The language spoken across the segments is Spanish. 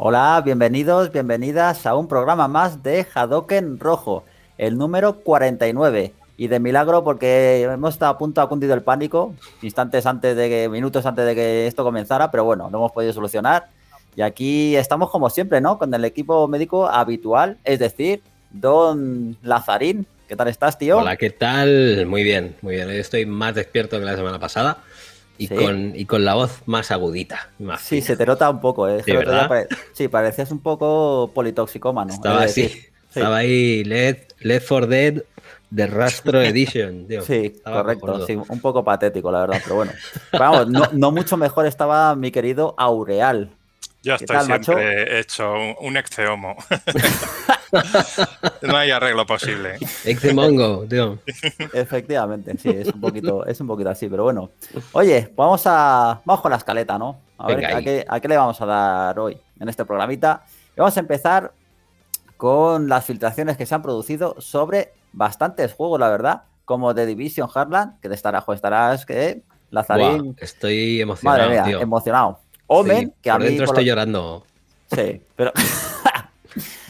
Hola, bienvenidos, bienvenidas a un programa más de Hadoken Rojo, el número 49. Y de milagro porque hemos estado a punto, de cundido el pánico, instantes antes de minutos antes de que esto comenzara, pero bueno, lo hemos podido solucionar. Y aquí estamos como siempre, ¿no? Con el equipo médico habitual, es decir, Don Lazarín. ¿Qué tal estás, tío? Hola, ¿qué tal? Muy bien, muy bien. Hoy estoy más despierto que la semana pasada. Y, con, y con la voz más agudita. sí, se te nota un poco, ¿eh? Sí, parecías un poco politoxicómano. Estaba así. Estaba ahí Led, Led for Dead de Rastro Edition. sí, correcto. un poco patético, la verdad, pero bueno. Vamos, no, no mucho mejor estaba mi querido Aureal. Ya estoy siempre hecho un exceomo. no hay arreglo posible. Excemongo, tío. Efectivamente, sí, es un poquito, es un poquito así, pero bueno. Oye, vamos a. Vamos con la escaleta, ¿no? A ver a qué, le vamos a dar hoy en este programita. vamos a empezar con las filtraciones que se han producido sobre bastantes juegos, la verdad, como The Division Heartland, que te estará. estarás que Lazarín. estoy emocionado. Madre mía, emocionado. Omen, que a estoy llorando. pero.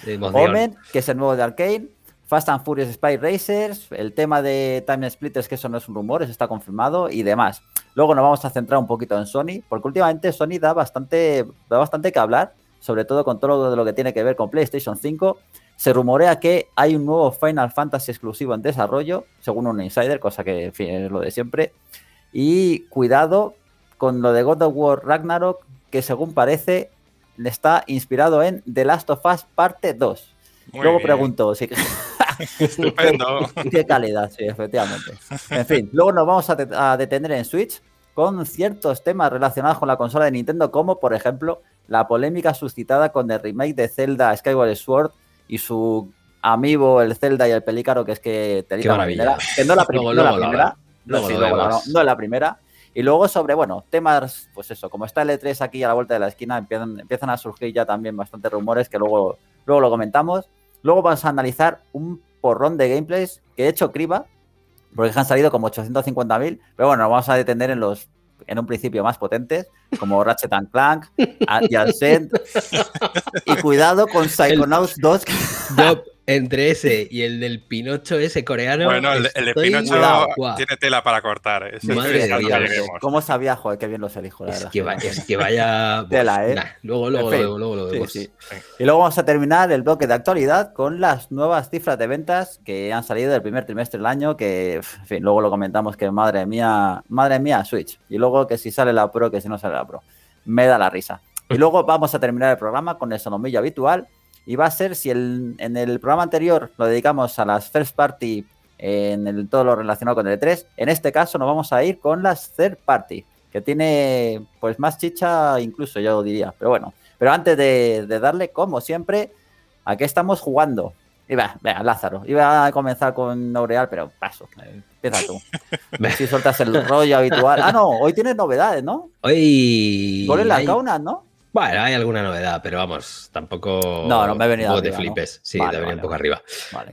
que es el nuevo de Arkane. Fast and Furious Spy Racers, el tema de Time Splitters, que eso no es un rumor, eso está confirmado y demás. Luego nos vamos a centrar un poquito en Sony, porque últimamente Sony da bastante, bastante que hablar, sobre todo con todo lo que tiene que ver con PlayStation 5. Se rumorea que hay un nuevo Final Fantasy exclusivo en desarrollo, según un insider, cosa que es lo de siempre. Y cuidado con lo de God of War Ragnarok, que según parece está inspirado en The Last of Us Parte 2. luego pregunto sí. Estupendo. Qué calidad, sí, efectivamente. En fin, luego nos vamos a, detener en Switch con ciertos temas relacionados con la consola de Nintendo, como por ejemplo la polémica suscitada con el remake de Zelda Skyward Sword y su amigo el Zelda y el Pelícaro, que es que te la que no la, la primera, no, no es la primera, y luego sobre, bueno, temas, pues eso, como está el E3 aquí a la vuelta de la esquina, empiezan, a surgir ya también bastantes rumores que luego, luego lo comentamos. Luego vamos a analizar un porrón de gameplays que he hecho criba, porque han salido como 850.000, pero bueno, nos vamos a detener en los en un principio más potentes, como Ratchet and Clank, Adjacent, y cuidado con Psychonauts 2 entre ese y el del Pinocho ese coreano. Bueno, el, Pinocho tiene tela para cortar. ¿eh? Ese Madre ¿Cómo sabía, joder, qué bien lo elijo? es, Que vaya. tela, pues, ¿eh? luego, luego, luego, luego, Y luego vamos a terminar el bloque de actualidad con las nuevas cifras de ventas que han salido del primer trimestre del año. Que, luego lo comentamos que madre mía, madre mía, Switch. Y luego que si sale la Pro, que si no sale la Pro. Me da la risa. Y luego vamos a terminar el programa con el sonomillo habitual y va a ser si en el programa anterior lo dedicamos a las first party eh, en todo lo relacionado con el E3, en este caso nos vamos a ir con las third party, que tiene pues más chicha incluso, yo diría. Pero bueno, pero antes de, darle, como siempre, ¿a qué estamos jugando? Iba, vea Lázaro, iba a comenzar con Nobreal, pero paso, eh, empieza tú. si sueltas el rollo habitual. Ah, no, hoy tienes novedades, ¿no? Hoy... Goles las la Kaunas, ¿no? hay alguna novedad, pero vamos, tampoco. No, no me he venido. te flipes. Sí, te he venido un poco arriba.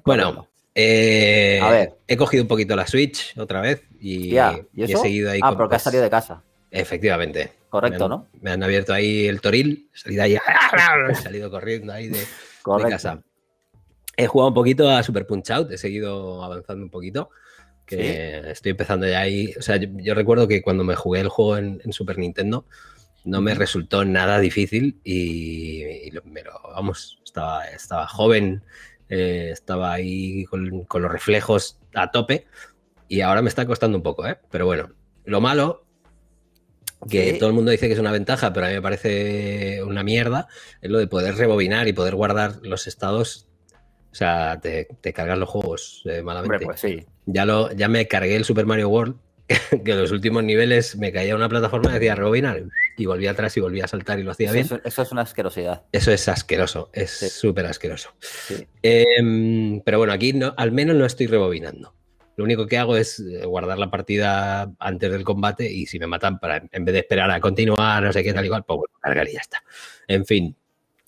bueno, eh, a ver. he cogido un poquito la Switch otra vez y, he seguido ahí. Ah, porque salido de casa. Efectivamente. Correcto, ¿no? Me han abierto ahí el toril, salido ahí, ¡ah, he salido corriendo ahí de, casa. He jugado un poquito a Super Punch Out, he seguido avanzando un poquito. Que estoy empezando ya ahí. O sea, yo, recuerdo que cuando me jugué el juego en Super Nintendo, no me resultó nada difícil y, me vamos, estaba, estaba joven, eh, estaba ahí con, los reflejos a tope y ahora me está costando un poco, ¿eh? Pero bueno, lo malo, que todo el mundo dice que es una ventaja, pero a mí me parece una mierda, es lo de poder rebobinar y poder guardar los estados. O sea, te, te los juegos eh, malamente. Pues ya, lo, ya me cargué el Super Mario World que en los últimos niveles me caía una plataforma y decía rebobinar y volvía atrás y volvía a saltar y lo hacía bien. Eso, es una asquerosidad. Eso es asqueroso, es súper asqueroso. Em, pero bueno, aquí no, al menos no estoy rebobinando. Lo único que hago es eh, guardar la partida antes del combate y si me matan, para, en vez de esperar a continuar, no sé qué, tal igual, pues bueno, cargar y ya está. En fin.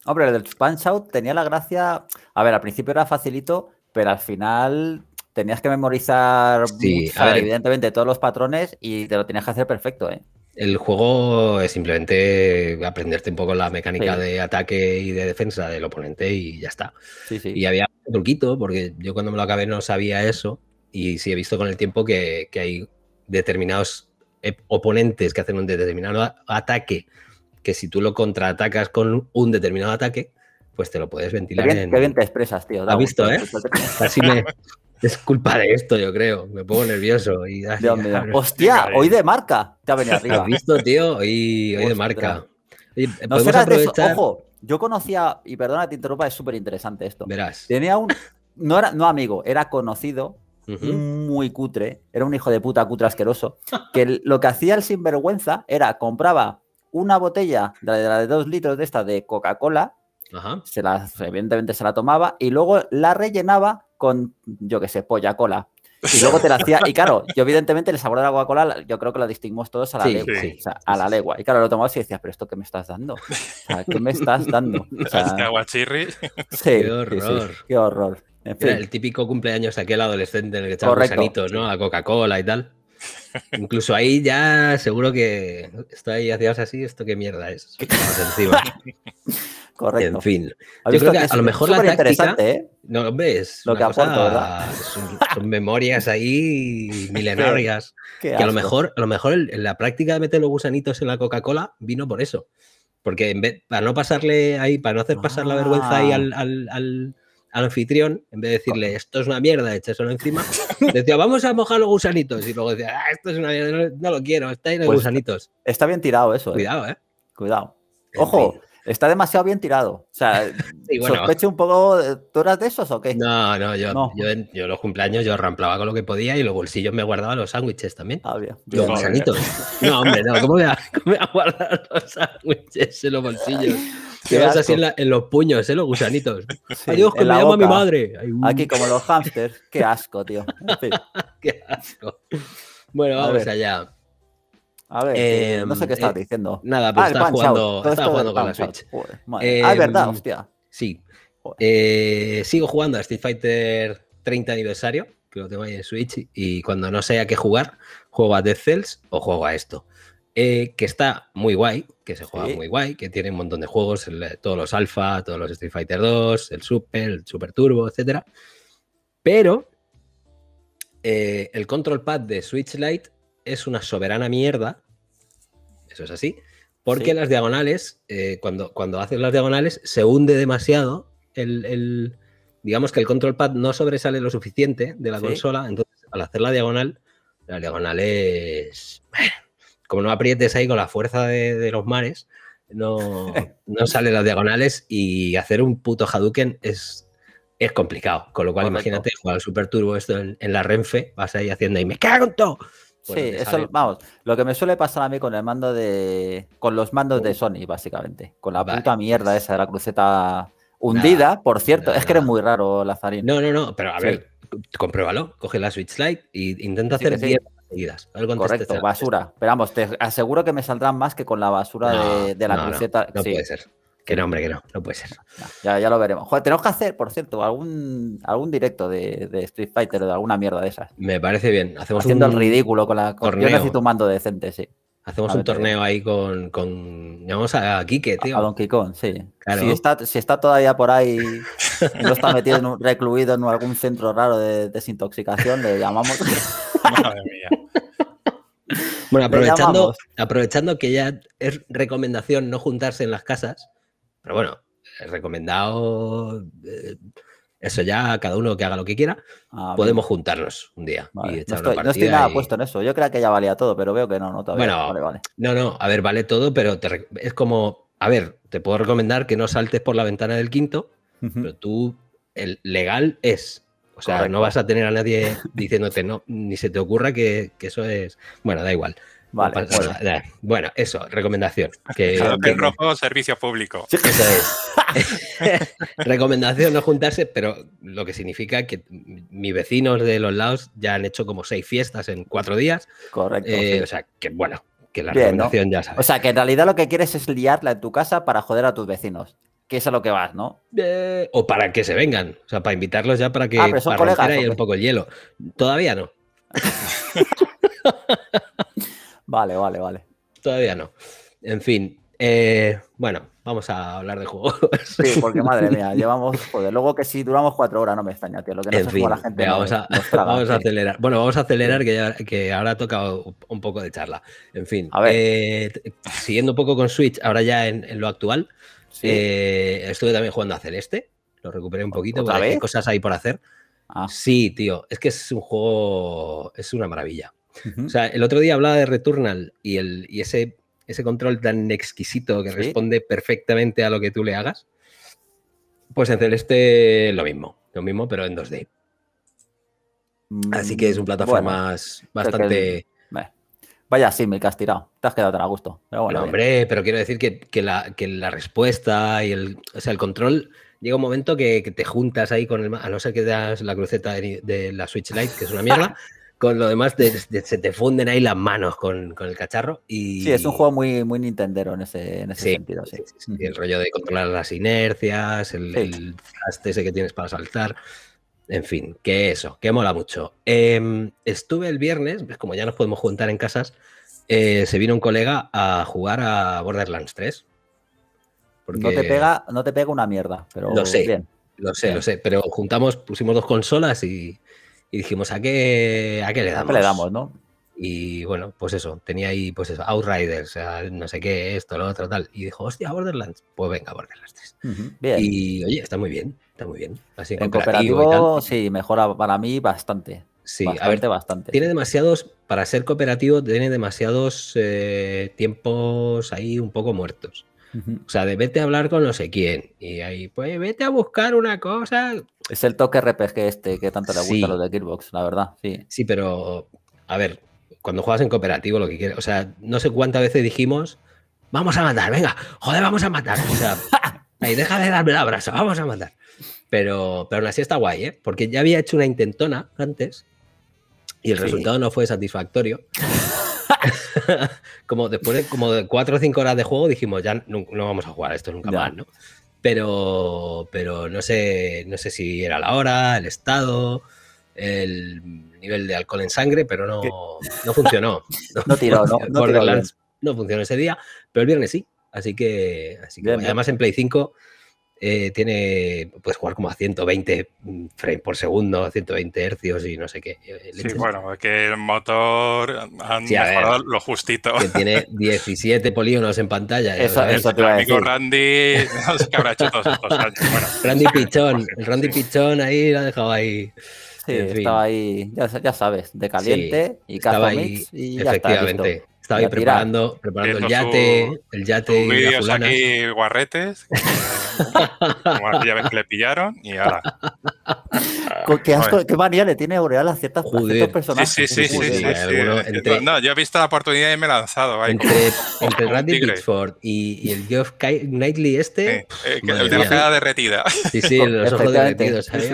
Hombre, el del Punch Out tenía la gracia. A ver, al principio era facilito, pero al final tenías que memorizar evidentemente todos los patrones y te lo tenías que hacer perfecto, ¿eh? El juego es simplemente aprenderte un poco la mecánica de ataque y de defensa del oponente y ya está. y había un truquito, porque yo cuando me lo acabé no sabía eso, y sí he visto con el tiempo que, hay determinados e-, oponentes que hacen un determinado ataque, que si tú lo contraatacas con un determinado ataque, pues te lo puedes ventilar. bien, en... bien te expresas, tío. Ha visto, eh? me, es culpa de esto, yo creo. Me pongo nervioso. Hostia, hoy de marca te ha venido arriba. ¿Has visto, tío? Hoy, de marca. Ojo, yo conocía, y perdona, te interrumpa, es súper interesante esto. Verás. Tenía un. No era no amigo, era conocido, muy cutre. Era un hijo de puta cutre asqueroso. Que lo que hacía el sinvergüenza era compraba una botella de, la de, dos litros de esta de Coca-Cola se la, evidentemente se la tomaba y luego la rellenaba con, yo que sé, polla cola. Y luego te la hacía. Y claro, yo evidentemente el sabor de agua cola yo creo que lo distinguimos todos a la legua. a la legua. Y claro, lo tomabas y decías, pero ¿esto qué me estás dando? O ¿Qué me estás dando? aguachirri. Sí, qué horror. qué horror. el típico cumpleaños aquel adolescente en el que echaba sanitos ¿no? A Coca-Cola y tal. Incluso ahí ya seguro que estoy hacías así, esto qué mierda es. Correcto. En fin. Yo creo que, a lo mejor la táctica... ¿eh? No, lo que Son, memorias ahí milenarias. que a lo mejor, a lo mejor en la práctica de meter los gusanitos en la Coca-Cola vino por eso. Porque para no pasarle ahí, para no hacer pasar la vergüenza ahí ah. al anfitrión, en vez de decirle esto es una mierda, solo encima, decía vamos a mojar los gusanitos. Y luego decía, ah, esto es una mierda, no, lo quiero, está ahí los pues gusanitos. Está bien tirado eso. ¿eh? Cuidado, eh. Cuidado. Ojo, está demasiado bien tirado. O sea, sospecho un poco, eh, ¿tú eras de esos o qué? No, no, yo, los cumpleaños yo ramplaba con lo que podía y los bolsillos me guardaba los sándwiches también. Ah, los gusanitos. No, hombre, no, ¿cómo voy a guardar los sándwiches en los bolsillos? Te vas así en, en, los puños, ¿eh? Los gusanitos. Adiós, que me llama mi madre. Uh. Aquí, como los hámsters. Qué asco, tío. Qué asco. Bueno, vamos allá. A ver, eh, no sé qué estás eh, diciendo. Nada, pero ah, estás jugando, jugando con la Switch. Joder, ah, em, verdad, hostia. Sí. Eh, sigo jugando a Street Fighter 30 aniversario, que lo tengo ahí en Switch, y cuando no sé a qué jugar, juego a Death Cells o juego a esto. Eh, que está muy guay, que se juega muy guay, que tiene un montón de juegos, todos los Alpha, todos los Street Fighter 2, el Super, el Super Turbo, etc. Pero eh, el control pad de Switch Lite es una soberana mierda, eso es así, porque las diagonales, eh, cuando, cuando haces las diagonales, se hunde demasiado el, Digamos que el control pad no sobresale lo suficiente de la consola, entonces al hacer la diagonal, la diagonal es como no aprietes ahí con la fuerza de, los mares, no, no salen las diagonales y hacer un puto Hadouken es, es complicado. Con lo cual, imagínate jugar al Super Turbo esto en, la Renfe, vas ahí haciendo y me cago pues sí, eso, vamos, lo que me suele pasar a mí con el mando de. con los mandos de uh. Sony, básicamente. Con la puta mierda pues esa de la cruceta hundida, por cierto. es que eres muy raro, Lazarín. No, no, no, pero a ver, compruébalo, coge la Switch Lite e intenta hacer Correcto, basura. Pero vamos, te aseguro que me saldrán más que con la basura de, la cruceta. No, puede ser. Que no, hombre, que no, no puede ser. Ya, ya lo veremos. tenemos que hacer, por cierto, algún, algún directo de, Street Fighter o de alguna mierda de esas. Me parece bien. Hacemos Haciendo el ridículo con la. Con, yo necesito mando decente, sí. Hacemos un torneo ahí con, Llamamos a Quique, tío. A Don sí. Si, está, todavía por ahí, no está metido en un, recluido en algún centro raro de desintoxicación, le llamamos. ver, mía. Bueno, aprovechando, aprovechando que ya es recomendación no juntarse en las casas, pero bueno, es recomendado eh, eso ya, cada uno que haga lo que quiera, ah, podemos juntarnos un día. no, estoy, nada puesto en eso. Yo creo que ya valía todo, pero veo que no, no todavía. Bueno, vale, vale. no, no, a ver, vale todo, pero es como, a ver, te puedo recomendar que no saltes por la ventana del quinto, pero tú, el legal es. O sea, no vas a tener a nadie diciéndote, no, ni se te ocurra que eso es. Bueno, da igual. Vale, bueno. eso, recomendación. Que, que rojo, servicio público. Eso es. recomendación no juntarse, pero lo que significa que mis vecinos de los lados ya han hecho como seis fiestas en cuatro días. Correcto. Eh, o sea, que bueno, que la recomendación ya O sea, que en realidad lo que quieres es liarla en tu casa para joder a tus vecinos. Que es a lo que vas, ¿no? Eh, o para que se vengan. O sea, para invitarlos ya para que ah, para ahí un poco el hielo. Todavía no. Vale, vale, vale. Todavía no. En fin, eh, bueno, vamos a hablar de juegos. Sí, porque madre mía, llevamos, joder, luego que si duramos cuatro horas no me extraña, tío. Lo que no la gente. vamos, a, acelerar. Bueno, vamos a acelerar que, ahora que ahora un poco de charla. En fin, eh, siguiendo un poco con Switch, ahora ya en, lo actual, eh, estuve también jugando a Celeste, lo recuperé un poquito, porque hay cosas ahí por hacer. Ah. Sí, tío, es que es un juego, es una maravilla. O sea, el otro día hablaba de Returnal y, ese, ese control tan exquisito que responde perfectamente a lo que tú le hagas. Pues en Celeste lo mismo, lo mismo, pero en 2D. Así que es un mm, plataforma bastante. Vaya sí, me has tirado. Te has quedado tan a gusto. Pero hombre, pero quiero decir que, la, respuesta y el, o control llega un momento que, te juntas ahí con el. A no ser que das la cruceta de, de, la Switch Lite, que es una mierda, con lo demás se te funden ahí las manos con, el cacharro. Y... Sí, es un juego muy, muy Nintendero en ese, sentido. Sí. el rollo de controlar las inercias, el, el ese que tienes para saltar. En fin, que eso, que mola mucho. Em, estuve el viernes, pues como ya nos podemos juntar en casas, eh, se vino un colega a jugar a Borderlands 3. No, te pega, no te pega una mierda, pero. Lo sé, sé, lo sé. Pero juntamos, pusimos dos consolas y, y dijimos, ¿a qué, a le damos? le damos, no? Y bueno, pues eso, tenía ahí, pues eso, Outriders, no sé qué, esto, lo otro, tal. Y dijo, hostia, Borderlands. Pues venga, Borderlands 3. Y oye, está muy bien, está muy bien. Así que cooperativo, sí, mejora para mí bastante. Sí, a verte bastante. Tiene demasiados, para ser cooperativo, tiene demasiados eh, tiempos ahí un poco muertos. O sea, de vete a hablar con no sé quién. Y ahí, pues vete a buscar una cosa. Es el toque RPG este que tanto le gusta los de Gearbox, la verdad, sí. Sí, pero, a ver, cuando juegas en cooperativo, lo que quieres, o sea, no sé cuántas veces dijimos, vamos a matar, venga, joder, vamos a matar. O sea, ahí, deja de darme la brasa, vamos a matar. Pero, pero aún así está guay, ¿eh? Porque ya había hecho una intentona antes y el resultado no fue satisfactorio. como después de como cuatro o cinco horas de juego dijimos, ya no, vamos a jugar esto nunca más, ¿no? pero, pero no, sé, no sé si era la hora, el estado, el nivel de alcohol en sangre, pero no, no funcionó. No, tiró, no, funcionó ese día, pero el viernes sí. Así que, así que además en Play 5 eh, tiene, puedes jugar como a 120 mm, frames por segundo, 120 hercios y no sé qué. Eh, eh, sí, bueno, es que el motor han mejorado lo justito. tiene 17 polígonos en pantalla. Eso, eso el amigo Randy, no sé qué habrá hecho años. Randy Pichón, el Randy Pichón ahí lo ha dejado ahí. Sí, estaba ahí, ya, ya, sabes, de caliente y mix y ya efectivamente. Está estaba ahí preparando, preparando el yate, el yate vídeos la aquí guarretes. ya ves que le pillaron y ahora. ¿Qué, ah, asco, qué manía le tiene Aureal a ciertas personajes? Sí, sí, sí. no, yo he visto la oportunidad y me he lanzado. entre, entre Randy Pitchford y, el Geoff Knightley este. Eh, que, el de la derretida. Sí, sí, los ojos derretidos. ¿sabes?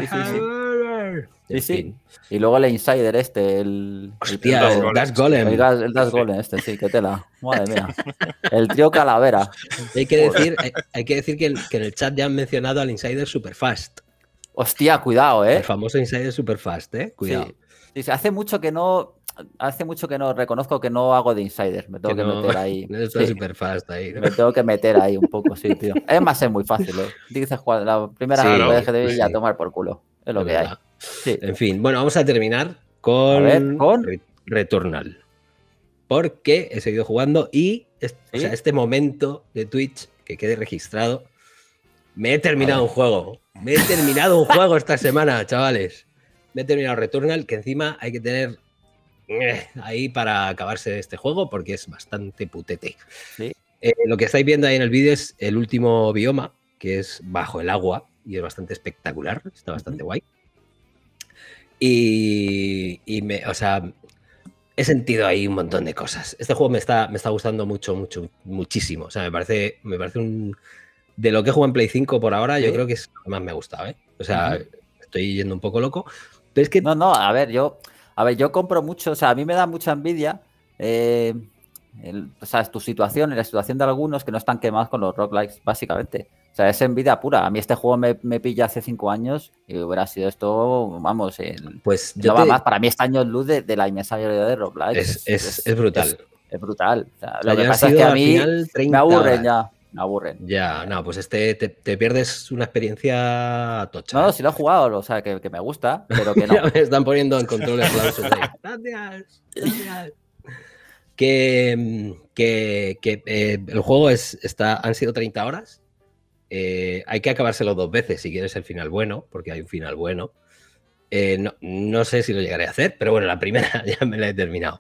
Sí, Y luego el Insider este, el... Hostia, el, Dash Golem. El, Dash Golem este, sí, qué tela. Madre mía. El trío Calavera. Hay que decir, hay, que, decir que, en el chat ya han mencionado al Insider super fast Hostia, cuidado, ¿eh? El famoso Insider Superfast, ¿eh? Cuidado. Sí. sí. hace mucho que no... Hace mucho que no reconozco que no hago de insider. Me tengo que, meter ahí. Me tengo que meter ahí un poco, sí, tío. Es más, es muy fácil, ¿eh? Dices, la primera vez que te vi ya tomar por culo. Es lo que hay. En fin, bueno, vamos a terminar con, Returnal. Porque he seguido jugando y este momento de Twitch que quede registrado, me he terminado un juego. Me he terminado un juego esta semana, chavales. Me he terminado Returnal, que encima hay que tener eh, ahí para acabarse este juego porque es bastante putete. Eh, lo que estáis viendo ahí en el vídeo es el último bioma, que es bajo el agua y es bastante espectacular, está bastante guay. Y, me, o sea, he sentido ahí un montón de cosas. Este juego me está, me está gustando mucho, mucho, muchísimo. O sea, me parece, me parece un. De lo que he en Play 5 por ahora, yo creo que es lo que más me ha gustado, ¿eh? O sea, estoy yendo un poco loco. Pero es que. No, no, a ver, yo. A ver, yo compro mucho, o sea, a mí me da mucha envidia. Eh, o sea, tu situación, la situación de algunos que no están quemados con los rock básicamente. O sea, es en vida pura. A mí este juego me, me pilla hace cinco años y hubiera sido esto, vamos, pues más. Para mí este año es luz de, la inmensa mayoría de Roblox. Es, es, brutal. Es, brutal. lo que pasa es que a mí me aburren ya. Me aburren. Ya, no, pues este te, pierdes una experiencia tocha. No, si lo he jugado, o sea, que, me gusta, pero que no. me están poniendo en control Gracias, Que, mm, que, que eh, el juego es, está, han sido 30 horas eh, hay que acabárselo dos veces si quieres el final bueno, porque hay un final bueno. Eh, no, sé si lo llegaré a hacer, pero bueno, la primera ya me la he terminado.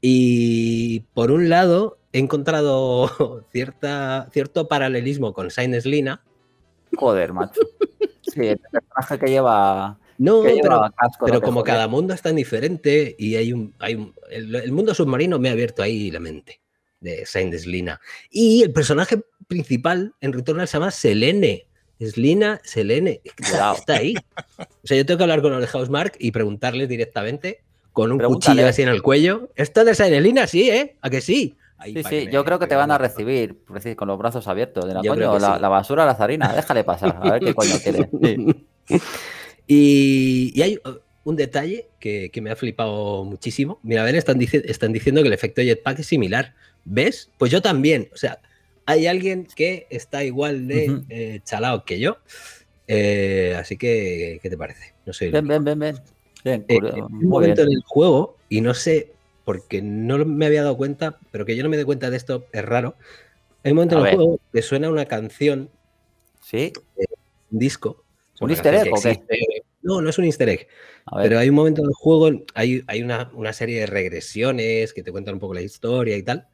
Y por un lado, he encontrado cierta, cierto paralelismo con Sainz Lina. Joder, macho. Sí, el personaje que lleva. No, pero, como cada mundo es tan diferente y hay un. el, el, mundo submarino me ha abierto ahí la mente de Sainz Lina. Y el personaje principal en Returnal se llama Selene. Es Lina Selene. Está, ahí. O sea, yo tengo que hablar con los de Mark y preguntarle directamente con un cuchillo así en el cuello. ¿Esto de Selena? Sí, ¿eh? ¿A que sí? sí, sí, yo creo que te van a recibir con los brazos abiertos. De la, la, la, basura, la zarina, déjale pasar, a ver qué coño quiere. Y, hay uh, un detalle que, me ha flipado muchísimo. Mira, ven, están, están diciendo que el efecto jetpack es similar. ¿Ves? Pues yo también. O sea, hay alguien que está igual de eh, chalao que yo. Eh, así que, ¿qué te parece? No Ven, ven, ven, ven. un momento en el juego, y no sé, porque no me había dado cuenta, pero que yo no me dé cuenta de esto es raro. Hay un momento en el juego que suena una canción. Sí. Eh, un disco. ¿Un easter egg No, no es un easter egg. Pero hay un momento en el juego, hay, hay una, una serie de regresiones que te cuentan un poco la historia y tal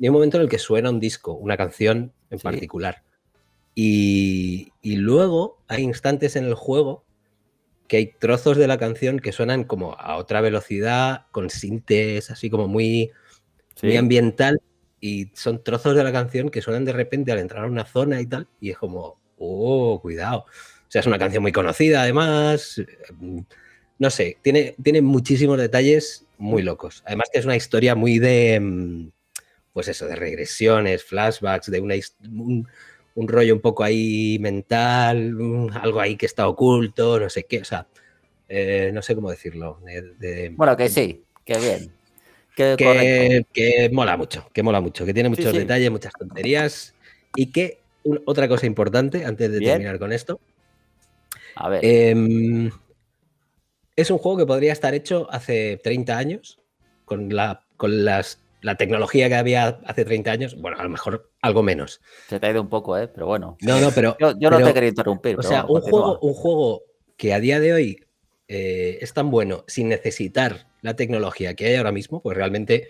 hay un momento en el que suena un disco, una canción en particular. Y, luego hay instantes en el juego que hay trozos de la canción que suenan como a otra velocidad, con sintes, así como muy, muy ambiental. Y son trozos de la canción que suenan de repente al entrar a una zona y tal. Y es como, oh, cuidado. O sea, es una canción muy conocida además. Mm, no sé, tiene, tiene muchísimos detalles muy locos. Además que es una historia muy de mm, pues eso, de regresiones, flashbacks, de un, rollo un poco ahí mental, algo ahí que está oculto, no sé qué, o sea, eh, no sé cómo decirlo. bueno, que sí, que bien. Que, mola mucho, que mola mucho, que tiene muchos detalles, muchas tonterías y que otra cosa importante antes de terminar con esto. A ver. Em, es un juego que podría estar hecho hace 30 años con, la, con las la tecnología que había hace 30 años, bueno, a lo mejor algo menos. Se te ha ido un poco, ¿eh? Pero bueno. No, no, pero. yo, no te quería interrumpir. O sea, un, juego, un juego que a día de hoy eh, es tan bueno sin necesitar la tecnología que hay ahora mismo, pues realmente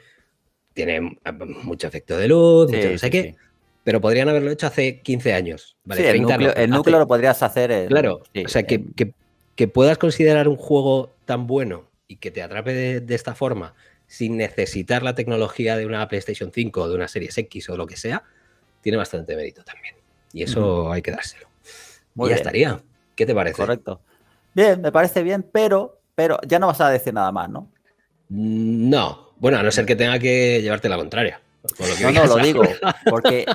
tiene eh, mucho efecto de luz, no sé qué. Pero podrían haberlo hecho hace 15 años. el núcleo, lo podrías hacer. claro, o sea, que, que, puedas considerar un juego tan bueno y que te atrape de esta forma sin necesitar la tecnología de una PlayStation 5 o de una Series X o lo que sea, tiene bastante mérito también. Y eso hay que dárselo. Muy ya estaría. ¿Qué te parece? Correcto. Bien, me parece bien, pero, pero ya no vas a decir nada más, ¿no? No. Bueno, a no ser que tenga que llevarte la contraria. no, no, lo digo. Porque,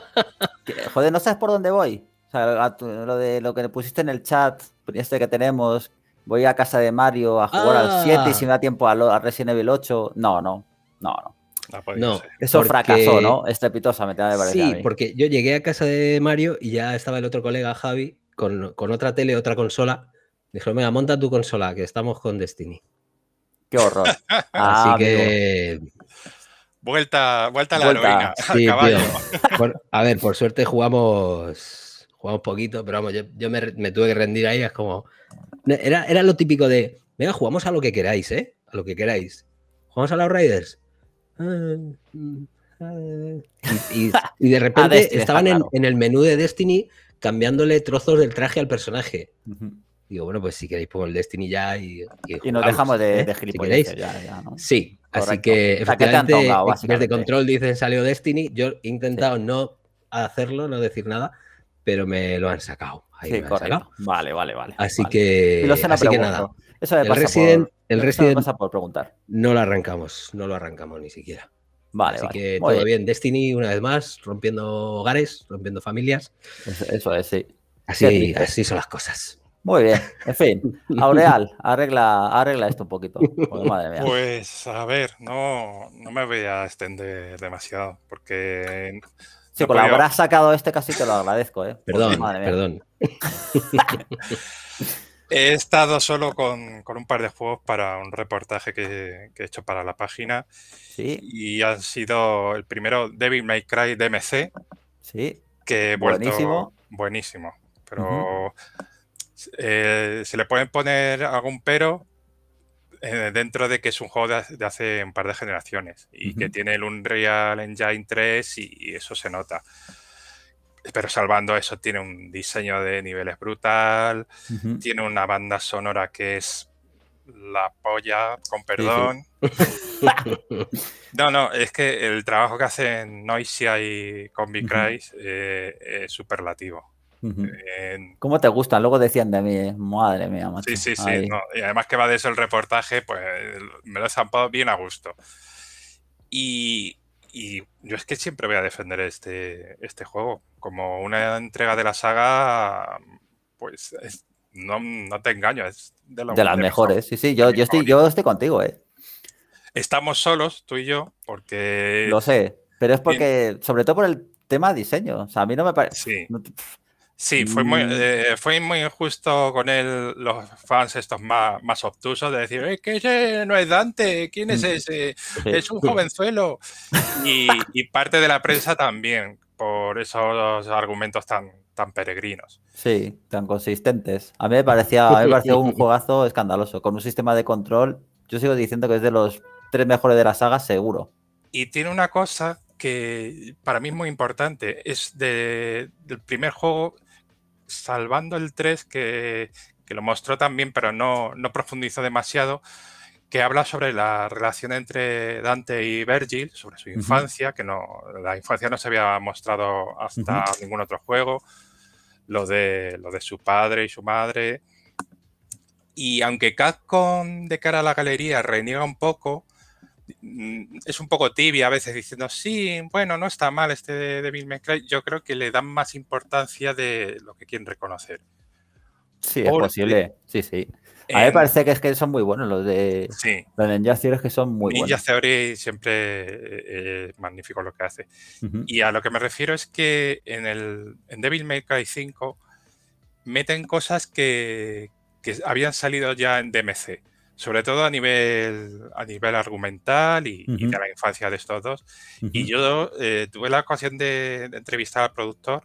joder, no sabes por dónde voy. lo, de, lo que pusiste en el chat, este que tenemos, voy a casa de Mario a jugar al 7 y ah. si me da tiempo a Resident Evil 8. No, no, no, no. Ah, pues, no, Eso fracasó, ¿no? Estrepitosamente, Sí, porque yo llegué a casa de Mario y ya estaba el otro colega, Javi, con, otra tele, otra consola. Dijo, venga, monta tu consola, que estamos con Destiny. Qué horror. Ah, Así que. Vuelta, vuelta a la vuelta. a ver, por suerte jugamos jugamos poquito, pero vamos, yo, me, tuve que rendir ahí, es como... Era, era lo típico de, venga, jugamos a lo que queráis, ¿eh? A lo que queráis. ¿Jugamos a los Raiders? Ah, y, de repente estaban en, el menú de Destiny cambiándole trozos del traje al personaje. Digo, bueno, pues si queréis pongo el Destiny ya y... Y, nos dejamos ¿eh? de, ¿Si ya, Sí, así que efectivamente desde control dicen salió Destiny. Yo he intentado no hacerlo, no decir nada, pero me lo han sacado. Ahí me han sacado. Vale, vale, vale. Así que, nada. Eso de el Resident, por, preguntar. No lo arrancamos, no lo arrancamos ni siquiera. Vale, Así que todo bien. Destiny, una vez más, rompiendo hogares, rompiendo familias. Eso es, sí. Así, así son las cosas. Muy bien, en fin, Aureal, arregla, arregla esto un poquito. Pues, a ver, no, no me voy a extender demasiado, porque si por pues sacado este casi te lo agradezco, eh. Perdón, madre perdón. he estado solo con, un par de juegos para un reportaje que, he hecho para la página. Sí. Y han sido el primero, Devil May Cry DMC. Sí. Que buenísimo. buenísimo pero eh, se le pueden poner algún pero eh, dentro de que es un juego de, hace un par de generaciones y que tiene el Unreal Engine 3 y, eso se nota. Pero salvando eso, tiene un diseño de niveles brutal, tiene una banda sonora que es la polla, con perdón. no, no, es que el trabajo que hacen Noisia y Combi Cry eh, es superlativo. Como ¿Cómo te gustan? Luego decían de mí, ¿eh? madre mía, Sí, sí, sí. Y además que va de eso el reportaje, pues me lo he zampado bien a gusto. Y, yo es que siempre voy a defender este, este juego. Como una entrega de la saga, pues no, te engaño, es de, las mejores. Sí, sí, yo, yo estoy, yo estoy contigo, eh. Estamos solos, tú y yo, porque. Lo sé, pero es porque, sobre todo por el tema diseño. O sea, a mí no me parece. Sí, mm. eh, fue muy, injusto con él los fans estos más, más obtusos de decir, es que ese no es Dante, ¿quién es mm. ese? Es un jovenzuelo. Y, parte de la prensa también, por esos argumentos tan, tan peregrinos. Sí, tan consistentes. A mí me parecía, un juegazo escandaloso, con un sistema de control, yo sigo diciendo que es de los tres mejores de la saga, seguro. Y tiene una cosa que para mí es muy importante, es de, del primer juego salvando el 3, que, lo mostró también, pero no, no profundizó demasiado, que habla sobre la relación entre Dante y Virgil, sobre su infancia, que no, la infancia no se había mostrado hasta ningún otro juego, lo de, lo de su padre y su madre. Y aunque Capcom de cara a la galería reniega un poco, Mm, es un poco tibia a veces diciendo, sí, bueno, no está mal este de Devil May Cry. Yo creo que le dan más importancia de lo que quieren reconocer. Sí, es posible. Sí, sí. A mí me parece que es que son muy buenos los de sí. los Ninja Theory, que son muy Ninja buenos. Theory siempre eh, es magnífico lo que hace. Y a lo que me refiero es que en, el, en Devil May Cry 5 meten cosas que habían salido ya en DMC sobre todo a nivel, a nivel argumental y, de la infancia de estos dos. Y yo eh, tuve la ocasión de, entrevistar al productor,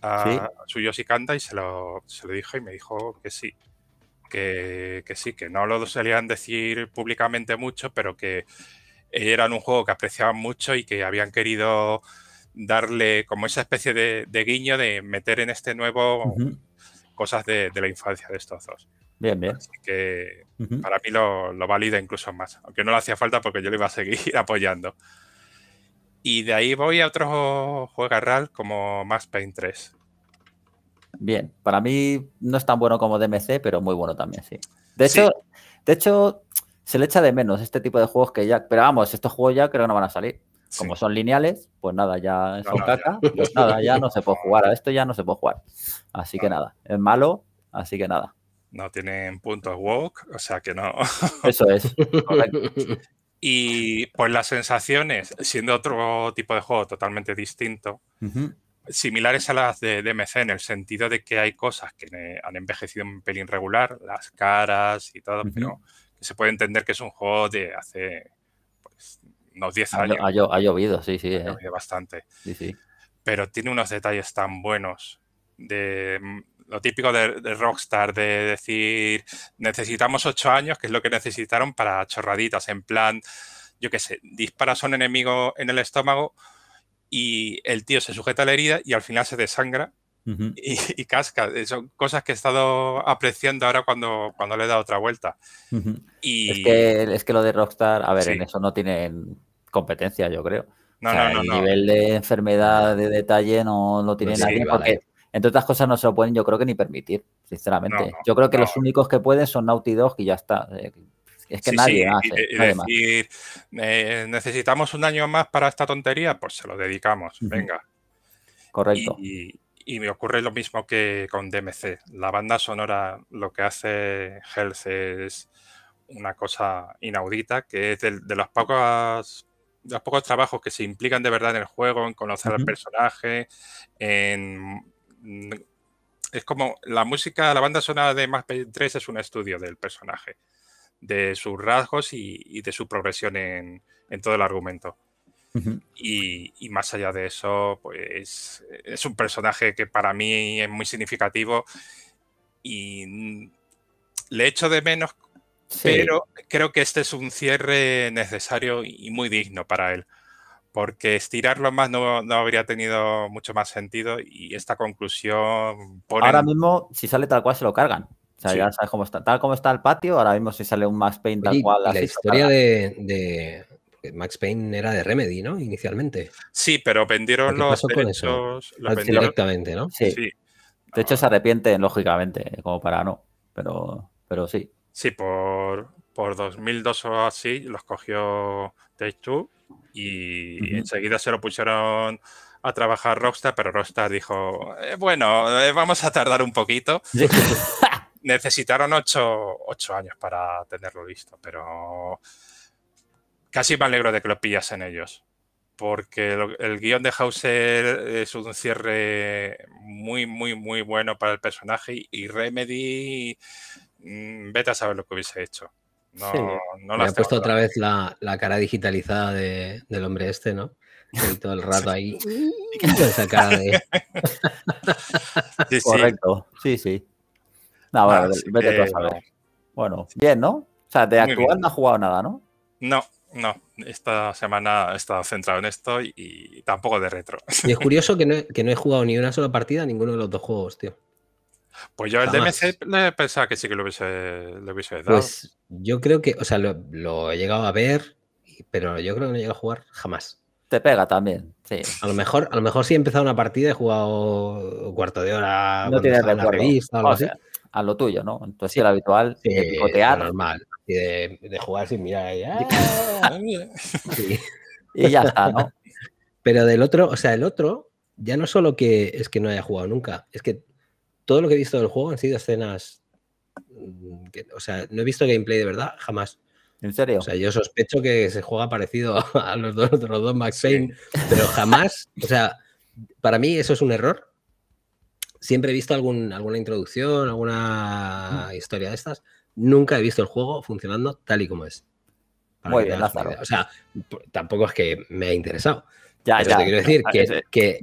a, su a y se lo, se lo dijo y me dijo que sí, que, sí, que no lo solían decir públicamente mucho, pero que eran un juego que apreciaban mucho y que habían querido darle como esa especie de, guiño de meter en este nuevo cosas de, la infancia de estos dos. Bien, bien. que para mí lo, valida incluso más, aunque no le hacía falta porque yo lo iba a seguir apoyando. Y de ahí voy a otro juego real como Max Paint 3. Bien, para mí no es tan bueno como DMC, pero muy bueno también, sí. De hecho, de hecho se le echa de menos este tipo de juegos que ya. Pero vamos, estos juegos ya creo que no van a salir. Como son lineales, pues nada, ya es no, caca. Pues nada, ya no se puede jugar. A esto ya no se puede jugar. Así que nada, es malo, así que nada no tienen puntos woke, o sea que no. Eso es. y pues las sensaciones, siendo otro tipo de juego totalmente distinto, similares a las de DMC en el sentido de que hay cosas que han envejecido un pelín regular, las caras y todo, pero que se puede entender que es un juego de hace pues, unos 10 años. Ha, llovido, sí, sí. Ha eh. llovido bastante. Sí, sí. Pero tiene unos detalles tan buenos de lo típico de, Rockstar, de decir, necesitamos ocho años, que es lo que necesitaron para chorraditas, en plan, yo qué sé, disparas a un enemigo en el estómago y el tío se sujeta a la herida y al final se desangra y, casca. Son cosas que he estado apreciando ahora cuando, cuando le he dado otra vuelta. y... es, que, es que lo de Rockstar, a ver, en eso no tienen competencia, yo creo. No, no, no, nivel de enfermedad, de detalle, no lo tiene nadie entre otras cosas, no se lo pueden, yo creo que ni permitir, sinceramente. yo creo que los únicos que pueden son Naughty Dog y ya está. Eh, es que nadie, hace. Eh, eh, necesitamos un año más para esta tontería, pues se lo dedicamos, venga. Correcto. Y, me ocurre lo mismo que con DMC. La banda sonora, lo que hace Health es una cosa inaudita, que es de, las de los pocos trabajos que se implican de verdad en el juego, en conocer al personaje, en Mm, es como la música, la banda sonora de Más Payne 3 es un estudio del personaje, de sus rasgos y, de su progresión en, todo el argumento. y, más allá de eso, pues es un personaje que para mí es muy significativo y mm, le echo de menos, pero creo que este es un cierre necesario y muy digno para él porque estirarlo más no, habría tenido mucho más sentido y esta conclusión... Ahora mismo, si sale tal cual, se lo cargan. O sea, ya sabes cómo está. Tal como está el patio, ahora mismo si sale un Max Payne tal cual... La historia de, eh, Max Payne era de Remedy, ¿no? Inicialmente. Sí, pero vendieron los derechos... Ah, Directamente, ¿no? Sí. De hecho, se arrepienten, lógicamente, como para no, pero, pero sí. Sí, por, por 2002 o así los cogió y enseguida se lo pusieron a trabajar Rockstar, pero Rockstar dijo, eh, bueno, eh, vamos a tardar un poquito. Necesitaron ocho, años para tenerlo listo, pero casi me alegro de que lo pillasen ellos, porque el guión de Hauser es un cierre muy, muy, muy bueno para el personaje y Remedy, Beta mm, vete a saber lo que hubiese hecho. No, sí. Me ha puesto otra vez la, cara digitalizada del hombre este, ¿no? todo el rato ahí. esa cara de... Correcto. Sí, sí. No, bueno, a Bueno, bien, ¿no? O sea, de actual no ha jugado nada, ¿no? No, no. Esta semana he estado centrado en esto y, tampoco de retro. Y es curioso que no, he, que no he jugado ni una sola partida a ninguno de los dos juegos, tío. Pues yo el no he pensaba que sí que lo hubiese, lo dado. Pues yo creo que, o sea, lo, he llegado a ver, pero yo creo que no he llegado a jugar jamás. Te pega también, sí. A lo mejor, a lo mejor sí he empezado una partida, y he jugado cuarto de hora, no tienes o algo así. A lo tuyo, ¿no? Entonces sí, el habitual, de picotear. normal. de, jugar sin mirar. ahí. ¡ah! y ya está, ¿no? Pero del otro, o sea, el otro, ya no solo que es que no haya jugado nunca, es que todo lo que he visto del juego han sido escenas. Mm, que, o sea, no he visto gameplay de verdad jamás. ¿En serio? O sea, yo sospecho que se juega parecido a los dos, dos Max Payne, pero jamás. o sea, para mí eso es un error. Siempre he visto alguna introducción, alguna historia de estas. Nunca he visto el juego funcionando tal y como es. Muy bien, Lázaro. O sea, tampoco es que me haya interesado. Ya, quiero decir ah, que,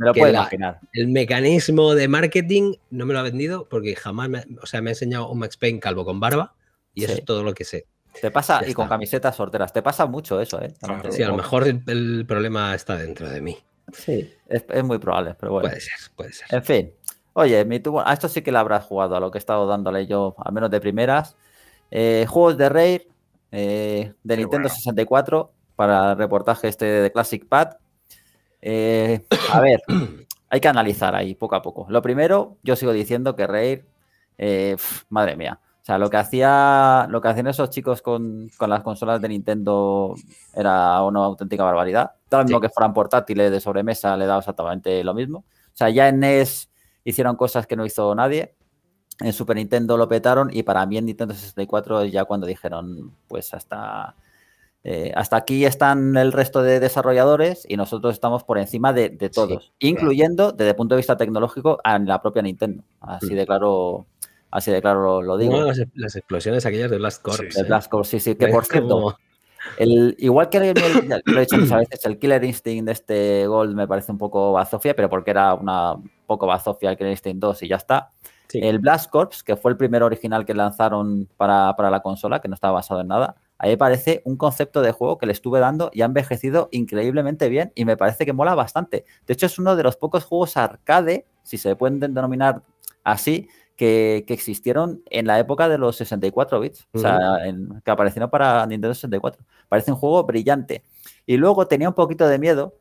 el mecanismo de marketing no me lo ha vendido porque jamás me, o sea, me ha enseñado un Max Payne calvo con barba y eso es todo lo que sé. Te pasa, y con camisetas sorteras, te pasa mucho eso, ¿eh? Sí, a lo mejor el, problema está dentro de mí. Sí, es, muy probable, pero bueno. Puede ser, puede ser. En fin, oye, a esto sí que le habrás jugado, a lo que he estado dándole yo, al menos de primeras. Eh, juegos de rey eh, de Nintendo 64, para el reportaje este de Classic Pad. Eh, a ver, hay que analizar ahí poco a poco. Lo primero, yo sigo diciendo que reír, eh, madre mía. O sea, lo que hacía, lo que hacían esos chicos con, las consolas de Nintendo era una auténtica barbaridad. tanto que fueran portátiles de sobremesa, le daba exactamente lo mismo. O sea, ya en NES hicieron cosas que no hizo nadie. En Super Nintendo lo petaron y para mí en Nintendo 64 ya cuando dijeron, pues hasta eh, hasta aquí están el resto de desarrolladores y nosotros estamos por encima de, todos, incluyendo desde el punto de vista tecnológico a la propia Nintendo. Así mm. de claro, así de lo, digo. las, explosiones aquellas de Blast Corps. ¿eh? Blast Corps, sí, sí, que por cierto. igual que lo he dicho muchas veces, el Killer Instinct de este Gold me parece un poco bazofia, pero porque era una poco bazofia el Killer Instinct 2 y ya está. El Blast Corps, que fue el primer original que lanzaron para, para la consola, que no estaba basado en nada, a parece un concepto de juego que le estuve dando y ha envejecido increíblemente bien y me parece que mola bastante. De hecho, es uno de los pocos juegos arcade, si se pueden denominar así, que, existieron en la época de los 64 bits, o sea, que aparecieron para Nintendo 64. Parece un juego brillante. Y luego tenía un poquito de miedo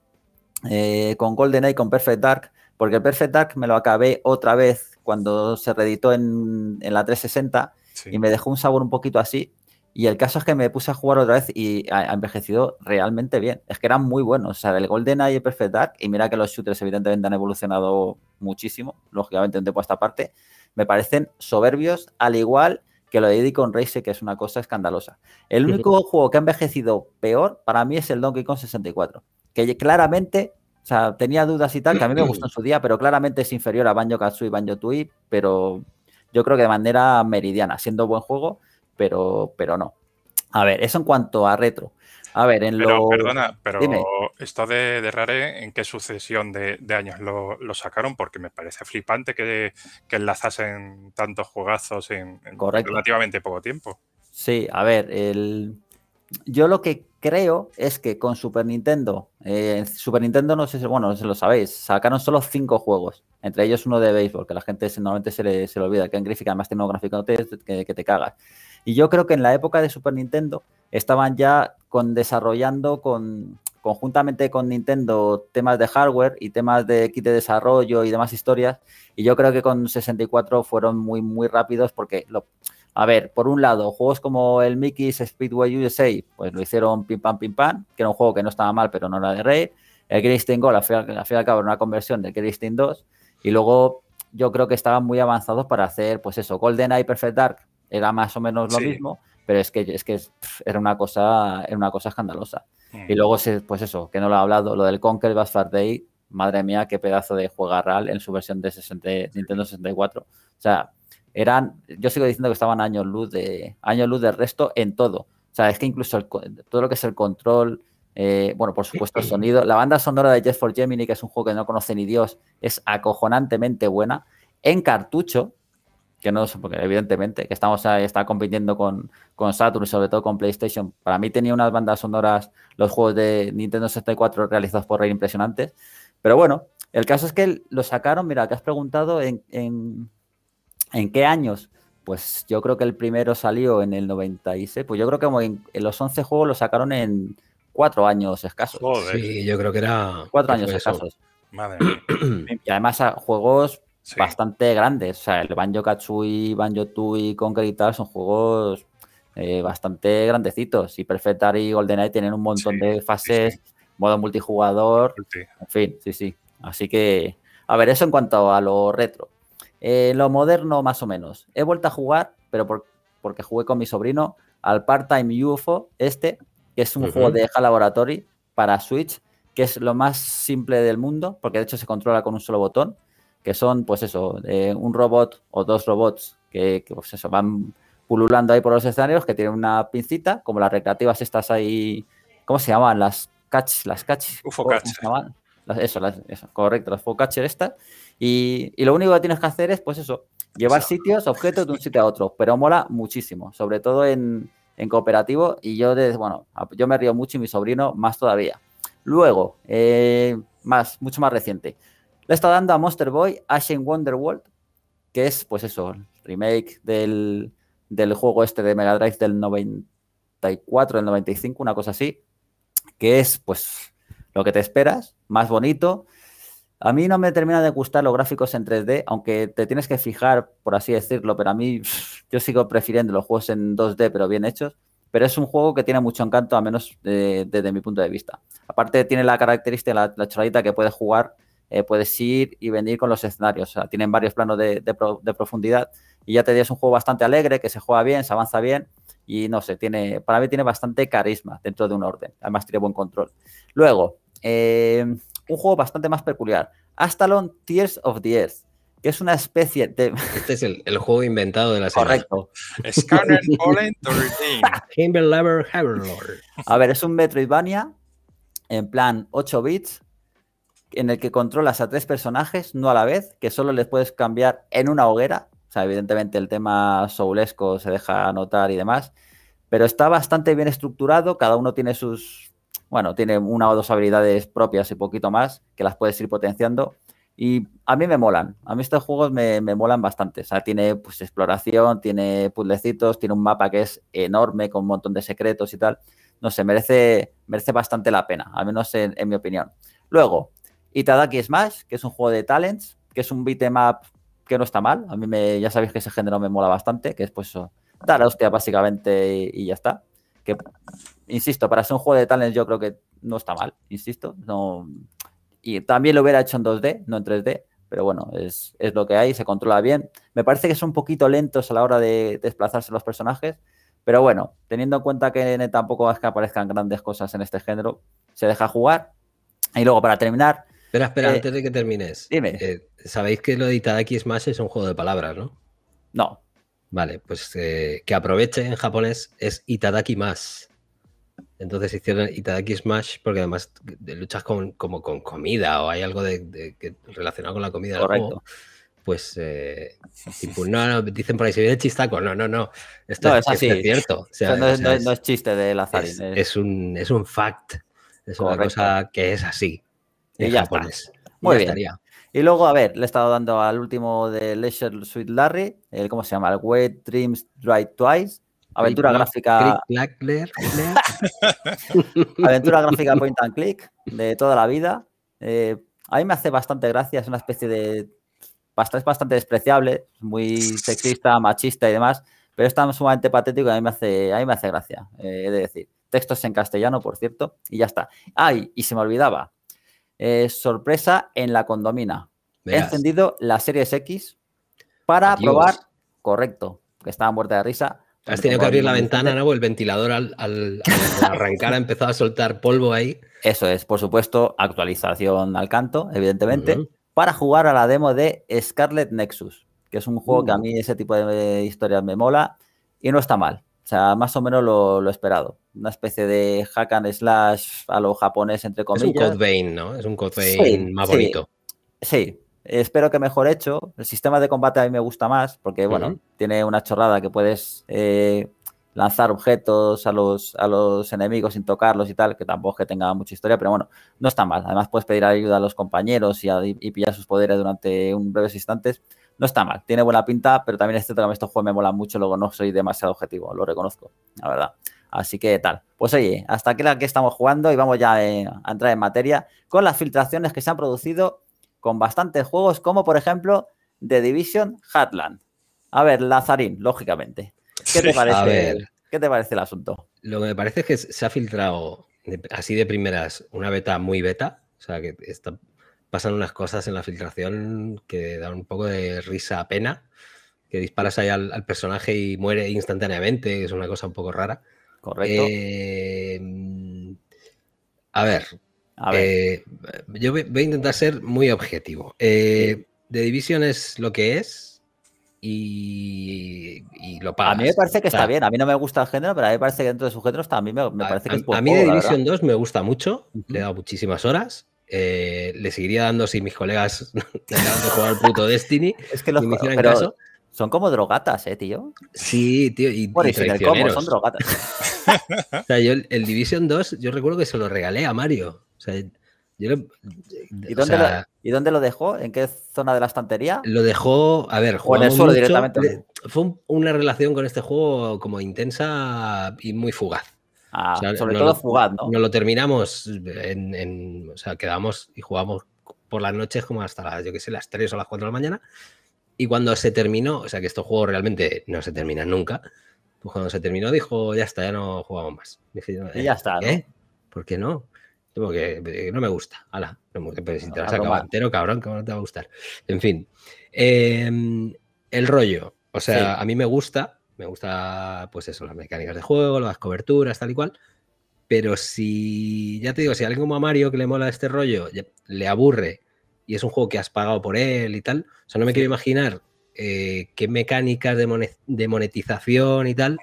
eh, con GoldenEye, con Perfect Dark, porque el Perfect Dark me lo acabé otra vez cuando se reeditó en, la 360 y me dejó un sabor un poquito así. Y el caso es que me puse a jugar otra vez y ha, envejecido realmente bien. Es que eran muy buenos. O sea, el GoldenEye y Perfect Dark. Y mira que los shooters, evidentemente, han evolucionado muchísimo. Lógicamente, un tiempo a esta parte. Me parecen soberbios, al igual que lo de Diddy con Race, que es una cosa escandalosa. El único juego que ha envejecido peor para mí es el Donkey Kong 64. Que claramente, o sea, tenía dudas y tal, que a mí me gustó en su día, pero claramente es inferior a Banjo Kazooie y Banjo Tui. Pero yo creo que de manera meridiana, siendo buen juego pero, pero no. A ver, eso en cuanto a retro. A ver, en pero, Perdona, pero esto de, de, Rare, ¿en qué sucesión de, años lo, sacaron? Porque me parece flipante que, enlazasen tantos juegazos en, relativamente poco tiempo. Sí, a ver, el... yo lo que creo es que con Super Nintendo, eh, Super Nintendo no sé si, bueno, no se lo sabéis, sacaron solo cinco juegos, entre ellos uno de béisbol, que la gente normalmente se le, se olvida, que en gráfica además tiene un gráfico que, que te cagas. Y yo creo que en la época de Super Nintendo estaban ya con, desarrollando con, conjuntamente con Nintendo temas de hardware y temas de kit de desarrollo y demás historias. Y yo creo que con 64 fueron muy, muy rápidos porque, a ver, por un lado, juegos como el Mickey's Speedway USA, pues lo hicieron pim pam pim pam, que era un juego que no estaba mal, pero no era de rey. El Great Steam al fin y al cabo, era una conversión del Steam 2. Y luego yo creo que estaban muy avanzados para hacer, pues eso, Golden GoldenEye Perfect Dark, era más o menos lo mismo, pero es que, es que era, una cosa, era una cosa escandalosa. Mm. Y luego, pues eso, que no lo ha hablado, lo del Conquer Bad Day, madre mía, qué pedazo de juega real en su versión de Nintendo 64. O sea, eran, yo sigo diciendo que estaban años luz de años luz del resto en todo. O sea, es que incluso todo lo que es el control, eh, bueno, por supuesto el sonido, la banda sonora de Jeff for Gemini, que es un juego que no conoce ni Dios, es acojonantemente buena. En cartucho, que no porque evidentemente, que estamos ahí, está compitiendo con, con Saturn, sobre todo con PlayStation. Para mí tenía unas bandas sonoras los juegos de Nintendo 64 realizados por Rey impresionantes. Pero bueno, el caso es que lo sacaron, mira, que has preguntado en, qué años. Pues yo creo que el primero salió en el 96. Pues yo creo que en, los 11 juegos lo sacaron en cuatro años escasos. Sí, yo creo que era... Cuatro años escasos. Madre mía. Y además juegos bastante grandes. O sea, el Banjo kazooie Banjo Tui, Conquer y tal son juegos eh, bastante grandecitos. Y Perfect y GoldenEye tienen un montón de fases, modo multijugador, en fin, sí, sí. Así que, a ver, eso en cuanto a lo retro. Eh, lo moderno, más o menos. He vuelto a jugar, pero porque jugué con mi sobrino, al Part-Time UFO, este, que es un juego de Eja Laboratory para Switch, que es lo más simple del mundo, porque de hecho se controla con un solo botón que son, pues eso, eh, un robot o dos robots que, pues van pululando ahí por los escenarios, que tienen una pincita, como las recreativas estas ahí, ¿cómo se llaman? Las catch, las catch. Ufo catch. eso, eso, correcto, las focatcher estas. Y, y, lo único que tienes que hacer es, pues eso, llevar sitios, objetos de un sitio a otro, pero mola muchísimo, sobre todo en, cooperativo. Y yo, bueno, yo me río mucho y mi sobrino más todavía. Luego, eh, más, mucho más reciente, le está dando a Monster Boy Ashen Wonderworld, que es, pues eso, remake del, juego este de Mega Drive del 94, del 95, una cosa así, que es, pues, lo que te esperas, más bonito. A mí no me termina de gustar los gráficos en 3D, aunque te tienes que fijar, por así decirlo, pero a mí yo sigo prefiriendo los juegos en 2D, pero bien hechos. Pero es un juego que tiene mucho encanto, a menos eh, desde mi punto de vista. Aparte tiene la característica, la, la choradita que puedes jugar eh, puedes ir y venir con los escenarios. O sea, tienen varios planos de, profundidad y ya te es un juego bastante alegre, que se juega bien, se avanza bien y no sé, tiene, para mí tiene bastante carisma dentro de un orden. Además tiene buen control. Luego, eh, un juego bastante más peculiar. Astalon Tears of the Earth que es una especie de... Este es el, juego inventado de la serie. Correcto. A ver, es un Metroidvania en plan 8 bits, en el que controlas a tres personajes, no a la vez, que solo les puedes cambiar en una hoguera. O sea, evidentemente el tema soulesco se deja notar y demás, pero está bastante bien estructurado, cada uno tiene sus, bueno, tiene una o dos habilidades propias y poquito más que las puedes ir potenciando. Y a mí me molan, a mí estos juegos me, molan bastante. O sea, tiene pues exploración, tiene puzzlecitos, tiene un mapa que es enorme con un montón de secretos y tal. No sé, merece, merece bastante la pena, al menos en mi opinión. Luego, y Tadaki Smash, que es un juego de talents, que es un beatmap que no está mal. A mí me, ya sabéis que ese género me mola bastante, que es pues eso, dar hostia básicamente y, y, ya está. Que, insisto, para ser un juego de talents yo creo que no está mal, insisto. No, y también lo hubiera hecho en 2D, no en 3D, pero bueno, es, es lo que hay, se controla bien. Me parece que son un poquito lentos a la hora de desplazarse los personajes, pero bueno, teniendo en cuenta que tampoco es que aparezcan grandes cosas en este género, se deja jugar. Y luego para terminar, Espera, espera, eh, antes de que termines. Dime. Eh, sabéis que lo de Itadaki Smash es un juego de palabras, ¿no? No. Vale, pues eh, que aproveche en japonés es Itadaki más. Entonces hicieron Itadaki Smash porque además luchas con, como con comida o hay algo de, relacionado con la comida. Correcto. pues no, no, dicen por ahí, se viene chistaco. No, no, no. Esto es, así. cierto. no, es, chiste de Lazarín. Es, un, es un fact. Es una cosa que es así. Y ya Muy bien. Y luego, a ver, le he estado dando al último de Leisure Sweet Larry, el, ¿cómo se llama? El Way Dreams Drive Twice. Aventura gráfica. Aventura gráfica point and click de toda la vida. Eh, a mí me hace bastante gracia, es una especie de. Es bastante despreciable, muy sexista, machista y demás, pero es sumamente patético y a mí me hace, a me hace gracia, eh, he de decir. Textos en castellano, por cierto, y ya está. Ay, ah, y se me olvidaba, eh, sorpresa en la condomina. He encendido la Series X para probar, correcto, que estaba muerta de risa. Has tenido que abrir la ventana, ¿no? El ventilador al, arrancar ha empezado a soltar polvo ahí. Eso es, por supuesto, actualización al canto, evidentemente, para jugar a la demo de Scarlet Nexus, que es un juego que a uh. mí ese tipo de historias me mola y no está mal. O sea, más o menos lo, lo esperado. Una especie de hack and slash a lo japonés, entre comillas. Es un Code ¿no? Es un Code vein más bonito. Sí, espero que mejor hecho. El sistema de combate a mí me gusta más porque, bueno, tiene una chorrada que puedes eh, lanzar objetos a los, a los enemigos sin tocarlos y tal, que tampoco que tenga mucha historia, pero bueno, no está mal. Además puedes pedir ayuda a los compañeros y, y pillar sus poderes durante un breves instantes no está mal, tiene buena pinta, pero también este cierto que este me mola mucho, luego no soy demasiado objetivo, lo reconozco, la verdad. Así que tal. Pues oye, hasta aquí la que estamos jugando y vamos ya eh, a entrar en materia con las filtraciones que se han producido con bastantes juegos, como por ejemplo The Division Hatland. A ver, Lazarín, lógicamente. ¿Qué te parece, ¿qué te parece el asunto? Lo que me parece es que se ha filtrado así de primeras una beta muy beta, o sea que está pasan unas cosas en la filtración que dan un poco de risa a pena, que disparas ahí al, personaje y muere instantáneamente, es una cosa un poco rara. Correcto. Eh, a ver, eh, yo voy a intentar ser muy objetivo. Eh, The Division es lo que es y, lo pagas. A mí me parece que está bien. A mí no me gusta el género, pero a mí me parece que dentro de su género está, a mí me, parece que es A, mí The Division 2 me gusta mucho. Le he dado muchísimas horas. Eh, le seguiría dando si mis colegas dejaran de jugar al puto Destiny. Es que los Son como drogatas, ¿eh, tío? Sí, tío. son drogatas. o sea, yo el Division 2, yo recuerdo que se lo regalé a Mario. ¿Y, dónde lo, dejó? ¿En qué zona de la estantería? Lo dejó, a ver, jugó. Fue una relación con este juego como intensa y muy fugaz. Ah, sobre todo jugando ¿no? lo terminamos, en, o sea, quedamos y jugamos por las noches como hasta las, yo sé, las 3 o las 4 de la mañana. Y cuando se terminó, o sea, que estos juegos realmente no se terminan nunca, pues cuando se terminó dijo, ya está, ya no jugamos más. ya eh, está, ¿eh? ¿Por qué no? Eh, no me gusta. no Pero si te vas a ah, acabar entero, cabrón, que no te va a gustar. En fin. Em, el rollo. O sea, a mí me gusta me gusta, pues eso, las mecánicas de juego, las coberturas, tal y cual. Pero si, ya te digo, si a alguien como a Mario que le mola este rollo, le aburre y es un juego que has pagado por él y tal, o sea, no me quiero imaginar eh, qué mecánicas de, monetización y tal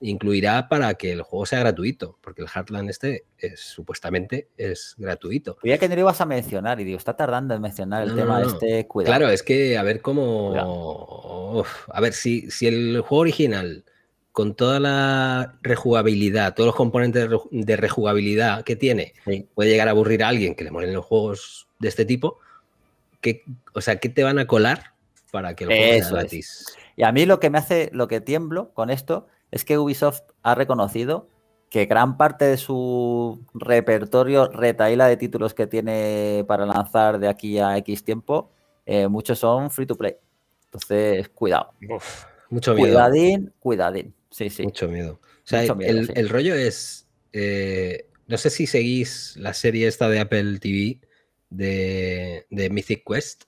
incluirá para que el juego sea gratuito, porque el Heartland este es, eh, supuestamente es gratuito. ya que no lo ibas a mencionar y digo, está tardando en mencionar el tema de este, cuidado. Claro, es que a ver cómo... a ver, si, si el juego original, con toda la rejugabilidad, todos los componentes de, rejugabilidad que tiene, puede llegar a aburrir a alguien que le molen los juegos de este tipo, ¿qué, o sea, ¿qué te van a colar para que lo juego gratis? Y a mí lo que me hace, lo que tiemblo con esto es que Ubisoft ha reconocido que gran parte de su repertorio retaila de títulos que tiene para lanzar de aquí a X tiempo, eh, muchos son free to play. Entonces, cuidado. mucho miedo. Cuidadín, cuidadín. Sí, sí. Mucho miedo. O sea, el, rollo es. Eh, no sé si seguís la serie esta de Apple TV de, Mythic Quest.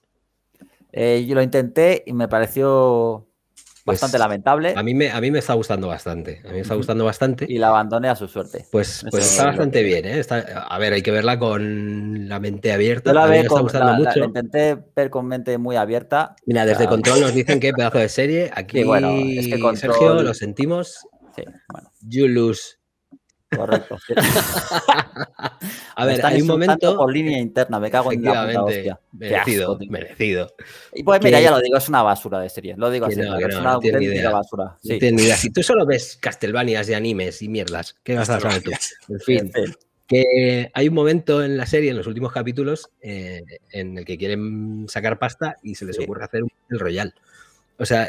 Eh, yo lo intenté y me pareció pues, bastante lamentable. A mí, me, a mí me está gustando bastante. A mí me está gustando bastante. Y la abandone a su suerte. Pues, pues está bastante bien, ¿eh? a ver, hay que verla con la mente abierta. la, a la, mucho. intenté ver con mente muy abierta. Mira, desde Control nos dicen que pedazo de serie. Aquí, es que Sergio, lo sentimos. Sí, bueno. You lose. Correcto. A ver, hay un momento. Por línea interna, me cago en la puta hostia. Merecido, merecido. Y pues mira, ya lo digo, es una basura de serie. Lo digo así, es una basura. Si tú solo ves Castelvanias de animes y mierdas, ¿qué vas a saber tú? En fin. que hay un momento en la serie, en los últimos capítulos, eh, en el que quieren sacar pasta y se les ocurre hacer un Royal. O sea,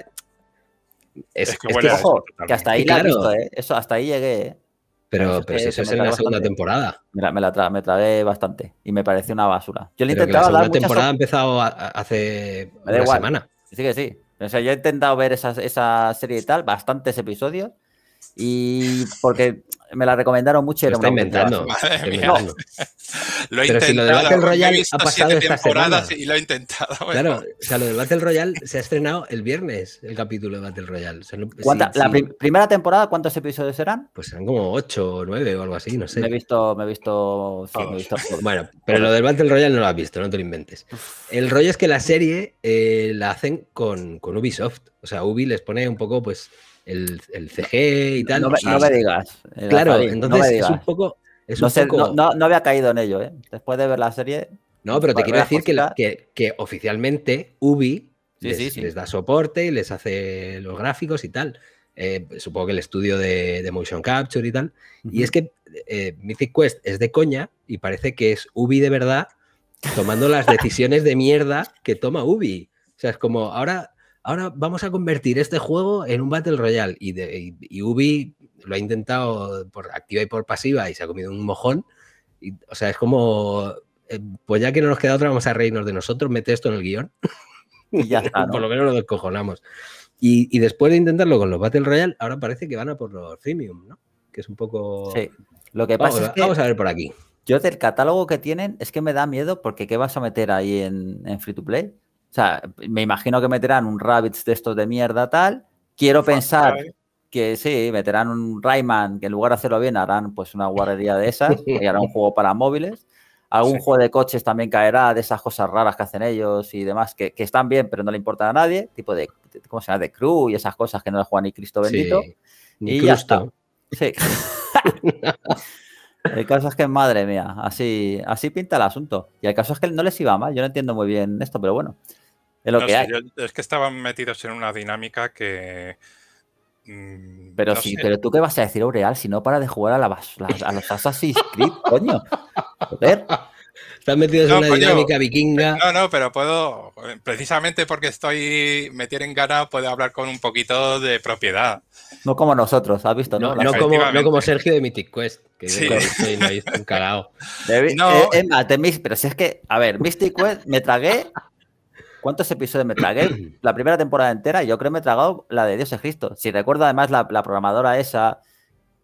es, es que, es que, hasta ahí visto, ¿eh? Eso, hasta ahí llegué. ¿eh? Pero, pero si eso es la segunda temporada. me la tra bastante y me pareció una basura. Yo le intentaba la segunda temporada ha empezado hace una semana. Sí que sí. O sea, yo he intentado ver esa, esa serie y tal, bastantes episodios, y porque me la recomendaron mucho. Lo está inventando. lo he Pero intentado. lo de Battle Royale ha pasado esta semana. Y lo he intentado. Claro, o sea, lo de Battle Royale se ha estrenado el viernes, el capítulo de Battle Royale. la primera temporada, ¿cuántos episodios serán? Pues serán como 8 o 9 o algo así, no sé. Me he visto... he visto, bueno, pero lo del Battle Royale no lo has visto, no te lo inventes. El rollo es que la serie eh, la hacen con, con Ubisoft. O sea, Ubi les pone un poco, pues el, CG y tal. No, me digas. Claro, entonces es un poco... no, había caído en ello, ¿eh? Después de ver la serie... No, pero te quiero decir que, que, oficialmente Ubi les, da soporte y les hace los gráficos y tal. Eh, supongo que el estudio de, motion capture y tal. Y es que eh, Mythic Quest es de coña y parece que es Ubi de verdad tomando las decisiones de mierda que toma Ubi. O sea, es como ahora ahora vamos a convertir este juego en un Battle Royale. Y, de, Ubi lo ha intentado por activa y por pasiva y se ha comido un mojón. Y, o sea, es como, eh, pues ya que no nos queda otra, vamos a reírnos de nosotros, mete esto en el guión. Y ya está, por lo menos lo descojonamos. Y, después de intentarlo con los Battle Royale, ahora parece que van a por los premium, ¿no? Que es un poco... Sí, lo que pasa vamos, es que... Vamos a ver por aquí. Yo del catálogo que tienen es que me da miedo porque ¿qué vas a meter ahí en free to play? O sea, me imagino que meterán un Rabbits de estos de mierda tal. Quiero pensar que sí, meterán un Rayman que en lugar de hacerlo bien harán pues una guardería de esas y harán un juego para móviles. Algún juego de coches también caerá de esas cosas raras que hacen ellos y demás, que, están bien, pero no le importa a nadie, tipo de, ¿cómo se llama? De crew y esas cosas que no le juega ni Cristo bendito. y ya está. Sí. el caso es que, madre mía, así, así pinta el asunto. Y el caso es que no les iba mal, yo no entiendo muy bien esto, pero bueno. Es que estaban metidos en una dinámica que. Mm, pero sí, pero tú qué vas a decir, Aureal, si no para de jugar a, la, a los Assassin's Creed, coño. Joder. Están metidos en una dinámica vikinga. No, no, pero puedo, precisamente porque estoy metido en ganas, puedo hablar con un poquito de propiedad. No como nosotros, ¿has visto? No, no, como, Sergio de Mystic Quest, que sí. yo estoy, un cagao. no. Eh, Emma, pero si es que, a ver, Mystic Quest me tragué ¿Cuántos episodios me tragué? La primera temporada entera, yo creo que me he tragado la de Dios es Cristo. Si recuerdo además la, programadora esa,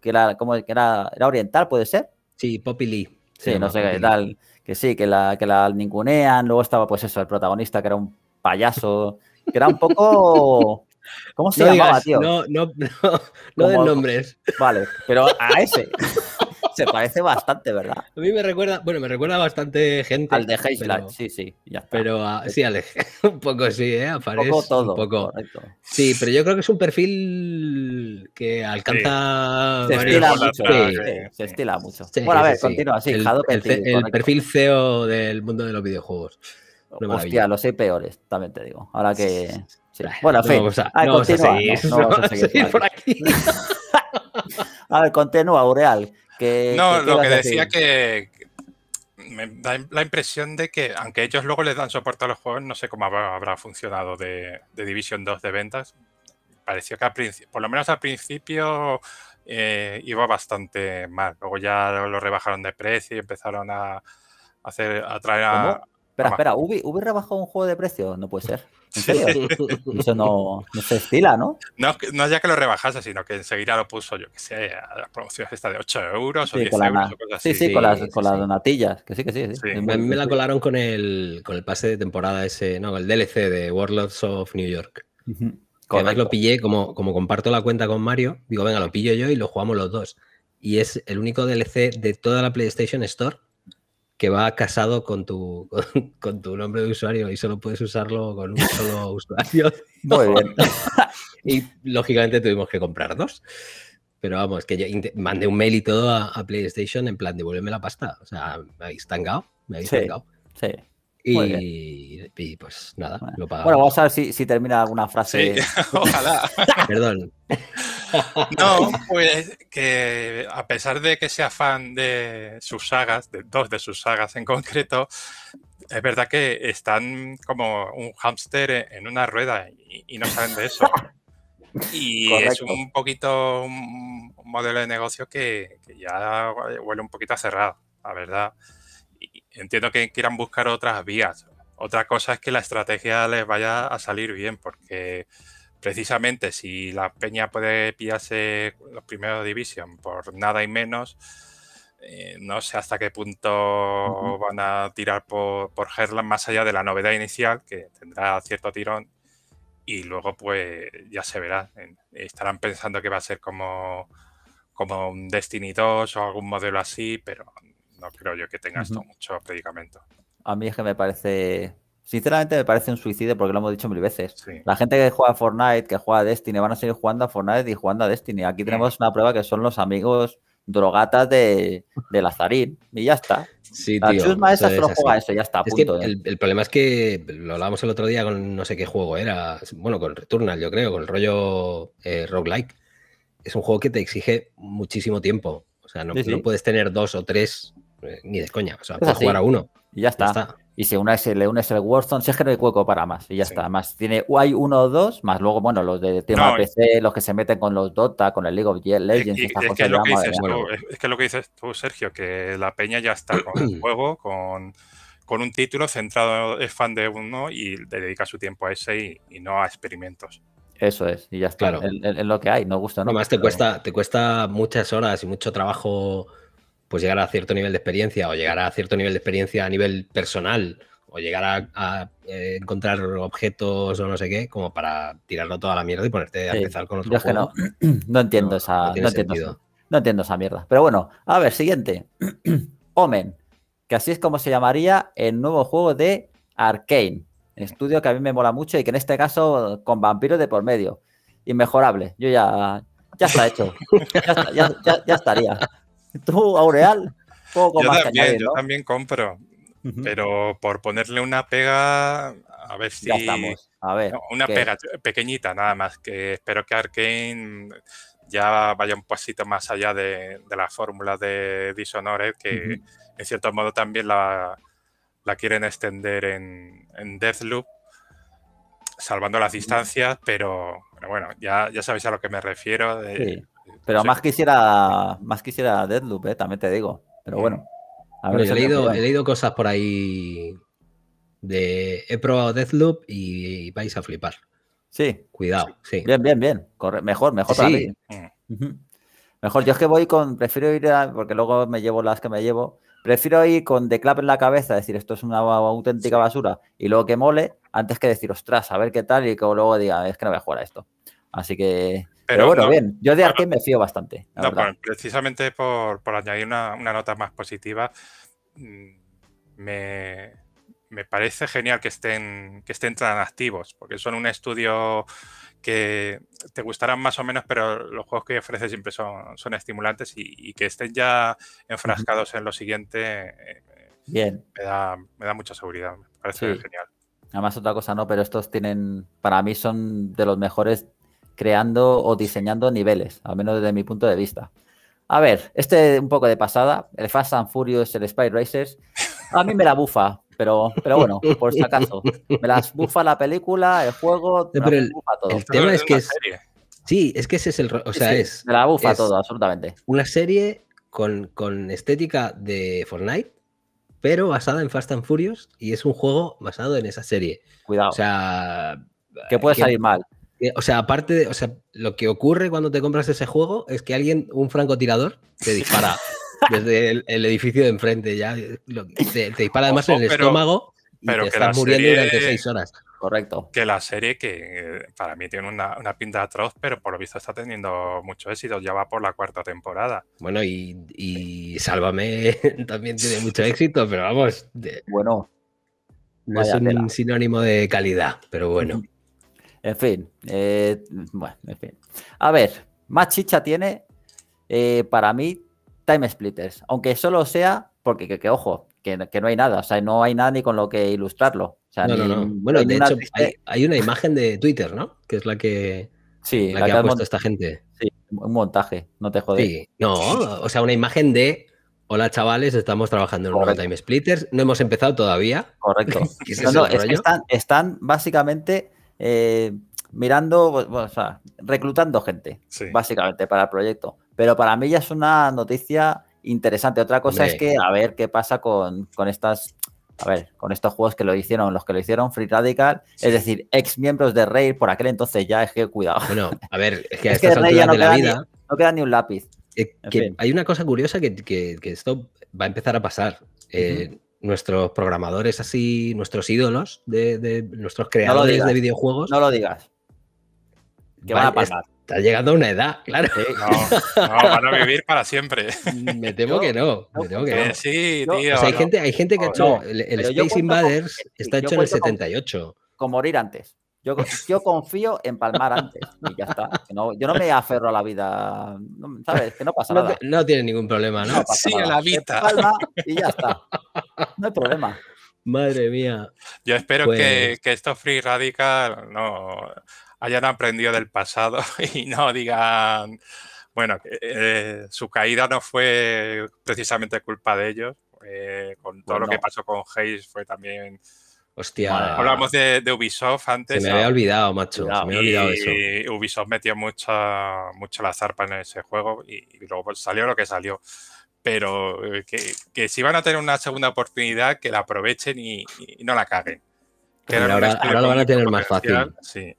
que era, como, que era, oriental, ¿puede ser? Sí, Poppy Lee. Sí, no sé qué tal. Que sí, que la, que la ningunean. Luego estaba, pues eso, el protagonista, que era un payaso, que era un poco. ¿Cómo se llamaba, tío? No, no, no, no de nombres. Vale, pero a ese. Se parece bastante, ¿verdad? A mí me recuerda, bueno, me recuerda bastante gente. Al de Hazelight, sí, sí. Ya Pero sí, Alex. un poco sí, ¿eh? Aparece un poco todo. Un poco. Sí, pero yo creo que es un perfil que alcanza. Se, estila mucho, se estila mucho. bueno, a ver, continúa. Sí, el, perfil CEO del mundo de los videojuegos. Hostia, los seis peores, también te digo. Ahora que. Bueno, no, a, no a seguir, a por aquí. a ver, continúa, Ureal no, lo que decía que me da la impresión de que, aunque ellos luego les dan soporte a los juegos, no sé cómo habrá funcionado de, de Division 2 de ventas. Pareció que al principio, por lo menos al principio eh, iba bastante mal. Luego ya lo rebajaron de precio y empezaron a hacer a traer a, Espera, espera, Ubi, rebajó un juego de precio, no puede ser. Eso no, se estila, ¿no? ¿no? es ya que lo rebajase, sino que enseguida lo puso, yo que sé, a las promociones esta de 8 euros o 10 euros o cosas así. Sí, sí, con las, donatillas, que sí, que sí. A mí me la colaron con el, con el pase de temporada ese, no, el DLC de Warlords of New York. Además lo pillé, como, como comparto la cuenta con Mario, digo, venga, lo pillo yo y lo jugamos los dos. Y es el único DLC de toda la PlayStation Store que va casado con tu, con, tu nombre de usuario y solo puedes usarlo con un solo usuario. Muy bien. y lógicamente tuvimos que comprar dos. Pero vamos, que yo mandé un mail y todo a, PlayStation en plan, devuélveme la pasta. O sea, me habéis tangado, me sí, Sí. Y, pues nada, lo pagamos. Bueno, vamos a ver si, termina alguna frase. ojalá. Perdón. No, pues que a pesar de que sea fan de sus sagas, de dos de sus sagas en concreto, es verdad que están como un hámster e-, en una rueda y, no saben de eso. Y es un poquito un modelo de negocio que, que ya huele un poquito a cerrado, la verdad entiendo que quieran buscar otras vías. Otra cosa es que la estrategia les vaya a salir bien, porque precisamente si la peña puede pillarse los primeros Division por nada y menos, eh, no sé hasta qué punto van a tirar por, por más allá de la novedad inicial, que tendrá cierto tirón, y luego pues ya se verá. Estarán pensando que va a ser como, como un Destiny 2 o algún modelo así, pero no creo yo que tenga mucho predicamento. A mí es que me parece sinceramente me parece un suicidio porque lo hemos dicho mil veces. La gente que juega a Fortnite, que juega a Destiny, van a seguir jugando a Fortnite y jugando a Destiny. Aquí tenemos una prueba que son los amigos drogatas de, Lazarín y ya está. la chusma esa solo es juega eso, ya está. ¿eh? el, problema es que lo hablábamos el otro día con no sé qué juego era, bueno, con Returnal, yo creo, con el rollo eh, roguelike. Es un juego que te exige muchísimo tiempo. O sea, no puedes tener dos o tres eh, ni de coña. O sea, puedes jugar a uno. Y ya está. Y si una le unes el Warzone, si es que no hay hueco para más. Y ya está. Más tiene hay uno o dos, más luego, bueno, los de tema PC, los que se meten con los Dota, con el League of Legends. es, que es, lo que dices tú, Sergio, que la peña ya está con el juego, con un título centrado, es fan de uno y dedica su tiempo a ese y, no a experimentos. Eso es, y ya está. Claro. Es lo que hay, no gusta, ¿no? Además, te cuesta, te cuesta muchas horas y mucho trabajo pues llegar a cierto nivel de experiencia o llegar a cierto nivel de experiencia a nivel personal o llegar a, eh, encontrar objetos o no sé qué, como para tirarlo toda la mierda y ponerte a empezar con otro juego. no, entiendo esa... entiendo, esa mierda. Pero bueno, a ver, siguiente. Omen, que así es como se llamaría el nuevo juego de Arkane. Estudio que a mí me mola mucho y que en este caso con vampiros de por medio. Inmejorable. Yo ya, ya está hecho. ya estaría. Tú, Aureal, poco yo más también, Yo también compro, pero por ponerle una pega, a ver si... A una pega pequeñita nada más, que espero que Arkane ya vaya un pasito más allá de, la fórmula de Dishonored, que en cierto modo también la, quieren extender en, en Deathloop, salvando las distancias, pero, bueno, ya, ya sabéis a lo que me refiero. De, pero más quisiera más quisiera Deadloop, ¿eh? también te digo. Pero eh, bueno. he, leído, cosas por ahí de he probado Deathloop y vais a flipar. Sí. Cuidado, sí. Bien, bien, bien. mejor, mejor mm. Mejor, yo es que voy con, prefiero ir a, porque luego me llevo las que me llevo, prefiero ir con The Clap en la cabeza, decir esto es una auténtica basura y luego que mole, antes que decir, ostras, a ver qué tal y que luego diga, es que no voy a jugar esto. Así que pero, bueno, bien, yo de bueno, me fío bastante. precisamente por, añadir una, nota más positiva, mm, me, parece genial que estén, que estén tan activos, porque son un estudio que te gustarán más o menos, pero los juegos que ofrece siempre son, son estimulantes y, que estén ya enfrascados en lo siguiente eh, bien. Me, da, me da mucha seguridad, me parece genial. Además, otra cosa no, pero estos tienen, para mí son de los mejores creando o diseñando niveles, al menos desde mi punto de vista. A ver, este un poco de pasada, el Fast and Furious, el Spy Racers, a mí me la bufa, pero, pero bueno, por si acaso, me las bufa la película, el juego, me todo. tema es que sí, es que ese es el, sea, es me la bufa todo, absolutamente. Una serie con, estética de Fortnite, pero basada en Fast and Furious y es un juego basado en esa serie. Cuidado. O sea, que puede salir mal o sea, aparte o sea, lo que ocurre cuando te compras ese juego es que alguien, un francotirador, te dispara desde el, edificio de enfrente, ya te, dispara además en el estómago y te estás muriendo durante seis horas. Correcto. Que la serie que eh, para mí tiene una, pinta atroz, pero por lo visto está teniendo mucho éxito, ya va por la cuarta temporada. Bueno, y, Sálvame también tiene mucho éxito, pero vamos. bueno. No es un sinónimo de calidad, pero bueno. En fin, eh, bueno, en fin. A ver, más chicha tiene eh, para mí Time Splitters, aunque solo sea porque, que, ojo, que, no hay nada, o sea, no hay nada ni con lo que ilustrarlo. no, no, no. Bueno, de hecho, hay, una imagen de Twitter, ¿no? Que es la que, sí, la que ha puesto esta gente. Sí, un montaje, no te jodas. Sí. No, o sea, una imagen de Hola chavales, estamos trabajando en un nuevo Time Splitters. No hemos empezado todavía. Correcto. no, están, están, básicamente eh, mirando, o sea, reclutando gente, básicamente, para el proyecto. Pero para mí ya es una noticia interesante. Otra cosa es que a ver qué pasa con, estas. A ver, con estos juegos que lo hicieron, los que lo hicieron Free Radical, es decir, ex miembros de Rey por aquel entonces ya es que cuidado. Bueno, a ver, es que a no queda ni un lápiz. Eh, hay una cosa curiosa que, esto va a empezar a pasar nuestros programadores así, nuestros ídolos, de, nuestros creadores de videojuegos. No lo digas. ¿Qué van a pasar. Está llegando a una edad, claro. no, van a vivir para siempre. Me temo que no. Me temo que Sí, hay, gente, hay gente que ha hecho. el, Space Invaders está hecho en el 78. con morir antes. Yo, confío en palmar antes y ya está. yo no me aferro a la vida, ¿sabes? Que no pasa nada. No tiene ningún problema, ¿no? sí, la vida y ya está. No hay problema. Madre mía. Yo espero pues que, que estos free radical no hayan aprendido del pasado y no digan, bueno, eh, su caída no fue precisamente culpa de ellos. Eh, con todo pues lo que pasó con Hayes fue también Hostia. hablamos de, Ubisoft antes. Se me había olvidado, macho. Se me había olvidado eso. Ubisoft metió mucha, mucha la zarpa en ese juego y, luego salió lo que salió. Pero eh, que, si van a tener una segunda oportunidad, que la aprovechen y, no la caguen. Que ahora, lo van a tener más fácil. Sí.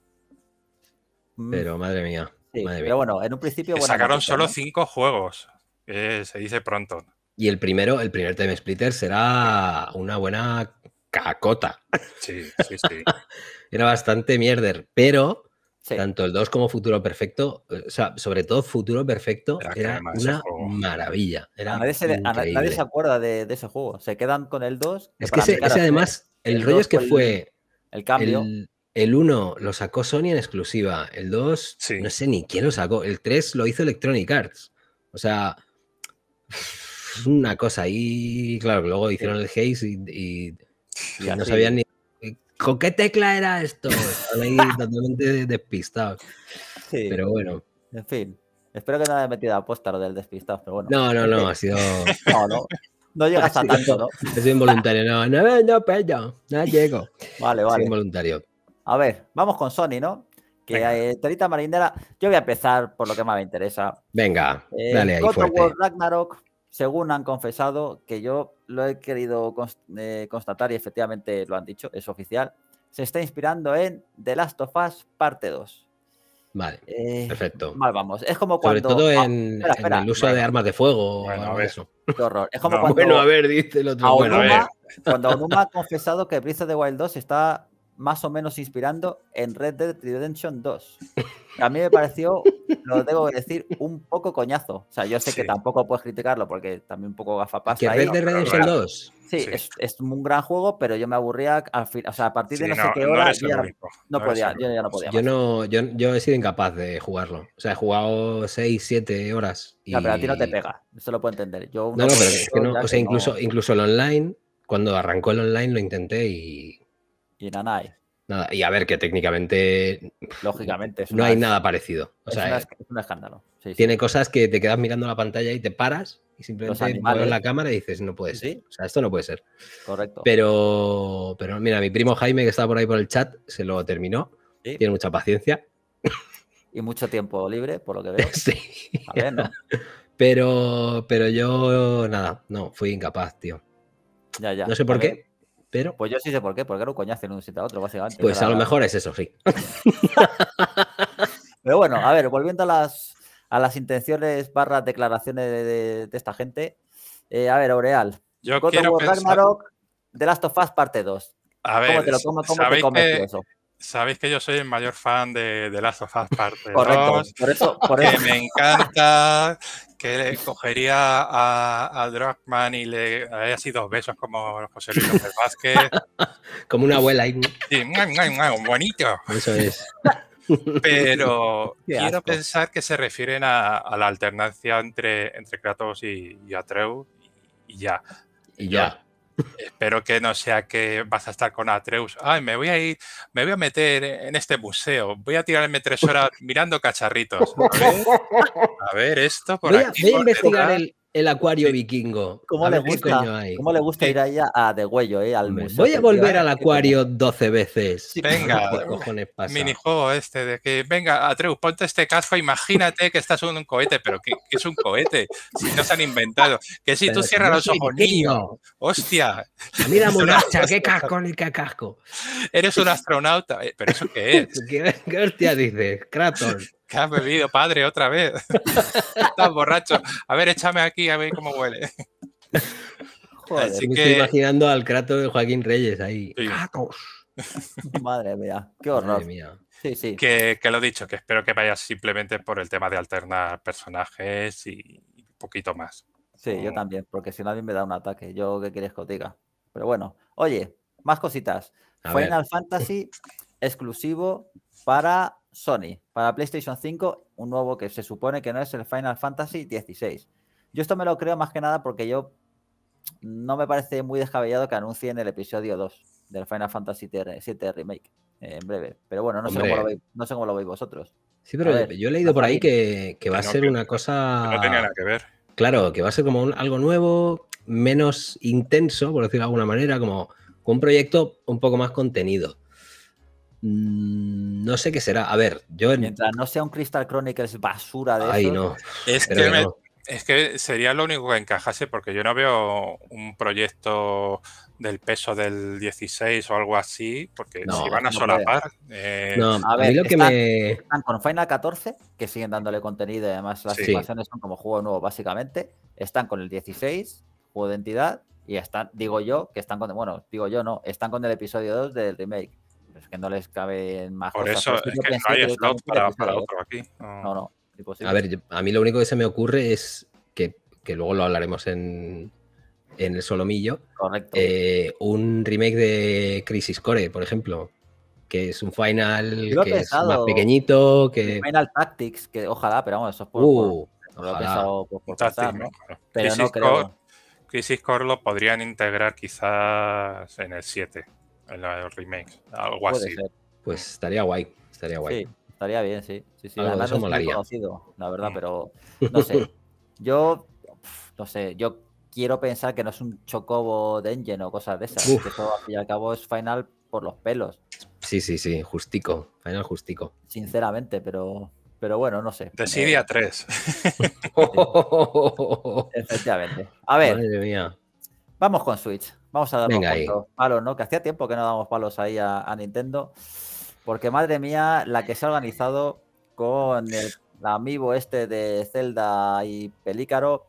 Mm. Pero madre mía. pero bueno, en un principio. sacaron solo cinco juegos. Eh, se dice pronto. Y el primero, el primer Time Splitter será una buena cacota. Sí, sí, sí. Era bastante mierder, pero tanto el 2 como Futuro Perfecto, eh, o sea, sobre todo Futuro Perfecto, era, una maravilla. nadie, se, acuerda de, ese juego, se quedan con el 2. es que además, el, rollo es que fue... El, cambio. El, 1 lo sacó Sony en exclusiva. El 2, no sé ni quién lo sacó. El 3 lo hizo Electronic Arts. O sea, una cosa. Y claro, luego hicieron el Haze y ya no sabían ni con qué tecla era esto. Estaba ahí totalmente despistado. Sí. Pero bueno. En fin. Espero que no haya metido a póster lo del despistado, pero bueno. No, no, no, ha sido. No, no. No llegas a tanto, ¿no? Es involuntario, no. No, no, pero pues, no llego. Vale, vale. Es involuntario. A ver, vamos con Sony, ¿no? Que eh, Marindera... Yo voy a empezar por lo que más me interesa. Venga, eh, dale ahí fuerte. Ragnarok, según han confesado, que yo lo he querido eh, constatar y efectivamente lo han dicho, es oficial. Se está inspirando en The Last of Us Parte 2. Vale, eh, perfecto. vamos. Es como cuando. Sobre todo ah, en, el uso de armas de fuego. Bueno, a Eso. Es como ah, cuando. Bueno, a ver, dice el otro. a ver. Cuando Onuma ha confesado que Breath of the Wild 2 está más o menos inspirando en Red Dead Redemption 2 a mí me pareció, lo tengo que decir, un poco coñazo. O sea, yo sé que tampoco puedes criticarlo porque también un poco gafapasta. Que Red Dead Redemption 2. Sí, Es, es, un gran juego, pero yo me aburría o sea, a partir de no, sé qué hora no, ya, no podía, yo ya no podía. Yo, no, yo, he sido incapaz de jugarlo. O sea, he jugado 6, 7 horas. pero a ti no te pega, eso lo puedo entender. Yo no, no, pero es que no, o sea, incluso, incluso el online, cuando arrancó el online lo intenté y... Y nada, y a ver que técnicamente. Lógicamente. no hay nada parecido. es, eh, un escándalo. tiene cosas que te quedas mirando la pantalla y te paras y simplemente mueves la cámara y dices, no puede ser. O sea, esto no puede ser. Correcto. Pero, pero mira, mi primo Jaime, que estaba por ahí por el chat, se lo terminó. Tiene mucha paciencia. Y mucho tiempo libre, por lo que veo. pero, pero yo, nada, no, fui incapaz, tío. Ya, ya. No sé por qué, pero... Pues yo sí sé por qué, porque era un coñazo en un sitio a otro, básicamente. Pues a lo mejor es eso, sí. Pero bueno, a ver, volviendo a las, a las intenciones barra declaraciones de, esta gente. Eh, a ver, Aureal. Yo quiero pensar... Ragnarok, The Last of Us parte 2. A ver, ¿Cómo te lo tomo, cómo te eso? sabéis que yo soy el mayor fan de, de Last of Us parte Correcto, por eso, por eso. que me encanta, que le cogería a, a y le haya así dos besos como José Luis del Vázquez. Como una abuela Sí, Sí, bonito. Eso es. Pero quiero pensar que se refieren a, la alternancia entre, entre Kratos y, Atreus y, y ya. Y ya. Espero que no sea que vas a estar con Atreus. Ay, me voy a ir, me voy a meter en este museo. Voy a tirarme tres horas mirando cacharritos. A ver, esto por voy a investigar el, el acuario vikingo. ¿Cómo le, gusta, ir allá a de huello, eh, al Voy a volver al acuario 12 veces. Venga, minijuego este de que, venga, Atreus, ponte este casco, imagínate que estás en un cohete, pero que, es un cohete? Si no se han inventado. Que si tú cierras los ojos, niño. Hostia. Mira, monacha, qué casco, ni qué casco. Eres un astronauta. Eh, ¿Pero eso qué es? ¿Qué, qué hostia dices? Kratos. ¿Qué has bebido, padre, otra vez? Estás borracho. A ver, échame aquí a ver cómo huele. Joder, me estoy imaginando al crato de Joaquín Reyes ahí. Sí. Madre mía, qué horror. Madre Sí, sí. Que, lo he dicho, que espero que vayas simplemente por el tema de alternar personajes y un poquito más. Sí, yo también, porque si nadie me da un ataque, yo qué quieres que os diga. Pero bueno, oye, más cositas. Final Fantasy exclusivo para Sony para PlayStation 5, un nuevo que se supone que no es el Final Fantasy XVI. Yo esto me lo creo más que nada porque yo no me parece muy descabellado que anuncien en el episodio 2 del Final Fantasy 7 Remake en breve. Pero bueno, no sé, cómo lo veis, no vosotros. Sí, pero yo he leído por ahí que, va a ser una cosa. no tenía nada que ver. Claro, que va a ser como algo nuevo, menos intenso, por decirlo de alguna manera, como un proyecto un poco más contenido. Mm, no sé qué será. A ver, yo. En... Mientras no sea un Crystal Chronicles basura de. Ay, no. Es que, sería lo único que encajase, porque yo no veo un proyecto del peso del 16 o algo así, porque no, si van a solapar. Eh, a ver, están, con Final 14, que siguen dándole contenido, y además las son como juego nuevo, básicamente. Están con el 16, juego de entidad, y están, digo yo, que están con. Bueno, digo yo no, están con el episodio 2 del remake que no les cabe más. Por eso es, que no hay slot para, ¿eh? otro aquí. No, no. a ver, a mí lo único que se me ocurre es que, que luego lo hablaremos en, en el Solomillo. Correcto. Eh, un remake de Crisis Core, por ejemplo. Que es un final que es más pequeñito. Que... Final Tactics, que ojalá, pero vamos, eso es por. Uh, por, por Pero no creo. Crisis Core lo podrían integrar quizás en el 7 en los remake, algo así. Pues estaría guay, estaría guay. Sí, estaría bien, sí. sí, sí. Además, no es conocido, la verdad, mm. pero no sé. Yo, no sé, yo quiero pensar que no es un chocobo de engine o cosas de esas. Que eso, al fin y al cabo, es final por los pelos. Sí, sí, sí, justico, final justico. Sinceramente, pero pero bueno, no sé. Decidia 3. Eh, A ver. Vamos con Switch. Vamos a dar palos, ¿no? Que hacía tiempo que no damos palos ahí a, Nintendo. Porque madre mía, la que se ha organizado con el, amigo este de Zelda y Pelícaro,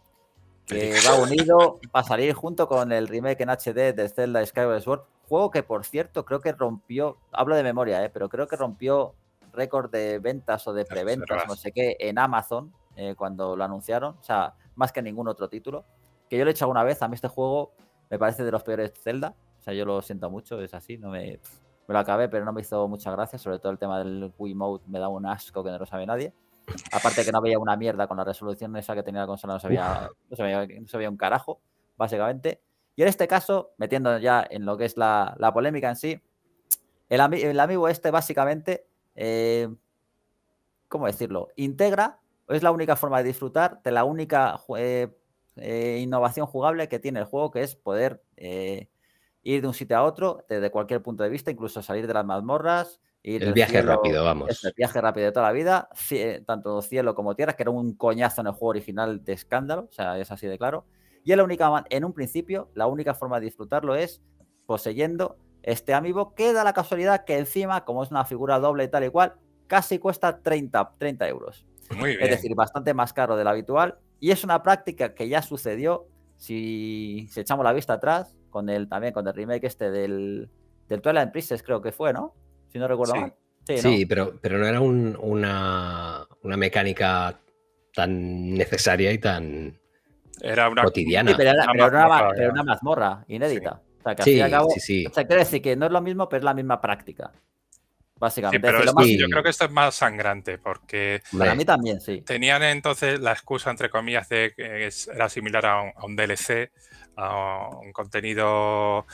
que va unido, va a salir junto con el remake en HD de Zelda y Skyward Sword. Juego que, por cierto, creo que rompió, hablo de memoria, ¿eh? pero creo que rompió récord de ventas o de preventas, no sé qué, en Amazon eh, cuando lo anunciaron. O sea, más que ningún otro título. Que yo le he hecho alguna vez, a mí este juego me parece de los peores Zelda. O sea, yo lo siento mucho, es así. No me, lo acabé, pero no me hizo mucha gracia. Sobre todo el tema del Wii Mode me da un asco que no lo sabe nadie. Aparte que no veía una mierda con la resolución esa que tenía la consola, no sabía, no un carajo, básicamente. Y en este caso, metiendo ya en lo que es la, polémica en sí, el, amigo este básicamente, eh, ¿cómo decirlo? Integra, es la única forma de disfrutar de la única eh, innovación jugable que tiene el juego, que es poder eh, ir de un sitio a otro desde cualquier punto de vista, incluso salir de las mazmorras. el viaje rápido, vamos. el viaje rápido de toda la vida, tanto cielo como tierra, que era un coñazo en el juego original de escándalo, o sea, es así de claro. Y la única, en un principio, la única forma de disfrutarlo es poseyendo este amigo que da la casualidad que encima, como es una figura doble y tal y cual, casi cuesta 30, euros. Es decir, bastante más caro de lo habitual y es una práctica que ya sucedió, si, echamos la vista atrás, con el, también con el remake este del, del Twilight Princess, creo que fue, ¿no? Si no recuerdo sí. mal. Sí, pero, pero no era una, una mecánica tan necesaria y tan era una, cotidiana. pero, era, una, mazmorra, inédita. O sea, que sí, o sea, quiere decir que no es lo mismo, pero es la misma práctica básicamente. pero yo creo que esto es más sangrante, porque... Para mí también, sí. Tenían entonces la excusa, entre comillas, de que era similar a un, DLC, a un contenido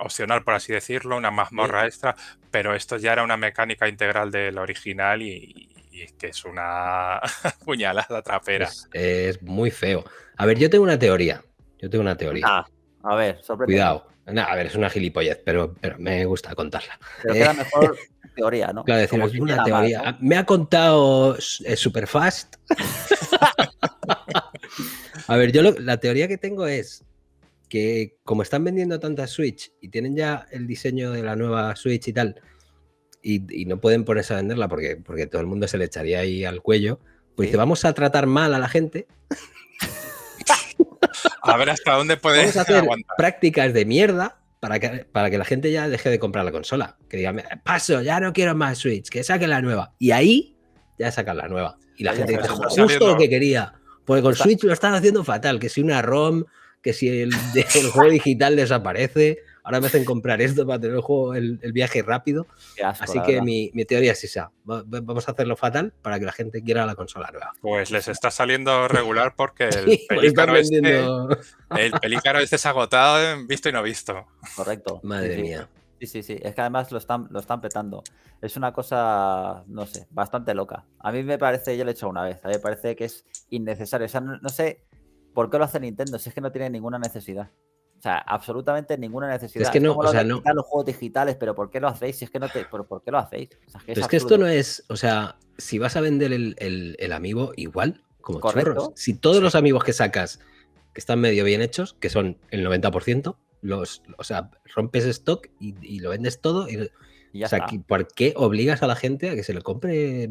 opcional, por así decirlo, una mazmorra extra, pero esto ya era una mecánica integral del original y, es que es una puñalada trapera. Es, muy feo. A ver, yo tengo una teoría. Yo tengo una teoría. Ah, a ver, Cuidado a ver, es una gilipollez, pero, pero me gusta contarla. Pero la eh, mejor teoría, ¿no? Claro, decimos una teoría. Me ha contado eh, Superfast. a ver, yo la teoría que tengo es que como están vendiendo tantas Switch y tienen ya el diseño de la nueva Switch y tal, y, no pueden ponerse a venderla porque, porque todo el mundo se le echaría ahí al cuello, pues dice, vamos a tratar mal a la gente a ver hasta dónde puedes hacer prácticas de mierda para que, para que la gente ya deje de comprar la consola. Que diga, paso, ya no quiero más Switch, que saquen la nueva. Y ahí ya sacan la nueva. Y la gente dice, justo lo que quería. Porque con Switch lo están haciendo fatal, que si una ROM, que si el juego digital desaparece, Ahora me hacen comprar esto para tener el, juego, el, viaje rápido. Así que mi, teoría es esa. vamos a hacerlo fatal para que la gente quiera la consola Pues les está saliendo regular porque pues este- el, pelícaro el es este agotado visto y no visto. Correcto. Madre mía. Sí, sí, sí. Es que además lo están, lo están petando. Es una cosa, no sé, bastante loca. A mí me parece, ya lo he hecho una vez, a mí me parece que es innecesario. O sea, no sé por qué lo hace Nintendo, si es que no tiene ninguna necesidad. O sea, absolutamente ninguna necesidad. Es que no, Los juegos digitales, pero ¿por qué lo hacéis? Si es que no te. ¿Por, qué lo hacéis? es, que, esto no es. O sea, si vas a vender el, el, amigo, igual, como Correcto. churros. Si todos los amigos que sacas, que están medio bien hechos, que son el 90%, los, o sea, rompes stock y, lo vendes todo. Y, ya o sea, está. ¿por qué obligas a la gente a que se lo compre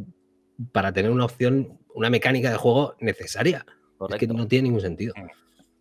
para tener una opción, una mecánica de juego necesaria? Es que no tiene ningún sentido. Mm.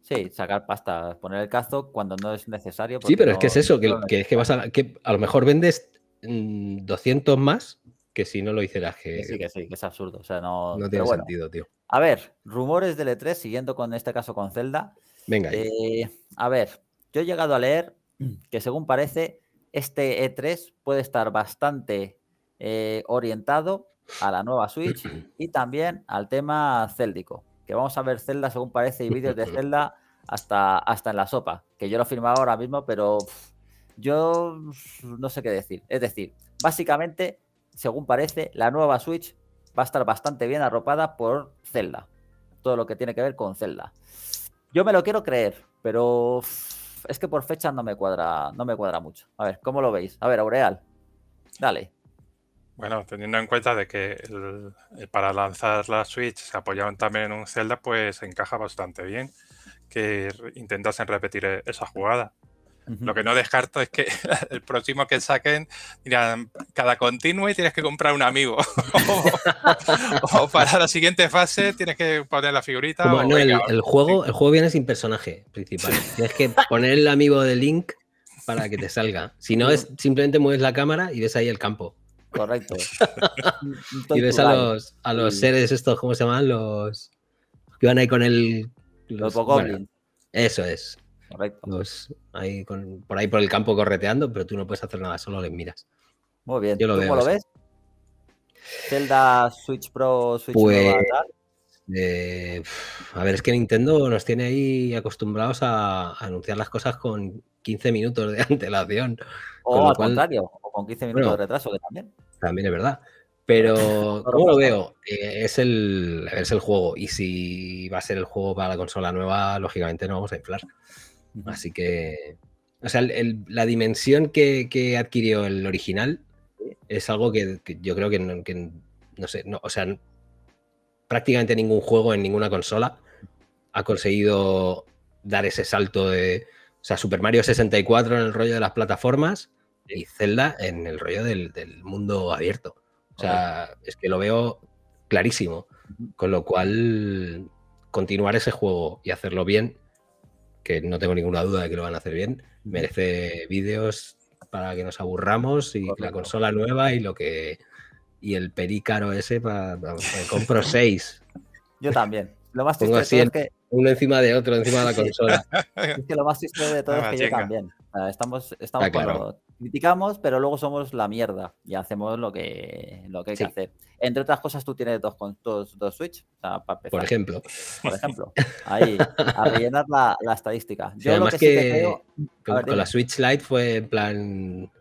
Sí, sacar pasta, poner el cazo cuando no es necesario. Sí, pero es que es eso, que, vas a, que a lo mejor vendes 200 mm, más que si no lo hicieras que... Sí, que sí, que es absurdo. O sea, no, tiene sentido, tío. A ver, rumores del E3, siguiendo con este caso con Zelda. Venga. Eh, a ver, yo he llegado a leer que según parece, este E3 puede estar bastante eh, orientado a la nueva Switch y también al tema céldico que vamos a ver Zelda, según parece, y vídeos de Zelda hasta, hasta en la sopa, que yo lo firmaba ahora mismo, pero yo no sé qué decir. Es decir, básicamente, según parece, la nueva Switch va a estar bastante bien arropada por Zelda. Todo lo que tiene que ver con Zelda. Yo me lo quiero creer, pero es que por fecha no me cuadra, no me cuadra mucho. A ver, ¿cómo lo veis? A ver, Aureal, dale. Bueno, teniendo en cuenta de que para lanzar la Switch se apoyaron también en un Zelda, pues encaja bastante bien que intentasen repetir e, esa jugada. Lo que no descarto es que el próximo que saquen dirán, cada continuo tienes que comprar un amigo. o, para la siguiente fase tienes que poner la figurita. Bueno, el, juego, el juego viene sin personaje principal. Tienes que poner el amigo de Link para que te salga. Si no, es simplemente mueves la cámara y ves ahí el campo correcto. y ves a los, a los seres estos, ¿cómo se llaman? Los que van ahí con el... Los, eso es. Correcto. por ahí por el campo correteando, pero tú no puedes hacer nada, solo les miras. Muy bien. ¿Cómo lo ves? Zelda Switch Pro, Switch pues, eh, a ver, es que Nintendo nos tiene ahí acostumbrados a, anunciar las cosas con 15 minutos de antelación. O al contrario, o con 15 minutos de retraso que también. También es verdad. Pero, como lo veo? Eh, es, el, juego. Y si va a ser el juego para la consola nueva, lógicamente no vamos a inflar. Así que. O sea, la dimensión que, que, adquirió el original es algo que, yo creo que no, sé. o sea, prácticamente ningún juego en ninguna consola ha conseguido dar ese salto de. O sea, Super Mario 64 en el rollo de las plataformas y Zelda en el rollo del, mundo abierto. O sea, es que lo veo clarísimo. Con lo cual, continuar ese juego y hacerlo bien, que no tengo ninguna duda de que lo van a hacer bien, merece vídeos para que nos aburramos y la consola nueva y lo que. Y el perícaro ese, para, compro seis. Yo también. Lo más triste es que. Uno encima de otro, encima de la consola. es que lo más triste de todo es que yo también. Estamos, estamos criticamos, pero luego somos la mierda y hacemos lo que, lo que hay que hacer. Entre otras cosas, tú tienes dos, dos, dos Switch. por ejemplo. Por ejemplo. Ahí, a rellenar la, estadística. Yo lo que, con, la Switch Lite fue en plan.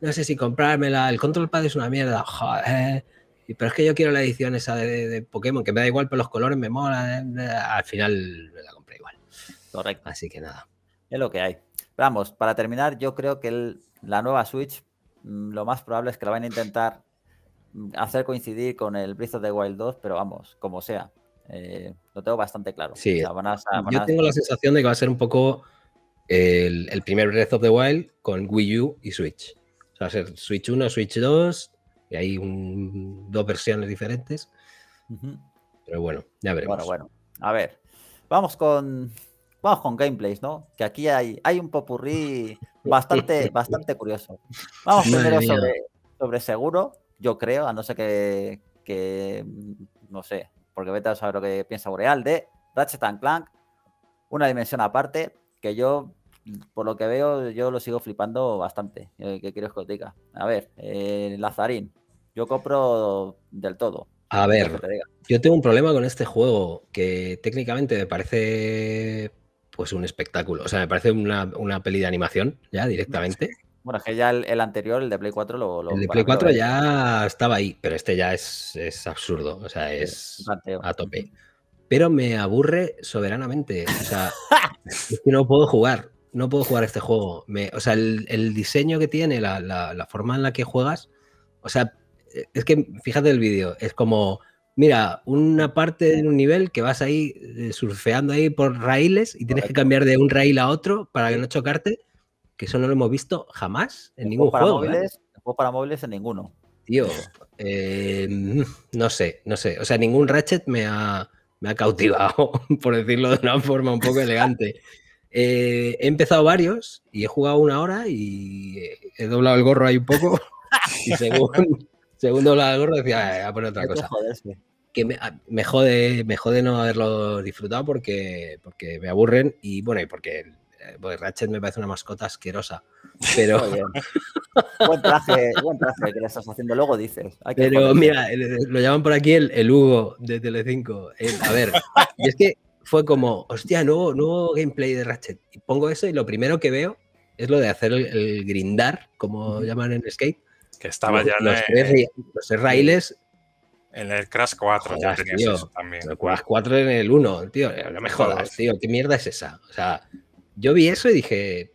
No sé si comprármela. El control pad es una mierda. Joder. Pero es que yo quiero la edición esa de, Pokémon, que me da igual, pero los colores me mola, eh, Al final me la compré igual. Correcto. Así que nada. Es lo que hay. vamos, para terminar, yo creo que el la nueva Switch, mm, lo más probable es que la van a intentar mm, hacer coincidir con el Breath of the Wild 2, pero vamos, como sea. Eh, lo tengo bastante claro. Sí, yo tengo la sensación de que va a ser un poco el, primer Breath of the Wild con Wii U y Switch. O sea, va a ser Switch 1, Switch 2, y hay dos versiones diferentes. Pero bueno, ya veremos. Bueno, bueno. A ver, vamos con, vamos con gameplays, ¿no? Que aquí hay, hay un popurrí Bastante, bastante curioso. Vamos primero sobre, sobre, seguro, yo creo, a no ser que, no sé, porque vete a saber lo que piensa Boreal de Ratchet and Clank, una dimensión aparte, que yo, por lo que veo, yo lo sigo flipando bastante. Eh, ¿Qué quiero que os diga? A ver, eh, Lazarín, yo compro del todo. A ver, yo tengo un problema con este juego que técnicamente me parece pues un espectáculo. O sea, me parece una, peli de animación ya directamente. Bueno, es que ya el, anterior, el de Play 4, lo. el de Play 4 ya estaba ahí, pero este ya es, es absurdo. O sea, es a tope. Pero me aburre soberanamente. O sea, es que no puedo jugar. No puedo jugar este juego. o sea, el, diseño que tiene, la, la, forma en la que juegas. O sea, e, es que fíjate el vídeo. Es como mira, una parte de un nivel que vas ahí eh, surfeando ahí por raíles y tienes que cambiar de un rail a otro para que no chocarte, que eso no lo hemos visto jamás en ningún juego. Para ¿eh? móviles, para móviles en ninguno. Tío, em, no sé, no sé. O sea, ningún Ratchet me ha, cautivado, por decirlo de una forma un poco elegante. Eh, he empezado varios y he jugado una hora y he doblado el gorro ahí un poco. Y según, Segundo la gorra decía, eh, a poner otra cosa. Que ah, me, jode, me no haberlo disfrutado porque, porque me aburren y bueno, y porque eh, Ratchet me parece una mascota asquerosa. Pero. buen traje, buen traje que le estás haciendo, luego dices. pero mira, lo llaman por aquí el, Hugo de Telecinco. a ver, es que fue como, hostia, nuevo, gameplay de Ratchet. Y pongo eso y lo primero que veo es lo de hacer el, grindar, como llaman en Skate que estaba ya los, en, los En el Crash 4 ya también. El Crash 4 en el 1, tío. No me jodas, tío. ¿Qué mierda es esa? O sea, yo vi eso y dije,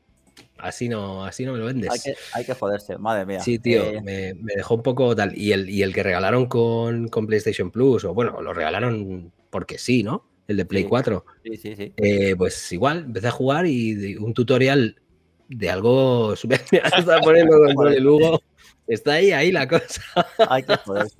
así no, así no me lo vendes. Hay que, joderse, madre mía. Sí, tío, eh, me, dejó un poco tal. Y el, y el que regalaron con, PlayStation Plus, o bueno, lo regalaron porque sí, ¿no? El de Play 4. Sí, sí, sí. Eh, pues igual, empecé a jugar y un tutorial de algo. poniendo Lugo. Está ahí, ahí la cosa. Ay, qué joderse.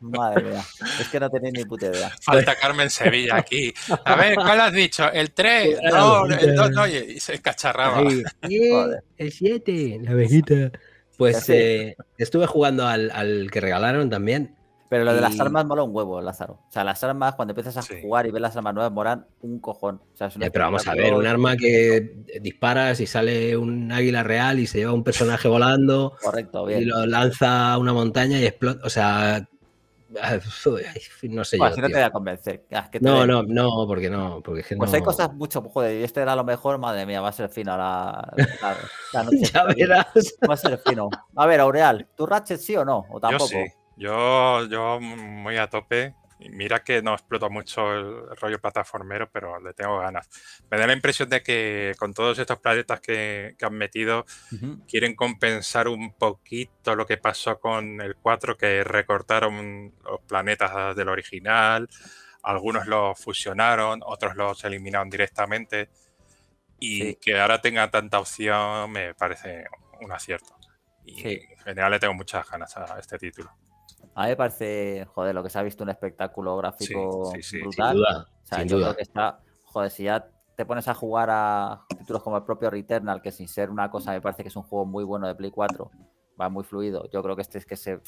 Madre mía. Es que no tenéis ni puta idea. Falta Carmen Sevilla aquí. A ver, ¿cuál has dicho? El 3, no, el 2, no, y se cacharraba. Eh, el 7, la abejita. Pues eh, estuve jugando al, que regalaron también. Pero lo de las armas mola un huevo, Lázaro. O sea, las armas, cuando empiezas a jugar y ves las armas nuevas, moran un cojón. O sea, pero vamos a ver, un arma que disparas y sale un águila real y se lleva un personaje volando. Correcto, bien. Y lo lanza a una montaña y explota. O sea, ah, no sé yo, Si no te voy a convencer. Ah, no, no, no, porque no. pues hay cosas mucho. Joder, y este era lo mejor, madre mía, va a ser fino la, ya verás. Va a ser fino. A ver, Aureal, ¿tu Ratchet sí o no? ¿O tampoco? sí. Yo, yo muy a tope. Mira que no exploto mucho el rollo plataformero, pero le tengo ganas. Me da la impresión de que con todos estos planetas que, han metido, quieren compensar un poquito lo que pasó con el 4, que recortaron los planetas del original, algunos los fusionaron, otros los eliminaron directamente. Y que ahora tenga tanta opción me parece un acierto. Y en general le tengo muchas ganas a este título. A mí me parece, joder, lo que se ha visto un espectáculo gráfico brutal. Sin o sea, yo que está, joder, si ya te pones a jugar a títulos como el propio Returnal, que sin ser una cosa me parece que es un juego muy bueno de Play 4, va muy fluido. Yo creo que este es que se,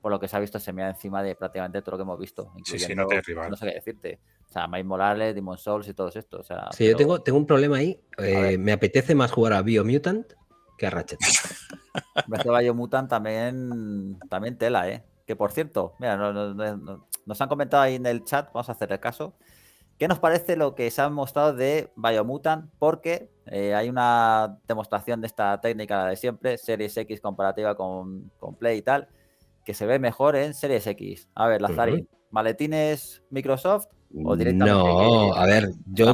por lo que se ha visto, se me ha encima de prácticamente todo lo que hemos visto. Sí, no, sé qué decirte. O sea, Mike Morales, Demon Souls y todos estos. O sí, yo tengo, tengo un problema ahí. Eh, me apetece más jugar a Biomutant que a Ratchet. Bio Mutant también, también tela, ¿eh? Que por cierto, mira, nos han comentado ahí en el chat, vamos a hacer el caso. ¿Qué nos parece lo que se ha mostrado de Biomutant? Porque eh, hay una demostración de esta técnica de siempre, Series X comparativa con, Play y tal, que se ve mejor en Series X. A ver, Lazari, ¿maletines Microsoft o directamente? No, a ver, yo.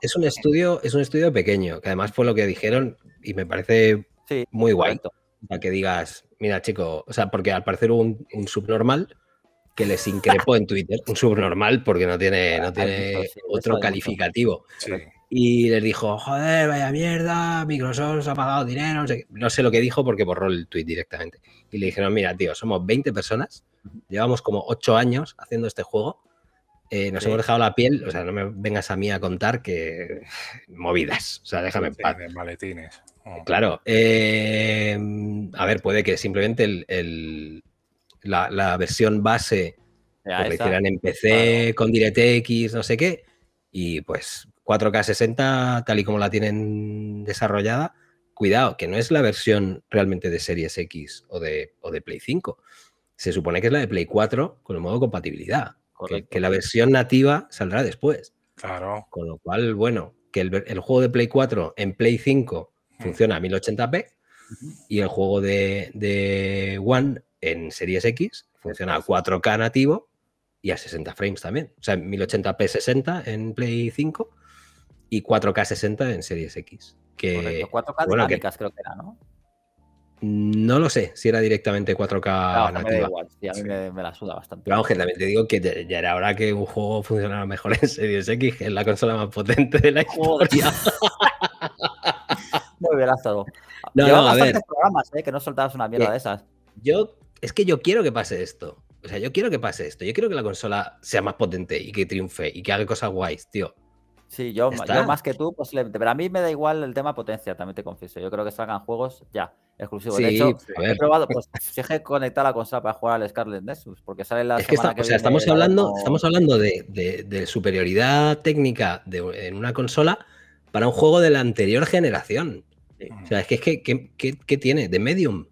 es, un estudio, es un estudio pequeño, que además fue lo que dijeron y me parece muy guay. Para que digas, mira, chico, o sea, porque al parecer hubo un, subnormal que les increpó en Twitter, un subnormal porque no tiene, no otro calificativo. Y les dijo, joder, vaya mierda, Microsoft ha pagado dinero, no sé, lo que dijo porque borró el tweet directamente. Y le dijeron, mira, tío, somos 20 personas, llevamos como 8 años haciendo este juego, eh, nos hemos dejado la piel, o sea, no me vengas a mí a contar que movidas, o sea, déjame en paz. Ah. Claro. Eh, a ver, puede que simplemente la, versión base ya, pues en PC, con DirectX, no sé qué, y pues 4K60, tal y como la tienen desarrollada, cuidado, que no es la versión realmente de Series X o de, de Play 5. Se supone que es la de Play 4 con el modo compatibilidad. Que, la versión nativa saldrá después. Claro. Con lo cual, bueno, que el, el juego de Play 4 en Play 5 funciona a 1080p y el juego de, One en Series X funciona a 4K nativo y a 60 frames también. O sea, 1080p 60 en Play 5 y 4K 60 en Series X. Que, Correcto, 4K bueno, que, creo que era, ¿no? No lo sé si era directamente 4K nativo. a mí me, la suda bastante. Pero también te digo que ya, era hora que un juego funcionara mejor en Series X, que es la consola más potente de la historia. muy No, ver. Eh, que no soltabas una mierda de esas. Yo, es que yo quiero que pase esto. O sea, yo quiero que pase esto. Yo quiero que la consola sea más potente y que triunfe y que haga cosas guays, tío. Sí, yo, más que tú, posiblemente. Pero a mí me da igual el tema potencia, también te confieso. Yo creo que salgan juegos ya exclusivos. de hecho, he probado, pues si es que conectar la consola para jugar al Scarlet Nexus, porque sale la. semana que, o sea, estamos hablando, estamos hablando de, superioridad técnica en una consola para un juego de la anterior generación. O sea, es que, es que, qué tiene? De Medium.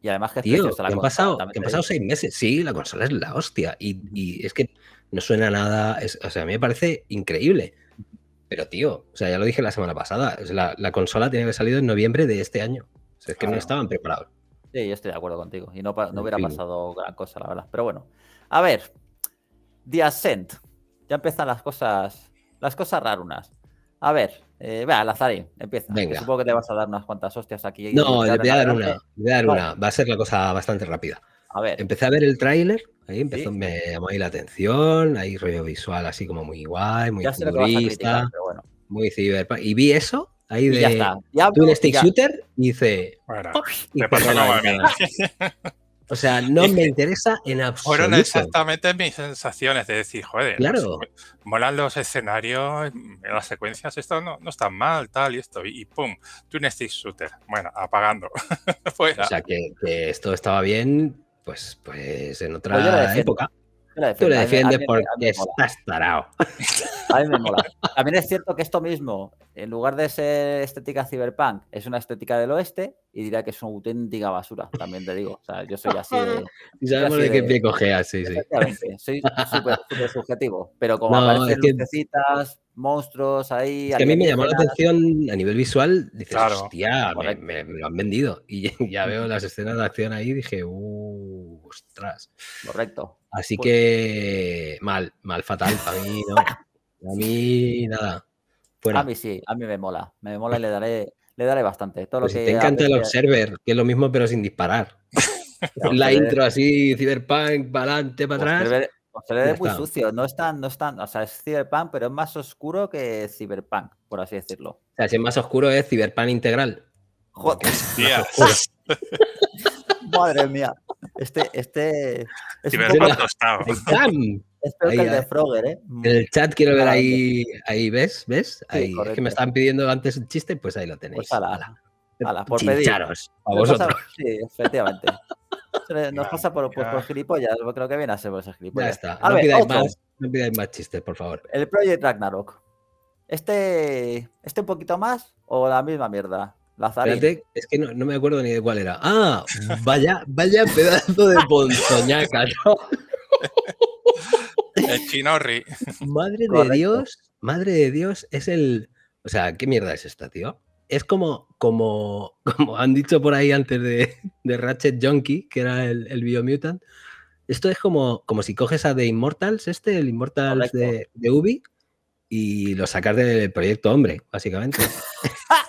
Y además que, Tío, que, han, pasado, pasado seis meses. Sí, la consola es la hostia. Y, es que no suena nada. o sea, a mí me parece increíble. Pero, tío, o sea, ya lo dije la semana pasada, la, consola tiene que haber salido en noviembre de este año. O sea, es que no estaban preparados. Sí, yo estoy de acuerdo contigo. Y no, no hubiera pasado gran cosa, la verdad. Pero bueno. A ver. The Ascent. Ya empiezan las cosas. Las cosas rarunas. A ver. Eh, vea, Lazarín, empieza. Supongo que te vas a dar unas cuantas hostias aquí. No, le voy a dar una. Voy a dar una. Va a ser la cosa bastante rápida. A ver. Empecé a ver el tráiler, ahí empezó, a me llamó ahí la atención, ahí rollo visual así como muy guay, muy futurista, muy ciber, Y vi eso, ahí de ya está. Stick Shooter, y dice... Bueno, o sea, no me interesa en absoluto. Fueron exactamente mis sensaciones de decir, joder, molan los escenarios, las secuencias, esto no, no está mal, tal y esto, y, pum, Twin Stick Shooter, bueno, apagando. O sea, que, que, esto estaba bien, pues, pues en otra época. Tú le defiendes porque estás tarado. A mí me mola. También es cierto que esto mismo, en lugar de ser estética cyberpunk, es una estética del oeste y dirá que es una auténtica basura, también te digo. O sea, yo soy así de... sabemos de qué pie sí, sí. Soy súper subjetivo, pero como aparecen lucecitas, monstruos ahí... que a mí me llamó la atención a nivel visual, dices, hostia, me, me, lo han vendido. Y ya veo las escenas de acción ahí y dije, uh ostras. Correcto. Así pues que mal, mal, fatal. Para mí no. A mí nada. A mí sí, a mí me mola. Me mola y le daré, le daré bastante. Pues te encanta el Observer, que es lo mismo pero sin disparar. la intro así, Cyberpunk, para adelante, para atrás. es muy sucio, no es, no es o sea, es Cyberpunk, pero es más oscuro que Cyberpunk, por así decirlo. O sea, si es más oscuro es Cyberpunk integral. Joder. Madre mía. Este, este. Es el de Frogger, ¿eh? En el chat quiero ver ahí, ahí ¿ves? ¿Ves? ahí, que me están pidiendo antes un chiste, pues ahí lo pues tenéis. Pues por Chincharos, A vosotros. sí, efectivamente. Nos pasa por, pues, por, gilipollas, pues, creo que viene a ser por esas gilipollas. Ya está, no, pidáis más, chistes, por favor. El Project Ragnarok. Este, este un poquito más o la misma mierda es que no, me acuerdo ni de cuál era. Ah, vaya, vaya pedazo de ponzoñaca, ¿no? El chinorri. Madre de Dios, madre de Dios, es el. O sea, ¿qué mierda es esta, tío? Es como, como, como han dicho por ahí antes de, Ratchet Junkie, que era el, el Biomutant. Esto es como, como si coges a The Immortals, este, el Immortals de, de, Ubi, y lo sacas del proyecto hombre, básicamente.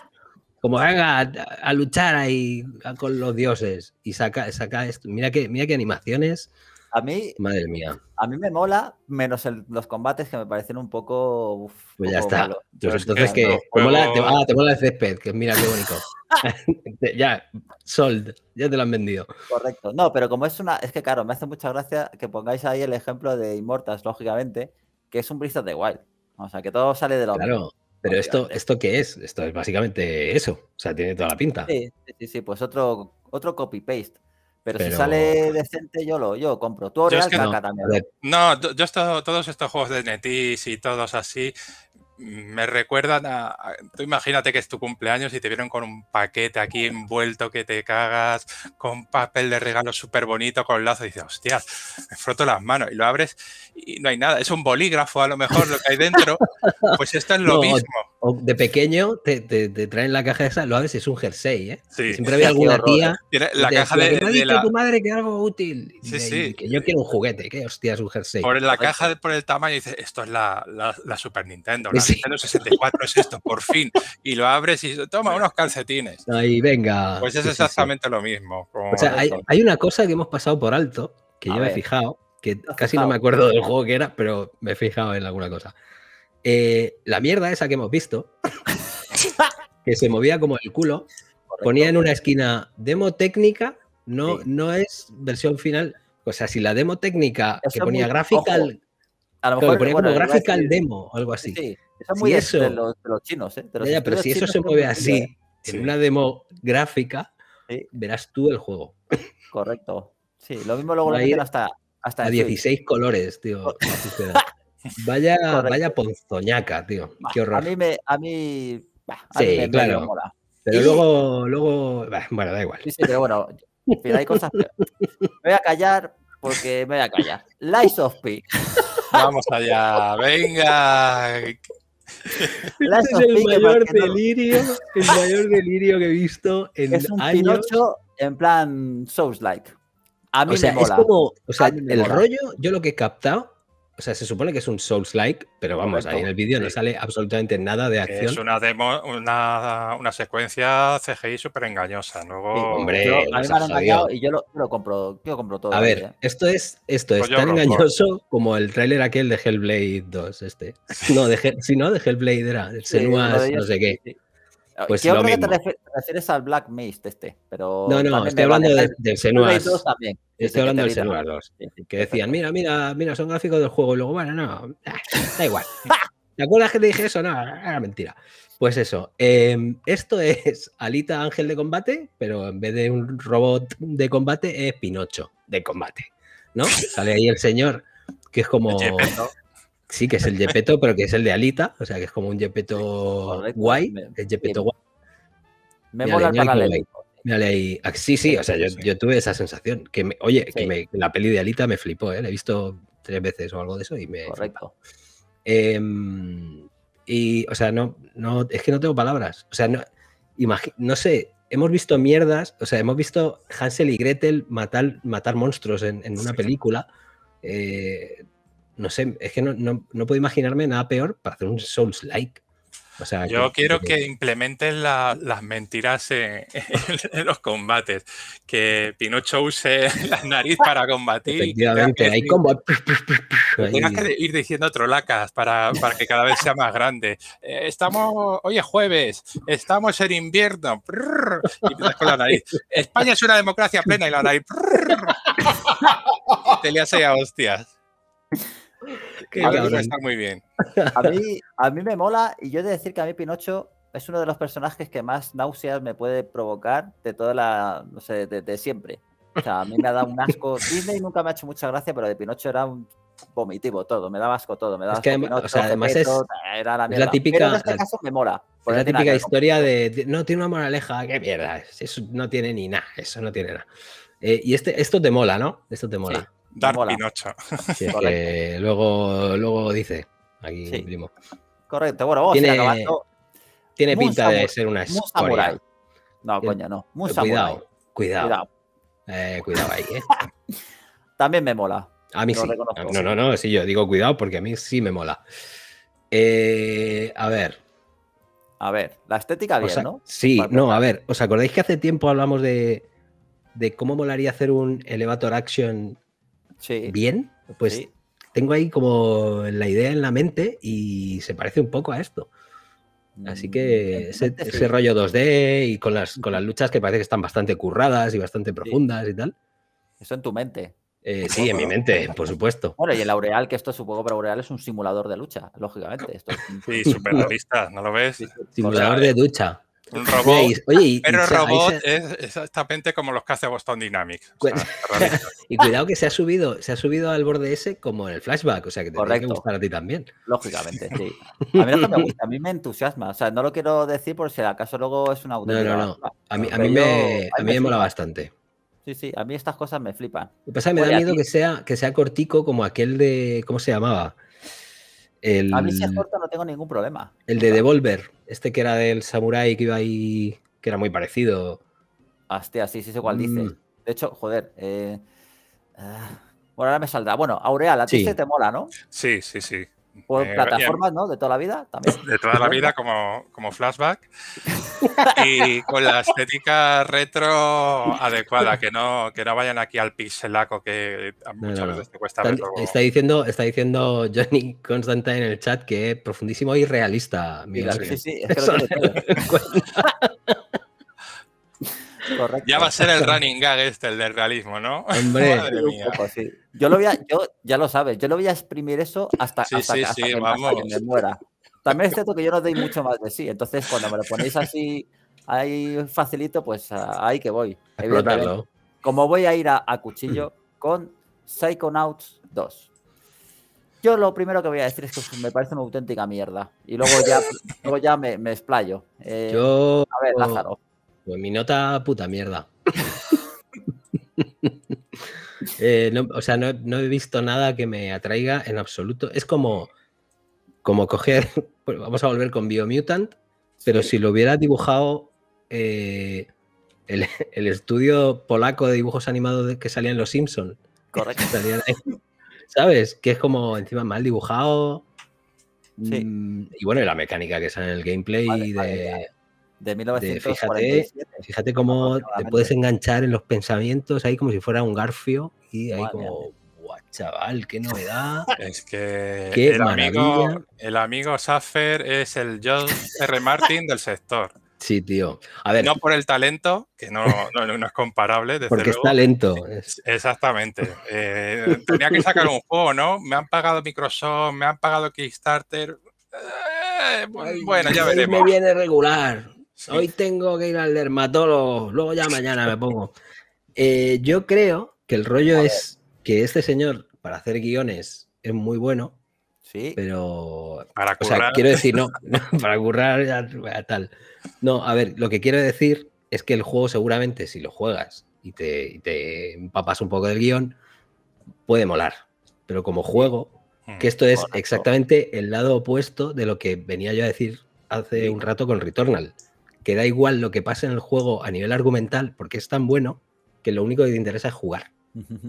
Como venga a, luchar ahí con los dioses y saca, saca esto. Mira que, mira qué animaciones. A mí, madre mía. A mí me mola, menos los combates que me parecen un poco. pues ya está. Pues entonces, que te, mola, te, mola, el césped, que mira qué bonito. ya, sold, ya te lo han vendido. Correcto. No, pero como es una. Es que, claro, me hace mucha gracia que pongáis ahí el ejemplo de Immortals, lógicamente, que es un Breath de Wild. O sea, que todo sale de lo claro. Pero esto, ¿esto qué es? Esto es básicamente eso. O sea, tiene toda la pinta. Sí, sí, sí, pues otro, otro copy-paste. Pero, si sale decente, yo lo yo compro. Tú yo es no. yo todos estos juegos de Netis y todos así, me recuerdan a, Tú imagínate que es tu cumpleaños y te vieron con un paquete aquí envuelto que te cagas, con papel de regalo súper bonito, con lazo, y dices, hostias, me froto las manos y lo abres y no hay nada. Es un bolígrafo a lo mejor lo que hay dentro. Pues esto es lo mismo. O de pequeño te, traen la caja esa, lo abres, es un jersey, ¿eh? Siempre había alguna tía. la caja de, tu madre que algo útil. Sí, Que yo quiero un juguete, que hostia es un jersey. Por la caja, por el tamaño, dices, esto es la, Super Nintendo, la sí. Nintendo 64 es esto, por fin. Y lo abres y toma unos calcetines. Ahí, venga. Pues es exactamente lo mismo. o sea, hay, una cosa que hemos pasado por alto, que yo me he fijado, que casi no me acuerdo del juego que era, pero me he fijado en alguna cosa. Eh, la mierda esa que hemos visto, que se movía como el culo, ponía en una esquina demo técnica, no, no es versión final. O sea, si la demo técnica que ponía gráfica graphical. como graphical demo o algo así. Sí, eso de, los, chinos, ¿eh? pero si eso se mueve así, en una demo gráfica, verás tú el juego. Correcto. Sí, lo mismo luego lo hasta, hasta. 16 colores, tío. Vaya, vaya ponzoñaca, tío. Qué horror. A mí me. A mí, sí, claro. mola. Pero luego, luego. bueno, da igual. Sí, pero bueno. hay cosas Me voy a callar porque me voy a callar. Lies of P. Vamos allá, venga. este es el mayor delirio, el mayor delirio que he visto en es un años. en plan Souls like. A mí me mola. o sea, el rollo, yo lo que he captado o sea, se supone que es un Souls-like, pero vamos, ahí en el vídeo no sale absolutamente nada de acción. Es una demo, una, una secuencia CGI súper engañosa. hombre, a mí me han engañado y yo lo, lo, compro, yo compro todo. A ver, ¿eh? esto es, esto tan engañoso como el tráiler aquel de Hellblade 2, este. No, de, si no, de Hellblade era, el no sé qué. Yo creo que te, al Black Mist este, pero... No, no, estoy hablando del de 2. estoy hablando del Senua 2. Que decían, mira, mira, mira, son gráficos del juego. Y luego, bueno, no, eh, da igual. ¿Te acuerdas que te dije eso? No, era mentira. Pues eso, em, esto es Alita Ángel de combate, pero en vez de un robot de combate es Pinocho de combate, ¿no? Sale ahí el señor, que es como sí, que es el jepeto pero que es el de Alita, o sea, que es como un Gepetto guay, Es guay. Me mola el Mírale ahí. Ah, sí, sí, o sea, yo, tuve esa sensación. Que oye, que la peli de Alita me flipó, ¿eh? La he visto tres veces o algo de eso y me. Correcto. Em, y, o sea, no, no, es que no tengo palabras. O sea, no, no sé, hemos visto mierdas, o sea, hemos visto Hansel y Gretel matar, matar monstruos en, una película. Eh, no sé, es que no, no, puedo imaginarme nada peor para hacer un Souls-like. O sea, Yo quiero que, implementen las mentiras en, los combates. Que Pinocho use la nariz para combatir. Efectivamente, que ir diciendo trolacas para, que cada vez sea más grande. Eh, estamos, hoy es jueves, estamos en invierno. y con la nariz. España es una democracia plena y la nariz. te le a hostias. Qué a mí, está muy bien. A mí, a mí me mola y yo he de decir que a mí Pinocho es uno de los personajes que más náuseas me puede provocar de toda la, no sé, de, siempre. O sea, a mí me ha dado un asco. Disney nunca me ha hecho mucha gracia, pero de Pinocho era un vomitivo todo, me daba asco todo, me es que, o sea, además es, eh, era la, es la, típica, en este me mola. Es la típica historia de, no tiene una moraleja, qué mierda, eso no tiene ni nada, eso no tiene nada. Eh, y este, esto te mola, ¿no? Esto te mola. Dar Pinocha. luego, luego dice aquí primo. Correcto, bueno, vos tiene, Tiene pinta de ser una escoria. No, coño, no. Moon cuidado, cuidado. Cuidado. Eh, cuidado ahí, ¿eh? También me mola. A mí sí. No, no, no, sí, yo digo cuidado porque a mí sí me mola. Eh, a ver. A ver, la estética de o ¿no? Sí, no, a ver, ¿os acordáis que hace tiempo hablamos de, de cómo molaría hacer un elevator action bien, pues tengo ahí como la idea en la mente y se parece un poco a esto. Así que mm, ese, rollo 2D y con las, con las luchas que parece que están bastante curradas y bastante profundas y tal. Eso en tu mente. Eh, sí, en mi mente, por supuesto. Bueno, y el Aureal, que esto supongo pero Aureal es un simulador de lucha, lógicamente. Sí, super realista, ¿no lo ves? Simulador de ducha. Un robot. pero robot es exactamente como los que hace Boston Dynamics. y cuidado que se ha subido, se ha subido al borde ese como en el flashback, o sea que te tiene que gustar a ti también. Lógicamente, sí. A mí, me entusiasma. O sea, no lo quiero decir por si acaso luego es una auténtica. No, no, no. A mí, me, mola bastante. Sí, sí, a mí estas cosas me flipan. Lo que pasa que me da miedo que sea, que sea cortico como aquel de. ¿Cómo se llamaba? a mí si es corto no tengo ningún problema. El de Devolver, este que era del Samurai que iba ahí, que era muy parecido. Hostia, sí, sí sé cuál mm. dice. De hecho, joder. Eh, ah, bueno, ahora me saldrá. Bueno, Aureal, la ti te mola, ¿no? Sí, sí, sí. Eh, plataformas, ¿no? De toda la vida también. De toda la vida como, como flashback. y con la estética retro adecuada, que no, que no vayan aquí al pixelaco que muchas veces te cuesta está, verlo. Está diciendo, está diciendo Johnny Constantine en el chat que es profundísimo y realista. Sí, sí, Ya va a ser el running gag este, el del realismo, ¿no? Hombre, Madre Yo lo voy a, yo, ya lo sabes, yo lo voy a exprimir eso hasta, que, me muera. También es cierto que yo no doy mucho más de sí, entonces cuando me lo ponéis así ahí facilito, pues ah, ahí que voy. Como voy a ir a, cuchillo con Psychonauts 2. Yo lo primero que voy a decir es que me parece una auténtica mierda. Y luego ya, ya me, explayo. Eh, a ver, Lázaro. Pues mi nota, puta mierda. Eh, o sea, no, he visto nada que me atraiga en absoluto. Es como, como coger, pues vamos a volver con Biomutant, pero si lo hubiera dibujado eh, el, estudio polaco de dibujos animados que salía en los Simpsons. Correcto. ¿Sabes? Que es como encima mal dibujado. Sí. Mm, y bueno, y la mecánica que sale en el gameplay de de fíjate, fíjate cómo te puedes enganchar en los pensamientos ahí como si fuera un garfio y ahí como, guau, chaval, qué novedad. Es que qué el, amigo, el, amigo, Safer es el John R. Martin del sector. Sí, tío. A ver. No por el talento, que no, no, es comparable. porque es talento. Exactamente. Eh, tenía que sacar un juego, ¿no? Me han pagado Microsoft, me han pagado Kickstarter. Eh, bueno, ya veremos. Me viene regular. Hoy tengo que ir al dermatólogo, luego ya mañana me pongo. Eh, yo creo que el rollo es que este señor, para hacer guiones, es muy bueno. Sí. Pero. Para currar. quiero decir, no, para currar, ya, tal. No, a ver, lo que quiero decir es que el juego, seguramente, si lo juegas y te, empapas un poco del guión, puede molar. Pero como juego, mm, que esto es exactamente el lado opuesto de lo que venía yo a decir hace un rato con Returnal que da igual lo que pase en el juego a nivel argumental, porque es tan bueno que lo único que te interesa es jugar.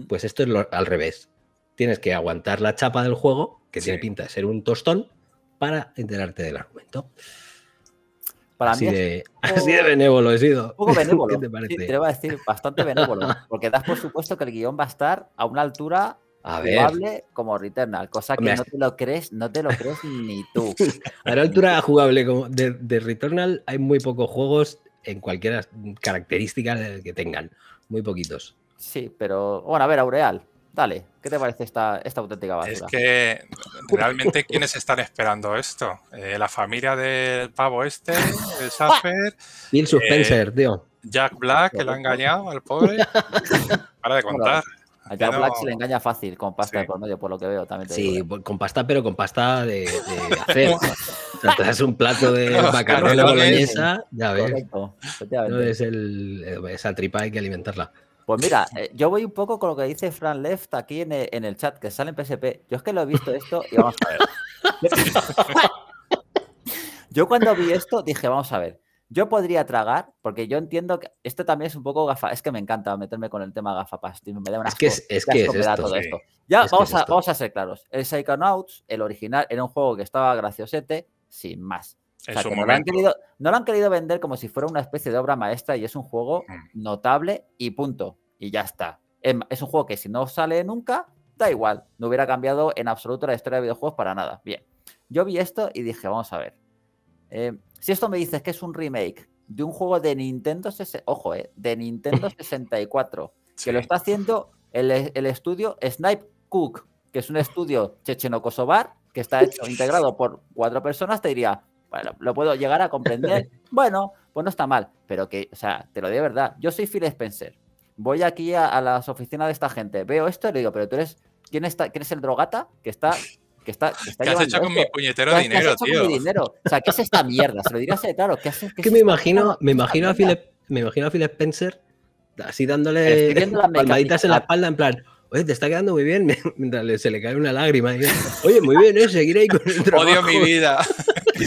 Pues esto es al revés. Tienes que aguantar la chapa del juego, que tiene pinta de ser un tostón, para enterarte del argumento. Para así, de, así de benévolo he sido. Un poco benévolo. ¿Qué te parece? te voy a decir, bastante benévolo. Porque das por supuesto que el guión va a estar a una altura a jugable como Returnal, cosa que no te lo crees, no te lo crees ni tú. A la altura jugable como de, Returnal hay muy pocos juegos en cualquier característica que tengan, muy poquitos. Sí, pero bueno, a ver, Aureal, dale, ¿qué te parece esta, auténtica basura? Es que realmente quiénes están esperando esto? Eh, la familia del pavo este, el Safer. Bill Suspenser, eh, tío. Jack Black, que lo ha engañado al pobre. Para de contar. A Jack Black se le engaña fácil con pasta de por medio, por lo que veo también. sí, ¿eh? pues con pasta, pero con pasta de, hacer. o un plato de boloñesa, ya ves. Correcto, no es el, esa tripa hay que alimentarla. Pues mira, eh, yo voy un poco con lo que dice Fran Left aquí en en el chat, que sale en PSP. Yo es que lo he visto esto y vamos a ver. yo cuando vi esto dije, vamos a ver. Yo podría tragar, porque yo entiendo que esto también es un poco gafa. Es que me encanta meterme con el tema gafa Me da una es que es, que es Ya vamos, a, ser claros. El Psychonauts, el original, era un juego que estaba graciosete, sin más. no, lo han querido, no lo han querido vender como si fuera una especie de obra maestra y es un juego mm. notable y punto. Y ya está. Es un juego que si no sale nunca, da igual. No hubiera cambiado en absoluto la historia de videojuegos para nada. Bien. Yo vi esto y dije, vamos a ver. Eh, si esto me dices que es un remake de un juego de Nintendo, ojo, eh, de Nintendo 64, que lo está haciendo el, estudio Snipe Cook, que es un estudio checheno-kosovar, que está hecho, integrado por cuatro personas, te diría, bueno, lo puedo llegar a comprender. Bueno, pues no está mal, pero que, o sea, te lo digo de verdad. Yo soy Phil Spencer. Voy aquí a, las oficinas de esta gente, veo esto y le digo, pero tú eres, ¿quién, está, ¿quién es el drogata que está que está, que está ¿Qué has hecho con mi puñetero ¿Qué dinero, has tío? Con mi dinero? O sea, ¿qué es esta mierda? Se lo dirás eh, claro, ¿qué hace que me imagino, me imagino a Philip, me imagino a Phil Spencer así dándole palmaditas en la espalda en plan, oye, te está quedando muy bien, mientras se le cae una lágrima. Y, oye, muy bien, ¿eh? seguir ahí con el trabajo. Odio mi vida.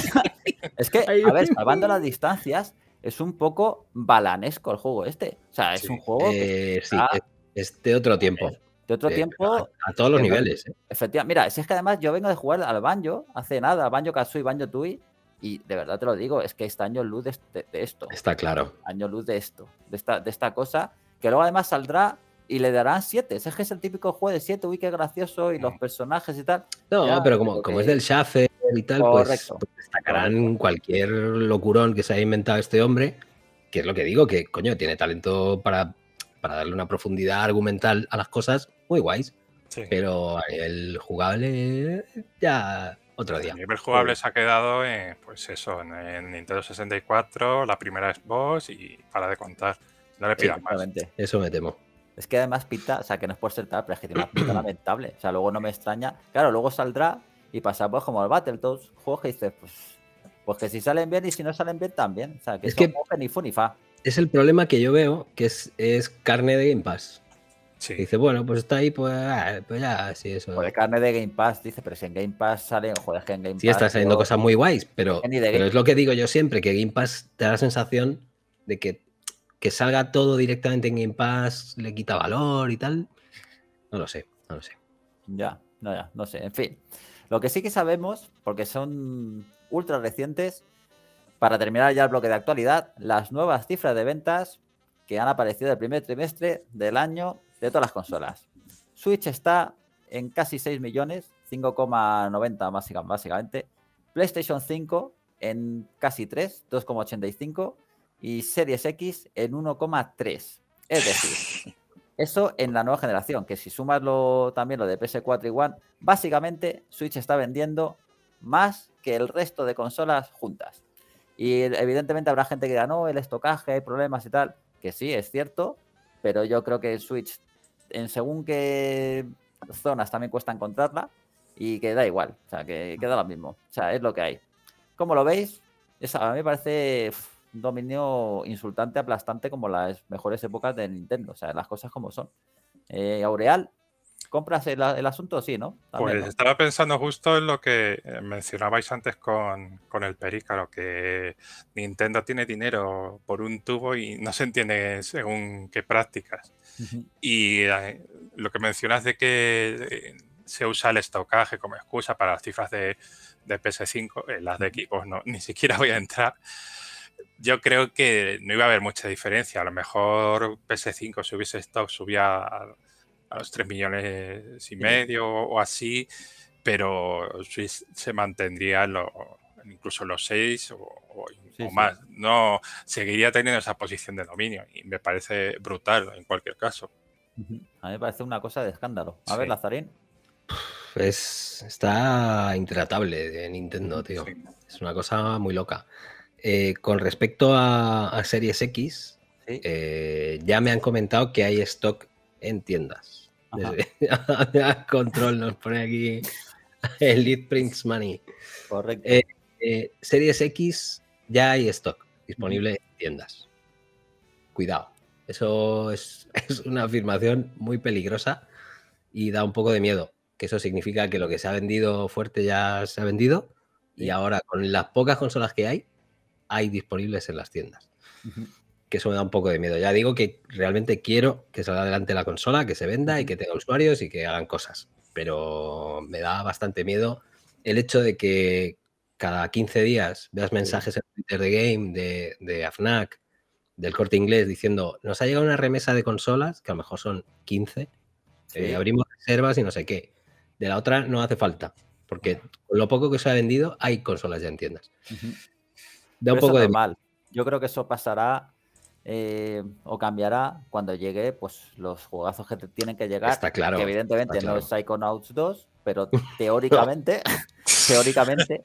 es que, a ver, salvando las distancias, es un poco balanesco el juego este. O sea, es un juego que eh, sí, es de otro tiempo. De otro eh, tiempo. A, todos los niveles. ¿eh? efectivamente. Mira, si es que además yo vengo de jugar al banjo hace nada, banjo Kazooie, banjo Tui, y de verdad te lo digo, es que está año luz de, esto. Está claro. Año luz de esto, de esta, cosa, que luego además saldrá y le darán 7. Es que es el típico juego de 7, uy, qué gracioso, y los mm. personajes y tal. No, pero como, como es del Shafe y tal, pues, pues destacarán cualquier locurón que se haya inventado este hombre, que es lo que digo, que coño, tiene talento para para darle una profundidad argumental a las cosas muy guays. Pero el jugable, ya otro día. El nivel jugable se ha quedado en, eh, pues eso, en, Nintendo 64, la primera es Xbox y para de contar. No le pidas más. Eso me temo. Es que además pita o sea, que no es por ser tal, pero es que tiene una pinta lamentable. O sea, luego no me extraña. Claro, luego saldrá y pasamos pues como el Battletoads, juegos que dices, pues, pues que si salen bien y si no salen bien también. O sea, que es que ni fun ni fa es el problema que yo veo, que es, carne de Game Pass. Dice, bueno, pues está ahí, pues, ah, pues ya, sí, eso. carne de Game Pass, dice, pero si en Game Pass sale, joder, que en Game Pass. Sí, está saliendo cosas muy guays, pero, es lo que digo yo siempre, que Game Pass te da la sensación de que, que salga todo directamente en Game Pass le quita valor y tal. No lo sé, no lo sé. Ya, no, ya, no sé. En fin, lo que sí que sabemos, porque son ultra recientes, para terminar ya el bloque de actualidad, las nuevas cifras de ventas que han aparecido el primer trimestre del año de todas las consolas. Switch está en casi 6 millones, 5,90 básicamente. PlayStation 5 en casi 3, 2,85. Y Series X en 1,3. Es decir, eso en la nueva generación, que si sumas lo, también lo de PS4 y One, básicamente Switch está vendiendo más que el resto de consolas juntas. Y evidentemente habrá gente que dirá, no, el estocaje, hay problemas y tal. Que sí, es cierto, pero yo creo que Switch, en según qué zonas también cuesta encontrarla y que da igual, o sea, que queda lo mismo. O sea, es lo que hay. Como lo veis, esa a mí me parece un dominio insultante, aplastante, como las mejores épocas de Nintendo. O sea, las cosas como son. Eh, Aureal, compras el, asunto, sí, ¿no? pues estaba pensando justo en lo que eh, mencionabais antes con, el perícaro, que Nintendo tiene dinero por un tubo y no se entiende según qué prácticas. Y eh, lo que mencionas de que eh, se usa el estocaje como excusa para las cifras de, de PS5, las de equipos no, ni siquiera voy a entrar yo creo que no iba a haber mucha diferencia. A lo mejor PS5 si hubiese estado subía a a los 3 millones y medio o, así, pero se mantendría incluso los 6 o, más. No seguiría teniendo esa posición de dominio y me parece brutal en cualquier caso. A mí me parece una cosa de escándalo. A ver, Lazarín. está intratable de Nintendo, tío. Es una cosa muy loca. Eh, con respecto a, Series X, eh, ya me han comentado que hay stock en tiendas. control nos pone aquí el lead money. Correcto. Eh, eh, series X ya hay stock disponible en tiendas. Cuidado. Eso es, una afirmación muy peligrosa y da un poco de miedo. Que eso significa que lo que se ha vendido fuerte ya se ha vendido y ahora con las pocas consolas que hay, hay disponibles en las tiendas que eso me da un poco de miedo. Ya digo que realmente quiero que salga adelante la consola, que se venda y que tenga usuarios y que hagan cosas. Pero me da bastante miedo el hecho de que cada 15 días veas mensajes en Twitter de Game, de, AFNAC, del corte inglés, diciendo, nos ha llegado una remesa de consolas, que a lo mejor son 15, eh, abrimos reservas y no sé qué. De la otra no hace falta, porque con lo poco que se ha vendido hay consolas ya en tiendas. Da un poco de mal. Yo creo que eso pasará eh, o cambiará cuando llegue pues los juegazos que tienen que llegar. evidentemente no es Psychonauts 2, pero teóricamente, teóricamente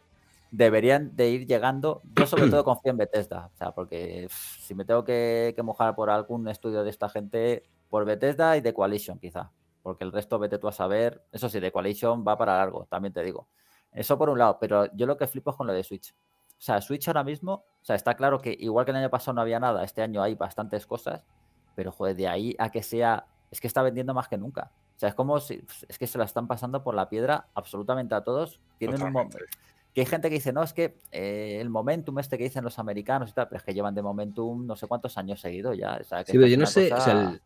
deberían de ir llegando. Yo sobre todo confío en Bethesda, o sea, porque si me tengo que, que, mojar por algún estudio de esta gente, por Bethesda y The Coalition quizá, porque el resto vete tú a saber. Eso sí, The Coalition va para largo, también te digo. Eso por un lado, pero yo lo que flipo es con lo de Switch. O sea, Switch ahora mismo, o sea, está claro que igual que el año pasado no había nada, este año hay bastantes cosas, pero joder, de ahí a que sea, es que está vendiendo más que nunca. O sea, es como si, es que se la están pasando por la piedra absolutamente a todos. Tienen un que hay gente que dice, no, es que eh, el momentum este que dicen los americanos y tal, pero es que llevan de momentum no sé cuántos años seguidos ya. sí, yo no sé,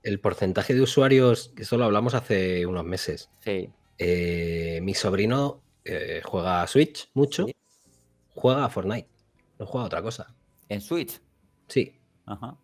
el, porcentaje de usuarios, que solo hablamos hace unos meses. Sí. Eh, mi sobrino eh, juega a Switch mucho juega a Fortnite, no juega a otra cosa. ¿En Switch? Sí. Ajá.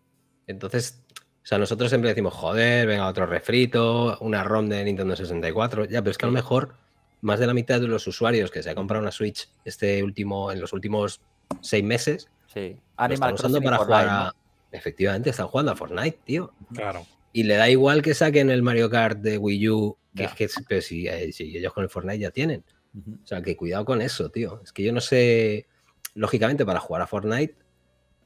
Entonces, o sea, nosotros siempre decimos, joder, venga otro refrito, una ROM de Nintendo 64. Ya, pero es que a lo mejor más de la mitad de los usuarios que se ha comprado una Switch este último, en los últimos seis meses, sí. están usando para jugar a... Efectivamente, están jugando a Fortnite, tío. Claro. Y le da igual que saquen el Mario Kart de Wii U, que, es que si, eh, si ellos con el Fortnite ya tienen. O sea, que cuidado con eso, tío. Es que yo no sé. Lógicamente, para jugar a Fortnite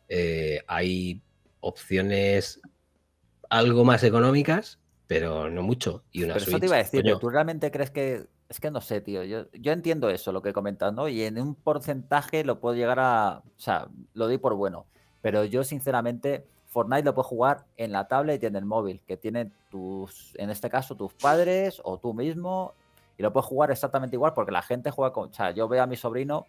eh, hay opciones algo más económicas, pero no mucho. Y una pero eso te iba a decir, ¿tú realmente crees que.? Es que no sé, tío. Yo, entiendo eso, lo que comentas, ¿no? Y en un porcentaje lo puedo llegar a. O sea, lo doy por bueno. Pero yo, sinceramente, Fortnite lo puedes jugar en la tablet y en el móvil, que tiene tus, en este caso, tus padres o tú mismo y lo puedes jugar exactamente igual porque la gente juega con. O sea, yo veo a mi sobrino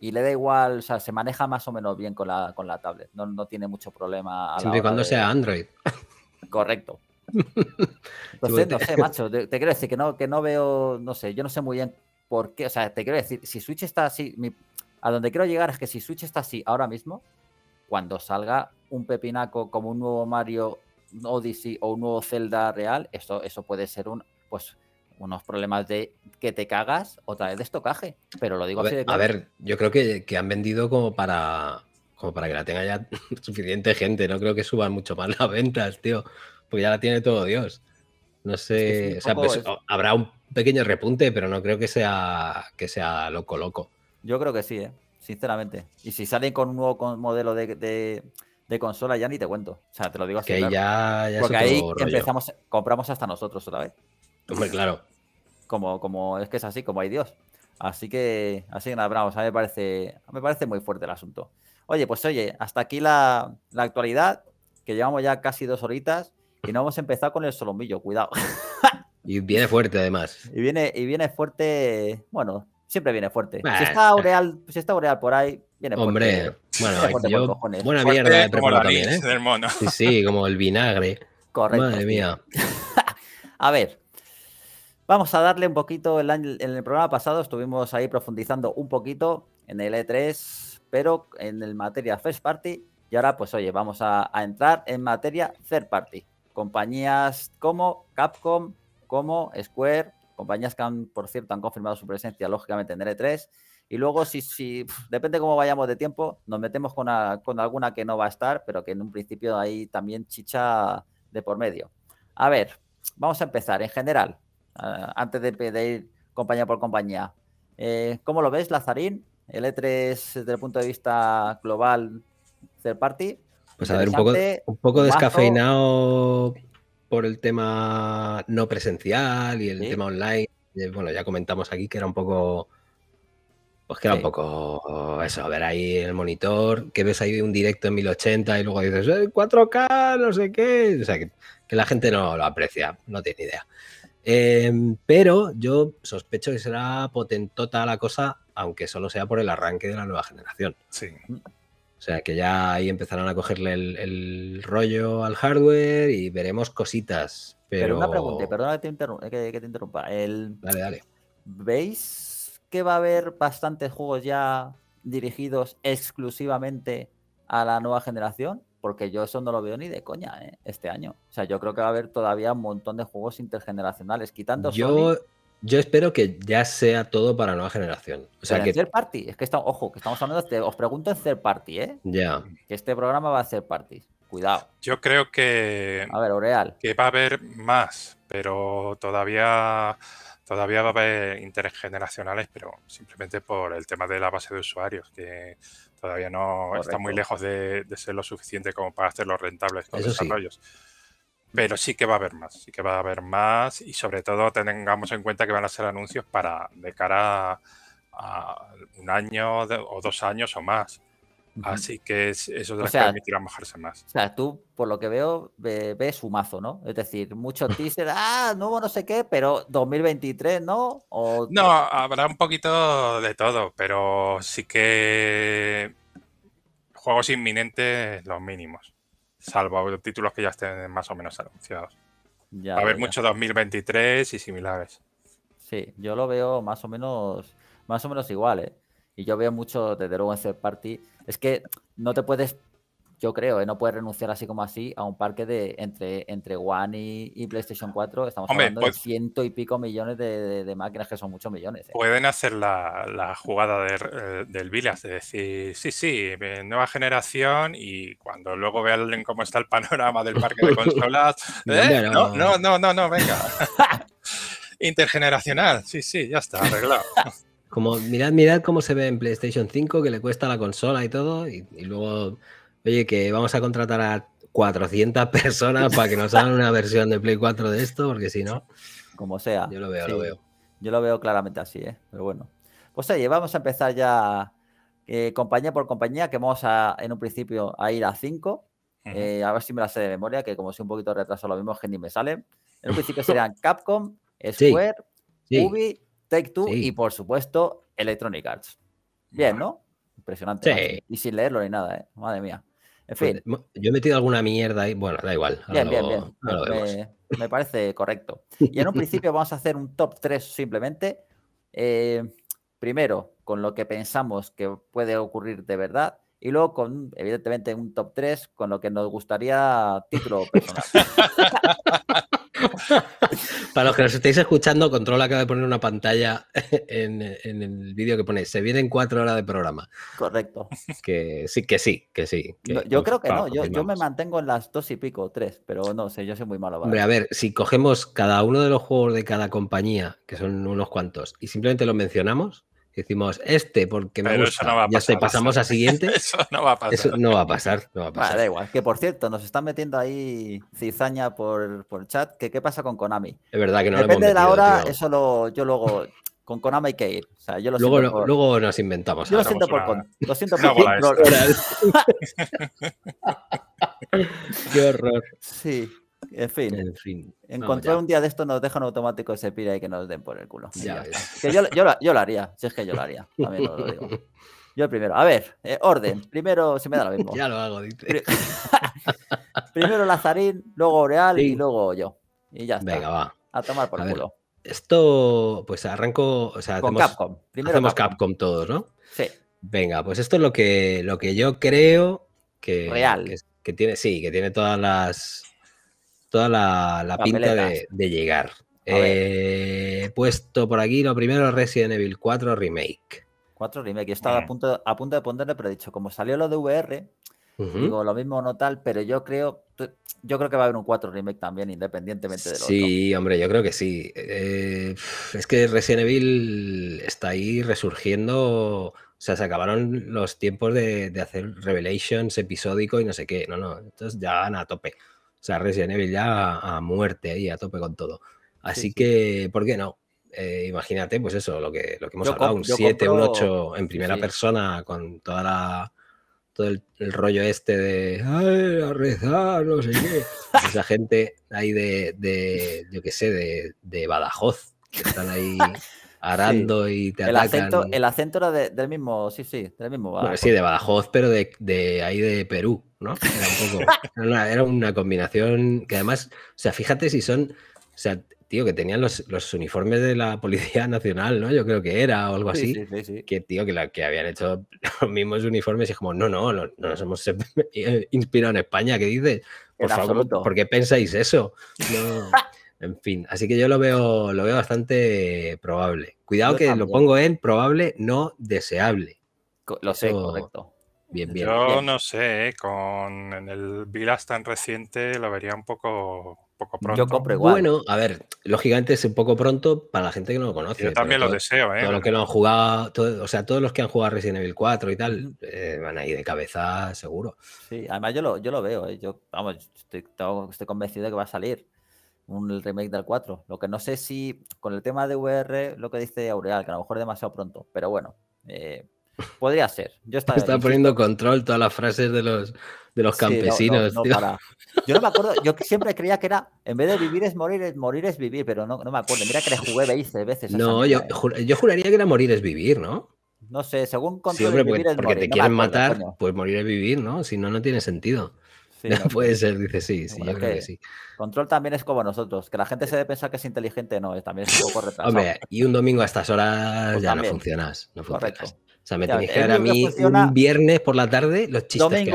y le da igual, o sea, se maneja más o menos bien con la, con la tablet. No, tiene mucho problema. Siempre y cuando sea Android. Correcto. Entonces, no sé, macho, te, quiero decir que no, que no veo, no sé, yo no sé muy bien por qué. O sea, te quiero decir, si Switch está así, a donde quiero llegar es que si Switch está así ahora mismo, cuando salga un pepinaco como un nuevo Mario Odyssey o un nuevo Zelda real, eso, eso puede ser un, pues, unos problemas de que te cagas otra vez de estocaje, pero lo digo a así ver, A ver, yo creo que, han vendido como para como para que la tenga ya suficiente gente, no creo que suban mucho más las ventas, tío, porque ya la tiene todo Dios. No sé, o sea, pues, habrá un pequeño repunte, pero no creo que sea que sea loco loco. Yo creo que sí, ¿eh? sinceramente. Y si salen con un nuevo modelo de, consola ya ni te cuento. O sea, te lo digo así. Que ya, Porque ahí empezamos, compramos hasta nosotros otra vez. Hombre, claro. Como, como es que es así, como hay Dios. Así que, así que nada, bravo, a mí me parece, me parece muy fuerte el asunto. Oye, pues oye, hasta aquí la, actualidad, que llevamos ya casi dos horitas y no hemos empezado con el solomillo, cuidado. y viene fuerte además. Y viene, y viene fuerte, bueno, siempre viene fuerte. Si está Aureal, por ahí, viene Hombre, bueno, buena mierda de como también, ¿eh? Sí, sí, como el vinagre. Correcto. Madre mía. A ver, Vamos a darle un poquito, en el programa pasado estuvimos ahí profundizando un poquito en el E3, pero en el materia First Party. Y ahora, pues oye, vamos a, entrar en materia Third Party. Compañías como Capcom, como Square, compañías que han, por cierto, han confirmado su presencia, lógicamente, en el E3. Y luego, si, si depende cómo vayamos de tiempo, nos metemos con, con alguna que no va a estar, pero que en un principio ahí también chicha de por medio. A ver, vamos a empezar en general eh, antes de, ir compañía por compañía. Eh, ¿Cómo lo ves, Lazarín? El E3 desde el punto de vista global, third party. Pues a ver, un poco, un poco descafeinado por el tema no presencial y el tema online. Eh, bueno, ya comentamos aquí que era un poco. Pues que era un poco eso, a ver ahí el monitor, que ves ahí un directo en 1080 y luego dices, 4K, no sé qué. O sea, que, la gente no lo aprecia, no tiene idea. Em, pero yo sospecho que será potentota la cosa, aunque solo sea por el arranque de la nueva generación. Sí. O sea que ya ahí empezarán a cogerle el, rollo al hardware y veremos cositas. Pero, una pregunta, perdona que te, interrumpa. ¿Veis que va a haber bastantes juegos ya dirigidos exclusivamente a la nueva generación? porque yo eso no lo veo ni de coña ¿eh? este año. O sea, yo creo que va a haber todavía un montón de juegos intergeneracionales, quitando yo, Yo espero que ya sea todo para la nueva generación. O sea, que... Third Party, es que está, ojo, que estamos hablando, de, os pregunto en Third Party, ¿eh? Ya. Que este programa va a hacer Party. Cuidado. Yo creo que... A ver, Oreal. Que va a haber más, pero todavía... Todavía va a haber intergeneracionales, pero simplemente por el tema de la base de usuarios, que todavía no está muy lejos de, ser lo suficiente como para hacerlo rentable con desarrollos. Pero sí que va a haber más, sí que va a haber más y sobre todo tengamos en cuenta que van a ser anuncios para de cara a, un año o dos años o más. Así que es, eso les permitirá mojarse más. O sea, tú, por lo que veo, ves ve su mazo, ¿no? Es decir, muchos teaser, ah, nuevo no sé qué, pero 2023, ¿no? No, habrá un poquito de todo, pero sí que juegos inminentes los mínimos, salvo títulos que ya estén más o menos anunciados. Ya, Va a haber mucho 2023 y similares. Sí, yo lo veo más o menos, más o menos igual, ¿eh? Y yo veo mucho, desde luego, en third party. Es que no te puedes, yo creo, eh, no puedes renunciar así como así a un parque de entre, entre One y, PlayStation 4. Estamos hablando de pues ciento y pico millones de, máquinas, que son muchos millones. Eh. Pueden hacer la, jugada eh, del Village, de decir, sí, sí, nueva generación. Y cuando luego vean cómo está el panorama del parque de consolas, no, no, no, no, venga. Intergeneracional, sí, sí, ya está, arreglado. Como, mirad, mirad cómo se ve en PlayStation 5, que le cuesta la consola y todo, y, luego, oye, que vamos a contratar a 400 personas para que nos hagan una versión de Play 4 de esto, porque si no... Como sea. Yo lo veo, lo veo. Yo lo veo claramente así, ¿eh? Pero bueno. Pues oye, vamos a empezar ya eh, compañía por compañía, que vamos a, en un principio a ir a 5. Eh, a ver si me la sé de memoria, que como soy un poquito retraso, lo mismo que ni me sale. En un principio serían Capcom, Square, Ubi Take Two y por supuesto Electronic Arts. Bien, ¿no? Impresionante. Y sin leerlo ni nada, ¿eh? Madre mía. En pues, fin. Yo he metido alguna mierda ahí. Bueno, da igual. bien, bien, bien, me, parece correcto. Y en un principio vamos a hacer un top 3 simplemente. Eh, primero, con lo que pensamos que puede ocurrir de verdad. Y luego, con, evidentemente, un top 3 con lo que nos gustaría título personal. Para los que nos estéis escuchando, Control acaba de poner una pantalla en, el vídeo que pone, se vienen cuatro horas de programa. Correcto. Que sí, que sí, que sí. yo creo que no, yo, me mantengo en las dos y pico, tres, pero no sé, yo soy muy malo. Hombre, a ver, si cogemos cada uno de los juegos de cada compañía, que son unos cuantos, y simplemente los mencionamos, decimos este porque me gusta. ya pasamos a siguiente. eso no va a pasar. Eso no va a pasar. No va a pasar. Vale, da igual. Que por cierto, nos están metiendo ahí cizaña por, por chat. Que qué pasa con Konami. Es verdad que no Depende lo de la hora, eso lo, yo luego. Con Konami hay que ir. O sea, yo lo luego, luego nos inventamos. Yo lo siento, por, con... lo siento por Lo siento por Qué horror. Sí. En fin. Encontrar un día de esto nos dejan automático ese pira y que nos den por el culo. yo, lo, haría, si es que yo lo haría. Yo el primero. A ver, eh, orden. Primero se me da lo mismo. Ya lo hago, dice. primero Lazarín, luego Oreal y luego yo. Y ya está. Venga, va. A tomar por el culo. Esto, pues arranco. O sea, Con Capcom. Primero hacemos Capcom. todos, ¿no? Sí. Venga, pues esto es lo que, lo que yo creo que. Real. Que, que tiene, sí, que tiene todas las toda la, pinta de, llegar. Eh, he puesto por aquí lo primero Resident Evil 4 Remake. 4 Remake. estaba a, eh. punto, a punto de ponerle, pero he dicho, como salió lo de VR, digo, lo mismo no tal, pero yo creo, yo creo que va a haber un 4 Remake también, independientemente de lo Sí, hombre, yo creo que sí. Eh, es que Resident Evil está ahí resurgiendo. O sea, se acabaron los tiempos de, de hacer Revelations episódico y no sé qué. No, no, entonces ya van a tope. O sea, Resident Evil ya a, muerte ahí, a tope con todo. Así que, ¿por qué no? Eh, imagínate, pues eso, lo que, hemos hablado, un 7, un 8 en primera persona, con toda la, todo el, rollo este de Ay, a rezar, no sé qué. Pues esa gente ahí de, de yo qué sé, de, de, Badajoz, que están ahí arando y te el Acento, el acento era del mismo, sí, sí, del mismo Badajoz. sí, de Badajoz, pero de, de ahí de Perú. ¿no? Era, una, combinación que además, o sea, fíjate si son, o sea, tío, que tenían los, uniformes de la Policía Nacional, ¿no? Yo creo que era o algo así, que tío, que, la, que habían hecho los mismos uniformes y como, no, no, nos hemos eh, inspirado en España, ¿qué dices? Por favor, ¿por qué pensáis eso? En fin, así que yo lo veo, lo veo bastante probable. Cuidado que lo pongo en probable, no deseable. Lo sé, correcto. Yo no sé, ¿eh? con el Vilas tan reciente lo vería un poco, poco pronto. Yo compro igual. Bueno, a ver, lógicamente es un poco pronto para la gente que no lo conoce. Yo también lo deseo, ¿eh? que han jugado, o sea, todos los que han jugado Resident Evil 4 y tal, eh, van a ir de cabeza seguro. Sí, además yo lo, yo lo veo, ¿eh? yo, vamos, estoy, convencido de que va a salir un remake del 4. Lo que no sé si con el tema de VR, lo que dice Aureal, que a lo mejor es demasiado pronto, pero bueno. Eh, Podría ser. Yo estaba Está poniendo control todas las frases de los, de los campesinos. Yo no me acuerdo, yo siempre creía que era, en vez de vivir es morir, es morir es vivir, pero no, me acuerdo. Mira que le jugué veces. No, eh. yo, juraría que era morir es vivir, ¿no? No sé, según control pues, porque, te quieren matar, pues morir es vivir, ¿no? Si no, no tiene sentido. no, puede ser, dice sí, sí, yo creo que, sí. Control también es como nosotros, que la gente se debe pensar que es inteligente, no, también es un poco retrasado. Hombre, y un domingo a estas horas pues ya no funcionas, no funcionas. O sea, me tenéis que a mí un viernes por la tarde los chistes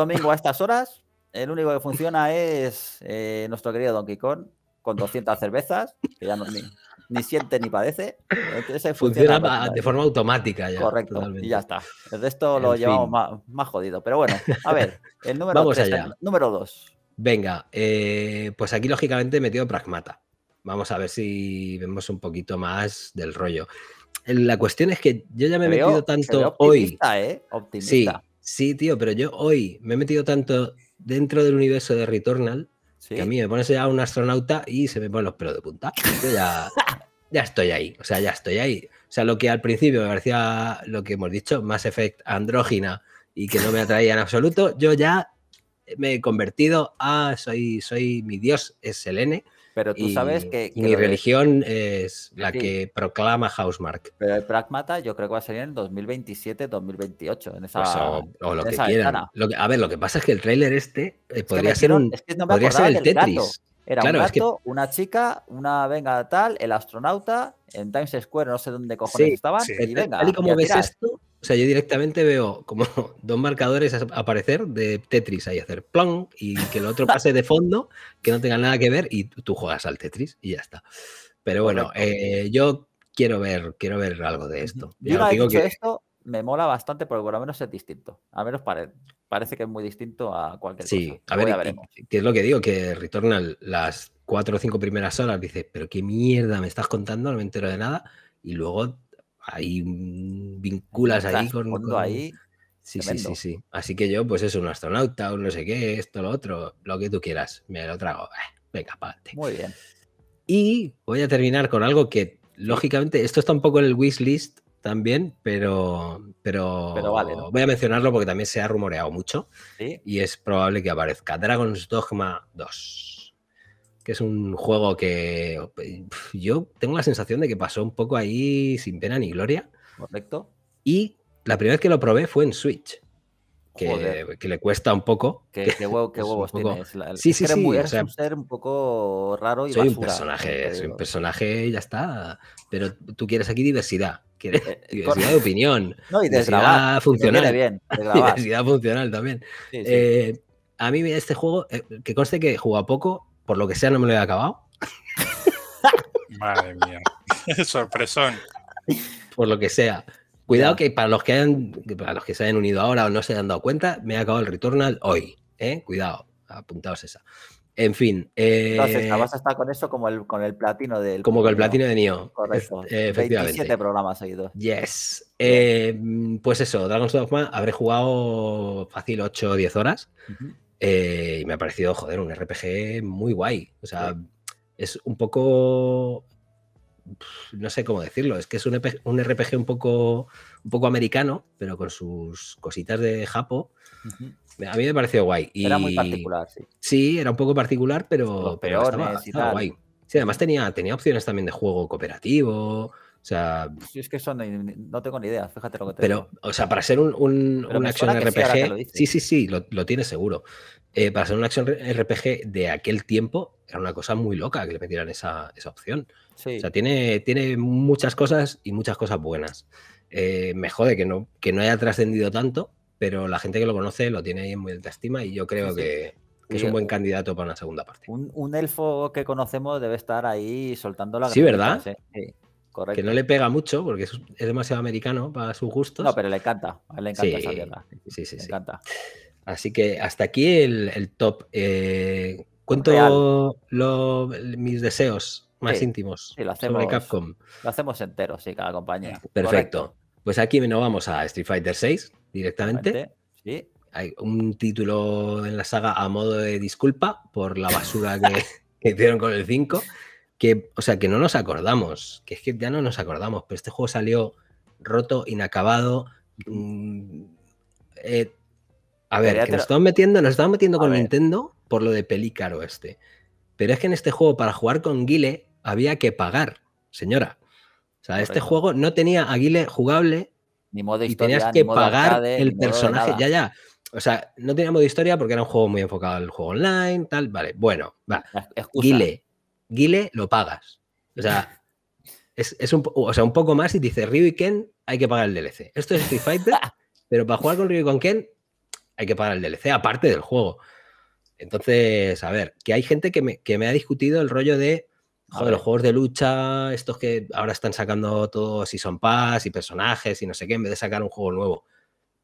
domingo, a estas horas, el único que funciona es eh, nuestro querido Donkey Kong con 200 cervezas, que ya no, ni, siente ni padece. funciona, de forma automática ya. Correcto, y ya está. de esto lo llevamos más, jodido. Pero bueno, a ver, el número 2. Número dos. Venga, eh, pues aquí lógicamente he metido pragmata. Vamos a ver si vemos un poquito más del rollo la cuestión es que yo ya me he metido tanto optimista, hoy. Eh, optimista. Sí, tío, pero yo hoy me he metido tanto dentro del universo de Returnal que a mí me pones ya un astronauta y se me ponen los pelos de punta. Yo ya, ya estoy ahí, o sea, ya estoy ahí. O sea, lo que al principio me parecía lo que hemos dicho, más Effect andrógina y que no me atraía en absoluto, yo ya me he convertido a soy, soy mi dios es Selene pero tú sabes que... mi religión es la que proclama Housemark. Pero el Pragmata yo creo que va a salir en el 2027, 2028, en esa... Pues, o, lo que quieran. a ver, lo que pasa es que el tráiler este eh, podría ser un... Es no podría ser el Tetris. Era un gato, una chica, una venga tal, el astronauta, en Times Square, no sé dónde cojones estaban, y venga. y como ves esto, o sea, yo directamente veo como dos marcadores aparecer de Tetris ahí hacer Plan y que el otro pase de fondo, que no tenga nada que ver y tú juegas al Tetris y ya está. Pero bueno, eh, yo quiero ver, quiero ver algo de esto. yo digo que esto me mola bastante porque por lo menos es distinto. A menos parece que es muy distinto a cualquier sí, cosa. Sí, a ver, qué que es lo que digo, que retorna las cuatro o cinco primeras horas dices, pero qué mierda me estás contando, no me entero de nada. Y luego ahí vinculas ahí con, ahí. Sí, sí, sí, sí. Así que yo, pues es un astronauta, un no sé qué, esto, lo otro, lo que tú quieras, me lo trago. Ah, venga, párate Muy bien. Y voy a terminar con algo que, lógicamente, esto está un poco en el wishlist también, pero, pero, vale, voy a mencionarlo porque también se ha rumoreado mucho y es probable que aparezca Dragon's Dogma 2 que es un juego que eh, yo tengo la sensación de que pasó un poco ahí sin pena ni gloria. Correcto. Y la primera vez que lo probé fue en Switch. Que, le cuesta un poco. Que, qué huevos tienes. sí, sí, sí. Muy, un ser un poco raro y Soy un personaje, soy un personaje y ya está. Pero tú quieres aquí diversidad. Quieres eh, eh, diversidad de opinión. No, y diversidad funcional. Bien, diversidad funcional también. a mí este juego, que conste que juega poco, por lo que sea no me lo he acabado. Madre mía, sorpresón. Por lo que sea. Cuidado que para los que para los que se hayan unido ahora o no se hayan dado cuenta, me he acabado el Returnal hoy. ¿eh? Cuidado, apuntaos esa. En fin. Eh, Entonces, vas a estar con eso como el, con el platino del. Como con el platino de Nio. Correcto. Eh, efectivamente. 27 programas seguidos. Yes. Eh, pues eso, Dragon's Dogma habré jugado fácil 8 o 10 horas. Eh, y me ha parecido, joder, un RPG muy guay. O sea, es un poco. No sé cómo decirlo. Es que es un, RPG un, poco, un poco americano, pero con sus cositas de Japo. A mí me pareció guay. Y, era muy particular, sí. Sí, era un poco particular, pero, pero estaba, estaba guay. Sí, además tenía, tenía opciones también de juego cooperativo. O sea, si es que son, no tengo ni idea, fíjate lo que te Pero, o sea, para ser un, un una acción RPG. Sí, sí, sí, lo, lo tiene seguro. Eh, para ser un acción RPG de aquel tiempo, era una cosa muy loca que le metieran esa, opción. O sea, tiene, tiene muchas cosas y muchas cosas buenas. Eh, me jode que no, que no haya trascendido tanto, pero la gente que lo conoce lo tiene ahí en muy alta estima y yo creo que es un buen eh, candidato para una segunda parte. Un, elfo que conocemos debe estar ahí soltando la Sí, ¿verdad? Sí. Que no le pega mucho porque es, demasiado americano para sus gustos. No, pero le encanta. le encanta esa mierda. Así que hasta aquí el, top. Eh, cuento mis deseos más íntimos sobre Capcom. Lo hacemos entero, sí, cada compañía. Perfecto. Pues aquí nos vamos a Street Fighter VI directamente. Hay un título en la saga a modo de disculpa por la basura que, que hicieron con el 5 que, o sea, que no nos acordamos, que es que ya no nos acordamos, pero este juego salió roto, inacabado. Mm, eh, a ver, que nos estamos metiendo, nos estamos metiendo con Nintendo por lo de pelícaro este. Pero es que en este juego, para jugar con Guile, había que pagar, señora. O sea, este juego no tenía a Guile jugable ni modo y tenías que pagar el personaje. ya, ya. O sea, no tenía modo historia porque era un juego muy enfocado al juego online, tal. Vale, bueno, va. Guile, Guile lo pagas. O sea, es, un, sea, un poco más y dice Ryu y Ken hay que pagar el DLC. Esto es Street Fighter, pero para jugar con Ryu y con Ken hay que pagar el DLC, aparte del juego. Entonces, a ver, que hay gente que me, ha discutido el rollo de, joder, los juegos de lucha, estos que ahora están sacando todos y son pass y personajes y no sé qué, en vez de sacar un juego nuevo.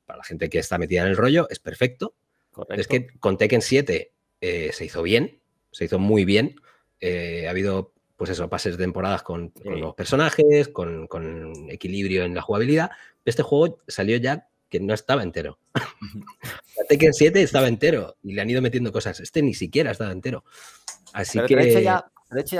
Para la gente que está metida en el rollo, es perfecto. Es que con Tekken 7 eh, se hizo bien, se hizo muy bien. Eh, ha habido, pues eso, pases de temporadas con, los personajes, con, equilibrio en la jugabilidad. Este juego salió ya que no estaba entero. la Tekken 7 estaba entero y le han ido metiendo cosas. Este ni siquiera estaba entero. Así que... hecho ya,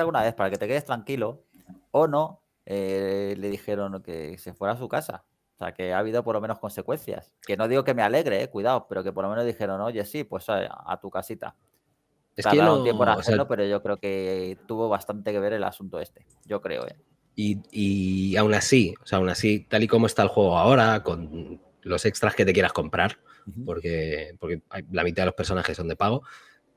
alguna vez para que te quedes tranquilo o no, eh, le dijeron que se fuera a su casa. O sea, que ha habido por lo menos consecuencias. Que no digo que me alegre, eh, cuidado, pero que por lo menos dijeron, oye, sí, pues a tu casita. Es que no, un tiempo hacerlo, pero yo creo que tuvo bastante que ver el asunto este, yo creo. ¿eh? Y, aún así, aún así, tal y como está el juego ahora, con los extras que te quieras comprar, porque, porque la mitad de los personajes son de pago,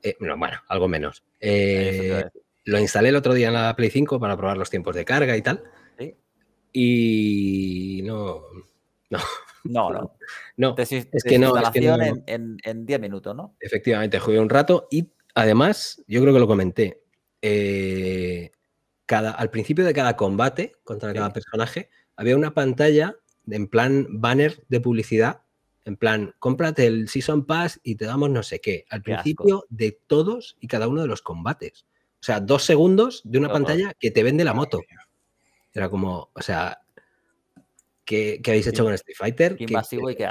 eh, bueno, algo menos. Eh, lo instalé el otro día en la Play 5 para probar los tiempos de carga y tal. Y no, no. No, no. es, que no, es que En 10 minutos, ¿no? Efectivamente, jugué un rato y Además, yo creo que lo comenté. Eh, cada, al principio de cada combate contra cada personaje había una pantalla en plan banner de publicidad, en plan, cómprate el Season Pass y te damos no sé qué, al principio de todos y cada uno de los combates. O sea, dos segundos de una oh. pantalla que te vende la moto. Era como, o sea, ¿qué, habéis hecho con Street Fighter? Qué,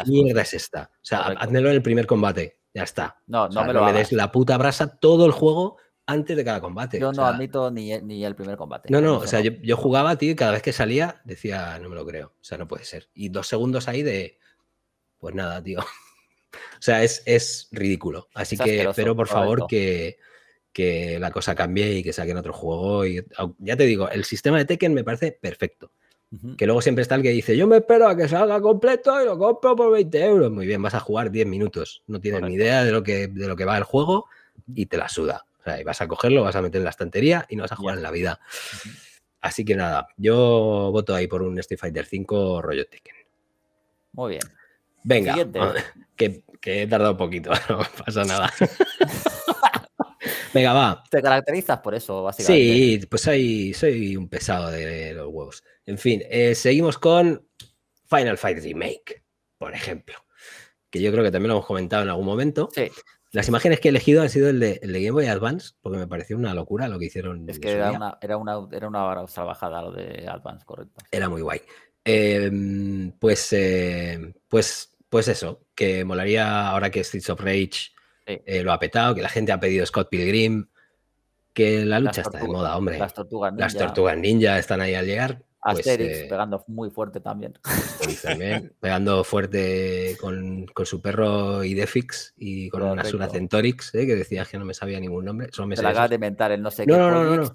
mierda es esta? O sea, en el primer combate. Ya está. No, no me lo des la puta brasa todo el juego antes de cada combate. Yo no admito ni, el primer combate. No, ¿eh? no, o sea, Yo, jugaba, tío, y cada vez que salía decía, no me lo creo, o sea, no puede ser. Y dos segundos ahí de, pues nada, tío. o sea, es, es ridículo. Así que espero, por favor, que, que la cosa cambie y que saquen otro juego. Y, ya te digo, el sistema de Tekken me parece perfecto. Que luego siempre está el que dice, yo me espero a que salga completo y lo compro por 20 euros. Muy bien, vas a jugar 10 minutos. No tienes ni idea de lo, que, de lo que va el juego y te la suda. O sea, y vas a cogerlo, vas a meter en la estantería y no vas a jugar en la vida. Así que nada, yo voto ahí por un Street Fighter 5 rollo Tekken. Muy bien. Venga, que, que, he tardado un poquito, no pasa nada. Te caracterizas por eso, básicamente. Sí, pues soy, soy un pesado de los huevos. En fin, eh, seguimos con Final Fight Remake, por ejemplo. Que yo creo que también lo hemos comentado en algún momento. Las imágenes que he elegido han sido el de, Game Boy Advance, porque me pareció una locura lo que hicieron. Es que era una, era una, era, una, lo de Advance, correcto. Era muy guay. Em, pues, eh, pues, pues eso, que molaría ahora que Streets of Rage eh, lo ha petado, que la gente ha pedido Scott Pilgrim, que la lucha está de moda, hombre. Las tortugas ninja. están ahí al llegar. Pues, Asterix eh, pegando muy fuerte también. pegando fuerte con, su perro Idefix y con una Centorix, eh, que decías que no me sabía ningún nombre. me la acaba de inventar el no sé qué. No,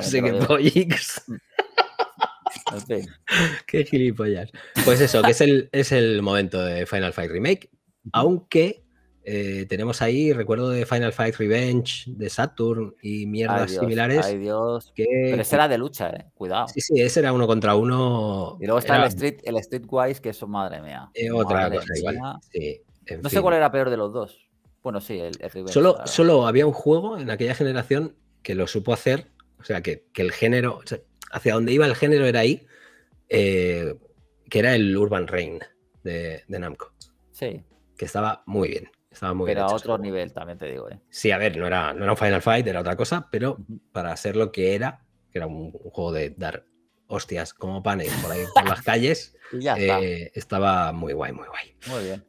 sé qué Qué gilipollas. Pues eso, que es el, es el momento de Final Fight Remake. Aunque eh, tenemos ahí, recuerdo de Final Fight Revenge, de Saturn y mierdas similares. Ay, Dios. Que... Pero ese era de lucha, eh, Cuidado. Sí, sí, ese era uno contra uno. Y luego está el, Street, el Streetwise, que eso, madre mía. Eh, otra cosa igual. no sé cuál era peor de los dos. Bueno, sí, el, Solo, había un juego en aquella generación que lo supo hacer. O sea, que, que el género, hacia donde iba el género era ahí, que era el Urban Reign de Namco. Sí. Que estaba muy bien. Estaba muy pero a otro nivel, también te digo. ¿eh? Sí, a ver, no era, no era un Final Fight, era otra cosa, pero para hacer lo que era, que era un, juego de dar hostias como panes por ahí por las calles, eh, estaba muy guay, muy guay. Muy bien.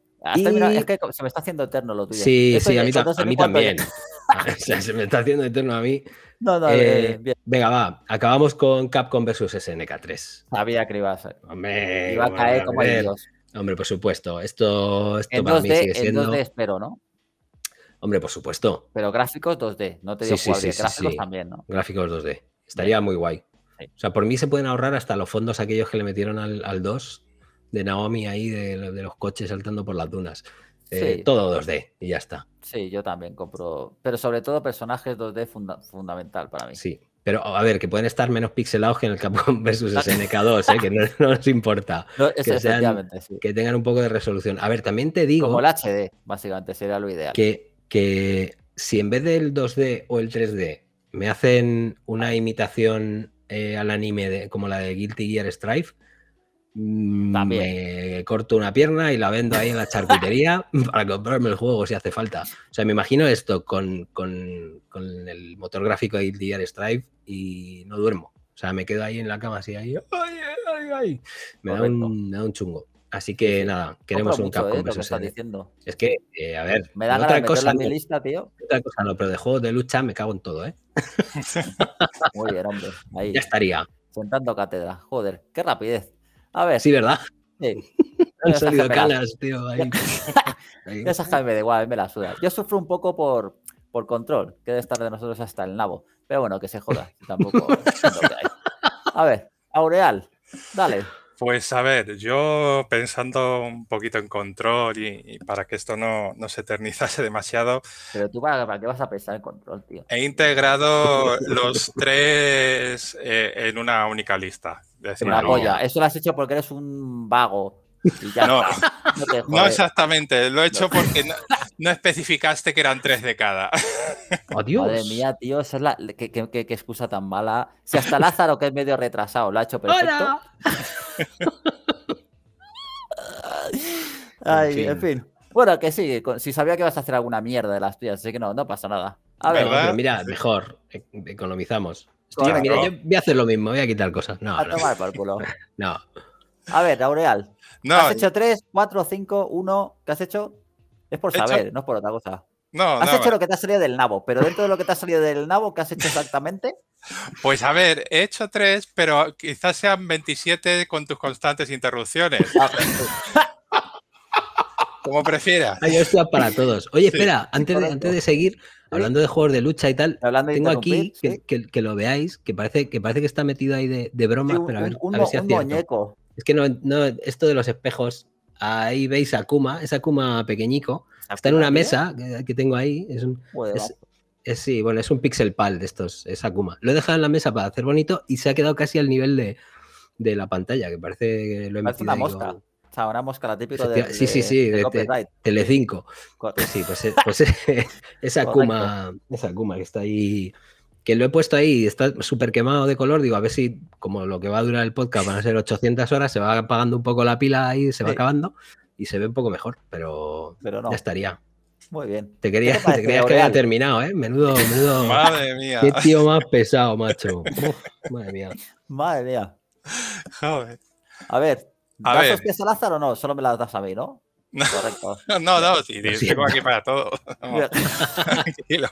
es que se me está haciendo eterno lo tuyo. Sí, sí, a mí, también. se me está haciendo eterno a mí. No, eh, eh, Venga, va. Acabamos con Capcom vs SNK 3. Sabía que iba a ser. iba a caer como el Dios. Hombre, por supuesto. Esto, esto para mí sigue siendo... En 2D espero, ¿no? Hombre, por supuesto. Pero gráficos 2D, no te digo sí, gráficos también, ¿no? Gráficos 2D. Estaría muy guay. O sea, por mí se pueden ahorrar hasta los fondos aquellos que le metieron al, al 2 de Naomi ahí, de, los coches saltando por las dunas. Eh, todo 2D y ya está. Sí, yo también compro. Pero sobre todo personajes 2D fundamental para mí. Sí, pero, oh, a ver, que pueden estar menos pixelados que en el Capcom versus SNK2, ¿eh? que no, nos importa. que, tengan un poco de resolución. A ver, también te digo. Como el HD, básicamente, sería lo ideal. Que, que si en vez del 2D o el 3D me hacen una imitación eh, al anime como la de Guilty Gear Strife, también. Me corto una pierna y la vendo ahí en la charcutería para comprarme el juego si hace falta. O sea, me imagino esto con, el motor gráfico de Gear Stripe y no duermo. O sea, me quedo ahí en la cama así ahí. ¡Ay, ay, Me, da un, chungo. Así que nada, queremos un mucho, Capcom ¿eh? Es que, eh, a ver, me da otra cosa, mi tío. pero de juegos de lucha me cago en todo, ¿eh? Muy bien, hombre. Ahí. Ya estaría. Sentando cátedra. Joder, qué rapidez. A ver. Sí, ¿verdad? Sí. Han salido calas, tío. Esa sabes me me la suda. Yo sufro un poco por, por control, que debe estar de nosotros hasta el nabo. Pero bueno, que se joda. a ver, Aureal, dale. Pues a ver, yo pensando un poquito en control y, para que esto no, no, se eternizase demasiado. Pero tú, ¿para, qué vas a pensar en control, tío? He integrado los tres eh, en una única lista. Eso lo has hecho porque eres un vago. Y ya no, no, exactamente. Lo he hecho porque no, especificaste que eran tres de cada. Madre mía, tío, ¿Qué, excusa tan mala. Si hasta Lázaro, que es medio retrasado, lo ha hecho perfecto. en fin. Bueno, que sí, si sabía que vas a hacer alguna mierda de las tuyas, así que no, no pasa nada. A ver. mira, mejor, eh, economizamos yo, voy a hacer lo mismo, voy a quitar cosas. No, a A ver, Aureal. ¿Has hecho 3, 4, 5, 1? ¿Qué has hecho? Es por saber, no es por otra cosa. No, has hecho lo que te ha salido del nabo, pero dentro de lo que te ha salido del nabo, ¿qué has hecho exactamente? Pues a ver, he hecho tres, pero quizás sean 27 con tus constantes interrupciones. Ah. Como prefieras. Hay para todos. Oye, espera, antes, antes de seguir, hablando de juegos de lucha y tal, tengo aquí ¿eh? que, lo veáis, que parece que parece que está metido ahí de, broma, pero a ver, a ver si un Es que no, esto de los espejos, ahí veis a Kuma, es Akuma pequeñico, está en una mesa que, tengo ahí, es un... sí, bueno, es un pixel pal de estos, es Kuma. Lo he dejado en la mesa para hacer bonito y se ha quedado casi al nivel de, de la pantalla, que parece que lo he metido una mosca una mosca, la típica de, Sí, sí, sí, Telecinco. sí, pues, eh, pues eh, esa Kuma, esa Kuma que está ahí, que lo he puesto ahí está súper quemado de color, digo, a ver si, como lo que va a durar el podcast van a ser 800 horas, se va apagando un poco la pila ahí, se va acabando y se ve un poco mejor, pero, pero no. ya estaría. Muy bien. Te quería que había terminado, ¿eh? Menudo, menudo. Madre mía. Qué tío más pesado, macho. madre mía. Madre mía. A ver, a ver. ver. pies al azar o no? Solo me las das a mí, ¿no? Correcto. no, no sí, tengo aquí para todo. Tranquilo.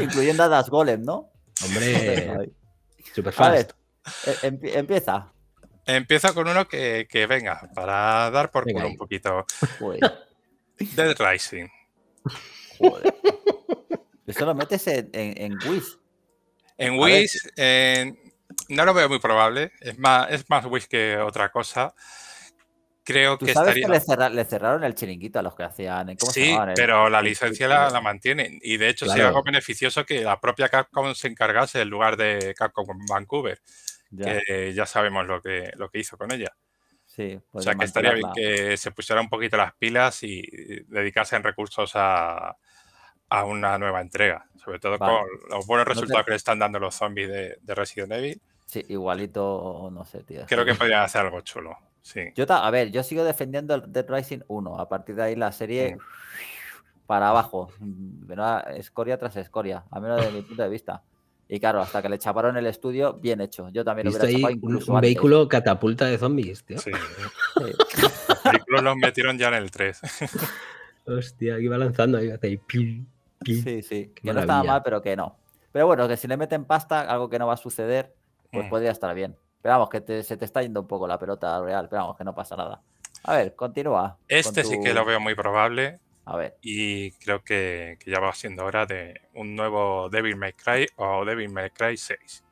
Incluyendo a Das Golem, ¿no? Hombre, super A ver, eh, empieza. Empieza con uno que, que, venga, para dar por culo un poquito. Dead Rising. Joder. Eso lo metes en, en, en Wish. En Wish, en, no lo veo muy probable. Es más, es más que otra cosa. Creo que le, cerraron el chiringuito a los que hacían. ¿eh? sí, pero la licencia la, mantienen. Y de hecho, sería algo beneficioso que la propia Capcom se encargase en lugar de Capcom Vancouver. Ya. ya sabemos lo que, lo que hizo con ella. Sí, o sea, que estaría bien que se pusieran un poquito las pilas y dedicasen recursos a, a una nueva entrega, sobre todo con los buenos resultados que le están dando los zombies de, Resident Evil. Sí, igualito no sé, tío. Creo que podrían hacer algo chulo. Sí. Yo a ver, yo sigo defendiendo el Dead Rising 1. A partir de ahí la serie para abajo. Mm, escoria tras escoria, a menos desde mi punto de vista. Y claro, hasta que le chaparon el estudio, bien hecho. Yo también lo hubiera incluso. Un, vehículo catapulta de zombies, tío. Sí. los vehículos los metieron ya en el 3. Hostia, iba lanzando, va a pim Sí, sí. que no estaba mal, pero que no. Pero bueno, que si le meten pasta, algo que no va a suceder, pues eh. podría estar bien. Pero vamos, que se te está yendo un poco la pelota real. Pero vamos, que no pasa nada. A ver, continúa. Este sí que lo veo muy probable. A ver. Y creo que, ya va siendo hora de un nuevo Devil May Cry o Devil May Cry 6.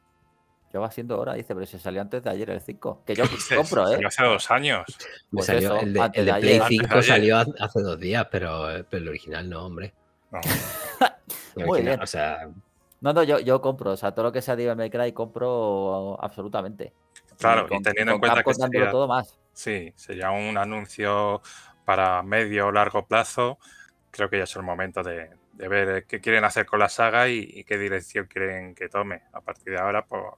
Ya va siendo hora, dice, pero se salió antes de ayer el 5. Que yo compro, ¿eh? Salió hace dos años. Pues el de, Play 5 salió hace dos días, eh, pero, el original no, hombre. Muy bien. No, o sea... no, no, yo, yo compro. O sea, todo lo que sea de May Cry compro absolutamente. Claro, y, teniendo en cuenta que sería, todo más. Sí, sería un anuncio para medio o largo plazo. Creo que ya es el momento de, de ver eh, qué quieren hacer con la saga y, qué dirección quieren que tome a partir de ahora por,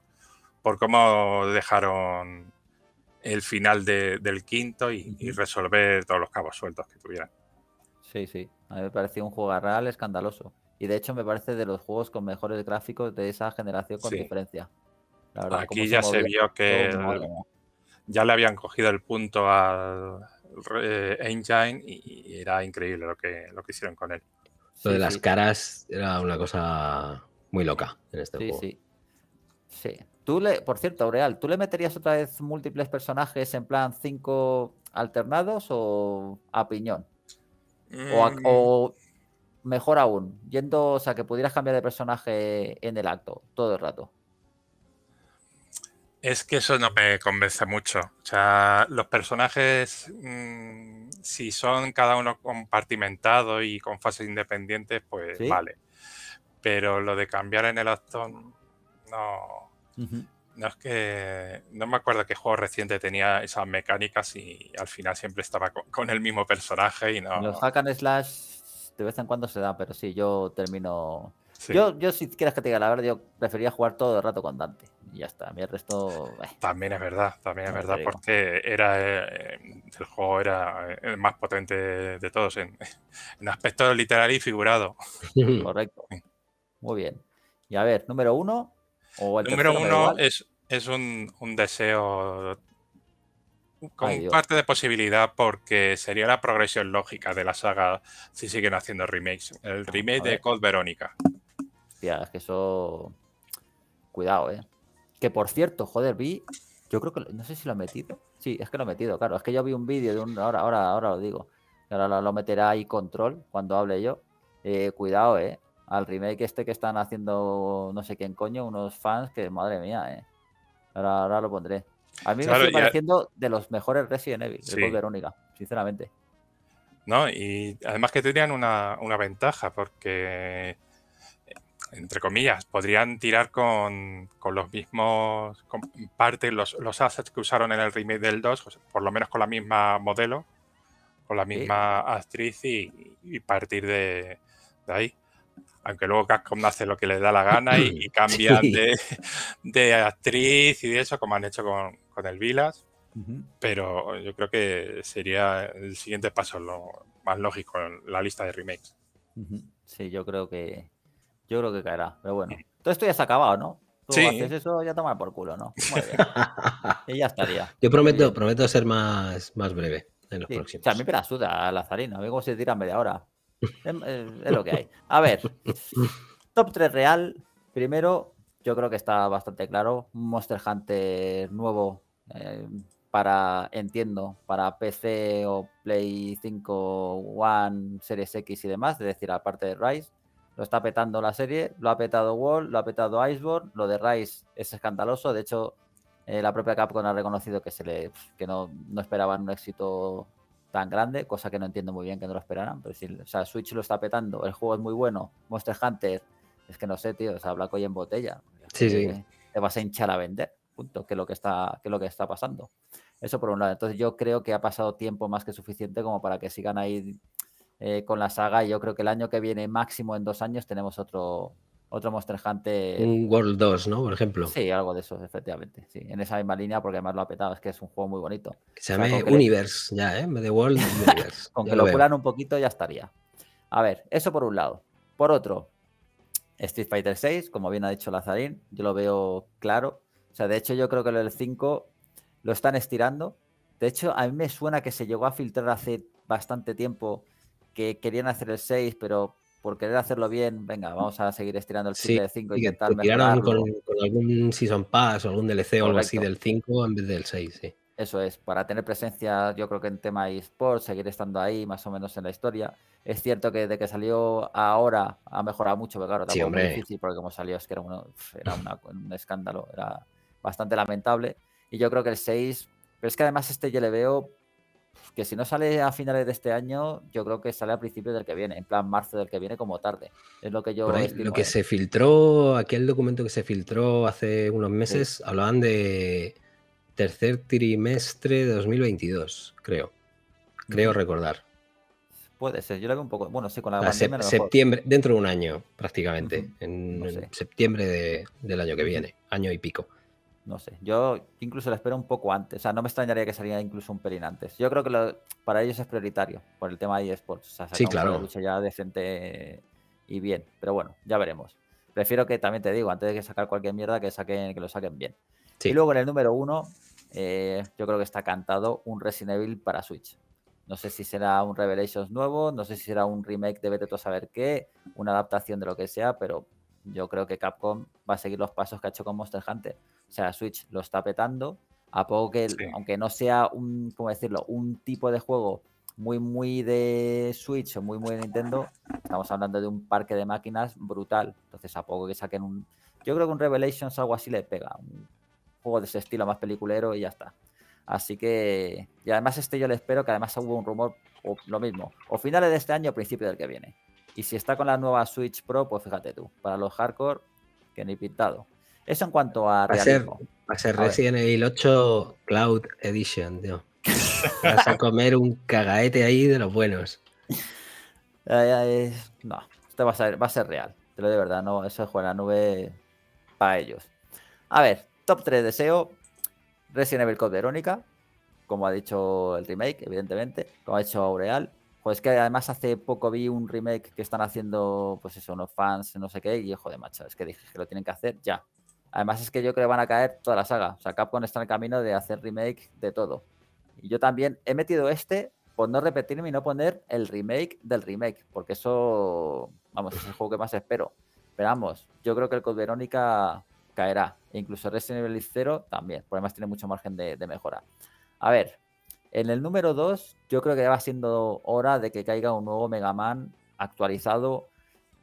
por cómo dejaron el final de, del quinto y resolver todos los cabos sueltos que tuvieran. Sí, sí. A mí me pareció un juego real escandaloso. Y de hecho me parece de los juegos con mejores gráficos de esa generación con diferencia. Aquí ya se, vio que ya le habían cogido el punto al eh, engine y, era increíble lo que, lo que hicieron con él. Lo de las caras era una cosa muy loca en este juego. Sí, sí. Tú le, por cierto, Aureal, ¿tú le meterías otra vez múltiples personajes en plan 5 alternados o a piñón? Mm. O, mejor aún, yendo, o sea, que pudieras cambiar de personaje en el acto, todo el rato. Es que eso no me convence mucho. O los personajes, mm, si son cada uno compartimentado y con fases independientes, pues vale. Pero lo de cambiar en el acto, no. No es que. No me acuerdo qué juego reciente tenía esas mecánicas y al final siempre estaba con, el mismo personaje y no. Los hack and slash de vez en cuando se da, pero sí, yo termino. Yo, yo, si quieres que te diga la verdad, yo prefería jugar todo el rato con Dante. Y ya está. A mí el resto. Eh. También es verdad, también es verdad, porque era eh, eh, el juego era el más potente de todos en, en aspecto literal y figurado. Correcto. Muy bien. Y a ver, número uno el Número uno es, un, deseo con parte de posibilidad porque sería la progresión lógica de la saga si siguen haciendo remakes. El remake de Code Verónica. ya es que eso... Cuidado, ¿eh? Que por cierto, joder, vi... Yo creo que... No sé si lo ha metido. Sí, es que lo he metido, claro. Es que yo vi un vídeo de un... Ahora, ahora, ahora lo digo. Ahora lo meterá ahí control cuando hable yo. Eh, cuidado, ¿eh? al remake este que están haciendo no sé quién coño, unos fans que madre mía, eh. Ahora, lo pondré. A mí me está pareciendo de los mejores Resident Evil, de Verónica, sinceramente. No, y además que tendrían una, ventaja, porque entre comillas, podrían tirar con, los mismos partes los, los, assets que usaron en el remake del 2, pues, por lo menos con la misma modelo, con la misma actriz y, partir de, de, ahí aunque luego Cascom hace lo que le da la gana y, cambian de, actriz y de eso, como han hecho con, con el Vilas. Pero yo creo que sería el siguiente paso, lo más lógico, en la lista de remakes. Sí, yo creo que yo creo que caerá, pero bueno. Mm. Todo esto ya se ha acabado, ¿no? sí. haces eso ya tomar por culo, ¿no? y ya estaría. Yo prometo, prometo ser más, más breve en los próximos. O a mí me la suda, Lazarino. A mí media hora. Es, lo que hay. A ver, top 3 real. Primero, yo creo que está bastante claro. Monster Hunter nuevo eh, para, entiendo, para PC o Play 5, One, Series X y demás, es decir, aparte de Rise. Lo está petando la serie, lo ha petado Wall, lo ha petado Iceborne, lo de Rise es escandaloso, de hecho eh, la propia Capcom ha reconocido que se le que no, no esperaban un éxito tan grande, cosa que no entiendo muy bien que no lo esperaran. Pero si, o sea, Switch lo está petando, el juego es muy bueno, Monster Hunter, es que no sé, tío, o sea, Black en botella. Sí, sí. Te vas a hinchar a vender, punto, que es lo que está, que lo que está pasando. Eso por un lado. Entonces yo creo que ha pasado tiempo más que suficiente como para que sigan ahí eh, con la saga. Y yo creo que el año que viene, máximo en dos años, tenemos otro, otro Monster Un World 2, ¿no? Por ejemplo. Sí, algo de eso, efectivamente. Sí, en esa misma línea, porque además lo ha petado. Es que es un juego muy bonito. se llama Universe, ya, ¿eh? The World Universe. con que lo, curan un poquito, ya estaría. A ver, eso por un lado. Por otro, Street Fighter 6, como bien ha dicho Lazarín, yo lo veo claro. O sea, de hecho, yo creo que el 5 lo están estirando. De hecho, a mí me suena que se llegó a filtrar hace bastante tiempo que querían hacer el 6, pero por querer hacerlo bien, venga, vamos a seguir estirando el sí, de 5 y intentar Con, con, algún Season Pass o algún DLC o algo así del 5 en vez del 6, Eso es, para tener presencia, yo creo que en tema eSports, seguir estando ahí más o menos en la historia. Es cierto que desde que salió ahora ha mejorado mucho, pero claro, también es difícil porque como salió es que era, uno, era un escándalo, era bastante lamentable. Y yo creo que el 6, pero es que además este yo le veo que si no sale a finales de este año, yo creo que sale a principios del que viene, en plan marzo del que viene como tarde. Es lo que yo... lo que se filtró, aquel documento que se filtró hace unos meses, hablaban de tercer trimestre de 2022, creo. Creo recordar. Puede ser, yo lo veo un poco. Bueno, sí, con la septiembre, dentro de un año prácticamente, en, septiembre del año que viene, año y pico. No sé, yo incluso la espero un poco antes. O sea, no me extrañaría que saliera incluso un pelín antes. Yo creo que lo, para ellos es prioritario por el tema de eSports. O sea, sí, claro. Una lucha ya decente y bien. Pero bueno, ya veremos. Prefiero que también te digo, antes de que sacar cualquier mierda, que, lo saquen bien. Y luego en el número uno, eh, yo creo que está cantado un Resident Evil para Switch. No sé si será un Revelations nuevo, no sé si será un remake de Vete a saber qué, una adaptación de lo que sea, pero yo creo que Capcom va a seguir los pasos que ha hecho con Monster Hunter. O sea, Switch lo está petando. A poco que, aunque no sea un, ¿cómo decirlo? Un tipo de juego muy, muy de Switch o muy, muy de Nintendo, estamos hablando de un parque de máquinas brutal. Entonces, a poco que saquen un. Yo creo que un Revelations algo así le pega. Un juego de ese estilo más peliculero y ya está. Así que. Y además, este yo le espero que además hubo un rumor, o lo mismo, o finales de este año o principio del que viene. Y si está con la nueva Switch Pro, pues fíjate tú, para los hardcore, que ni pintado. Eso en cuanto a realismo. Va a ser, Resident Evil 8 Cloud Edition, tío. Vas a comer un cagaete ahí de los buenos. no, esto va a, ser, va a ser real. Pero de verdad, no, eso es jugar la nube para ellos. A ver, top 3 deseo. Resident Evil Code Verónica, como ha dicho el remake, evidentemente, como ha hecho Aureal. Pues que además hace poco vi un remake que están haciendo, pues eso, unos fans, no sé qué, y de macho, es que dije que lo tienen que hacer ya. Además es que yo creo que van a caer toda la saga. O sea, Capcom está en el camino de hacer remake de todo. Y yo también he metido este por no repetirme y no poner el remake del remake, porque eso, vamos, es el juego que más espero. Pero vamos, yo creo que el Code Verónica caerá. E incluso Resident Evil 0 también, porque además tiene mucho margen de, mejora. A ver, en el número 2 yo creo que ya va siendo hora de que caiga un nuevo Mega Man actualizado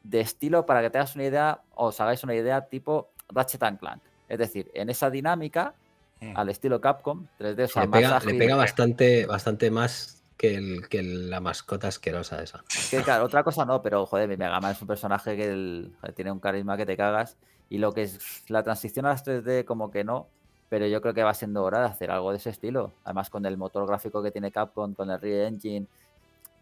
de estilo para que te una idea, os hagáis una idea tipo Ratchet and Clank. Es decir, en esa dinámica, hmm. al estilo Capcom, 3D o sea, le, pega, pega, bastante, bastante más que, el, que la mascota asquerosa esa. Que, claro, otra cosa no, pero joder, mi Mega es un personaje que tiene un carisma que te cagas. Y lo que es la transición a las 3D, como que no. Pero yo creo que va siendo hora de hacer algo de ese estilo. Además, con el motor gráfico que tiene Capcom, con el Re Engine,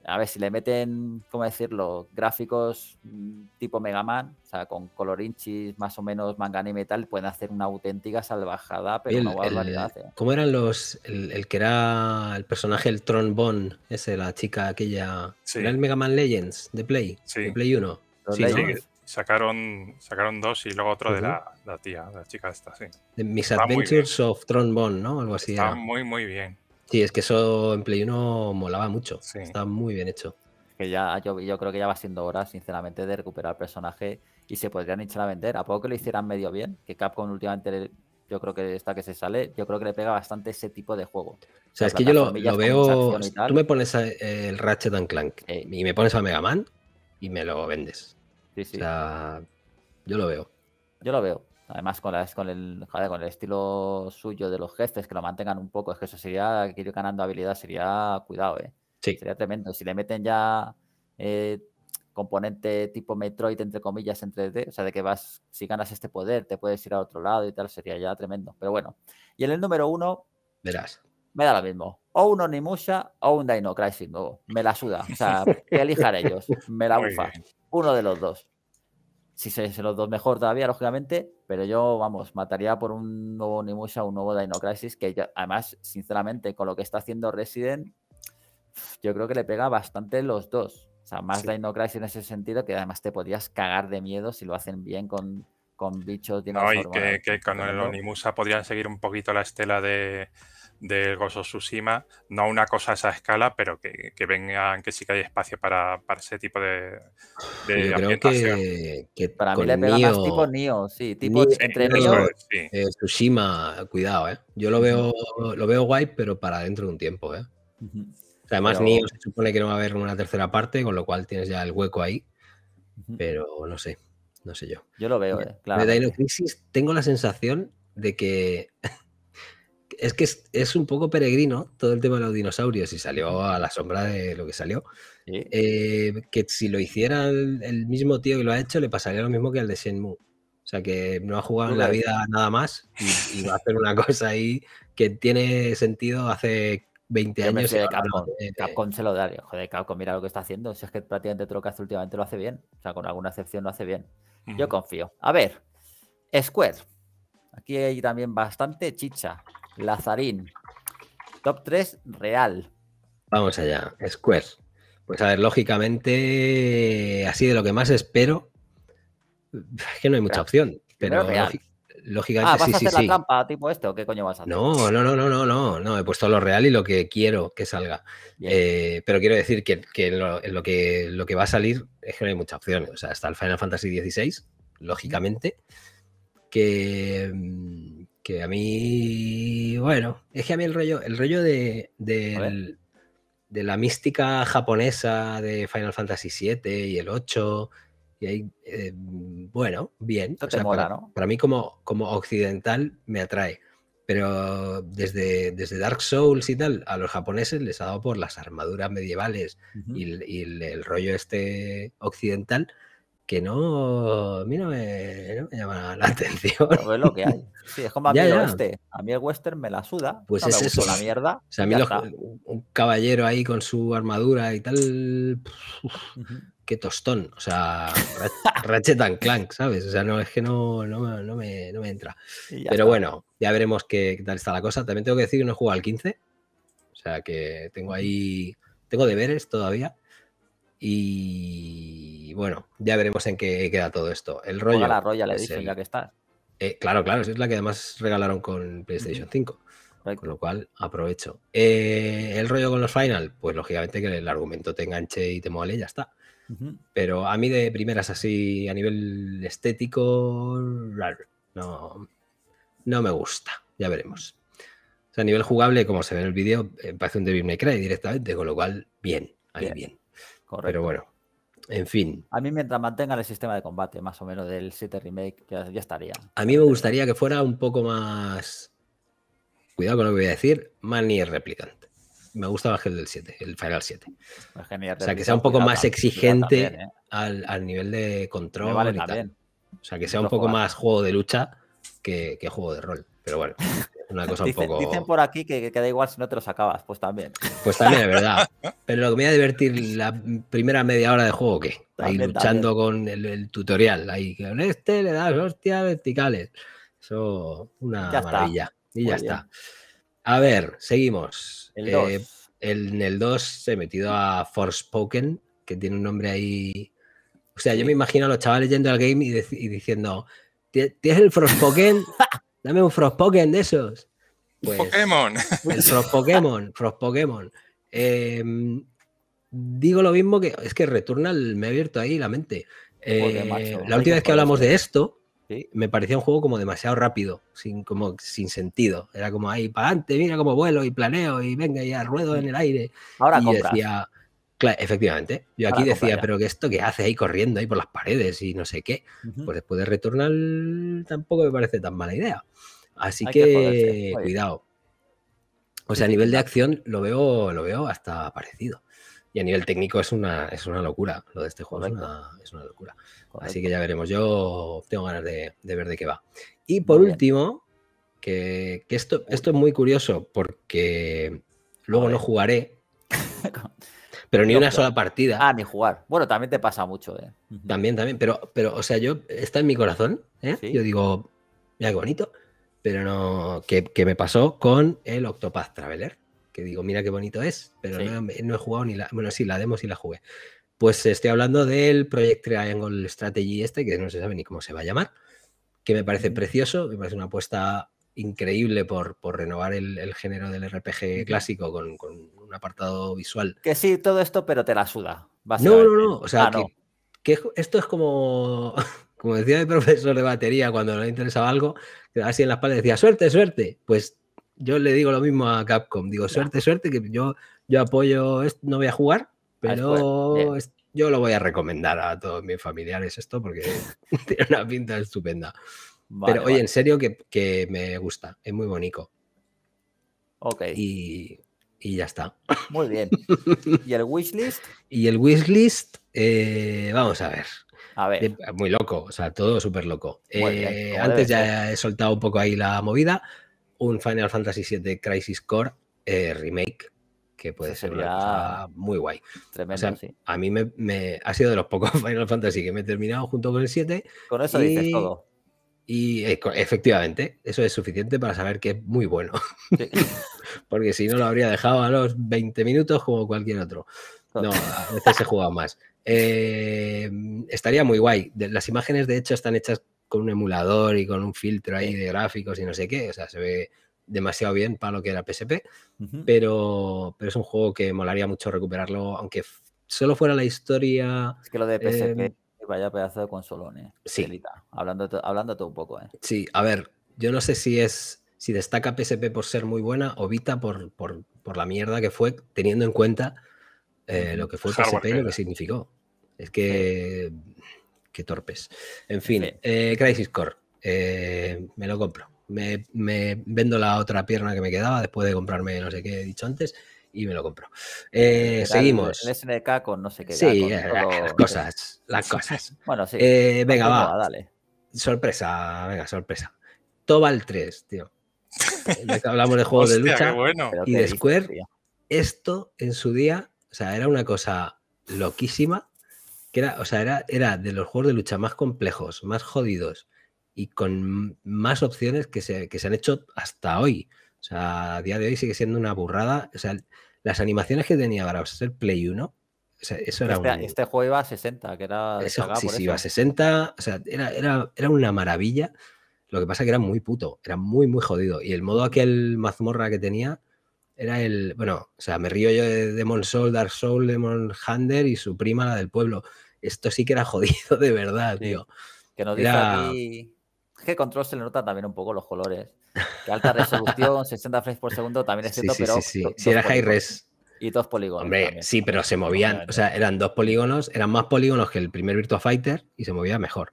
a ver, si le meten, ¿cómo decirlo? Gráficos mm, tipo Mega Man, o sea, con colorinchis más o menos manga y metal, pueden hacer una auténtica salvajada, pero no va a El, ¿eh? ¿Cómo eran los. El, que era el personaje, el Bon, ese, la chica aquella. Sí. ¿Era el Mega Man Legends de Play? Sí. De Play 1. Sí, sacaron, sacaron dos y luego otro de la, tía, la chica esta, sí. Mis Adventures of Tron Bon, ¿no? Algo así. Está muy, muy bien. Sí, es que eso en Play 1 molaba mucho. Está muy bien hecho. Que ya, yo, creo que ya va siendo hora, sinceramente, de recuperar el personaje y se podrían echar a vender. A poco que lo hicieran medio bien, que Capcom últimamente yo creo que esta que se sale, yo creo que le pega bastante ese tipo de juego. O sea, es que yo lo, veo. Tú me pones eh, el Ratchet and Clank eh, y me pones a Mega Man y me lo vendes. Sí, sí. O sea, yo lo veo. Yo lo veo. Además, con, la con, el, con el estilo suyo de los jefes, que lo mantengan un poco, es que eso sería, que ir ganando habilidad sería, cuidado, ¿eh? Sí. Sería tremendo. Si le meten ya eh, componente tipo Metroid, entre comillas, entre... d o sea, de que vas, si ganas este poder, te puedes ir a otro lado y tal, sería ya tremendo. Pero bueno. Y en el número uno... Verás. Me da lo mismo. O un Onimusha o un Dino Crisis nuevo. Me la suda. O sea, que elijan ellos. Me la bufa. Uno de los dos. Si se, los dos mejor todavía, lógicamente, pero yo, vamos, mataría por un nuevo o un nuevo Dino Crisis, que además, sinceramente, con lo que está haciendo Resident, yo creo que le pega bastante los dos. O sea, más en ese sentido, que además te podrías cagar de miedo si lo hacen bien con, con bichos. No, y que, que, con el Onimusa podrían seguir un poquito la estela de, del Gozo Tsushima, no una cosa a esa escala, pero que, que vengan, que sí que hay espacio para, ese tipo de, de que, para mí le pega más tipo Nio, sí, tipo entre eh, Nio, eh, cuidado, ¿eh? Yo lo veo, lo veo guay, pero para dentro de un tiempo, ¿eh? además, Nio se supone que no va a haber una tercera parte, con lo cual tienes ya el hueco ahí, pero no sé, no sé yo. Yo lo veo, ¿eh? Claro. De Crisis tengo la sensación de que es que es, un poco peregrino todo el tema de los dinosaurios y salió a la sombra de lo que salió. Eh, que si lo hiciera el, mismo tío que lo ha hecho, le pasaría lo mismo que al de Shenmue. O sea, que no ha jugado en la vida nada más y, va a hacer una cosa ahí que tiene sentido hace 20 años. Capcom. Capcom se lo da. Joder, Capcom, mira lo que está haciendo. Si es que prácticamente todo lo que hace últimamente lo hace bien. O sea, con alguna excepción lo hace bien. Yo confío. A ver, Square. Aquí hay también bastante chicha. Lazarín. Top 3, Real. Vamos allá, Square. Pues a ver, lógicamente, así de lo que más espero, es que no hay mucha opción, pero lógicamente ah, ¿vas a hacer la trampa tipo esto? ¿Qué coño vas a hacer? No, no, no, no, no, no, he puesto lo real y lo que quiero que salga. Eh, pero quiero decir que, lo, que va a salir es que no hay mucha opción. O sea, hasta el Final Fantasy XVI, lógicamente, que mm, que a mí, bueno, es que a mí el rollo, el rollo de, la mística japonesa de Final Fantasy VII y el 8, y eh, bueno, bien. para, mí como, como occidental me atrae, pero desde, desde Dark Souls y tal, a los japoneses les ha dado por las armaduras medievales y, el, el rollo este occidental que no, a mí no me, llama la atención. es lo que hay. como a mí el western me la suda. Pues es eso. la mierda. O sea, a mí un caballero ahí con su armadura y tal. Qué tostón. O sea, Ratchet and Clank, ¿sabes? O sea, no es que no, me, entra. Pero bueno, ya veremos qué, qué, tal está la cosa. También tengo que decir que no he jugado al 15. O sea, que tengo ahí. Tengo deberes todavía. Y bueno, ya veremos en qué queda todo esto. El rollo. la ya que estás. Eh, claro, claro, es la que además regalaron con PlayStation 5. Con lo cual, aprovecho. Eh, el rollo con los final, pues lógicamente que el argumento te enganche y te mole ya está. Pero a mí de primeras así, a nivel estético, no, no me gusta. Ya veremos. sea, a nivel jugable, como se ve en el vídeo, eh, parece un Devil May Cry directamente, con lo cual, bien, ahí bien. bien. Pero bueno, en fin. A mí mientras mantenga el sistema de combate, más o menos, del 7 Remake, ya, estaría. A mí me gustaría que fuera un poco más... Cuidado con lo que voy a decir, más Replicant replicante. Me gusta más que el del 7, el Final 7. o sea, que sea un poco más exigente ¿eh? al, nivel de control. y O sea, que sea un poco más juego de lucha que juego de rol. Pero bueno. Una cosa dicen, por aquí que, queda igual si no te lo sacabas pues también. Pues también es verdad. Pero lo que me voy a divertir la primera media hora de juego, ¿qué? Ahí luchando con el, tutorial. Ahí con este le das hostias verticales. Eso, una maravilla. Y ya está. A ver, seguimos. Eh, en el 2 se ha metido a Forspoken, que tiene un nombre ahí. O sea, yo me imagino a los chavales yendo al game y, y diciendo, ¿tienes el Forspoken? Dame un Frostpoken de esos. Pues, Pokémon. El Frost Pokémon, em, digo lo mismo que. Es que Returnal me ha abierto ahí la mente. Eh, la última vez que hablamos de esto, me parecía un juego como demasiado rápido, sin, como, sin sentido. Era como ahí para adelante, mira cómo vuelo y planeo y venga, ya ruedo en el aire. Ahora y decía, Claro, efectivamente. Yo aquí decía, pero que esto que hace ahí corriendo ahí por las paredes y no sé qué. Pues después de retornar tampoco me parece tan mala idea. Así que, cuidado. O sea, a nivel de acción lo veo, lo veo hasta parecido. Y a nivel técnico es una, es una locura. Lo de este juego es una, locura. Así que ya veremos. Yo tengo ganas de, ver de qué va. Y por último, que, esto, esto es muy curioso porque luego no jugaré. pero ni una sola partida. Ah, ni jugar. Bueno, también te pasa mucho, ¿eh? También, también, pero, pero o sea, yo, está en mi corazón, ¿eh? Yo digo, mira qué bonito, pero no, que, me pasó con el Octopath Traveler, que digo, mira qué bonito es, pero no, no, he jugado ni la, bueno, sí, la demo sí la jugué. Pues estoy hablando del Project Triangle Strategy este, que no se sabe ni cómo se va a llamar, que me parece precioso, me parece una apuesta increíble por, por renovar el, el, género del RPG clásico con un apartado visual. Que sí, todo esto, pero te la suda. No, no, no. O sea, ah, que, esto es como, como decía mi profesor de batería cuando le interesaba algo, que así en la espalda decía, suerte, suerte. Pues yo le digo lo mismo a Capcom. Digo, suerte, suerte, que yo, yo apoyo, no voy a jugar, ah, pero yo lo voy a recomendar a todos mis familiares esto porque tiene una pinta estupenda. pero oye, en serio que, que, me gusta, es muy bonito. Ok. Y y ya está. Muy bien. ¿Y el wishlist? y el wishlist, eh, vamos a ver. A ver. muy loco, o sea, todo súper loco. Eh, antes ya he soltado un poco ahí la movida. Un Final Fantasy VII Crisis Core eh, remake, que puede ser muy guay. Tremendo, sí. A mí me, ha sido de los pocos Final Fantasy que me he terminado junto con el 7. Con eso dices todo. Y eh, efectivamente, eso es suficiente para saber que es muy bueno. Porque si no, lo habría dejado a los 20 minutos como cualquier otro. Ah. No, a veces se juega más. Eh, estaría muy guay. Las imágenes, de hecho, están hechas con un emulador y con un filtro ahí de gráficos y no sé qué. O sea, se ve demasiado bien para lo que era PSP. pero, pero es un juego que molaría mucho recuperarlo, aunque solo fuera la historia. Es que lo de PSP vaya pedazo de consolones. Sí. Hablando, hablándote un poco, ¿eh? Sí, a ver, yo no sé si es. Si destaca PSP por ser muy buena o Vita por, por, por la mierda que fue, teniendo en cuenta eh, lo que fue PSP y lo que significó. Es que. Qué torpes. En fin, eh, Crisis Core. Eh, me lo compro. me, vendo la otra pierna que me quedaba después de comprarme no sé qué he dicho antes y me lo compro. Eh, eh, seguimos. El SNK con no sé qué. Sí, eh, las cosas, las cosas. Bueno, sí. venga, va. Dale. Sorpresa, venga, sorpresa. Tobal 3, tío. hablamos de juegos de lucha y de Square. Esto en su día, o sea, era una cosa loquísima. Que era, o sea, era, era de los juegos de lucha más complejos, más jodidos y con más opciones que se, que se han hecho hasta hoy. O sea, a día de hoy sigue siendo una burrada. O sea, las animaciones que tenía para ser Play 1, o sea, eso era este, este juego iba a 60, que era... sí, sí, iba a 60, o sea, era, era, era una maravilla. Lo que pasa que era muy puto, era muy, muy jodido. Y el modo aquel mazmorra que tenía era el. Bueno, o sea, me río yo de Demon Soul, Dark Soul, Demon Hunter y su prima, la del pueblo. Esto sí que era jodido de verdad, tío. Que nos dice G Control se le nota también un poco los colores. Que alta resolución, 60 frames por segundo también es cierto, sí, sí, Sí, sí. Si era high res. Y dos polígonos. Hombre, sí, pero se movían. O sea, eran dos polígonos, eran más polígonos que el primer Virtua Fighter y se movía mejor.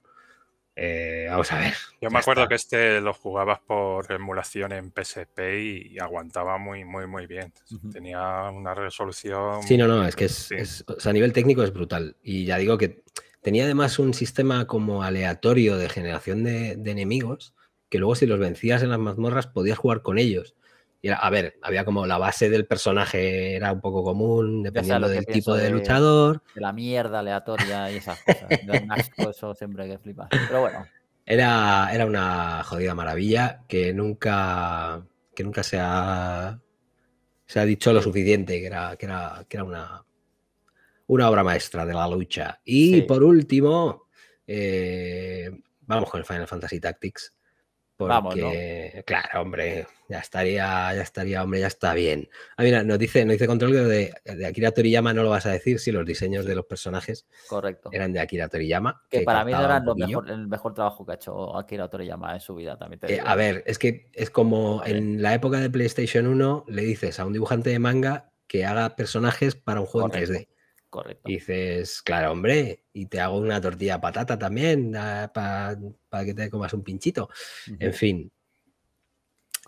Eh, vamos a ver. Yo me acuerdo que este lo jugabas por emulación en PSP y aguantaba muy, muy, muy bien. Tenía una resolución. Sí, no, no, es que a nivel técnico es brutal. Y ya digo que Tenía además un sistema como aleatorio de generación de, enemigos, que luego si los vencías en las mazmorras podías jugar con ellos. a ver, había como la base del personaje era un poco común, dependiendo del tipo de, luchador. De la mierda aleatoria y esas cosas. eso siempre que flipas. Pero bueno. Era, era una jodida maravilla que nunca, que nunca se ha, se ha dicho lo suficiente, que era, que era, que era una, una obra maestra de la lucha. Y por último, eh, vamos con el Final Fantasy Tactics. Porque, claro, hombre, ya estaría, ya estaría, hombre, ya está bien. Ah, mira, nos dice, nos dice Control de, de Akira Toriyama no lo vas a decir si los diseños de los personajes Correcto. eran de Akira Toriyama. Que, para mí no era el mejor trabajo que ha hecho Akira Toriyama en su vida también. Eh, a ¿eh? ver, es que es como en la época de PlayStation 1 le dices a un dibujante de manga que haga personajes para un juego en 3D. Correcto. dices, claro, hombre, y te hago una tortilla patata también para que te comas un pinchito. En fin.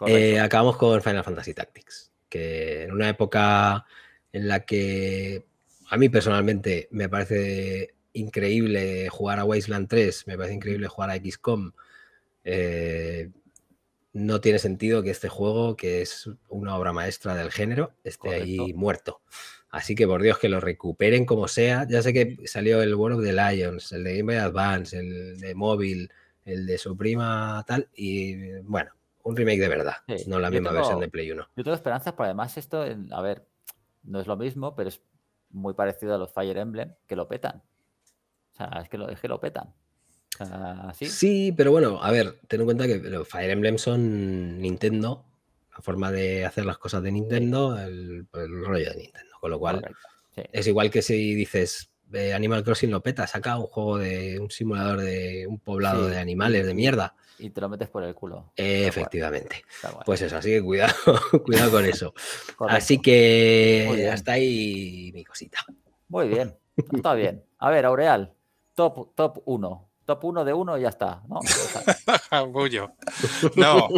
Eh, acabamos con Final Fantasy Tactics, que en una época en la que a mí personalmente me parece increíble jugar a Wasteland 3, me parece increíble jugar a XCOM. Eh, no tiene sentido que este juego, que es una obra maestra del género, esté ahí muerto. Así que por Dios que lo recuperen como sea. Ya sé que salió el World of the Lions, el de Game Boy Advance, el de móvil, el de su prima tal. Y bueno, un remake de verdad, no la misma versión de Play 1. Yo tengo esperanzas, pero además esto, a ver, no es lo mismo, pero es muy parecido a los Fire Emblem, que lo petan. O sea, es que lo, lo petan. ¿sí? sí, pero bueno, a ver, ten en cuenta que los Fire Emblem son Nintendo forma de hacer las cosas de Nintendo, el, rollo de Nintendo. Con lo cual, es igual que si dices eh, Animal Crossing lo peta, saca un juego de un simulador de un poblado de animales de mierda. Y te lo metes por el culo. Eh, efectivamente. Pues eso, así que cuidado, cuidado con eso. así que hasta ahí mi cosita. Muy bien, está bien. A ver, Aureal, top, top 1. Top 1 de 1 y ya está, ¿no? no.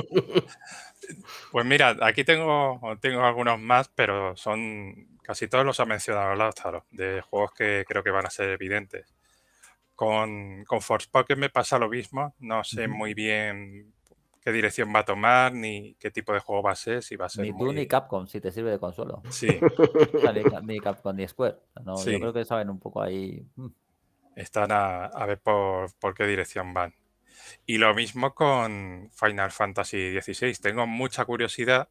Pues mira, aquí tengo, tengo algunos más, pero son casi todos los ha mencionado Lázaro, de juegos que creo que van a ser evidentes. Con, con Pocket me pasa lo mismo, no sé muy bien qué dirección va a tomar ni qué tipo de juego va a ser, si va a ser. Ni ni Capcom, si te sirve de consuelo. Sí. ni, Capcom ni Square. No, Yo creo que saben un poco ahí. Mm. Están a, ver por, por qué dirección van. Y lo mismo con Final Fantasy XVI. Tengo mucha curiosidad,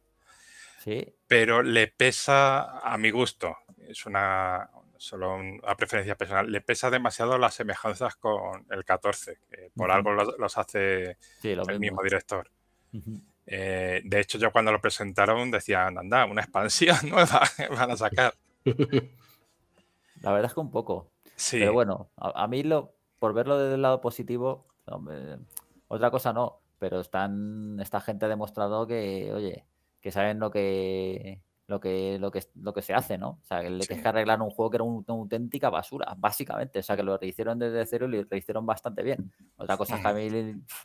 pero le pesa a mi gusto. Es una solo una preferencia personal. Le pesa demasiado las semejanzas con el 14, que por algo los, hace el mismo director. Eh, de hecho, yo cuando lo presentaron decían, anda, una expansión nueva van a sacar. La verdad es que un poco. Pero bueno, a, a mí lo, por verlo desde el lado positivo, otra cosa no, pero están, esta gente ha demostrado que, oye, que saben lo que, lo que, lo que, lo que se hace, ¿no? O sea, que, sí. que arreglar un juego que era una auténtica basura, básicamente. O sea, que lo rehicieron desde cero y lo rehicieron bastante bien. Otra cosa es que a mí,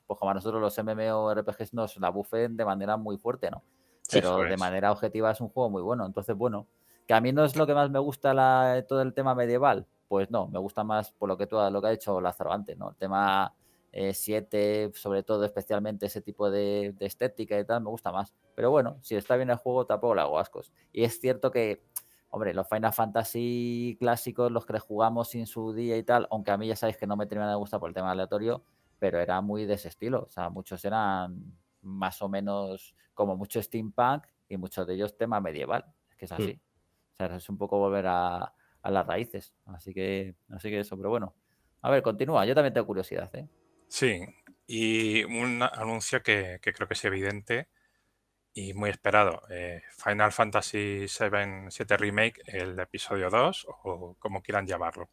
pues como a nosotros los MMORPGs nos la buffen de manera muy fuerte, ¿no? Pero de manera objetiva es un juego muy bueno. Entonces, bueno, que a mí no es lo que más me gusta todo el tema medieval. Pues no, me gusta más por lo que tú, lo que ha hecho Lázaro antes, ¿no? El tema eh, siete, 7, sobre todo especialmente ese tipo de, estética y tal, me gusta más. Pero bueno, si está bien el juego, tampoco le hago ascos. Y es cierto que, hombre, los Final Fantasy clásicos, los que jugamos sin su día y tal, aunque a mí ya sabéis que no me termina de gustar por el tema aleatorio, pero era muy de ese estilo. O sea, muchos eran más o menos como mucho steampunk y muchos de ellos tema medieval. que es mm. así. O sea, es un poco volver a, las raíces. Así que, así que eso, pero bueno. A ver, continúa. Yo también tengo curiosidad, ¿eh? Sí, y un anuncio que, creo que es evidente y muy esperado. Eh, Final Fantasy VII, Remake, el episodio 2, o como quieran llamarlo.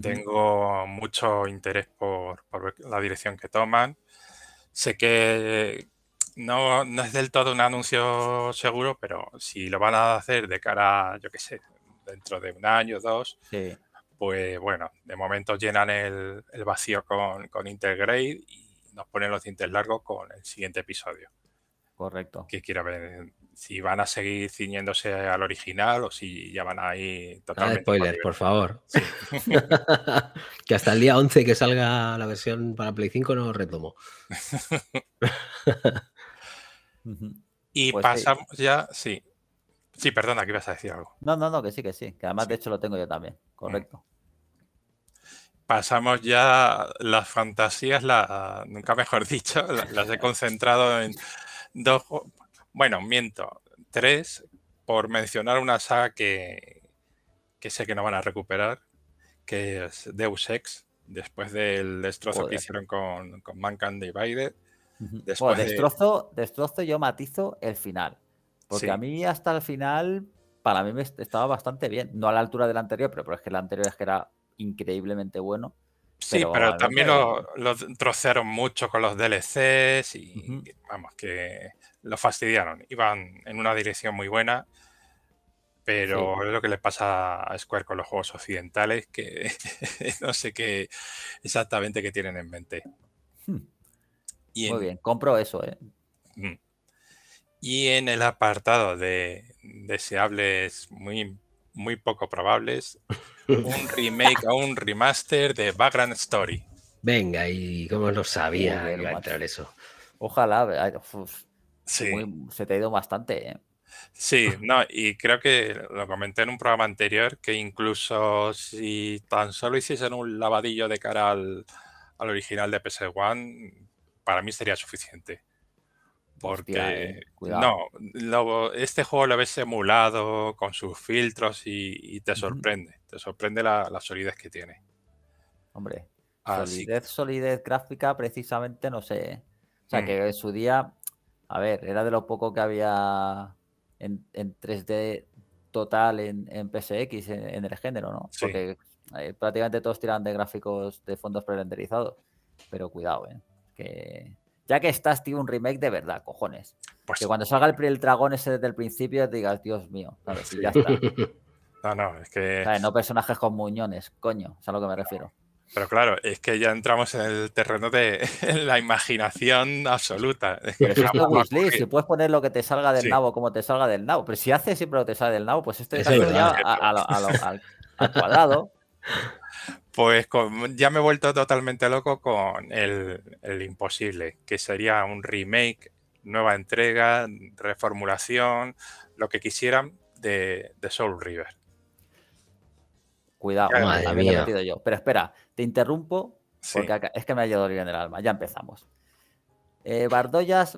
Tengo mucho interés por, la dirección que toman. Sé que no, no, es del todo un anuncio seguro, pero si lo van a hacer de cara, yo qué sé, dentro de un año o dos, sí pues bueno, de momento llenan el, vacío con, con, Intergrade y nos ponen los dientes largos con el siguiente episodio. Correcto. Que quiero ver si van a seguir ciñéndose al original o si ya van a ir totalmente. Ah, spoiler, por favor. que hasta el día 11 que salga la versión para Play 5 no retomo. y pues pasamos ya, sí, Sí, perdona, aquí ibas a decir algo. No, no, no, que sí, que sí. Que además, de hecho, lo tengo yo también. Correcto. Mm. Pasamos ya las fantasías, la, nunca mejor dicho, las he concentrado en dos. Bueno, miento, tres, por mencionar una saga que, sé que no van a recuperar, que es Deus Ex, después del destrozo que hicieron con, con Mankind Divided. Después destrozo, destrozo, yo matizo el final. Porque a mí hasta el final, para mí me estaba bastante bien. No a la altura del anterior, pero, es que el anterior es que era increíblemente bueno. Sí, pero, también lo, trocearon mucho con los DLCs y vamos, que lo fastidiaron. Iban en una dirección muy buena, pero es lo que le pasa a Square con los juegos occidentales, que no sé qué exactamente qué tienen en mente. Hmm. Muy bien, compro eso, ¿eh? Y en el apartado de deseables muy, muy poco probables, un remake o un remaster de Background Story. Venga, y cómo lo sabía eso. Ojalá, se te ha ido bastante. ¿eh? Sí, no, y creo que lo comenté en un programa anterior que incluso si tan solo hiciesen un lavadillo de cara al, al original de PS1, para mí sería suficiente. Eh, porque cuidado. no, este juego lo ves emulado con sus filtros y, te sorprende. Te sorprende la, solidez que tiene. Hombre, solidez, solidez gráfica, precisamente no sé. O sea, mm. que en su día, a ver, era de lo poco que había en, 3D total en, en PSX, en, el género, ¿no? Porque eh, prácticamente todos tiran de gráficos de fondos pre-renderizados. Pero cuidado, ¿eh? Que ya que estás, tío, un remake de verdad, cojones. Que cuando salga el, dragón ese desde el principio digas, Dios mío, ya está. No, no, es que. No personajes con muñones, coño, es a lo que me refiero. Pero claro, es que ya entramos en el terreno de la imaginación absoluta. Es que pero si puedes poner lo que te salga del nabo como te salga del nabo, pero si haces siempre lo que te sale del nabo, pues esto al cuadrado. Pues ya me he vuelto totalmente loco con el, Imposible, que sería un remake, nueva entrega, reformulación, lo que quisieran de, Soul River. Cuidado, madre mía. Yo. Pero espera, te interrumpo porque es que me ha llegado bien el alma. Ya empezamos eh, Bardollas,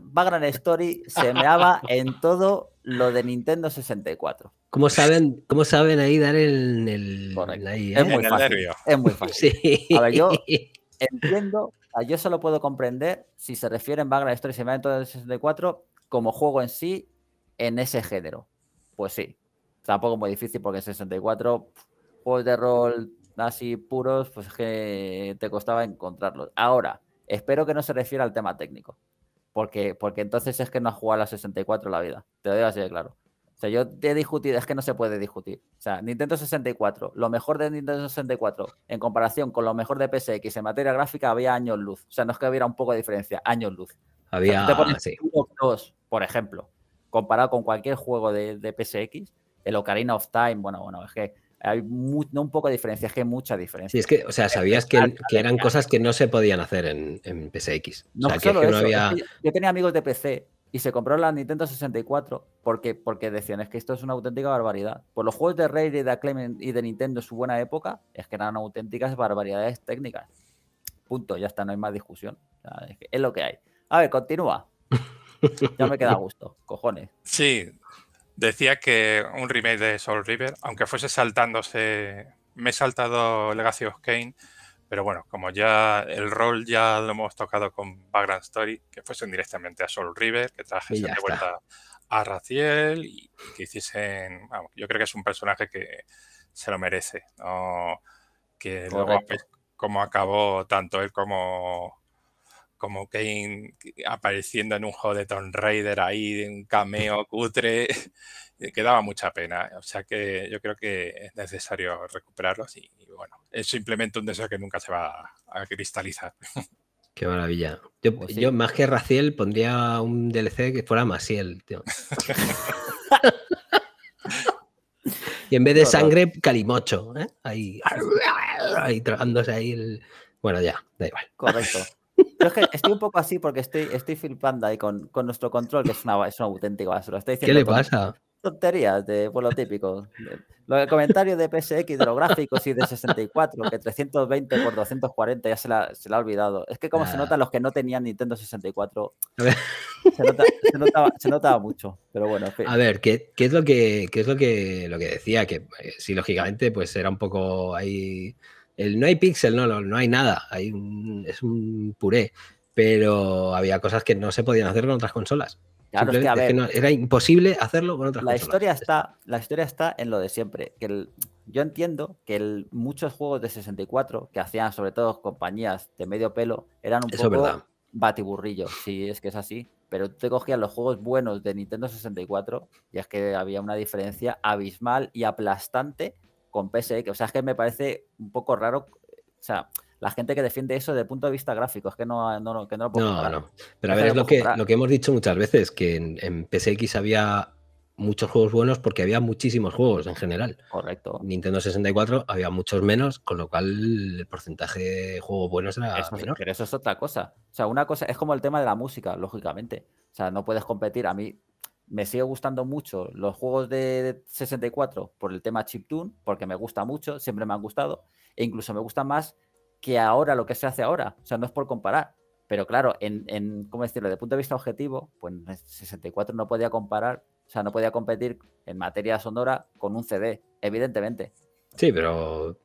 Story se meaba en todo lo de Nintendo 64. ¿Cómo saben, cómo saben ahí dar el... el eh? Es muy fácil. Es muy fácil. A ver, yo entiendo, ah, yo solo puedo comprender si se refieren Bagran Story se meaba en todo el 64 como juego en sí en ese género. Pues sí, tampoco es muy difícil porque en 64 juegos de rol así puros, pues que te costaba encontrarlos. Ahora, Espero que no se refiera al tema técnico, porque, porque entonces es que no has jugado a la 64 la vida, te lo digo así de claro. O sea, yo te he discutido, es que no se puede discutir. O sea, Nintendo 64, lo mejor de Nintendo 64 en comparación con lo mejor de PSX en materia gráfica había años luz. O sea, no es que hubiera un poco de diferencia, años luz. Había, por ejemplo, comparado con cualquier juego de, de PSX, el Ocarina of Time, bueno, bueno, es que hay no un poco de diferencia, es que hay mucha diferencia. Sí, es que, o sea, sabías que, eran cosas que no se podían hacer en, PCX. PSX. No, no yo tenía amigos de PC y se compró la Nintendo 64 porque, porque decían, es que esto es una auténtica barbaridad. Por pues los juegos de rey y de Acclaim y de Nintendo en su buena época, es que eran auténticas barbaridades técnicas. Punto, ya está, no hay más discusión. es, lo que hay. A ver, continúa. Ya me queda gusto, cojones. Sí, decía que un remake de Soul River, aunque fuese saltándose, me he saltado Legacy of Kane, pero bueno, como ya el rol ya lo hemos tocado con Background Story, que fuesen directamente a Soul River, que trajesen de vuelta a Raciel y que hiciesen, yo creo que es un personaje que se lo merece, ¿no? que luego, como pues, acabó tanto él como como Kane apareciendo en un juego de Tomb Raider ahí, un cameo cutre, eh, que daba mucha pena. ¿eh? O sea que yo creo que es necesario recuperarlos y, bueno, es simplemente un deseo que nunca se va a, cristalizar. Qué maravilla. Yo, pues más que Raciel pondría un DLC que fuera Maciel, y en vez de sangre, calimocho, ¿eh? ahí, ahí tragándose ahí el... Bueno, ya, da igual. Correcto es que estoy un poco así porque estoy, estoy flipando ahí con, nuestro control, que es una, es auténtica basura. ¿Qué le pasa? Tonterías de por pues, lo típico. comentario de PSX, de los gráficos y de 64, que 320 por 240 ya se la, ha olvidado. Es que como se nota los que no tenían Nintendo 64, se, nota, se, notaba, mucho. Pero bueno, A ver, ¿qué, es lo que, es lo que, lo que decía? Que eh, si lógicamente, pues era un poco ahí no hay pixel, no, no, hay nada, hay es un puré, pero había cosas que no se podían hacer con otras consolas. era imposible hacerlo con otras la consolas. Historia está, la historia está en lo de siempre, que yo entiendo que muchos juegos de 64 que hacían sobre todo compañías de medio pelo eran un poco batiburrillo, si es que es así. Pero tú te cogías los juegos buenos de Nintendo 64 y es que había una diferencia abismal y aplastante con PSX. E, o sea, es que me parece un poco raro. O sea, la gente que defiende eso desde el punto de vista gráfico, es que no, no, que no lo puedo. No, no. Pero a ver, es lo que, lo que, hemos dicho muchas veces, que en, PSX había muchos juegos buenos porque había muchísimos juegos en general. Correcto. Nintendo 64 había muchos menos, con lo cual el porcentaje de juegos buenos era menor. Pero eso es otra cosa. O sea, una cosa es como el tema de la música, lógicamente. O sea, no puedes competir. A mí, me sigue gustando mucho los juegos de 64 por el tema chiptune, porque me gusta mucho, siempre me han gustado, e incluso me gusta más que ahora lo que se hace ahora. O sea, no es por comparar, pero claro, en, en ¿cómo decirlo? De punto de vista objetivo, pues 64 no podía comparar, o sea, no podía competir en materia sonora con un CD, evidentemente. Sí, pero,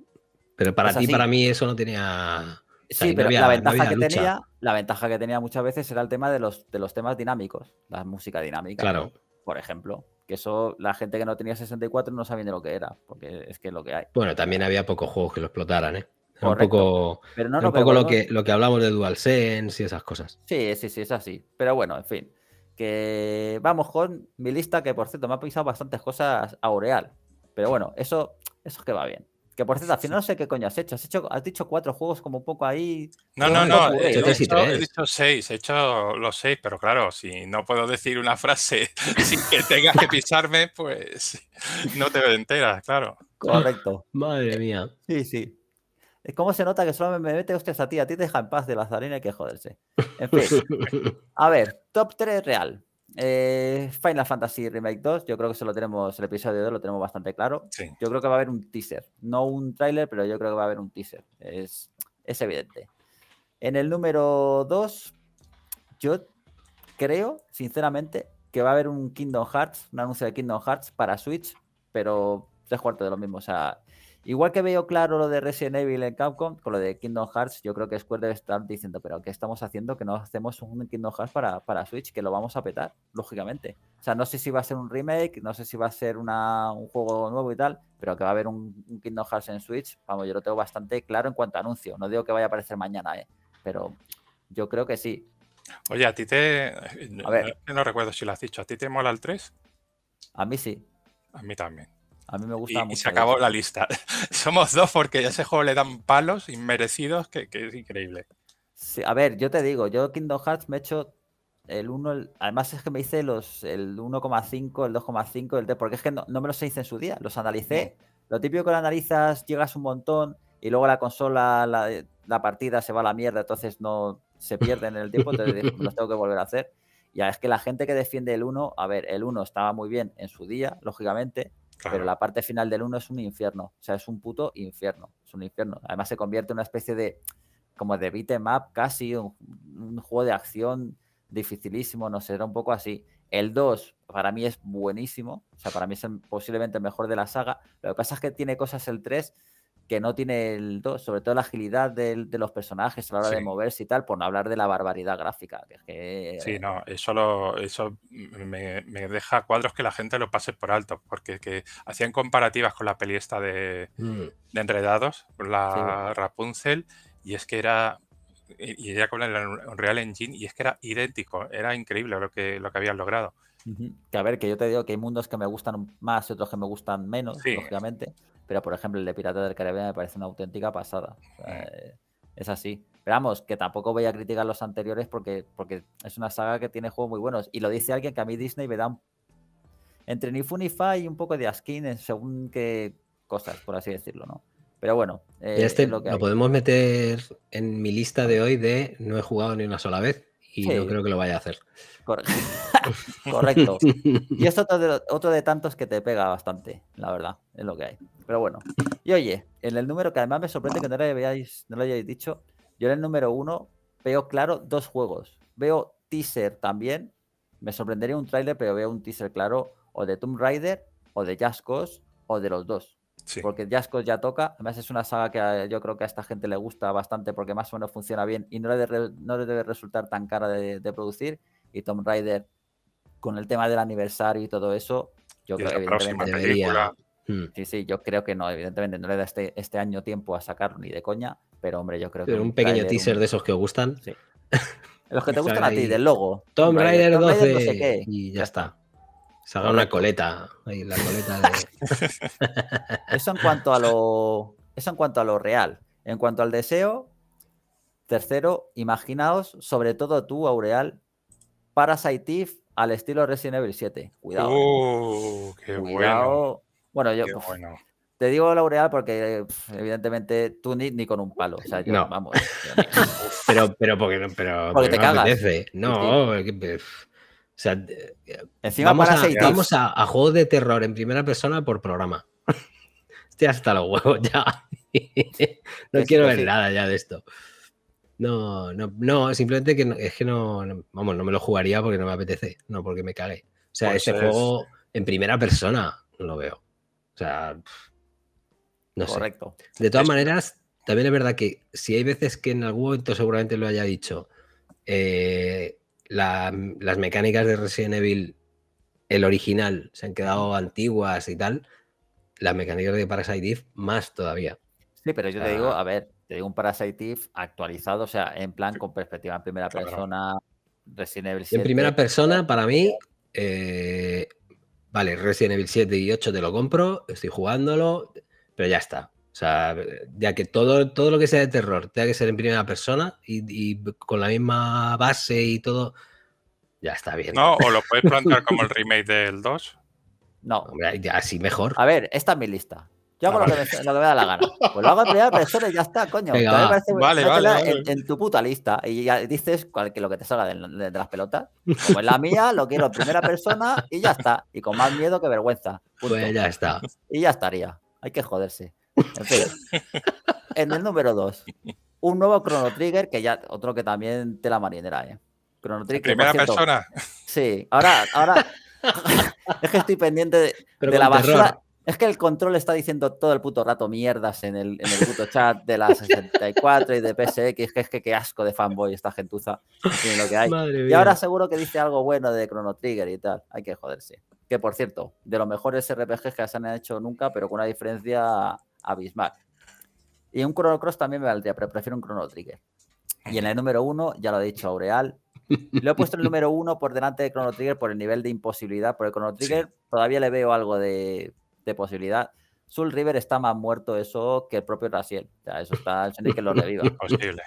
pero para pues ti, para mí eso no tenía sí, pero la ventaja que tenía, la ventaja que tenía muchas veces era el tema de los, de los temas dinámicos, la música dinámica. Por ejemplo. Que eso la gente que no tenía 64 no sabía de lo que era, porque es que es lo que hay. Bueno, también había pocos juegos que lo explotaran, ¿eh? un poco, pero no, un poco lo, que, lo que hablamos de DualSense y esas cosas. Sí, sí, sí, es así. Pero bueno, en fin. Que vamos con mi lista, que por cierto me ha pisado bastantes cosas a aureal. Pero bueno, eso, eso es que va bien. Que por cierto, al final no sé qué coño has hecho. Has hecho, has dicho cuatro juegos como un poco ahí. No, no, no. he, dicho seis, he hecho los seis, pero claro, si no puedo decir una frase sin que tengas que pisarme, pues no te enteras, claro. Correcto. Madre mía. Sí, sí. Es ¿Cómo se nota que solo me mete hostias a ti? A ti te deja en paz de la zarina y que joderse. En fin. A ver, top 3 real. Eh, Final Fantasy Remake 2, yo creo que eso lo tenemos, el episodio 2 lo tenemos bastante claro. Yo creo que va a haber un teaser, no un tráiler, pero yo creo que va a haber un teaser, es, es evidente. En el número 2, yo creo, sinceramente, que va a haber un Kingdom Hearts, un anuncio de Kingdom Hearts para Switch, pero tres cuartos de lo mismo, o sea, Igual que veo claro lo de Resident Evil en Capcom, con lo de Kingdom Hearts, yo creo que Square debe estar diciendo, pero ¿qué estamos haciendo? Que no hacemos un Kingdom Hearts para, para Switch, que lo vamos a petar, lógicamente. O sea, no sé si va a ser un remake, no sé si va a ser un juego nuevo y tal, pero que va a haber un, Kingdom Hearts en Switch, vamos, yo lo tengo bastante claro en cuanto a anuncio. No digo que vaya a aparecer mañana, ¿eh? pero yo creo que sí. Oye, a ti te... A ver. No, no recuerdo si lo has dicho, ¿a ti te mola el 3? A mí sí. A mí también. A mí me gusta y, mucho. se acabó la lista. Somos dos porque a ese juego le dan palos inmerecidos que, es increíble. a ver, yo te digo, yo Kingdom Hearts me he hecho el 1, además es que me hice los, el 1,5, el 2,5, el 3, porque es que no, me los hice en su día, los analicé. Lo típico que lo analizas, llegas un montón y luego la consola, la, partida se va a la mierda, entonces no se pierde en el tiempo, entonces pues los tengo que volver a hacer. Ya es que la gente que defiende el 1, a ver, el 1 estaba muy bien en su día, lógicamente, pero la parte final del 1 es un infierno. O sea, es un puto infierno. Es un infierno. Además, se convierte en una especie de. como de beat casi, un, juego de acción dificilísimo, no sé, era un poco así. El 2 para mí es buenísimo, o sea, para mí es posiblemente el mejor de la saga. Lo que pasa es que tiene cosas el 3 que no tiene el 2, sobre todo la agilidad de, los personajes a la hora de moverse y tal, por no hablar de la barbaridad gráfica. Que Sí, eh, no, eso, me, deja cuadros que la gente lo pase por alto, porque que hacían comparativas con la peli esta de, mm. de Enredados, la Rapunzel, y es que era y ya con el Unreal Engine y es que era idéntico, era increíble lo que, lo que habían logrado. Que a ver, que yo te digo que hay mundos que me gustan más y otros que me gustan menos, lógicamente pero por ejemplo el de Pirata del Caribe me parece una auténtica pasada. Eh. Eh, es así. Pero vamos, que tampoco voy a criticar los anteriores porque, porque es una saga que tiene juegos muy buenos. Y lo dice alguien que a mí Disney me da entre ni fun y y un poco de askin según qué cosas, por así decirlo, ¿no? Pero bueno. Eh, este lo podemos meter en mi lista de hoy de no he jugado ni una sola vez y yo creo que lo vaya a hacer. Correcto. Y es otro de, otro de tantos que te pega bastante, la verdad, es lo que hay. Pero bueno. Y oye, en el número que además me sorprende que no lo, hayáis, no lo dicho, yo en el número uno veo claro dos juegos. Veo teaser también. Me sorprendería un tráiler, pero veo un teaser claro o de Tomb Raider o de Jaskos o de los dos. Porque Jasko ya toca. Además, es una saga que yo creo que a esta gente le gusta bastante porque más o menos funciona bien y no le, no le debe resultar tan cara de, producir. Y Tom Rider con el tema del aniversario y todo eso, yo creo que evidentemente película hmm. Sí, sí, yo creo que no, evidentemente no le da este, este año tiempo a sacarlo ni de coña, pero hombre, yo creo que. Un pequeño teaser de esos que gustan. Los que te gustan a ti, del logo. Tomb Raider 12. Y ya está haga una coleta. Ahí, la coleta eso, en cuanto a lo, eso en cuanto a lo real. En cuanto al deseo, tercero, imaginaos, sobre todo tú, Aureal, Parasite Tiff al estilo Resident Evil 7. Cuidado. Eh. Uh, qué bueno. Bueno, yo te digo Aureal porque evidentemente tú ni, con un palo. O sea, vamos. pero, pero porque, pero, porque, te no cagas. No, No, sea, eh, Encima vamos, a, vamos a, juegos de terror en primera persona por programa. Estoy hasta los huevos ya. no quiero ver nada ya de esto. No, no, no, simplemente que es que no, vamos, no me lo jugaría porque no me apetece, no porque me cague. O sea, pues ese juego en primera persona no lo veo. O sea, no Correcto. De todas maneras, también es verdad que si hay veces que en algún momento seguramente lo haya dicho, eh, las mecánicas de Resident Evil, el original, se han quedado antiguas y tal, las mecánicas de Parasite Eve más todavía. Sí, pero yo te digo, a ver, te digo un Parasite Eve actualizado, o sea, en plan con perspectiva en primera persona, Resident Evil 7. En primera persona, para mí, eh, vale, Resident Evil 7 y 8 te lo compro, estoy jugándolo, pero ya está. O sea, ya que todo, todo lo que sea de terror tenga que ser en primera persona y, con la misma base y todo, ya está bien. No, o lo puedes plantear como el remake del 2. No. así mejor. A ver, esta es mi lista. Yo hago ah, lo, que me, da la gana. Pues lo hago en primera persona y ya está, coño. vale, vale, En, tu puta lista y ya dices lo que te salga de, las pelotas. Pues la mía, lo quiero en primera persona y ya está. Y con más miedo que vergüenza. Pues ya está. Y ya estaría. Hay que joderse. En el número 2, un nuevo Chrono Trigger, que ya, otro que también te la marinera, ¿eh? Chrono Trigger. Primera persona. Sí, ahora, ahora. es que estoy pendiente de, la basura. Es que el control está diciendo todo el puto rato mierdas en el, puto chat de la 64 y de PSX. Es que es que qué asco de fanboy esta gentuza. Y ahora seguro que dice algo bueno de Chrono Trigger y tal. Hay que joderse. Que por cierto, de los mejores RPGs que se han hecho nunca, pero con una diferencia abismal. Y un Chrono Cross también me valdría, pero prefiero un Chrono Trigger. Y en el número uno, ya lo he dicho Aureal, lo he puesto en el número uno por delante de Chrono Trigger por el nivel de imposibilidad. Por el Chrono Trigger todavía le veo algo de, posibilidad. Soul River está más muerto eso que el propio Rasiel. eso está el que lo reviva. Imposible.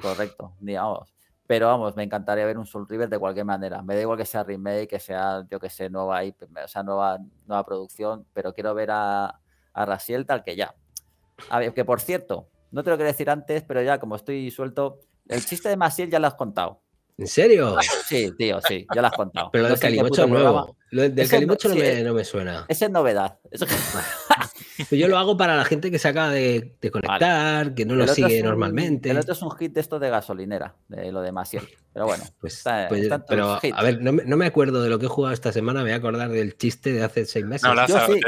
Correcto, digamos. Pero vamos, me encantaría ver un Soul River de cualquier manera. Me da igual que sea remake, que sea, yo que sé, nueva, o nueva, nueva producción, pero quiero ver a, a tal que ya. A ver, que por cierto, no te lo quería decir antes, pero ya como estoy suelto, el chiste de masiel ya lo has contado. ¿En serio? Sí, tío, sí, ya lo has contado. Pero lo del Calimocho nuevo. Lo del Calimocho eh, no, me, suena. Esa es novedad. Pues yo lo hago para la gente que se acaba de, conectar, que no lo sigue normalmente. El otro es un hit de esto de gasolinera, de lo de Masiel. Pero bueno, pues, pues a ver, no me, acuerdo de lo que he jugado esta semana, me voy a acordar del chiste de hace seis meses. No, sí.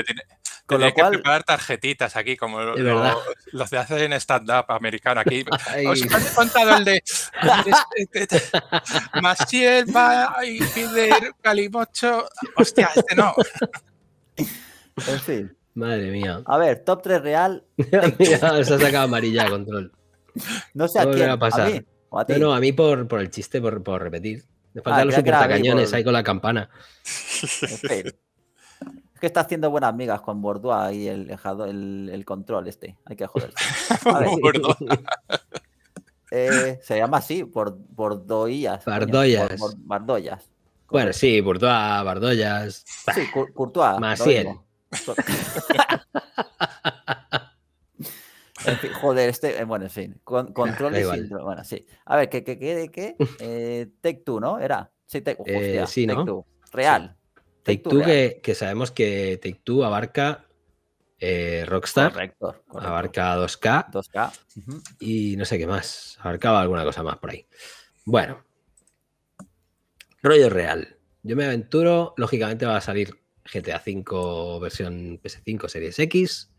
Con lo cual... que preparar tarjetitas aquí, como los de hacen stand-up americano aquí. Os he contado el de... Este, este, este. Maciel va y pide Hostia, este no. En fin. Madre mía. A ver, top 3 real. se ha sacado amarilla control. No sé a quién. A, pasar. ¿A mí? ti? No, a mí por, por el chiste, por, por repetir. Me faltan ah, los supertacañones cañones ahí con la campana. En fin que está haciendo buenas migas con Bordeaux y el, el, el, control este. Hay que joder. eh, se llama así, por, Bordoillas. Bardoyas. Bardoyas. Bueno, sí, Bordeaux, Bardoyas. Sí, Courtois. Maciel. En fin, joder, este, eh, bueno, en fin, con, ah, control y Bueno, sí. A ver, ¿qué, qué, qué, de qué? Eh, Tech ¿no? Era. Sí, Tech, eh, ¿no? Real. Take-Two que, sabemos que Take-Two abarca eh, Rockstar, abarca 2K, y no sé qué más, abarcaba alguna cosa más por ahí. Bueno, rollo real. Yo me aventuro, lógicamente va a salir GTA V versión PS5 Series X.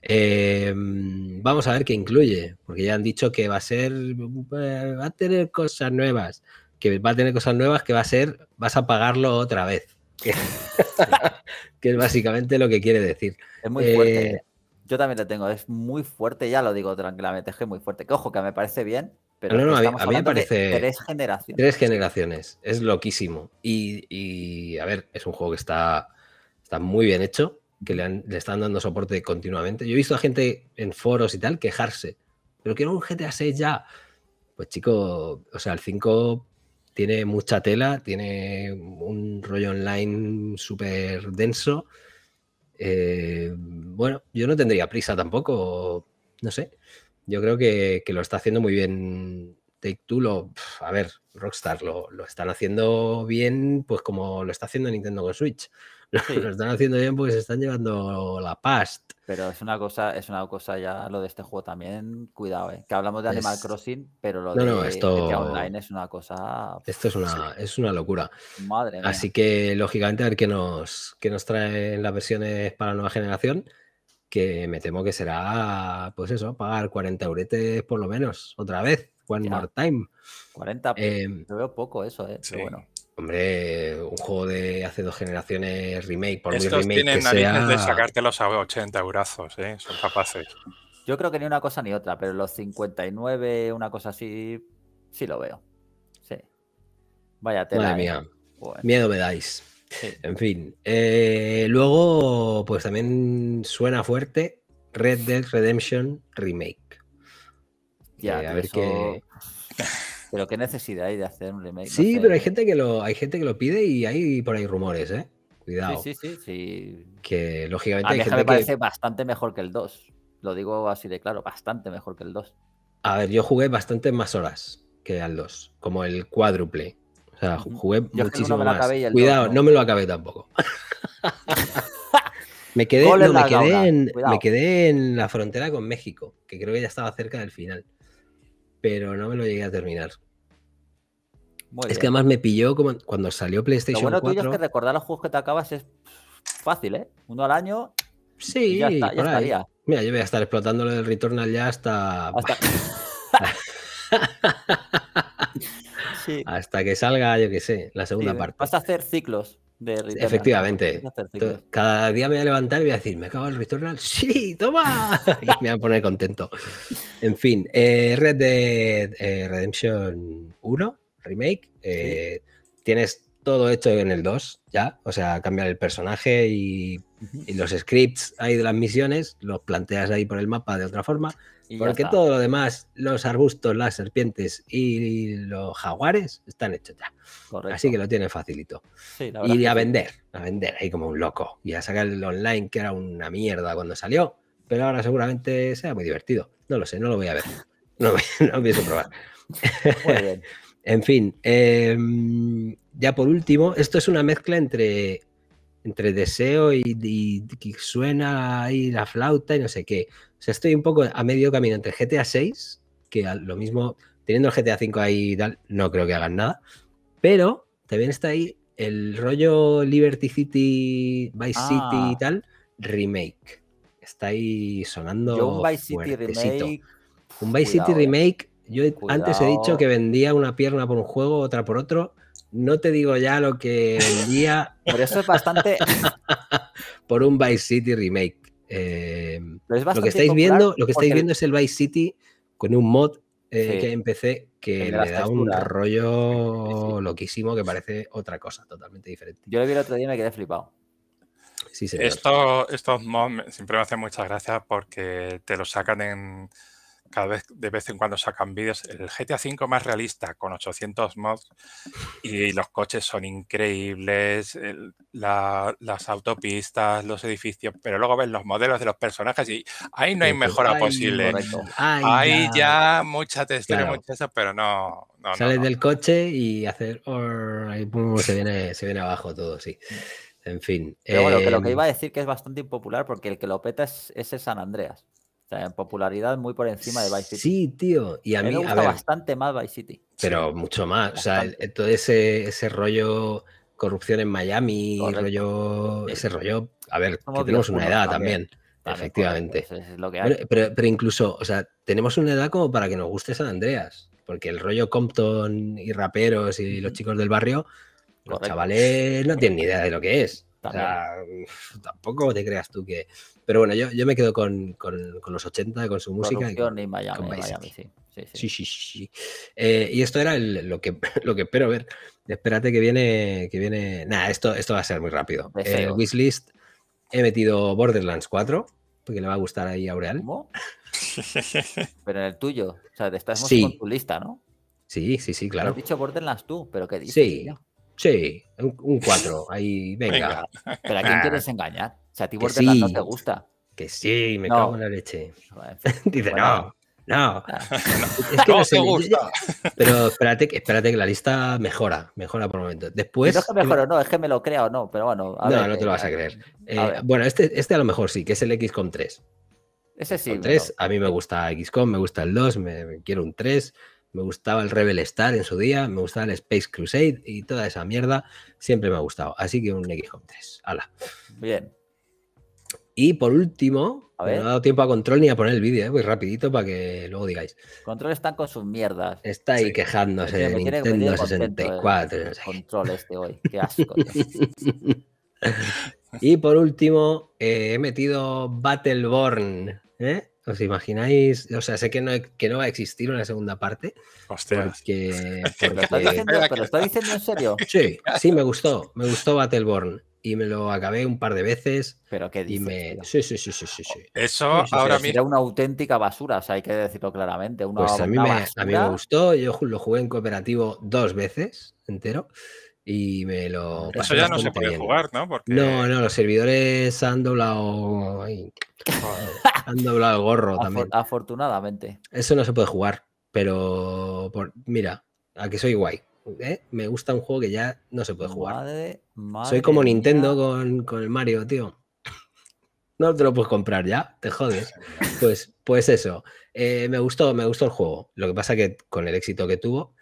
Em, vamos a ver qué incluye, porque ya han dicho que va a ser, eh, va a tener cosas nuevas, que va a tener cosas nuevas que va a ser, vas a pagarlo otra vez. que, es básicamente lo que quiere decir. Es muy fuerte. Eh, yo también lo tengo, es muy fuerte, ya lo digo tranquilamente, es muy fuerte. Que ojo, que me parece bien, pero no, no, a mí, me parece. Tres generaciones. Tres generaciones, es loquísimo. Y, a ver, es un juego que está, está muy bien hecho, que le, le, están dando soporte continuamente. Yo he visto a gente en foros y tal quejarse, pero quiero un GTA 6 ya. Pues chico, o sea, el 5 tiene mucha tela, tiene un rollo online súper denso. Eh, bueno, yo no tendría prisa tampoco, no sé. Yo creo que, lo está haciendo muy bien Take Two. Lo, a ver, Rockstar lo, lo, están haciendo bien, pues como lo está haciendo Nintendo con Switch. lo están haciendo bien porque se están llevando la past. Pero es una cosa, es una cosa ya lo de este juego también, cuidado, eh. que hablamos de Animal Crossing, pero lo de, esto... online es una cosa. Esto es una, es una locura. Madre Así que, lógicamente, a ver qué nos, nos traen las versiones para la nueva generación que me temo que será, pues eso, pagar 40 euretes por lo menos, otra vez, one more time. 40, em, yo veo poco eso, eh, pero bueno. Hombre, un juego de hace dos generaciones remake, por muy remake tienen que sea... de sacártelos a 80 brazos ¿eh? son capaces. Yo creo que ni una cosa ni otra, pero los 59, una cosa así, sí lo veo. Sí. Vaya tela. Madre ¿eh? mía. Miedo me dais. En fin. Eh, luego, pues también suena fuerte Red Dead Redemption Remake. Ya, eh, a ver qué... Pero qué necesidad hay de hacer un remake. Sí, pero hay ¿eh? gente que lo, hay gente que lo pide y hay por ahí rumores, ¿eh? Cuidado. Sí, sí, sí. Que lógicamente. me parece bastante mejor que el 2. Lo digo así de claro, bastante mejor que el 2. A ver, yo jugué bastante más horas que al 2, como el cuádruple. O sea, jugué muchísimo más. Cuidado, ¿no? me lo acabé tampoco. me quedé, me, quedé me quedé en la frontera con México, que creo que ya estaba cerca del final pero no me lo llegué a terminar. es que además me pilló como cuando salió PlayStation lo bueno es que recordar los juegos que te acabas es fácil, ¿eh? Uno al año. Sí, y ya, estaría. Mira, yo voy a estar explotándolo del Returnal ya hasta. Hasta... que salga, yo qué sé, la segunda parte. Vas a hacer ciclos. Efectivamente. Cada día me voy a levantar y voy a decir, ¿me acabo el Returnal? ¡Sí, toma! y me voy a poner contento. En fin, eh, Red de eh, Redemption 1, remake. Eh, tienes todo hecho en el 2, ya. O sea, cambiar el personaje y, y, los scripts ahí de las misiones, los planteas ahí por el mapa de otra forma. Porque todo lo demás, los arbustos, las serpientes y los jaguares están hechos ya. Así que lo tiene facilito. y a vender, a vender ahí como un loco. Y a sacar el online, que era una mierda cuando salió. Pero ahora seguramente sea muy divertido. No lo sé, no lo voy a ver. No, no pienso probar. en fin, em, ya por último, esto es una mezcla entre, entre deseo y, que suena ahí la flauta y no sé qué. O estoy un poco a medio camino entre GTA 6, que lo mismo, teniendo el GTA 5 ahí y tal, no creo que hagan nada. Pero también está ahí el rollo Liberty City, Vice City y ah. tal, remake. Está ahí sonando. un Vice City eh. remake. Yo antes he dicho que vendía una pierna por un juego, otra por otro. No te digo ya lo que vendía. por eso es bastante. por un Vice City remake. Eh, lo que estáis viendo, lo que estáis viendo es el Vice City con un mod eh, hay que empecé que le da un rollo loquísimo que parece otra cosa totalmente diferente. Yo lo vi el otro día y me quedé flipado. estos mods siempre me hacen muchas gracias porque te los sacan en cada vez de vez en cuando sacan vídeos. El GTA 5 más realista, con 800 mods, y los coches son increíbles, las autopistas, los edificios, pero luego ves los modelos de los personajes y ahí no hay mejora posible. Ahí ya mucha textura, pero no. Sales del coche y hacer. ahí se, viene, se viene abajo todo, sí. En fin. bueno, lo que em, iba a decir que es bastante impopular porque el que lo peta es, ese San Andreas. O en popularidad muy por encima de Vice City. Sí, tío. Y a mí, me gusta bastante más Vice City. Pero mucho más. O sea, todo ese, ese rollo corrupción en Miami, rollo, ese rollo. A ver, que tenemos una edad también. efectivamente. pero, incluso, o sea, tenemos una edad como para que nos guste San Andreas. Porque el rollo Compton y raperos y los chicos del barrio, los chavales no tienen ni idea de lo que es tampoco te creas tú que. Pero bueno, yo, yo me quedo con, los 80, con su música. Y Miami, sí. Sí, sí. Eh, y esto era lo, que, lo que espero ver. Espérate que viene. que viene Nada, esto, esto va a ser muy rápido. Eh, wishlist he metido Borderlands 4, porque le va a gustar ahí a Aureal. pero en el tuyo. O sea, te estás con tu lista, ¿no? Sí, sí, sí, claro. Has dicho Borderlands tú, pero ¿qué dices? Sí. Sí, un 4. Ahí, venga. Pero ¿a quién quieres ah. engañar? O sea, a ti porque no te gusta. Que sí, me cago en la leche. Dice, no. No, ah. es que no, te gusta. Pero espérate, espérate que la lista mejora, mejora por momento. Después. No es que mejoro, no, es que me lo crea o no, pero bueno. no, no te lo vas a eh, creer. Eh, bueno, este, este a lo mejor sí, que es el XCOM 3. Ese sí. 3, a mí me gusta XCOM, me gusta el 2, me quiero un 3. Me gustaba el Rebel Star en su día, me gustaba el Space Crusade y toda esa mierda. Siempre me ha gustado. Así que un x 3. Hala. Bien. Y por último, no he dado tiempo a control ni a poner el vídeo, ¿eh? voy rapidito para que luego digáis. Control está con sus mierdas. Está ahí quejándose de Nintendo 64. El control este hoy, qué asco. y por último, eh, he metido Battleborn. ¿eh? ¿Os imagináis? O sea, sé que no, que no va a existir una segunda parte. Hostia. Porque, ¿Lo, está diciendo en serio? Sí, sí, me gustó. Me gustó Battleborn y me lo acabé un par de veces. Pero qué dices, sí, sí, sí, sí, sí, Eso ahora mismo. Era una auténtica basura, hay que decirlo claramente. pues me, a mí me gustó. Yo lo jugué en cooperativo dos veces entero y me lo... Eso ya no se puede jugar, ¿no? No, no, los servidores han doblado... han doblado el gorro también. Afortunadamente. Eso no se puede jugar, pero por... mira, aquí soy guay. ¿eh? Me gusta un juego que ya no se puede jugar. soy como Nintendo con, el Mario, tío. No te lo puedes comprar ya, te jodes. Pues, pues eso. Eh, me gustó, me gustó el juego. Lo que pasa que con el éxito que tuvo,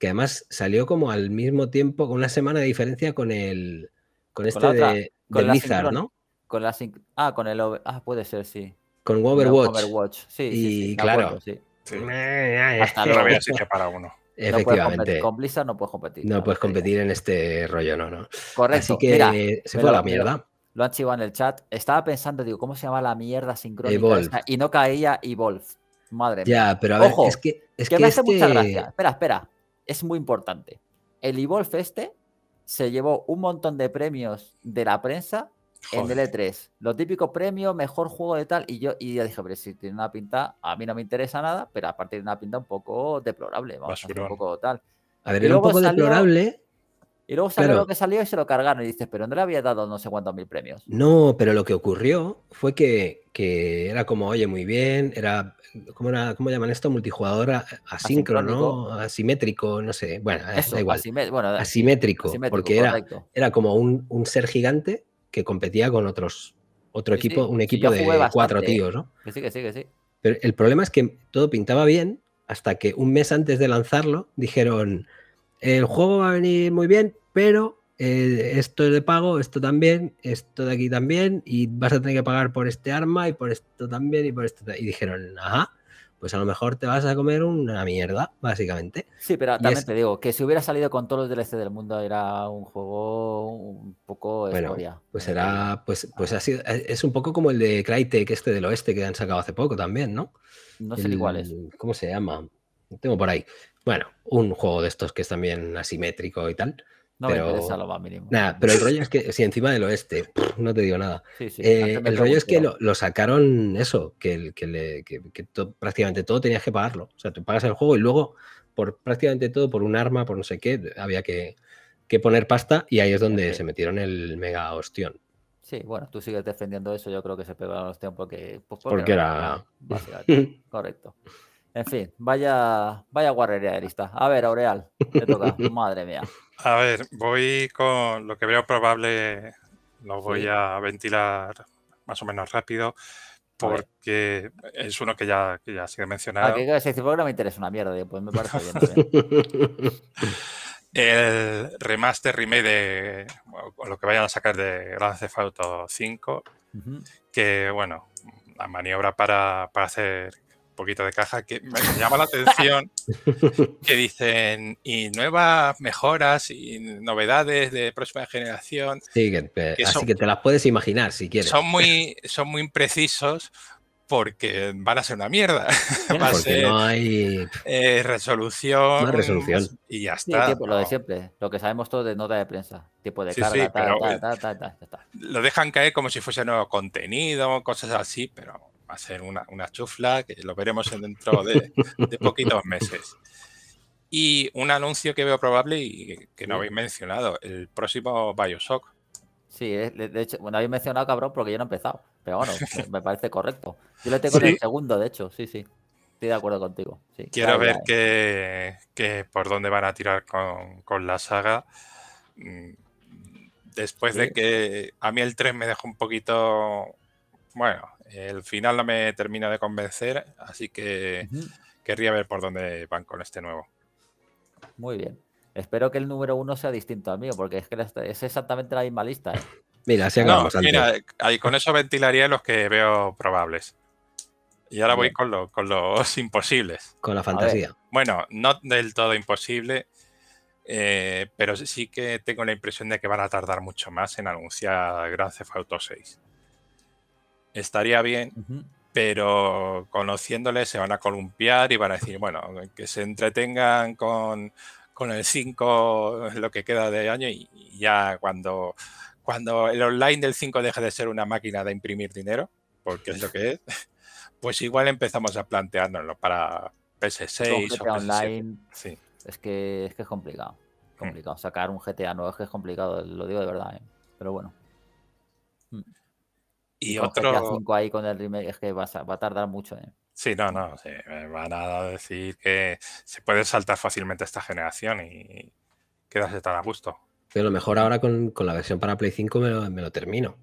que además salió como al mismo tiempo, con una semana de diferencia con el con este de, con Blizzard, ¿no? Con la ah, con el ah, puede ser, sí. Con Overwatch. Overwatch. Sí, sí, sí, claro. sí. Eh, Hasta para uno. Efectivamente. con Blizzard no puedes competir. No, puedes este, competir en este rollo, no, no. Correcto. Así que se fue a la mierda. lo han chivado en el chat. Estaba pensando, digo, ¿cómo se llama la mierda sincrónica? Y no caía Evolve. Madre mía. Ya, pero a ver, es que. Es que, me hace mucha este gracia. Espera, espera es muy importante. El Evolve este se llevó un montón de premios de la prensa en el E3. lo típico premio mejor juego de tal. Y yo, y dije, si tiene una pinta, a mí no me interesa nada, pero aparte de una pinta un poco deplorable. Vamos a hacer un poco tal. A ver, un poco deplorable, y luego salió lo que salió y se lo cargaron y dices, pero no le había dado no sé cuántos mil premios. No, pero lo que ocurrió fue que, era como, oye, muy bien, era, ¿cómo, era, cómo llaman esto? Multijugador asíncrono, asimétrico, no sé. Bueno, eh, Eso, da igual. Eh, asimétrico, porque era, era, como un, ser gigante que competía con otros, otro equipo, un equipo de cuatro tíos, ¿no? sí, sí, sí. Pero el problema es que todo pintaba bien hasta que un mes antes de lanzarlo dijeron el juego va a venir muy bien, pero eh, esto es de pago, esto también, esto de aquí también, y vas a tener que pagar por este arma y por esto también y por esto. Y dijeron, ajá, pues a lo mejor te vas a comer una mierda, básicamente. Sí, pero también te digo, que si hubiera salido con todos los DLC del mundo era un juego un poco escoria. Bueno, pues eh, era, pues, pues ha sido, eh, es un poco como el de Crytek este del oeste que han sacado hace poco también, ¿no? No sé iguales. es. ¿Cómo se llama? tengo por ahí. Bueno, un juego de estos que es también asimétrico y tal. pero, Nada, pero el rollo es que, si encima del oeste, no te digo nada. Eh, el rollo es que lo, sacaron eso, que, que, le, prácticamente todo tenías que pagarlo. O sea, tú pagas el juego y luego, por prácticamente todo, por un arma, por no sé qué, había que, poner pasta y ahí es donde se metieron el mega ostión. Sí, bueno, tú sigues defendiendo eso, yo creo que se pegó la ostión porque... porque, era... era... Correcto. En fin, vaya, vaya guarrería de lista. A ver, Aureal, te toca. Madre mía. A ver, voy con lo que veo probable, lo voy a ventilar más o menos rápido, porque es uno que ya, que ya ha sido mencionado. Ah, que me interesa una mierda, pues me parece bien. El remaster, remake de o lo que vayan a sacar de Grand Theft Auto 5, que bueno, la maniobra para, para hacer poquito de caja, que me llama la atención que dicen y nuevas mejoras y novedades de próxima generación. así que te las puedes imaginar si quieres. Son muy, son muy imprecisos porque van a ser una mierda. no hay resolución. Y ya está. Lo de siempre, lo que sabemos todo de nota de prensa. Tipo de carga, Lo dejan caer como si fuese nuevo contenido, cosas así, pero va a ser una, chufla que lo veremos dentro de, poquitos meses. Y un anuncio que veo probable y que no habéis mencionado, el próximo Bioshock. Sí, eh, de hecho, bueno, habéis mencionado cabrón porque yo no he empezado, pero bueno, me parece correcto. Yo le tengo en el segundo, de hecho, sí, sí. Estoy de acuerdo contigo. Quiero ver por dónde van a tirar con, la saga. Mm, después de que a mí el 3 me dejó un poquito, bueno, el final no me termina de convencer, así que querría ver por dónde van con este nuevo. Muy bien. Espero que el número uno sea distinto al mío, porque es que es exactamente la misma lista. ¿eh? Mira, con eso ventilaría los que veo probables. Y ahora voy con, los imposibles. Con la fantasía. Bueno, no del todo imposible, eh, pero sí que tengo la impresión de que van a tardar mucho más en anunciar Gran Theft Auto 6 estaría bien, pero conociéndole se van a columpiar y van a decir, bueno, que se entretengan con, el 5, lo que queda de año, y, ya cuando, cuando el online del 5 deja de ser una máquina de imprimir dinero, porque es lo que es, pues igual empezamos a planteárnoslo para PS6 o ps Es que es que es complicado. Mm. Complicado. Sacar un GTA nuevo es que es complicado, lo digo de verdad, ¿eh? pero bueno. Mm. Y otro. 5 ahí con el remake es que va a, tardar mucho. ¿eh? Sí, no, no. me van a decir que se puede saltar fácilmente esta generación y quedarse tan a gusto. Pero a lo mejor ahora con, la versión para Play 5 me lo, termino.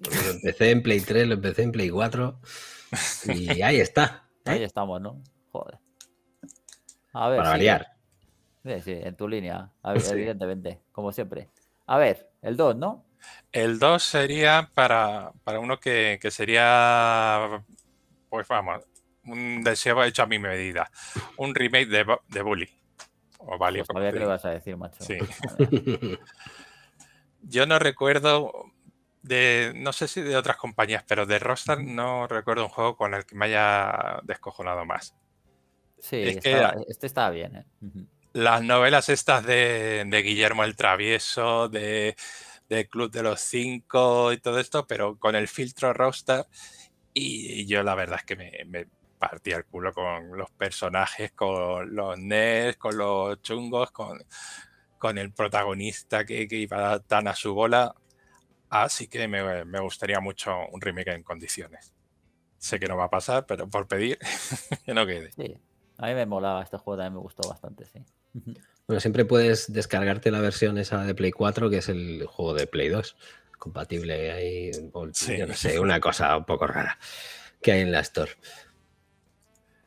lo empecé en Play 3, lo empecé en Play 4 y ahí está. ¿eh? Ahí estamos, ¿no? Joder. para liar. Sí, sí, en tu línea, ver, evidentemente, como siempre. A ver, el 2, ¿no? El 2 sería para, uno que, sería, pues vamos, un deseo hecho a mi medida. Un remake de, Bully. O Valley pues a decir, macho. Sí. Yo no recuerdo de, no sé si de otras compañías, pero de Rockstar no recuerdo un juego con el que me haya descojonado más. Sí, este estaba bien. ¿eh? Las novelas estas de Guillermo el Travieso, de del Club de los Cinco y todo esto, pero con el filtro roster Y yo la verdad es que me, me partía el culo con los personajes, con los nerds, con los chungos, con, con el protagonista que, que, iba tan a su bola. Así que me, me, gustaría mucho un remake en condiciones. Sé que no va a pasar, pero por pedir que no quede. Sí, a mí me molaba este juego, también me gustó bastante, sí. Bueno, siempre puedes descargarte la versión esa de Play 4, que es el juego de Play 2, compatible ahí, sí. no sé, una cosa un poco rara que hay en la Store.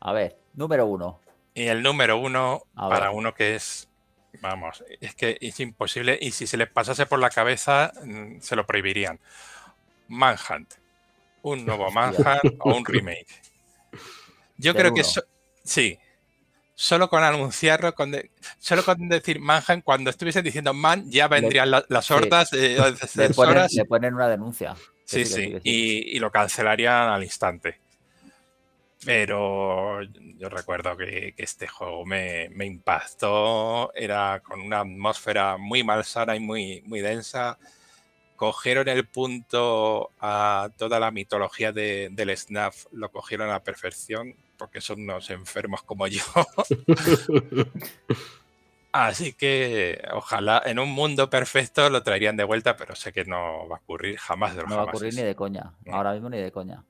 A ver, número uno. Y el número uno, para uno que es, vamos, es que es imposible, y si se les pasase por la cabeza, mm, se lo prohibirían. Manhunt. Un nuevo Manhunt o un remake. Yo creo que eso, sí, solo con anunciarlo, con solo con decir Manhattan, cuando estuviesen diciendo Man, ya vendrían las hordas. se eh, le, ponen, una denuncia. Sí, sí, Y, lo cancelarían al instante. Pero yo recuerdo que, este juego me, impactó. Era con una atmósfera muy malsana y muy, muy densa cogieron el punto a toda la mitología del Snap, lo cogieron a la perfección, porque son unos enfermos como yo. Así que ojalá en un mundo perfecto lo traerían de vuelta, pero sé que no va a ocurrir jamás de No va a ocurrir ni de coña, mm. ahora mismo ni de coña.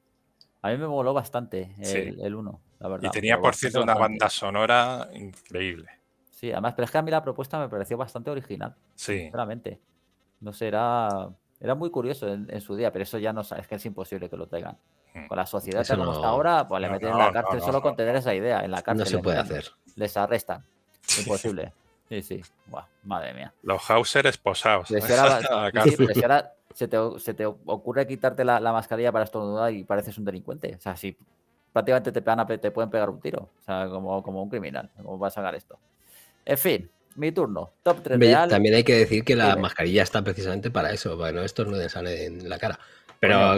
A mí me voló bastante el uno, la verdad. Y tenía, por cierto, una banda sonora increíble. Sí, además, pero es que a mí la propuesta me pareció bastante original. Sí. Sinceramente. No será era, muy curioso en, su día, pero eso ya no es que es imposible que lo tengan. Hmm. Con la sociedad como está ahora, pues le meten en la cárcel solo con tener esa idea. En la cárcel no se puede hacer. Les arrestan. Imposible. Sí, sí. madre mía. Los Hauser esposados. Les se, te, ocurre quitarte la, mascarilla para estornudar y pareces un delincuente. O sea, si prácticamente te, te pueden pegar un tiro. O sea, como, como un criminal. ¿Cómo vas a sacar esto? En fin, mi turno. Top 3 También hay que decir que la mascarilla está precisamente para eso, bueno esto no sale en la cara. Pero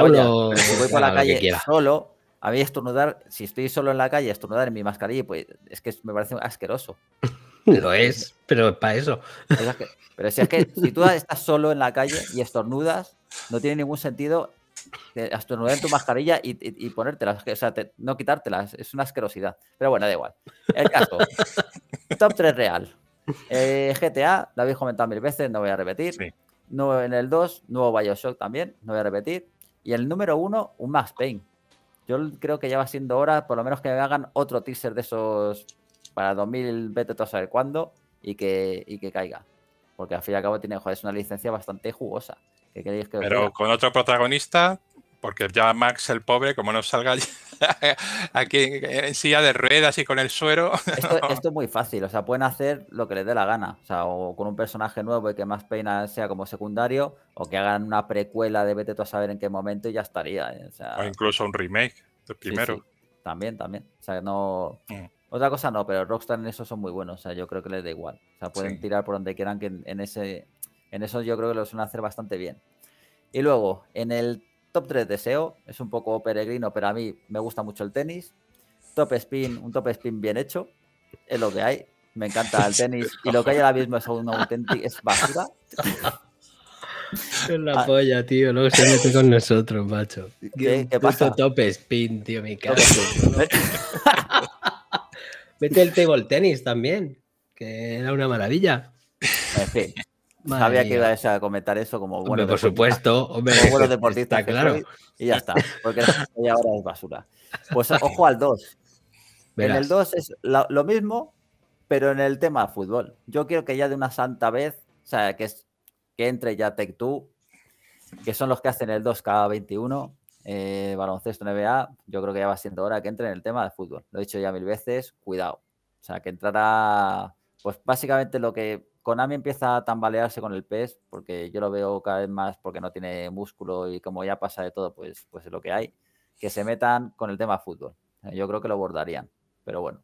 bueno, si voy por la calle solo, a mí estornudar, si estoy solo en la calle, estornudar en mi mascarilla, pues es que me parece asqueroso. Lo es, pero para eso. Pero, si es que si tú estás solo en la calle y estornudas, no tiene ningún sentido estornudar en tu mascarilla y, ponértelas, o sea, no quitártelas, es una asquerosidad. Pero bueno, da igual. El caso. Top 3 real. Eh, GTA, la habéis comentado mil veces, no voy a repetir. No, en el 2, nuevo Bioshock también, no voy a repetir. Y el número 1, un Max Payne. Yo creo que ya va siendo hora, por lo menos que me hagan otro teaser de esos para 2000, vete a saber cuándo, y que, que caiga. Porque al fin y al cabo tiene, es una licencia bastante jugosa. Pero con otro protagonista, porque ya Max el pobre, como no salga aquí en silla de ruedas y con el suero. Esto, es muy fácil, o sea, pueden hacer lo que les dé la gana, o sea, o con un personaje nuevo y que más peina sea como secundario, o que hagan una precuela de vete tú a saber en qué momento y ya estaría. ¿eh? O, incluso un remake de primero. También, también. O sea, no. Mm. Otra cosa no, pero Rockstar en eso son muy buenos, o sea, yo creo que les da igual. O sea, pueden tirar por donde quieran que en ese en eso yo creo que lo suelen hacer bastante bien. Y luego, en el top 3 de SEO, es un poco peregrino, pero a mí me gusta mucho el tenis. Top spin, un top spin bien hecho, es lo que hay. Me encanta el tenis y lo que hay ahora mismo es una auténtica es basura. Es la ah. polla, tío. Luego se mete con nosotros, macho. ¿Qué, Top spin, tío, mi cago. Mete el table tenis también, que era una maravilla. En fin, Sabía que ibas a comentar eso como bueno. por supuesto, hombre, buenos deportistas claro. y ya está, porque ahora es basura. Pues ojo al 2. En el 2 es lo, mismo, pero en el tema de fútbol. Yo quiero que ya de una santa vez, o sea, que, es, que entre ya Tech que son los que hacen el 2 cada 21 eh, baloncesto NBA, yo creo que ya va siendo hora que entre en el tema de fútbol. Lo he dicho ya mil veces, cuidado. O sea, que entrará, pues básicamente lo que Konami empieza a tambalearse con el PES, porque yo lo veo cada vez más porque no tiene músculo y como ya pasa de todo, pues, pues es lo que hay, que se metan con el tema fútbol. Yo creo que lo bordarían pero bueno.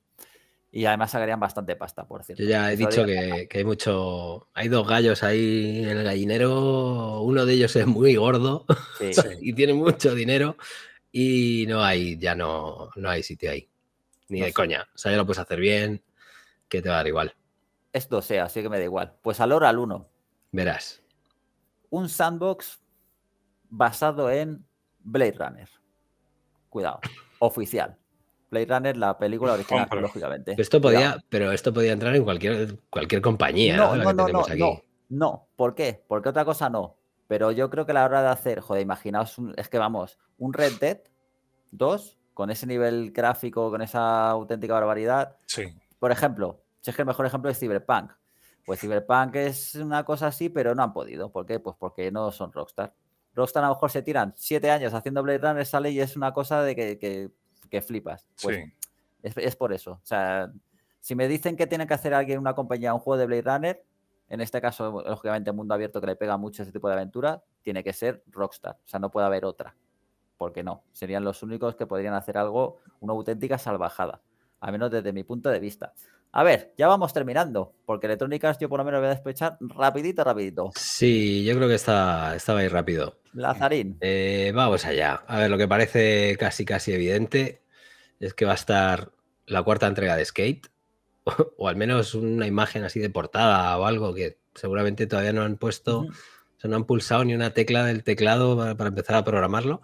Y además sacarían bastante pasta, por cierto. Yo ya he dicho que, hay mucho. Hay dos gallos ahí en el gallinero. Uno de ellos es muy gordo y tiene mucho dinero. Y no hay, ya no, no hay sitio ahí. Ni coña. O sea, ya lo puedes hacer bien, que te va a dar igual. Esto sea, así que me da igual. Pues al oral 1. Verás. Un sandbox basado en Blade Runner. Cuidado, oficial. Blade Runner, la película original, lógicamente. Esto podía, pero esto podía entrar en cualquier, cualquier compañía, no, ¿no? no, no, no, ¿Por qué? Porque otra cosa no. Pero yo creo que la hora de hacer, joder, imaginaos, es que vamos, un Red Dead 2 con ese nivel gráfico, con esa auténtica barbaridad. Sí. Por ejemplo, si es que el mejor ejemplo es Cyberpunk. Pues Cyberpunk es una cosa así, pero no han podido. ¿Por qué? Pues porque no son Rockstar. Rockstar a lo mejor se tiran siete años haciendo Blade Runner, sale y es una cosa de que, flipas. Pues es, por eso. O sea, si me dicen que tiene que hacer alguien, una compañía, un juego de Blade Runner, en este caso, lógicamente, mundo abierto que le pega mucho ese tipo de aventura, tiene que ser Rockstar. O sea, no puede haber otra. Porque no, serían los únicos que podrían hacer algo, una auténtica salvajada. al menos desde mi punto de vista. A ver, ya vamos terminando, porque electrónicas yo por lo menos voy a despechar rapidito, rapidito. Sí, yo creo que está, estaba ahí rápido. Lazarín. Eh, vamos allá. A ver, lo que parece casi, casi evidente es que va a estar la cuarta entrega de Skate, o, al menos una imagen así de portada o algo que seguramente todavía no han puesto, o sea, no han pulsado ni una tecla del teclado para, empezar a programarlo,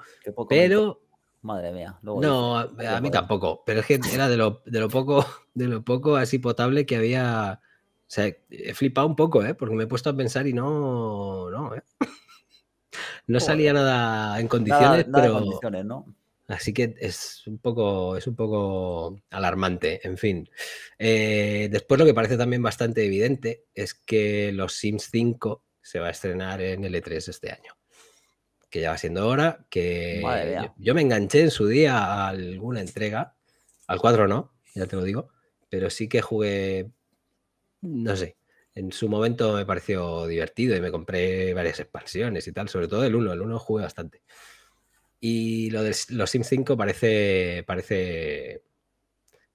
pero madre mía. no, a, mí tampoco, pero es que era de lo, poco, de lo poco así potable que había. O sea, he flipado un poco, ¿eh? Porque me he puesto a pensar y no, no, ¿eh? No salía nada en condiciones, pero. condiciones, Así que es un poco, es un poco alarmante, en fin. Eh, después lo que parece también bastante evidente es que los Sims 5 se va a estrenar en L3 e este año que ya va siendo hora, que yo, me enganché en su día a alguna entrega, al 4 no, ya te lo digo, pero sí que jugué, no sé, en su momento me pareció divertido y me compré varias expansiones y tal, sobre todo el 1, el 1 jugué bastante. Y lo de los Sims 5 parece, parece,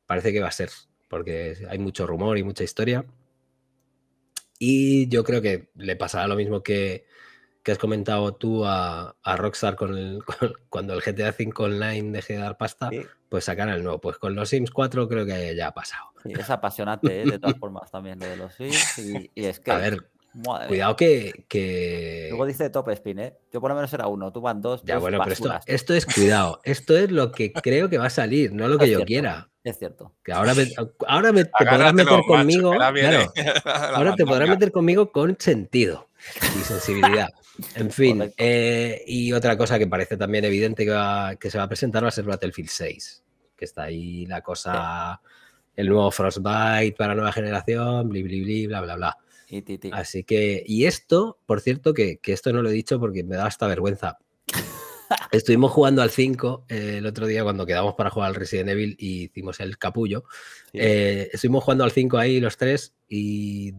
parece que va a ser, porque hay mucho rumor y mucha historia. Y yo creo que le pasará lo mismo que, que has comentado tú a, Rockstar con cuando el GTA V Online deje de dar pasta, pues sacar el nuevo. Pues con los Sims 4 creo que ya ha pasado. es apasionante, ¿eh? de todas formas, también de los Sims. Y, es que. A ver, cuidado que, Luego dice top spin, ¿eh? Yo por lo menos era uno, tú van dos. Ya, bueno, pero esto, es cuidado. Esto es lo que creo que va a salir, no lo que yo quiera. Es cierto. Que ahora ahora te podrás meter conmigo. ahora te podrás meter conmigo con sentido y sensibilidad. En fin, eh, y otra cosa que parece también evidente que, se va a presentar va a ser Battlefield 6, que está ahí la cosa, el nuevo Frostbite para nueva generación, bli, bli, bli, bla, bla, bla. Así que, y esto, por cierto, que esto no lo he dicho porque me da hasta vergüenza, Estuvimos jugando al 5 eh, el otro día cuando quedamos para jugar al Resident Evil y hicimos el capullo. Eh, estuvimos jugando al 5 ahí los tres y,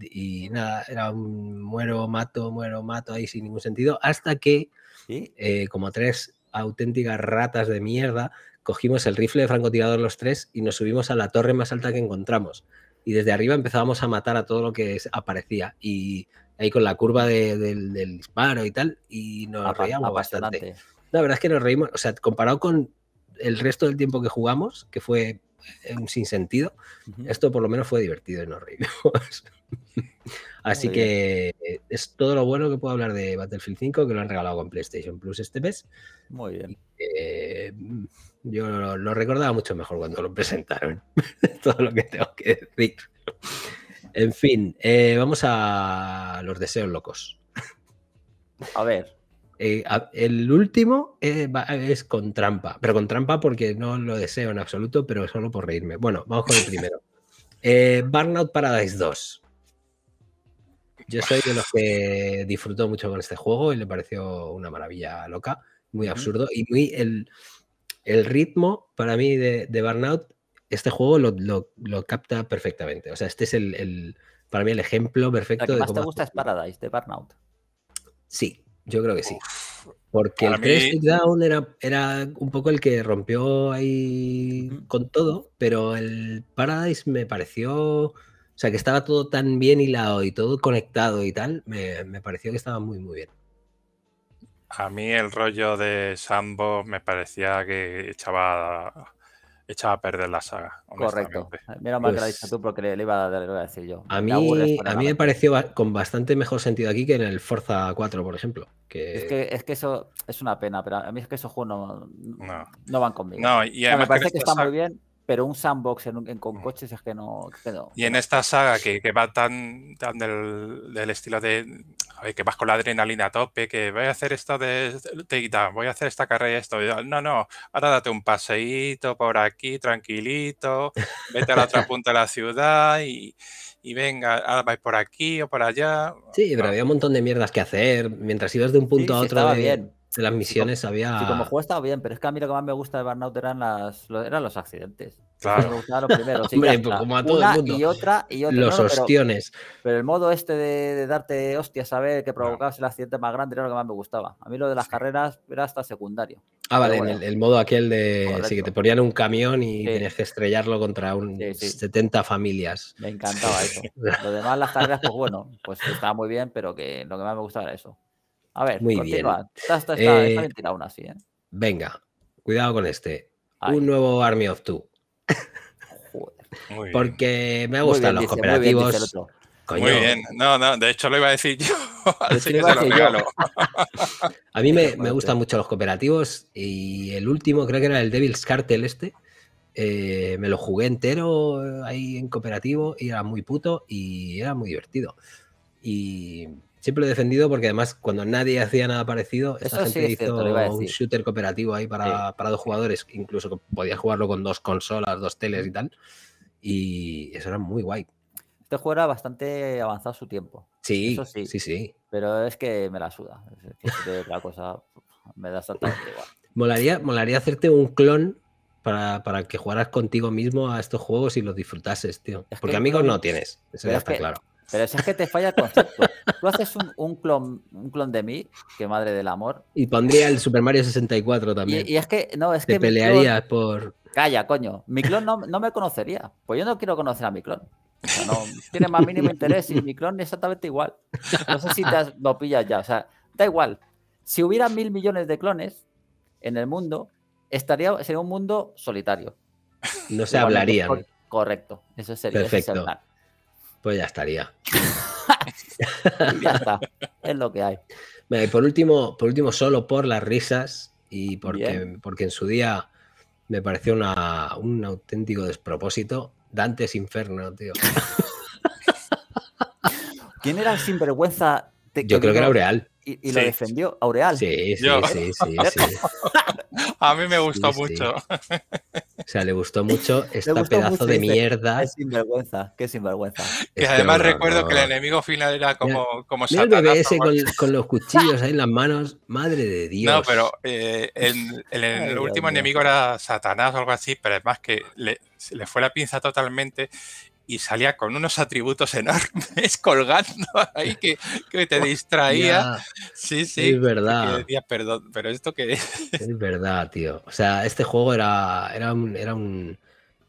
nada, era un muero, mato, muero, mato ahí sin ningún sentido. Hasta que, eh, como tres auténticas ratas de mierda, cogimos el rifle de francotirador los tres y nos subimos a la torre más alta que encontramos. Y desde arriba empezábamos a matar a todo lo que aparecía. Y ahí con la curva del, disparo y tal, y nos reíamos bastante. La verdad es que nos reímos, o sea, comparado con el resto del tiempo que jugamos, que fue un sinsentido, esto por lo menos fue divertido y nos reímos. Así que es todo lo bueno que puedo hablar de Battlefield 5, que lo han regalado con PlayStation Plus este mes. Muy bien. Mm, yo lo, recordaba mucho mejor cuando lo presentaron. todo lo que tengo que decir. en fin, eh, vamos a los deseos locos. A ver. Eh, el último eh, es, con trampa, pero con trampa porque no lo deseo en absoluto, pero solo por reírme. Bueno, vamos con el primero. Eh, Burnout Paradise 2. Yo soy de los que disfrutó mucho con este juego y le pareció una maravilla loca, muy absurdo y muy el, ritmo para mí de, de Burnout, este juego lo, capta perfectamente. O sea, este es el, para mí el ejemplo perfecto. de te gusta Paradise de Burnout. Sí, yo creo que sí. Porque el mí... Down era, un poco el que rompió ahí con todo, pero el Paradise me pareció. O sea, que estaba todo tan bien hilado y todo conectado y tal, me, me pareció que estaba muy, muy bien. A mí el rollo de Sambo me parecía que echaba echaba a perder la saga. Correcto. Mira eh, mal que lo pues tú porque le, iba a, decir yo. A mí, me pareció con bastante mejor sentido aquí que en el Forza 4, por ejemplo. Es, que, es que eso es una pena, pero a mí es que esos juegos no, van conmigo. No, me parece que, está muy bien, pero un sandbox en, con mm. coches es que no, Y en esta saga que, va tan, tan del, estilo de ver, que vas con la adrenalina a tope, que voy a hacer esto de, voy a hacer esta carrera y esto. No, no, ahora date un paseíto por aquí, tranquilito, vete a la otra punta de la ciudad y, venga, ahora vais por aquí o por allá. Sí, pero había un montón de mierdas que hacer mientras ibas de un punto a otro. bien de las misiones había. Sí, como juego estaba bien, pero es que a mí lo que más me gusta de Burnout eran, las, eran los accidentes. Claro. Me primero. Pues como a todo el mundo. Y otra y otra. Los hostiones. ostiones. Pero, el modo este de, darte hostias a ver que provocabas el accidente más grande era lo que más me gustaba. A mí lo de las carreras era hasta secundario. Ah, vale, el, modo aquel de sí, que te ponían un camión y tienes que estrellarlo contra un 70 familias. Me encantaba eso. lo demás, las carreras, pues bueno, pues estaba muy bien, pero que lo que más me gustaba era eso. A ver, muy continúa. bien. Está, eh, aún así, ¿eh? Venga, cuidado con este. Un nuevo Army of Two. Porque me gustan los cooperativos. Muy bien, no, no, de hecho lo iba a decir yo, a mí me, gustan mucho los cooperativos y el último, creo que era el Devil's Cartel este, eh, me lo jugué entero ahí en cooperativo y era muy puto y era muy divertido. Y Siempre lo he defendido porque además cuando nadie hacía nada parecido, esa gente hizo un shooter cooperativo ahí para, dos jugadores, incluso podía jugarlo con dos consolas, dos teles y tal. Y eso era muy guay. Este juego era bastante avanzado su tiempo. Sí, sí, sí, Pero es que me la suda. Es que la cosa me da exactamente igual. Molaría, molaría hacerte un clon para, que jugaras contigo mismo a estos juegos y los disfrutases, tío. Porque amigos no tienes, eso ya está claro. Pero si es que te falla el concepto. Tú haces un, clon, un clon de mí, que madre del amor. Y pondría el Super Mario 64 también. Y, es que, no, es que. Te pelearías por. Calla, coño. Mi clon no, me conocería. Pues yo no quiero conocer a mi clon. O sea, no tiene más mínimo interés. Y mi clon es exactamente igual. No sé si te lo pillas ya. O sea, da igual. Si hubiera mil millones de clones en el mundo, estaría, sería un mundo solitario. No se hablarían. Correcto. Eso sería. es el pues ya estaría. ya está. Es lo que hay. por último, por último, solo por las risas y porque, porque en su día me pareció un auténtico despropósito. Dantes Inferno, tío. ¿Quién era el sinvergüenza? Yo creo que era Aureal y, lo defendió Aureal. Sí, sí, sí, A mí me gustó mucho. O sea, le gustó mucho este pedazo de mierda. Qué sinvergüenza, qué sinvergüenza. Y además recuerdo que el enemigo final era como, Satanás, con, los cuchillos ahí en las manos, madre de Dios. No, pero eh, el, último enemigo era Satanás o algo así, pero es más que le, le fue la pinza totalmente y salía con unos atributos enormes colgando ahí que, que te distraía. sí, sí. Es verdad. perdón, pero esto que es. Es verdad, tío. O sea, este juego era, era, un, era, un,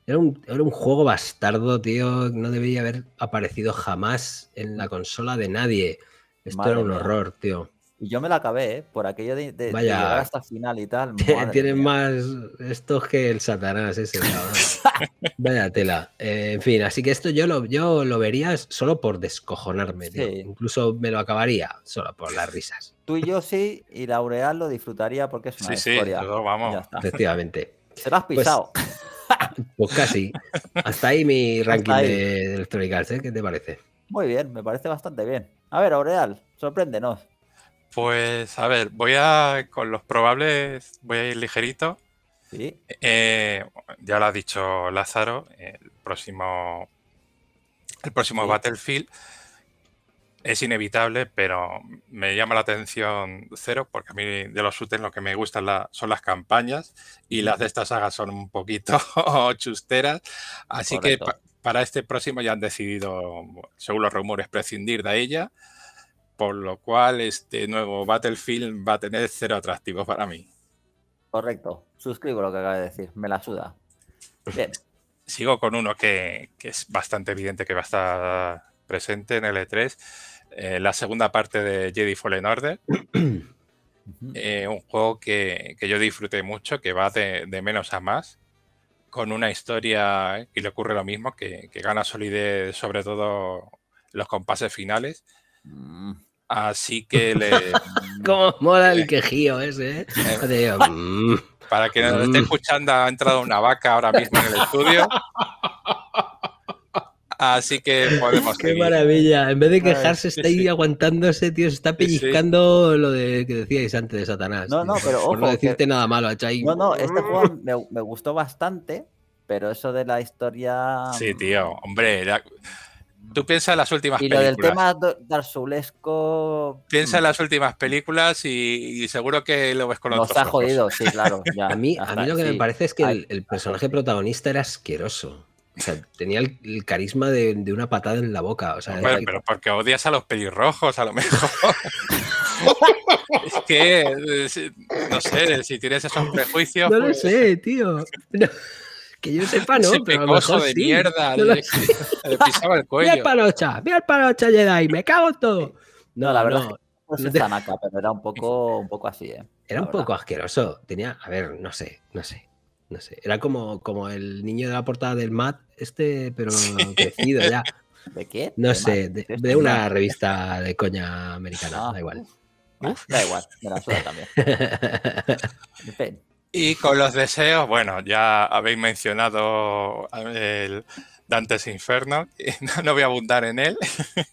era, un, era un juego bastardo, tío. No debería haber aparecido jamás en la consola de nadie. Esto era un horror, tío. Y yo me la acabé, ¿eh? por aquello de, llegar hasta final y tal. Tienen más estos que el Satanás ese. Vaya tela. Eh, en fin, así que esto yo lo, yo lo vería solo por descojonarme. Incluso me lo acabaría solo por las risas. Tú y yo sí, y Laureal lo disfrutaría porque es una historia. Sí, vamos. Efectivamente. Se lo has pues pisado. Pues, casi. Hasta ahí mi ranking de Electronic Arts, ¿eh? ¿Qué te parece? Muy bien, me parece bastante bien. A ver, Aureal, sorpréndenos. Pues a ver, voy a con los probables, voy a ir ligerito. ¿Sí? Eh, ya lo ha dicho Lázaro, el próximo, el próximo Battlefield es inevitable, pero me llama la atención cero, porque a mí de los shooters lo que me gustan son las campañas y las de esta saga son un poquito chusteras. Así que para este próximo ya han decidido, según los rumores, prescindir de ella por lo cual este nuevo Battlefield va a tener cero atractivo para mí. Correcto, suscribo lo que acaba de decir, me la suda. Pues sigo con uno que, es bastante evidente que va a estar presente en el E3, eh, la segunda parte de Jedi Fallen Order. Eh, un juego que, yo disfruté mucho, que va de, menos a más, con una historia y le ocurre lo mismo, que, que gana solidez sobre todo los compases finales Mm. Así que le. Como mola el eh, quejío ese, ¿eh? eh mm. para que nos esté mm. escuchando, ha entrado una vaca ahora mismo en el estudio. Así que podemos. Qué maravilla. En vez de quejarse, está ahí aguantándose, tío. Se está pellizcando lo que decíais antes de Satanás. No, no, pero. Ojo, no decirte nada malo, No, no, este juego me, gustó bastante, pero eso de la historia. Sí, tío. Hombre, Tú piensas en mm. las últimas películas. Y lo del tema darsulesco. Piensa en las últimas películas y, seguro que lo ves con los Nos ha jodido, sí, claro. A, mí, lo que me parece es que el, personaje protagonista era asqueroso. O sea, tenía el, carisma de, una patada en la boca. bueno, Pero porque odias a los pelirrojos, a lo mejor. es que, no sé, si tienes esos prejuicios. No lo pues- sé, tío. Que yo sepa, no. pero a lo mejor de mierda. Le, pisaba el cuello. Mira el palocha, mira el palocha, Jedi, me cago en todo. No, la verdad. No. Es que no pero era un poco, un poco así, ¿eh? Era un poco asqueroso. Tenía, a ver, no sé, no sé. No sé. Era como, como el niño de la portada del MAT, este, pero crecido ya. ¿De qué? No sé, de, una revista de coña americana, ah. da igual. Ah, da igual, me la suda también. Y con los deseos, bueno, ya habéis mencionado eh, el, antes Inferno. No, voy a abundar en él.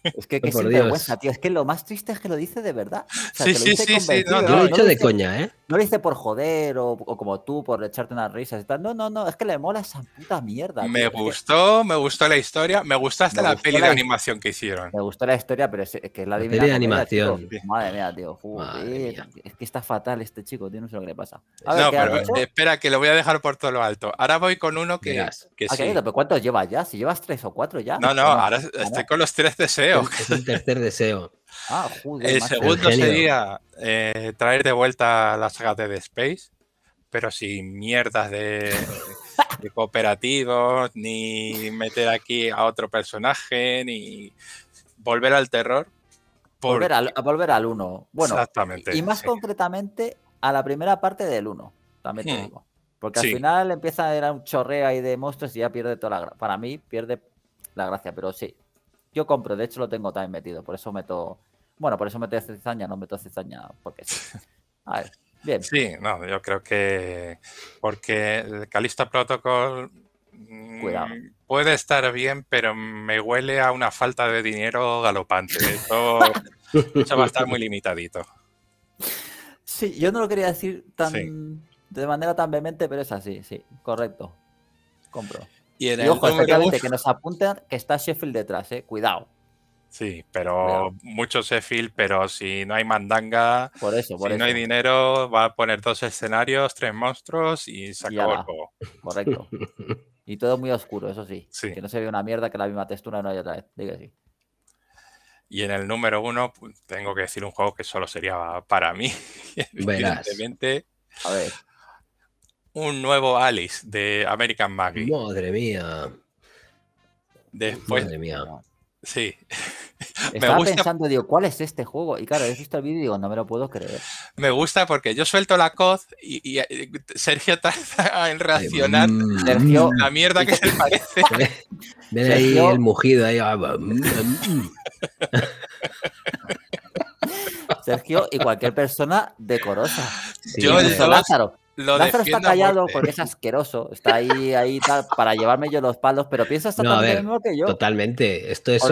Es que tío. Es que lo más triste es que lo dice de verdad. sí, sí, sí, No, yo lo he dicho de coña, ¿eh? No lo dice por joder o, como tú, por echarte unas risas y tal. No, no, no. Es que le mola esa puta mierda. Me gustó, me gustó la historia. Me gustó hasta la peli de animación que hicieron. Me gustó la historia, pero es, que es la, peli de animación. Madre mía, tío. Es que está fatal este chico, tío. No sé lo que le pasa. espera, que lo voy a dejar por todo lo alto. Ahora voy con uno que, que ah, sí. ¿Pero ¿Cuántos lleva ya? Si llevas tres o cuatro ya. No, no, ahora estoy con los tres deseos. Es el tercer deseo. Ah, el segundo sería eh, traer de vuelta la saga de The Space, pero sin mierdas de, cooperativos, ni meter aquí a otro personaje, ni volver al terror. Volver, al, a volver al uno. Bueno, Exactamente, y, más concretamente a la primera parte del uno. también te hmm. digo. Porque al final empieza a ir un chorreo ahí de monstruos y ya pierde toda la Para mí pierde la gracia, pero sí. Yo compro, de hecho lo tengo también metido, por eso meto... Bueno, por eso meto cizaña, no meto cizaña, porque... A ver, bien. Sí, no, yo creo que... Porque Calista Protocol... Mm, puede estar bien, pero me huele a una falta de dinero galopante. Eso va a estar muy limitadito. Sí, yo no lo quería decir tan de manera tan vehemente, pero es así, sí, correcto. Compro. Y, en ojo, el que nos apuntan que está Sheffield detrás, eh. Cuidado. Sí, pero mucho Sheffield, pero si no hay mandanga, por eso, por si no hay dinero, va a poner dos escenarios, tres monstruos y se acabó el juego. Correcto. Y todo muy oscuro, eso sí. Que no se ve una mierda que la misma textura no hay otra vez. Diga así. Y en el número uno, pues, tengo que decir un juego que solo sería para mí. Verás. Evidentemente. A ver un nuevo Alice de American Maggie. Madre mía. Después. Madre mía. Sí. Estaba me pensando, digo, ¿cuál es este juego? Y claro, he visto el vídeo y digo, no me lo puedo creer. Me gusta porque yo suelto la coz y, eh, Sergio tarda en reaccionar mm, Sergio, mm. la mierda que se parece. Ven ahí el mugido ahí. Ah, mm, Sergio y cualquier persona decorosa. yo, Lázaro. Lo Lázaro está callado porque es asqueroso. Está ahí, ahí para llevarme yo los palos, pero piensa lo mismo que yo. Totalmente. Esto es,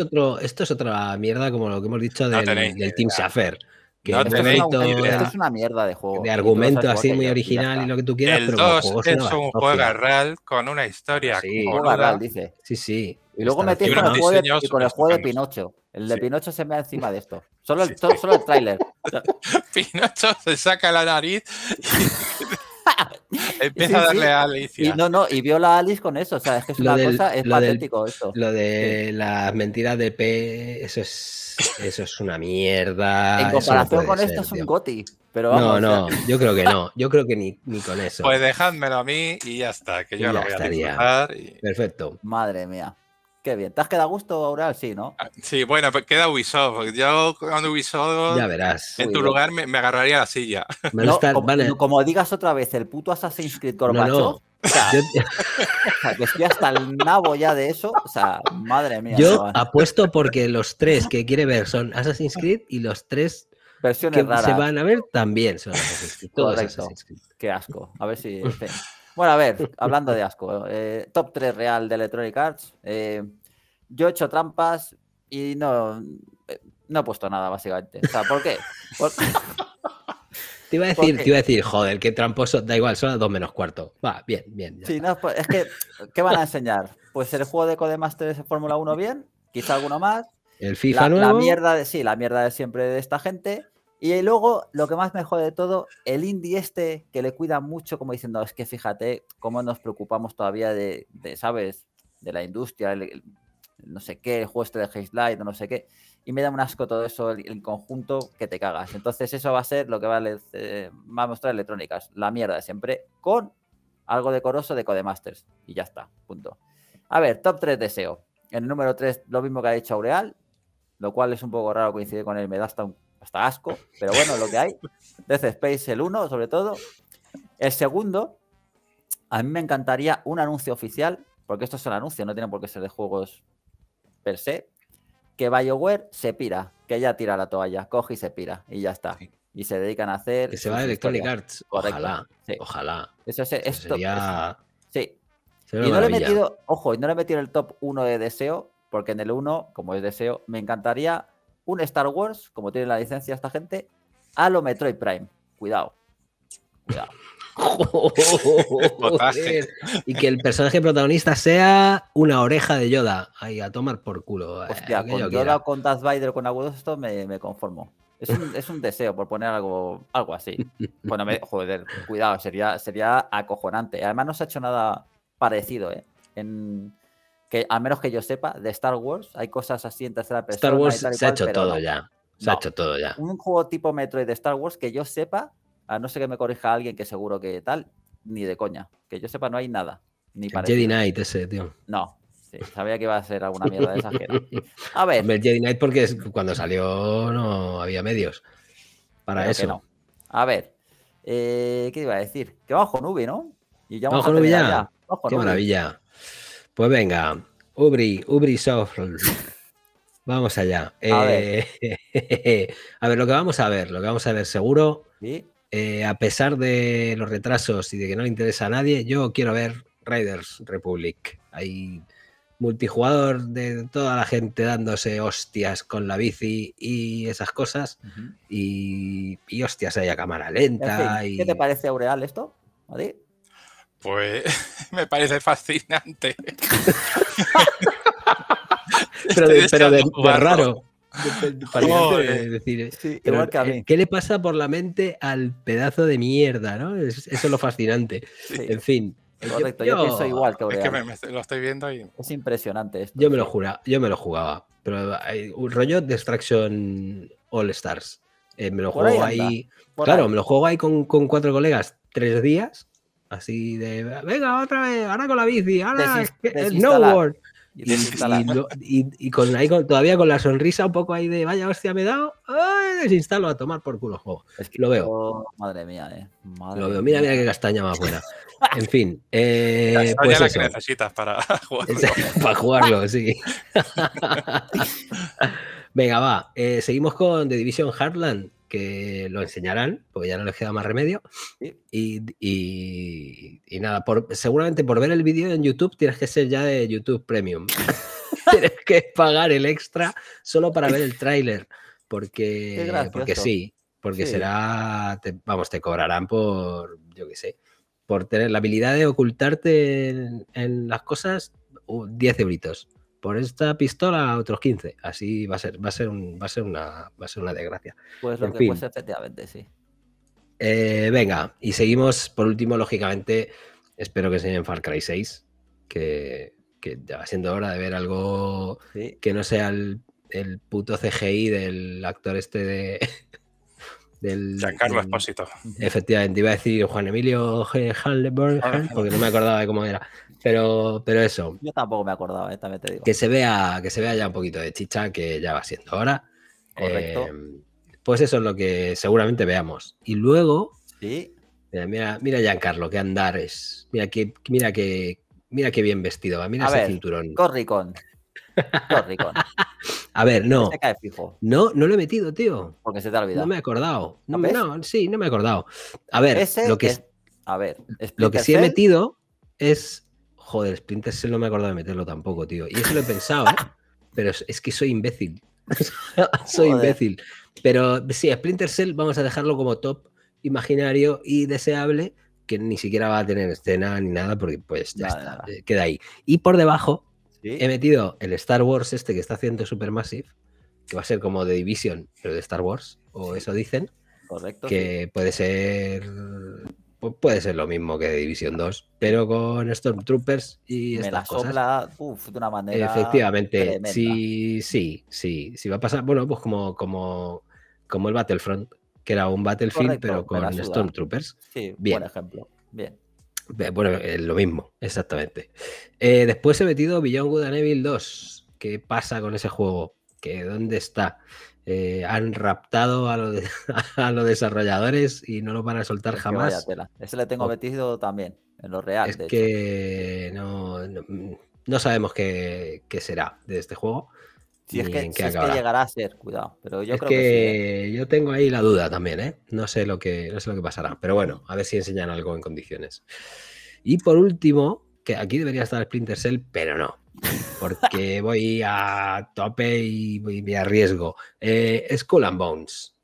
otro, esto es otra mierda como lo que hemos dicho del, Team Safer. Que esto, es una, mierda de juego. De argumento así muy original y lo que tú quieras. El es un juego real con una historia. dice. Sí, sí. Y luego metí con, el juego, de, con de Pinocho. El de Pinocho se me encima de esto. Solo el, trailer solo el tráiler. Pinocho se saca la nariz y empieza a darle a Alice. Y no, no, y vio la Alice con eso. O sea, es que es una cosa, es patético eso. Lo de las mentiras de P, eso es, eso es una mierda. En comparación con esto es un goti. Pero no, no, yo creo que no. Yo creo que ni, ni, con eso. Pues dejádmelo a mí y ya está, que yo lo voy a Perfecto. Madre mía. Qué bien. ¿Te has quedado a gusto, Aural? Sí, ¿no? Ah, sí, bueno, pues queda Ubisoft. Yo cuando Ubisoft. Ya verás. En tu lugar me, agarraría la silla. como, digas otra vez, el puto Assassin's Creed Corbacho. O, sea, Yo... estoy hasta el nabo ya de eso. O sea, madre mía. Yo eh. apuesto porque los tres que quiere ver son Assassin's Creed y los tres Versiones que se van a ver también son Assassin's Creed. Todos Assassin's Creed. Qué asco. A ver si. Bueno, a ver, hablando de asco, eh, top 3 real de Electronic Arts. Eh, yo he hecho trampas y no, eh, no he puesto nada, básicamente. ¿por qué? Te iba a decir, te iba a decir, joder, qué tramposo, da igual, son las 2 menos cuarto. Va, bien, bien. Sí, pues, es que, ¿qué van a enseñar? Pues el juego de Codemasters de Fórmula 1 bien, quizá alguno más. El FIFA la, La mierda de, sí, la mierda de siempre de esta gente. Y luego, lo que más me jode de todo, el indie este que le cuida mucho, como diciendo, es que fíjate cómo nos preocupamos todavía de, ¿sabes? De la industria, no sé qué, el juego este de Haze no sé qué. Y me da un asco todo eso, el, conjunto, que te cagas. Entonces, eso va a ser lo que va a, eh, va a mostrar electrónicas. La mierda siempre, con algo decoroso de Codemasters. Y ya está, punto. A ver, top 3 deseo. En el número 3, lo mismo que ha dicho Aureal, lo cual es un poco raro coincidir con él, me da hasta un Está asco, pero bueno, lo que hay. Desde Space el 1, sobre todo. El segundo, a mí me encantaría un anuncio oficial, porque esto es el anuncio, no tiene por qué ser de juegos per se, que BioWare se pira, que ella tira la toalla, coge y se pira, y ya está. Y se dedican a hacer. Que se va a Electronic Arts. Ojalá. Ojalá. Eso, es, sí. y no le he metido, ojo, y no le he metido el top 1 de deseo, porque en el 1, como es deseo, me encantaría un Star Wars, como tiene la licencia esta gente, a lo Metroid Prime. Cuidado. Cuidado. y que el personaje protagonista sea una oreja de Yoda. Ahí, a tomar por culo. Eh, Hostia, con Yoda con Darth Vader con algo esto me, me conformo. Es un, deseo por poner algo, algo así. Bueno, joder, cuidado, sería, sería acojonante. Además, no se ha hecho nada parecido, ¿eh? En, que a menos que yo sepa, de Star Wars, hay cosas así en tercera persona. Star Wars se ha hecho todo ya. Se ha hecho todo ya. Un juego tipo Metroid de Star Wars que yo sepa, a no ser que me corrija alguien que seguro que tal, ni de coña. Que yo sepa, no hay nada. Ni Jedi Knight ese, tío. No, sí, sabía que iba a ser alguna mierda de esa A ver. Jedi Knight porque cuando salió no había medios para eso. A ver, eh, ¿qué iba a decir? Que bajo nube ¿no? Y ya ya. Qué maravilla. Pues venga, Ubri, Ubisoft. Vamos allá. A, ver. Eh, a, ver. lo que vamos a ver, lo que vamos a ver seguro, eh, a pesar de los retrasos y de que no le interesa a nadie, yo quiero ver Riders Republic. Hay multijugador de toda la gente dándose hostias con la bici y esas cosas. y, hostias hay a cámara lenta. ¿Qué te parece, Aureal, esto? Pues me parece fascinante. pero de, pero raro. Eh, ¿Qué le pasa por la mente al pedazo de mierda? ¿no? eso es lo fascinante. En fin. Eh, Correcto, yo, pienso igual que Es que lo estoy viendo y. Es impresionante esto. Yo me lo jura, yo me lo jugaba. Pero hay eh, un rollo de Extraction All Stars. me lo juego ahí. claro, me lo juego ahí con cuatro colegas tres días Así de, venga, otra vez, ahora con la bici, ahora snowboard. Eh, y, con, ahí todavía con la sonrisa un poco ahí de vaya hostia me he dado, desinstalo a tomar por culo juego. Es que lo veo. madre mía, eh. Madre lo veo. Mira, mira qué castaña más buena. En fin. Eh, pues la que necesitas para jugarlo. para jugarlo, sí. Venga, va. Eh, seguimos con The Division Heartland, lo enseñarán, porque ya no les queda más remedio. Y, nada, por, seguramente por ver el vídeo en YouTube tienes que ser ya de YouTube Premium. tienes que pagar el extra solo para ver el tráiler, porque, porque sí, porque será, vamos, te cobrarán por, yo qué sé, por tener la habilidad de ocultarte en, las cosas, 10 euritos por esta pistola otros 15. Así va a ser, va a ser un, va a ser una, ser una desgracia. Pues lo que efectivamente, sí. Eh, venga, y seguimos por último, lógicamente, espero que en Far Cry 6, que, ya va siendo hora de ver algo que no sea el, puto CGI del actor este de... Del, Giancarlo Espósito. Efectivamente, iba a decir Juan Emilio Halleberg, porque no me acordaba de cómo era. Pero, pero eso. Yo tampoco me acordaba, esta eh, también te digo. Que se, vea, que se vea ya un poquito de chicha, que ya va siendo ahora. Correcto. Eh, pues eso es lo que seguramente veamos. Y luego. Sí. Mira, eh, mira, mira Giancarlo, qué andares. Mira que mira qué, mira qué bien vestido va. Mira ese cinturón. Corricón. Corricón. A ver, no. Se cae fijo. No, no lo he metido, tío. Porque se te ha olvidado. No me he acordado. No, no sí, no me he acordado. A ver, lo que. Es, a ver, lo que sí he metido es Joder, Splinter Cell no me acordaba de meterlo tampoco, tío. Y eso lo he pensado, ¿eh? Pero es que soy imbécil. soy imbécil. Pero sí, Splinter Cell vamos a dejarlo como top imaginario y deseable, que ni siquiera va a tener escena ni nada, porque pues ya está, eh, queda ahí. Y por debajo he metido el Star Wars este que está haciendo Supermassive, que va a ser como The Division, pero de Star Wars, o eso dicen. Correcto. Que puede ser puede ser lo mismo que División 2, pero con Stormtroopers y Me la de una manera. Efectivamente, sí, sí, sí. Si sí va a pasar, bueno, pues como, como, como el Battlefront, que era un Battlefield, pero con Stormtroopers. Sí, Bien. ejemplo. Bien. Bueno, lo mismo, exactamente. Eh, después he metido billion Good and Evil 2. ¿Qué pasa con ese juego? ¿Qué, ¿Dónde está? Eh, han raptado a, los desarrolladores y no lo van a soltar jamás. Ese le tengo metido también, en lo real. Es que No, sabemos qué, será de este juego. Si, es que, llegará a ser, cuidado. Pero yo es creo que, ¿eh? yo tengo ahí la duda también, ¿eh? No sé lo que, no sé lo que pasará. Pero bueno, a ver si enseñan algo en condiciones. Y por último, que aquí debería estar Splinter Cell, pero no porque voy a tope y, me arriesgo. Eh, Skull and Bones.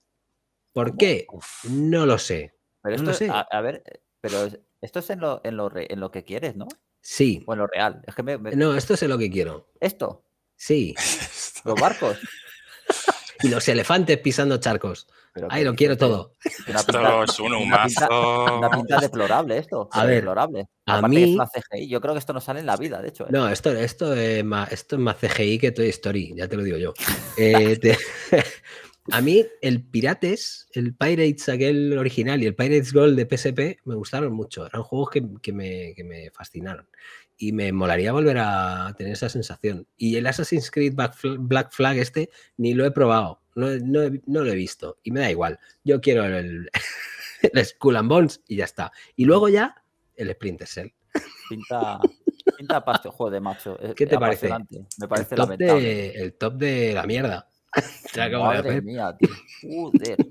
¿Por qué? No lo sé. Pero esto, A, ver, pero esto es en lo, que quieres, ¿no? Sí. O en lo real. No, esto es en lo que quiero. ¿Esto? Sí. ¿Los barcos? y los elefantes pisando charcos. Ay, lo quiero todo. es un humazo. Una pinta, deplorable esto. deplorable. A mí... Es CGI. Yo creo que esto no sale en la vida, de hecho. ¿eh? No, esto, es más, esto es más CGI que Toy Story, ya te lo digo yo. Eh, a mí el Pirates, el Pirates aquel original y el Pirates Gold de PSP me gustaron mucho. Eran juegos que, me, que me fascinaron. Y me molaría volver a tener esa sensación. Y el Assassin's Creed Black Flag este ni lo he probado no, lo he visto y me da igual. Yo quiero el, el Skull and Bones y ya está. Y luego ya el sprinter Cell. Pinta, pinta pasto, de macho. ¿Qué te parece? Me parece el top, de, el top de la mierda. Te Madre mía, tío.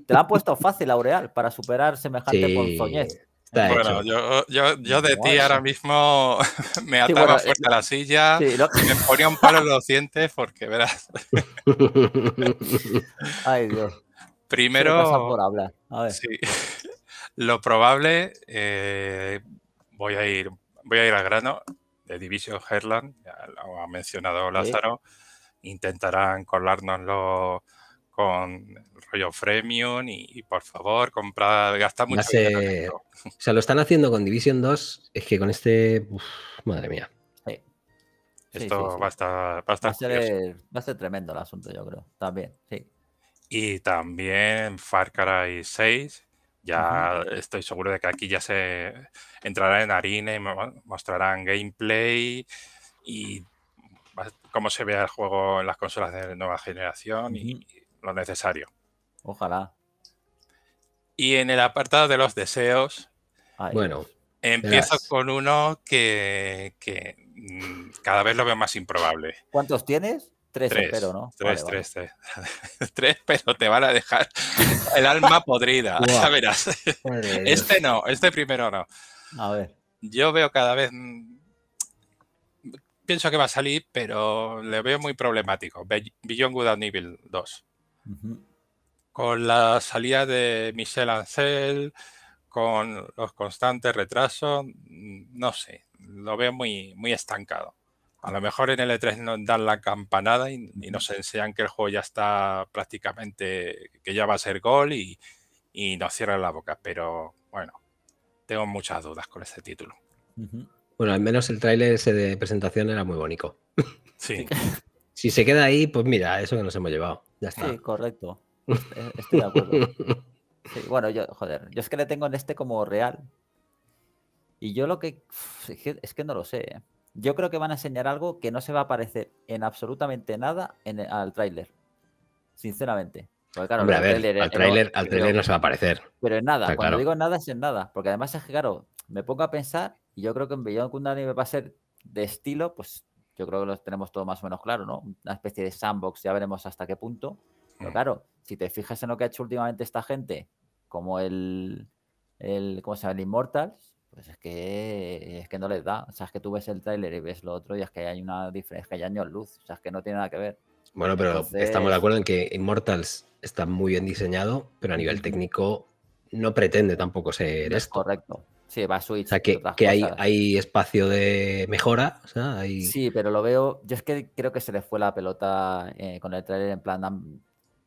Te la han puesto fácil, Aureal, para superar semejante ponzoñez bueno, Yo, de ti ahora mismo me ataba fuerte a la silla, y me ponía un palo en los dientes porque verás. Ay, Dios. Primero. Por hablar. lo probable, eh, voy a ir, voy a ir al grano. De Division Herland, ya lo ha mencionado Lázaro. Intentarán colarnos los rollo freemium y, por favor, comprar gastar mucho dinero. O sea, lo están haciendo con Division 2, es que con este, madre mía. Esto va, a estar, va, a ser, tremendo el asunto, yo creo, también, sí. Y también Far Cry 6, ya estoy seguro de que aquí ya se entrará en harina y mostrarán gameplay y cómo se vea el juego en las consolas de nueva generación y, lo necesario. Ojalá. Y en el apartado de los deseos, bueno, empiezo con uno que, mm, cada vez lo veo más improbable. ¿Cuántos tienes? Tres, pero ¿no? Tres, tres, tres, tres. pero te van a dejar el alma podrida. Este no, este primero no. A ver. Yo veo cada vez. Mm, pienso que va a salir, pero le veo muy problemático. Beyond Good and 2. Con la salida de Michel Ancel, con los constantes retrasos, mm, no sé, lo veo muy, muy estancado. A lo mejor en el E3 nos dan la campanada y, nos enseñan que el juego ya está prácticamente, que ya va a ser gol y, nos cierran la boca. Pero bueno, tengo muchas dudas con este título. Bueno, al menos el tráiler ese de presentación era muy bonito. Sí. si se queda ahí, pues mira, eso que nos hemos llevado. Sí, correcto. Eh, estoy de acuerdo. bueno, yo, joder, yo es que le tengo en este como real. Y yo lo que. Es que no lo sé. ¿eh? Yo creo que van a enseñar algo que no se va a aparecer en absolutamente nada en el, al tráiler. Sinceramente. Porque, claro, trailer, tráiler no, se va a parecer. Pero en nada. Cuando claro. digo nada es en nada. Porque además es que, claro, me pongo a pensar y yo creo que en Beyond Kundani me va a ser de estilo, pues yo creo que lo tenemos todo más o menos claro, ¿no? Una especie de sandbox, ya veremos hasta qué punto. Pero mm. claro, si te fijas en lo que ha hecho últimamente esta gente, como el, el ¿cómo se llama? El Immortals, pues es que es que no les da. O sea, es que tú ves el tráiler y ves lo otro y es que hay una diferencia, es que hay años luz. O sea, es que no tiene nada que ver. Bueno, pero estamos de acuerdo en que Immortals está muy bien diseñado, pero a nivel técnico no pretende tampoco ser esto. Correcto. Sí, va a Switch. O sea, que, hay, hay, espacio de mejora. Sí, pero lo veo. Yo es que creo que se le fue la pelota eh, con el trailer en plan.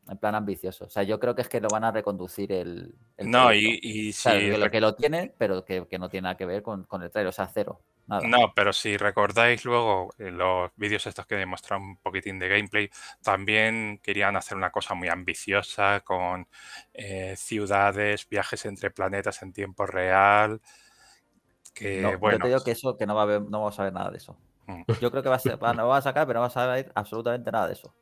En plan ambicioso. O sea, yo creo que es que lo van a reconducir el. no, y, y, si. lo, que lo tiene, pero que, no tiene nada que ver con, el trailer, o sea, cero. No, pero si recordáis luego eh, los vídeos estos que demostraron un poquitín de gameplay, también querían hacer una cosa muy ambiciosa con eh, ciudades, viajes entre planetas en tiempo real. Que, bueno. Yo te digo que eso, que no, va a no vamos a ver nada de eso. Mm. Yo creo que va a ser, no va a sacar, pero no va a saber absolutamente nada de eso.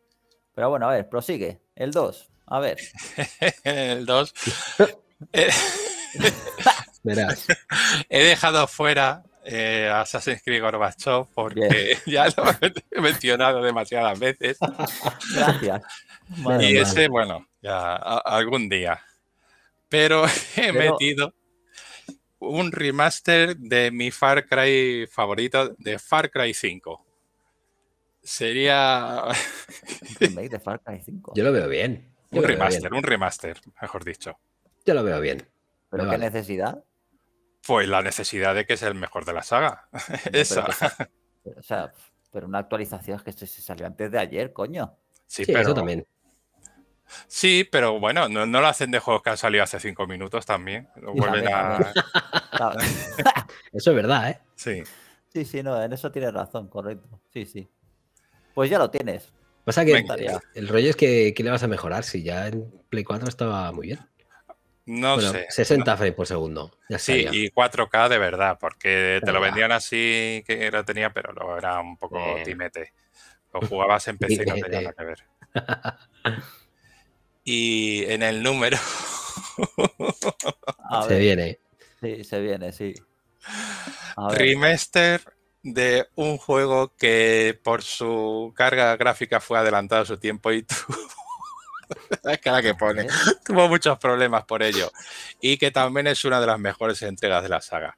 Pero bueno, a ver, prosigue. El 2, a ver. el 2. Verás. He dejado fuera eh, Assassin's Creed Gorbachev porque ya lo he mencionado demasiadas veces. Gracias. y ese, bueno, ya algún día. Pero he metido un remaster de mi Far Cry favorito, de Far Cry 5. Sería. de Yo lo veo bien. un remaster, un remaster, mejor dicho. Yo lo veo bien. ¿Pero qué necesidad? Pues la necesidad de que es el mejor de la saga. Esa. Pero, o sea, pero una actualización es que se salió antes de ayer, coño. Sí, pero... también. Sí, pero bueno, no, lo hacen de juegos que han salido hace cinco minutos también. eso es verdad, ¿eh? Sí. Sí, sí, no, en eso tienes razón, correcto. Sí, sí pues ya lo tienes. Pasa que el rollo es que ¿qué le vas a mejorar si ya en Play 4 estaba muy bien. No sé. 60 frames por segundo. sí, y 4K de verdad, porque te lo vendían así que lo tenía, pero lo era un poco timete. Lo jugabas en PC y no tenía nada que ver. y en el número. se viene. Sí, se viene, sí. Trimester de un juego que por su carga gráfica fue adelantado su tiempo y tuvo que pone. Tuvo muchos problemas por ello. Y que también es una de las mejores entregas de la saga.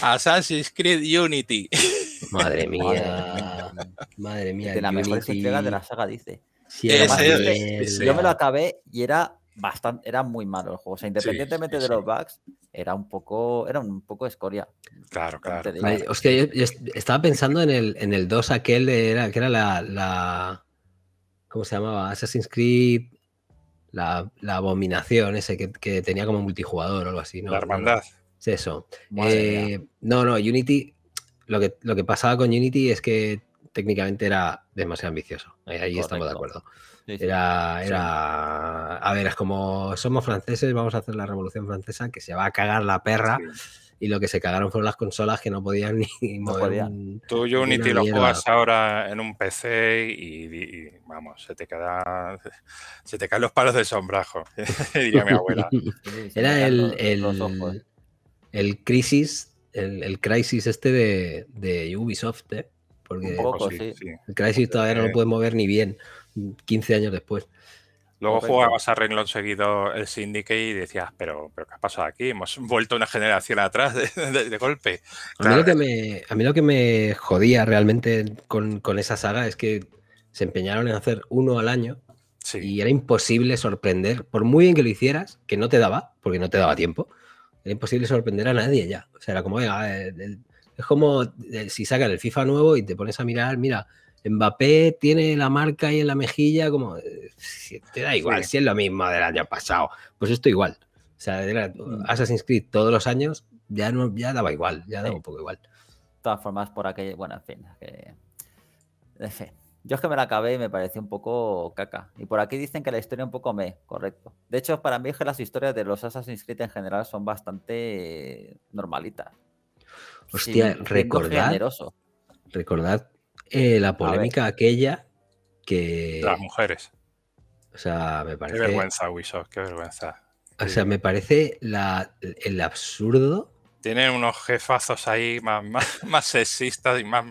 Assassin's Creed Unity. Madre mía. Madre mía. De las mejores entregas de la saga, dice. yo me lo acabé y era era muy malo el juego. sea, independientemente de los bugs, era un poco, era un poco escoria. Claro, claro. estaba pensando en el, en el 2 aquel era, que era la, la, ¿Cómo se llamaba? Assassin's Creed. La, abominación ese que, tenía como multijugador o algo así, La hermandad. Sí, eso. Eh, no, no, Unity. Lo que, lo que pasaba con Unity es que técnicamente era demasiado ambicioso. ahí estamos de acuerdo. Era, era, a ver, es como somos franceses, vamos a hacer la revolución francesa que se va a cagar la perra. Y lo que se cagaron fueron las consolas que no podían ni mover. Tú, Unity, lo juegas ahora en un PC y, vamos, se te queda. Se te caen los palos de sombrajo, diría mi abuela. Era el, el, crisis, el, crisis este de, Ubisoft, ¿eh? Porque pues el crisis pues todavía no lo puedes mover ni bien. 15 años después. Luego pues jugabas a renglón seguido el Syndicate y decías, pero, pero ¿qué ha pasado aquí? Hemos vuelto una generación atrás de, golpe. A, mí lo que me, jodía realmente con, esa saga es que se empeñaron en hacer uno al año y era imposible sorprender, por muy bien que lo hicieras, que no te daba, porque no te daba tiempo, era imposible sorprender a nadie ya. O sea, era como, es como eh, si sacan el FIFA nuevo y te pones a mirar, mira, Mbappé tiene la marca ahí en la mejilla, como eh, te da igual, si es lo mismo del año pasado. Pues esto igual. O sea, era mm. Assassin's Creed todos los años ya, no, ya daba igual, ya daba un poco igual. De todas formas, por aquello, bueno, en fin, Yo es que me la acabé y me pareció un poco caca. Y por aquí dicen que la historia un poco me, correcto. De hecho, para mí es que las historias de los Assassin's Creed en general son bastante normalitas. Hostia, recordad. Generoso. Recordad eh, la polémica aquella que. Las mujeres. O sea, me parece. Qué vergüenza, Ubisoft, qué vergüenza. O sea, me parece la, el absurdo. Tienen unos jefazos ahí más, más, sexistas y más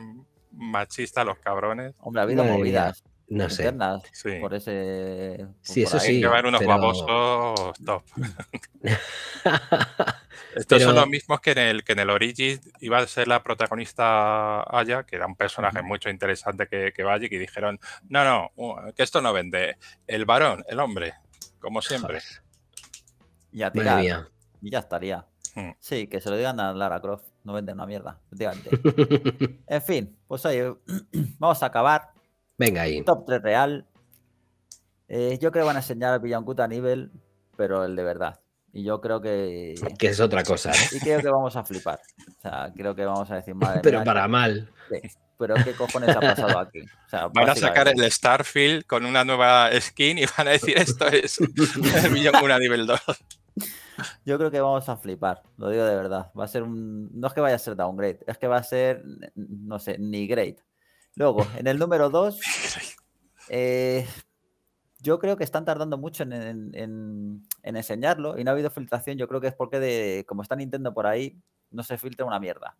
machistas los cabrones. Hombre, ha habido movidas no sé. Sí. Por ese. sí, eso sí. Hay llevar unos babosos top. Estos son los mismos que en el que en el Origin iba a ser la protagonista Aya, que era un personaje mucho interesante que, que va allí, que dijeron, no, no, uh, que esto no vende. El varón, el hombre, como siempre. Ya Y ya estaría. Hmm. Sí, que se lo digan a Lara Croft, no venden una mierda, efectivamente. en fin, pues ahí vamos a acabar Venga ahí. Top 3 real. Eh, yo creo que van a enseñar a Villancuta a nivel, pero el de verdad. Y yo creo que. Que es otra cosa. ¿eh? Y creo que vamos a flipar. O sea, creo que vamos a decir madre. Pero para mal. pero ¿qué cojones ha pasado aquí? van a sacar el Starfield con una nueva skin y van a decir esto es Villancuta nivel 2. Yo creo que vamos a flipar, lo digo de verdad. Va a ser un. No es que vaya a ser downgrade, es que va a ser, no sé, ni great. Luego, en el número 2, eh, yo creo que están tardando mucho en, enseñarlo y no ha habido filtración. Yo creo que es porque, de, como está Nintendo por ahí, no se filtra una mierda.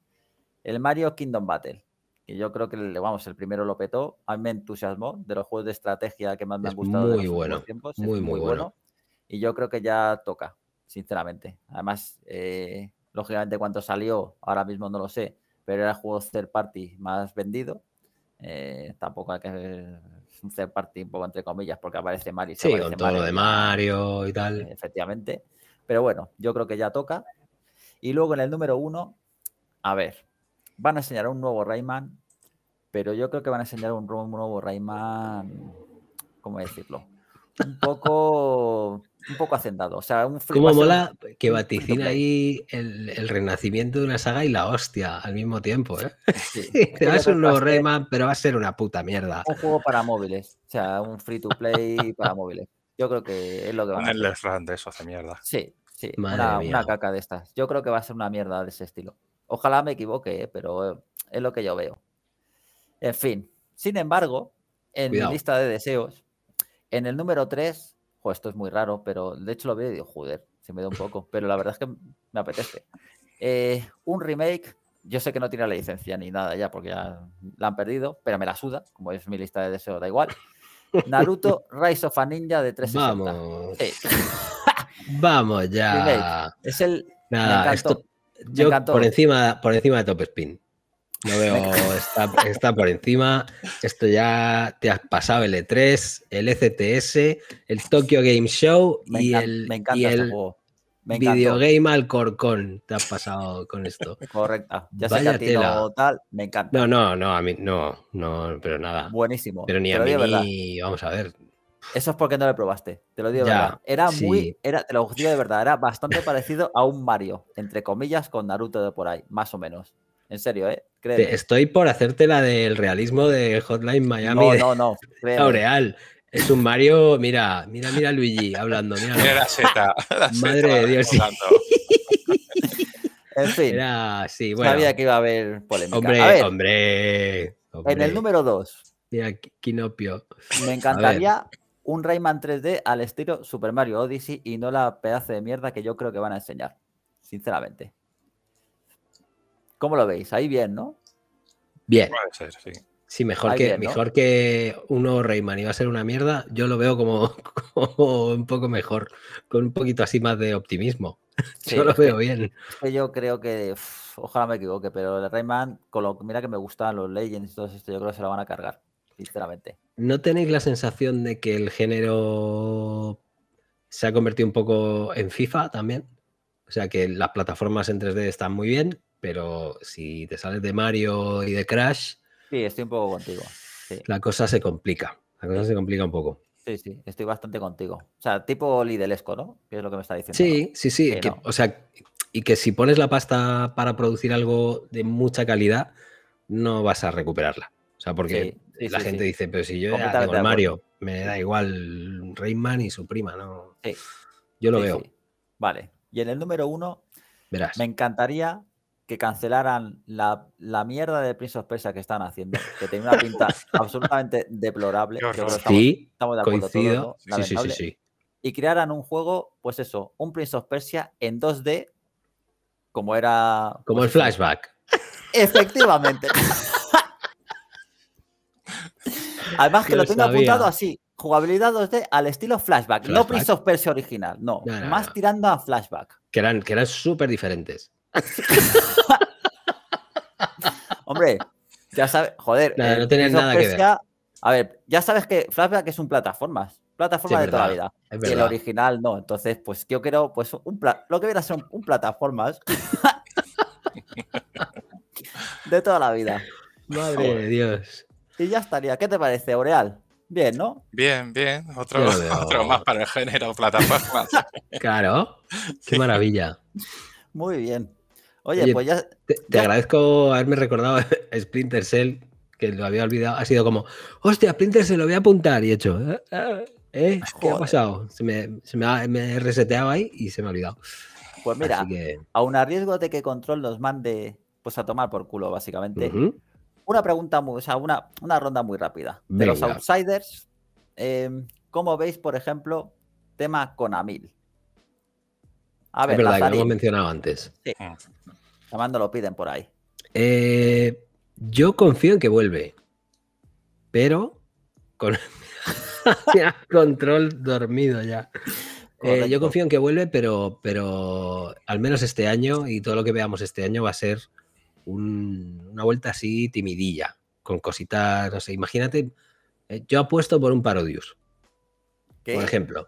El Mario Kingdom Battle, que yo creo que, vamos, el primero lo petó. A mí me entusiasmó, de los juegos de estrategia que más me han gustado muy los bueno, tiempos. Muy, muy, bueno. Y yo creo que ya toca, sinceramente. Además, eh, lógicamente, cuánto salió, ahora mismo no lo sé, pero era el juego third party más vendido eh, tampoco hay que hacer partido un poco entre comillas porque aparece Mario. Sí, con todo de Mario y tal. Eh, efectivamente. Pero bueno, yo creo que ya toca. Y luego en el número uno, a ver, van a enseñar un nuevo Rayman, pero yo creo que van a enseñar un nuevo Rayman, ¿cómo decirlo? Un poco un poco hacendado. O sea, un ¿Cómo mola que vaticina ahí el, renacimiento de una saga y la hostia al mismo tiempo? ¿eh? Sí, un nuevo Rayman, pero va a ser una puta mierda. Un juego para móviles. O sea, un free to play para móviles. Yo creo que es lo que va a ser. El de eso hace mierda. Sí, sí. Una, una, caca de estas. Yo creo que va a ser una mierda de ese estilo. Ojalá me equivoque, ¿eh? pero eh, es lo que yo veo. En fin. Sin embargo, en mi lista de deseos, en el número 3 Joder, esto es muy raro, pero de hecho lo veo y digo, joder, se me da un poco, pero la verdad es que me apetece. Eh, un remake, yo sé que no tiene la licencia ni nada ya, porque ya la han perdido, pero me la suda, como es mi lista de deseos, da igual. Naruto Rise of a Ninja de 360. Vamos. Vamos ya. Es el. Nada, yo por encima, por encima de Top Spin. No veo, está, está, por encima. Esto ya te has pasado el E3, el ECTS, el Tokyo Game Show y el, me encanta este el video Game al Corcón. Te has pasado con esto. Correcto. Ya Vaya que tal, me encanta. No, no, no, a mí no, no, pero nada. Buenísimo. Pero ni a mí, vamos a ver. Eso es porque no lo probaste, te lo digo de verdad. Era muy, era, te lo digo de verdad, era bastante parecido a un Mario, entre comillas, con Naruto de por ahí, más o menos. En serio, ¿eh? Estoy por hacerte la del realismo de Hotline Miami. No, no, no. Es un Mario, mira, mira, mira Luigi hablando. Mira, seta. Madre de Dios. en fin. sí, Sabía que iba a haber polémica. Hombre, hombre, En el número 2. Mira, Quinopio. Me encantaría un Rayman 3D al estilo Super Mario Odyssey y no la pedazo de mierda que yo creo que van a enseñar. Sinceramente. ¿Cómo lo veis? Ahí bien, ¿no? Bien. sí. mejor, que, mejor que uno Rayman iba a ser una mierda, yo lo veo como, un poco mejor, con un poquito así más de optimismo. yo lo veo bien. yo creo que, ojalá me equivoque, pero el Rayman, mira que me gustan los Legends y todo esto, yo creo que se lo van a cargar, sinceramente. ¿No tenéis la sensación de que el género se ha convertido un poco en FIFA también? O sea, que las plataformas en 3D están muy bien, pero si te sales de Mario y de Crash. Sí, estoy un poco contigo. La cosa se complica. La cosa se complica un poco. Sí, sí, estoy bastante contigo. O sea, tipo Lidelesco, ¿no? Que es lo que me está diciendo. Sí, sí, sí. O sea, y que si pones la pasta para producir algo de mucha calidad, no vas a recuperarla. O sea, porque la gente dice, pero si yo ya Mario, me da igual Rayman y su prima, ¿no? Sí. Yo lo veo. Vale. Y en el número uno, Verás. me encantaría que cancelaran la, mierda de Prince of Persia que están haciendo, que tenía una pinta absolutamente deplorable. sí, coincido. sí, sí, sí, Y crearan un juego, pues eso, un Prince of Persia en 2D, como era. Como pues el flashback. Efectivamente. Además que lo, tengo apuntado así. Jugabilidad 2D al estilo flashback, no Prince of Persia original, no, más tirando a flashback. Que eran, que eran súper diferentes. Hombre, ya sabes, joder. No, eh, nada que ver. A ver, ya sabes que Flashback es un plataformas, plataforma de toda la vida. el original no, entonces pues yo quiero pues un lo que viene a un, plataformas de toda la vida. Madre de Dios. Y ya estaría. ¿Qué te parece, ¿Oreal? Bien, ¿no? Bien, bien. Otro, más para el género plataformas. claro. Qué maravilla. Muy bien. Oye, pues ya. Te, agradezco haberme recordado a Splinter Cell, que lo había olvidado. Ha sido como, hostia, Splinter se lo voy a apuntar. Y he hecho, ah, ah, eh, ¿Qué ha pasado? Se, me, se reseteado ahí y se me ha olvidado. Pues mira, aún un a riesgo de que Control nos mande pues a tomar por culo, básicamente. Una pregunta, muy, o sea, una, ronda muy rápida. De los outsiders, em, ¿cómo veis, por ejemplo, tema con A ver, es verdad, que lo hemos mencionado antes. Sí. Mm amando lo piden por ahí. Eh, yo confío en que vuelve, pero con control dormido ya. Eh, yo confío en que vuelve, pero, pero al menos este año y todo lo que veamos este año va a ser una vuelta así timidilla, con cositas, no sé, imagínate, eh, yo apuesto por un Parodius, por ejemplo.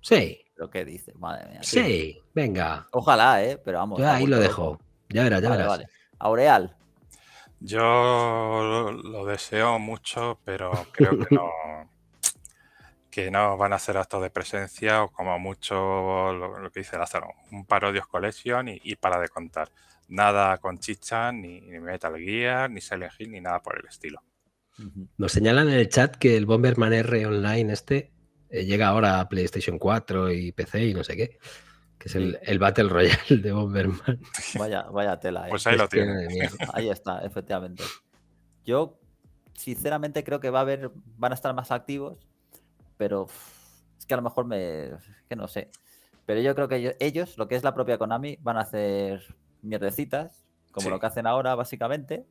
Sí, lo que dice, madre mía. Sí, venga. Ojalá, ¿eh? Pero vamos. Yo ahí lo dejo. Ya verás, ya verás. Vale. Aureal. Yo lo, deseo mucho, pero creo que no. que no van a hacer actos de presencia o como mucho lo, que dice Lázaro, un parodios colección y, y, para de contar. Nada con chicha, ni, ni Metal Gear, ni Silent ni nada por el estilo. Nos señalan en el chat que el Bomberman R online este eh, llega ahora a PlayStation 4 y PC y no sé qué. Que es el, Battle Royale de Bomberman. Vaya, vaya tela. ¿eh? Pues ahí lo tiene. Ahí está, efectivamente. Yo, sinceramente, creo que va a haber, van a estar más activos, pero es que a lo mejor me. que no sé. Pero yo creo que ellos, lo que es la propia Konami, van a hacer mierdecitas, como lo que hacen ahora, básicamente.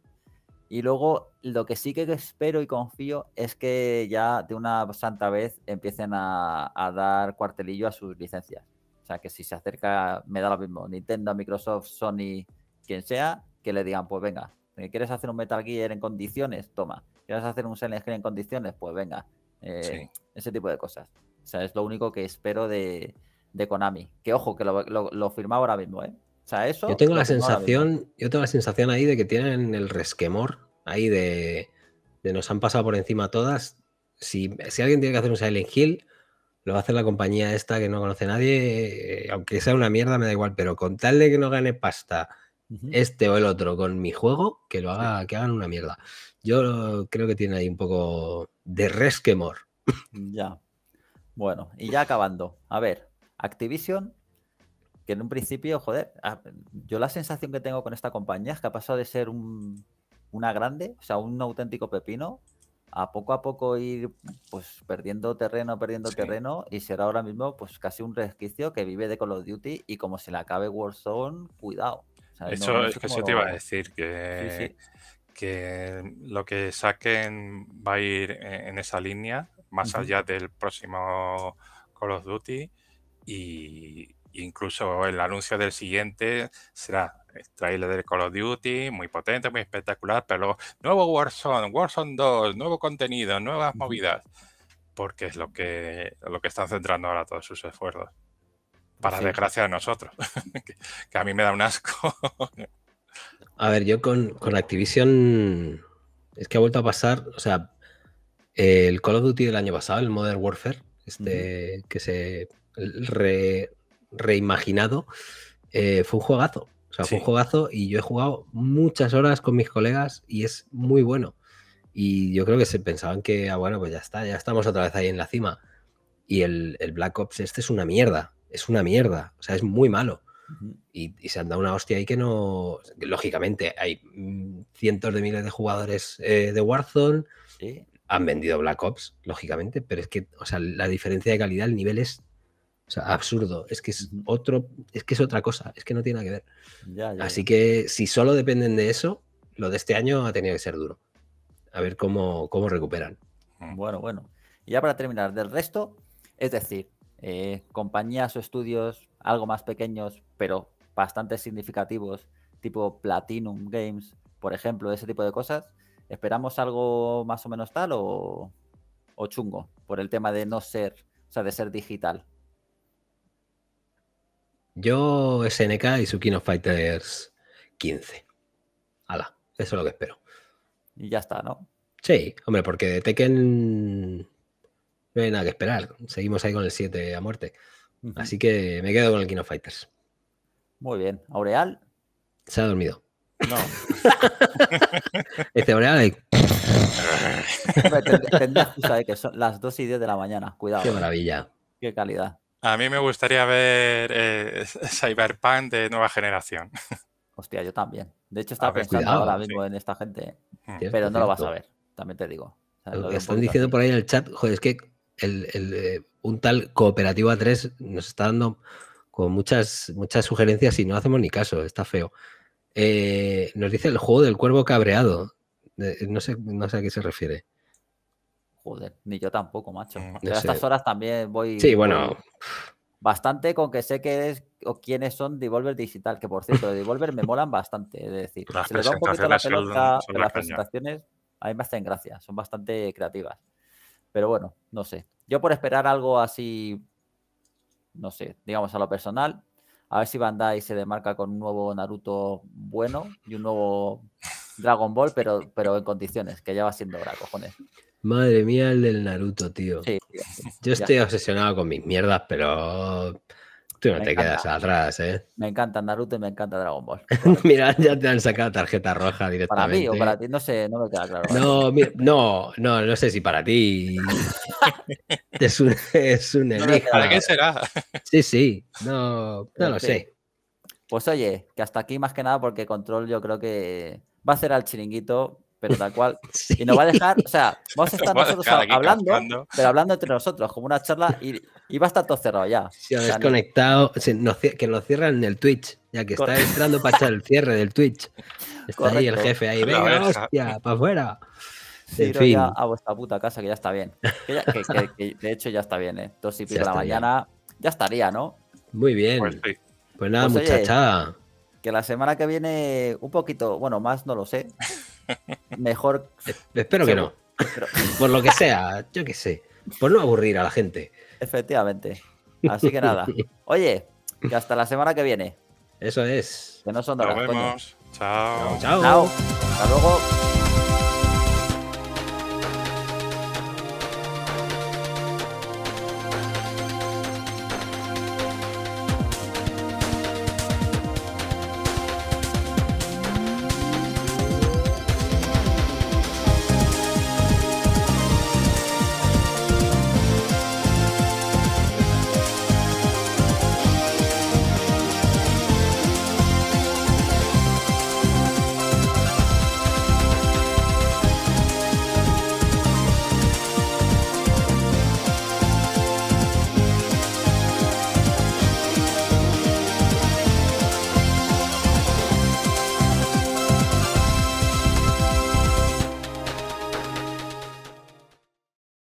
Y luego, lo que sí que espero y confío es que ya de una santa vez empiecen a, dar cuartelillo a sus licencias. O sea, que si se acerca, me da lo mismo, Nintendo, Microsoft, Sony, quien sea, que le digan, pues venga, eh, ¿quieres hacer un Metal Gear en condiciones? Toma. ¿Quieres hacer un Silent en condiciones? Pues venga. Eh, ese tipo de cosas. O sea, es lo único que espero de, Konami. Que ojo, que lo, lo, lo ahora mismo, ¿eh? eso. Yo tengo la sensación, yo tengo la sensación ahí de que tienen el resquemor ahí de, nos han pasado por encima todas. Si, si alguien tiene que hacer un Silent Hill, lo va a hacer la compañía esta que no conoce nadie, eh, aunque sea una mierda, me da igual, pero con tal de que no gane pasta este o el otro con mi juego, que lo haga, que hagan una mierda. Yo creo que tiene ahí un poco de resquemor. Ya. Bueno, y ya acabando. A ver, Activision que en un principio, joder, yo la sensación que tengo con esta compañía es que ha pasado de ser una grande, o sea, un auténtico pepino, a poco a poco ir pues perdiendo terreno, perdiendo terreno, y será ahora mismo pues casi un resquicio que vive de Call of Duty y como se le acabe Warzone, cuidado. eso, es que se te iba a decir, que, que lo que saquen va a ir en esa línea, más allá del próximo Call of Duty, y, incluso el anuncio del siguiente será el trailer del Call of Duty, muy potente, muy espectacular, pero nuevo Warzone, Warzone 2, nuevo contenido, nuevas movidas, porque es lo que, lo que están centrando ahora todos sus esfuerzos. Pues para desgracia de nosotros, que, a mí me da un asco. a ver, yo con, Activision es que ha vuelto a pasar, o sea, el Call of Duty del año pasado, el Modern Warfare, este, que se re, reimaginado, eh, fue un juegazo. O sea, fue un juegazo y yo he jugado muchas horas con mis colegas y es muy bueno. Y yo creo que se pensaban que, ah, bueno, pues ya está, ya estamos otra vez ahí en la cima. Y el, Black Ops este es una mierda, es una mierda, o sea, es muy malo. y, se han dado una hostia ahí que no. Lógicamente, hay mm, cientos de miles de jugadores eh, de Warzone. Han vendido Black Ops, lógicamente, pero es que, o sea, la diferencia de calidad, el nivel es o sea, absurdo. Es que es otro, es que es otra cosa, es que no tiene nada que ver. Así que si solo dependen de eso, lo de este año ha tenido que ser duro. A ver cómo, cómo recuperan. Mm. Bueno, bueno. Y ya para terminar, del resto, es decir, eh, compañías o estudios algo más pequeños, pero bastante significativos, tipo Platinum Games, por ejemplo, ese tipo de cosas. ¿Esperamos algo más o menos tal o chungo por el tema de no ser, o sea, de ser digital? Yo SNK y su Kino Fighters 15. Ala, eso es lo que espero. Y ya está, ¿no? Sí, hombre, porque de Tekken no hay nada que esperar. Seguimos ahí con el 7 a muerte. Así que me quedo con el Kino Fighters. Muy bien. ¿Aureal? Se ha dormido. No. este Aureal hay... Tendrás que son las 2 y 10 de la mañana. Cuidado. Qué ¿eh? maravilla. Qué calidad. A mí me gustaría ver eh, Cyberpunk de nueva generación. Hostia, yo también. De hecho, estaba pensando ahora mismo en esta gente, ¿eh? mm. pero no lo vas a ver, también te digo. lo que están diciendo por ahí en el chat, joder, es que eh, un tal Cooperativa 3 nos está dando con muchas, muchas sugerencias y no hacemos ni caso, está feo. nos dice el juego del cuervo cabreado. no, sé, no sé a qué se refiere. Joder, ni yo tampoco, macho. Eh, a estas horas también voy. Sí, bueno. Bastante con que sé que o quiénes son Devolver Digital, que por cierto, Devolver me molan bastante. Es decir, las las presentaciones a mí me hacen gracia, son bastante creativas. Pero bueno, no sé. Yo por esperar algo así, no sé, digamos a lo personal, a ver si Bandai se demarca con un nuevo Naruto bueno y un nuevo Dragon Ball, pero, pero en condiciones, que ya va siendo hora, cojones. Madre mía, el del Naruto, tío. Yo estoy obsesionado con mis mierdas, pero tú no te quedas atrás, ¿eh? Me encanta Naruto y me encanta Dragon Ball. mira, ya te han sacado tarjeta roja directamente. Para mí o para ti, no sé, no me queda claro. No, no, no, no sé si para ti. es un, es un ¿Para qué será? Sí, sí, no, no lo sé. Pues oye, que hasta aquí más que nada porque Control yo creo que va a ser al chiringuito pero tal cual. Y nos va a dejar, o sea, vamos a estar nosotros hablando, pero hablando entre nosotros, como una charla, y, va a estar todo cerrado ya. Si ha conectado, que lo cierran en el Twitch, ya que está entrando para echar el cierre del Twitch. Está ahí el jefe, ahí, venga, hostia, para afuera. Sí, en a vuestra puta casa, que ya está bien. de hecho, ya está bien, ¿eh? Dos y pico la mañana, ya estaría, ¿no? Muy bien. Pues, pues nada, pues muchacha. que la semana que viene, un poquito, bueno, más no lo sé, Mejor. Eh, espero que no. Por lo que sea, yo que sé. Por no aburrir a la gente. Efectivamente. Así que nada. Oye, que hasta la semana que viene. Eso es. Que no son Nos vemos. Chao. Chao. Hasta luego.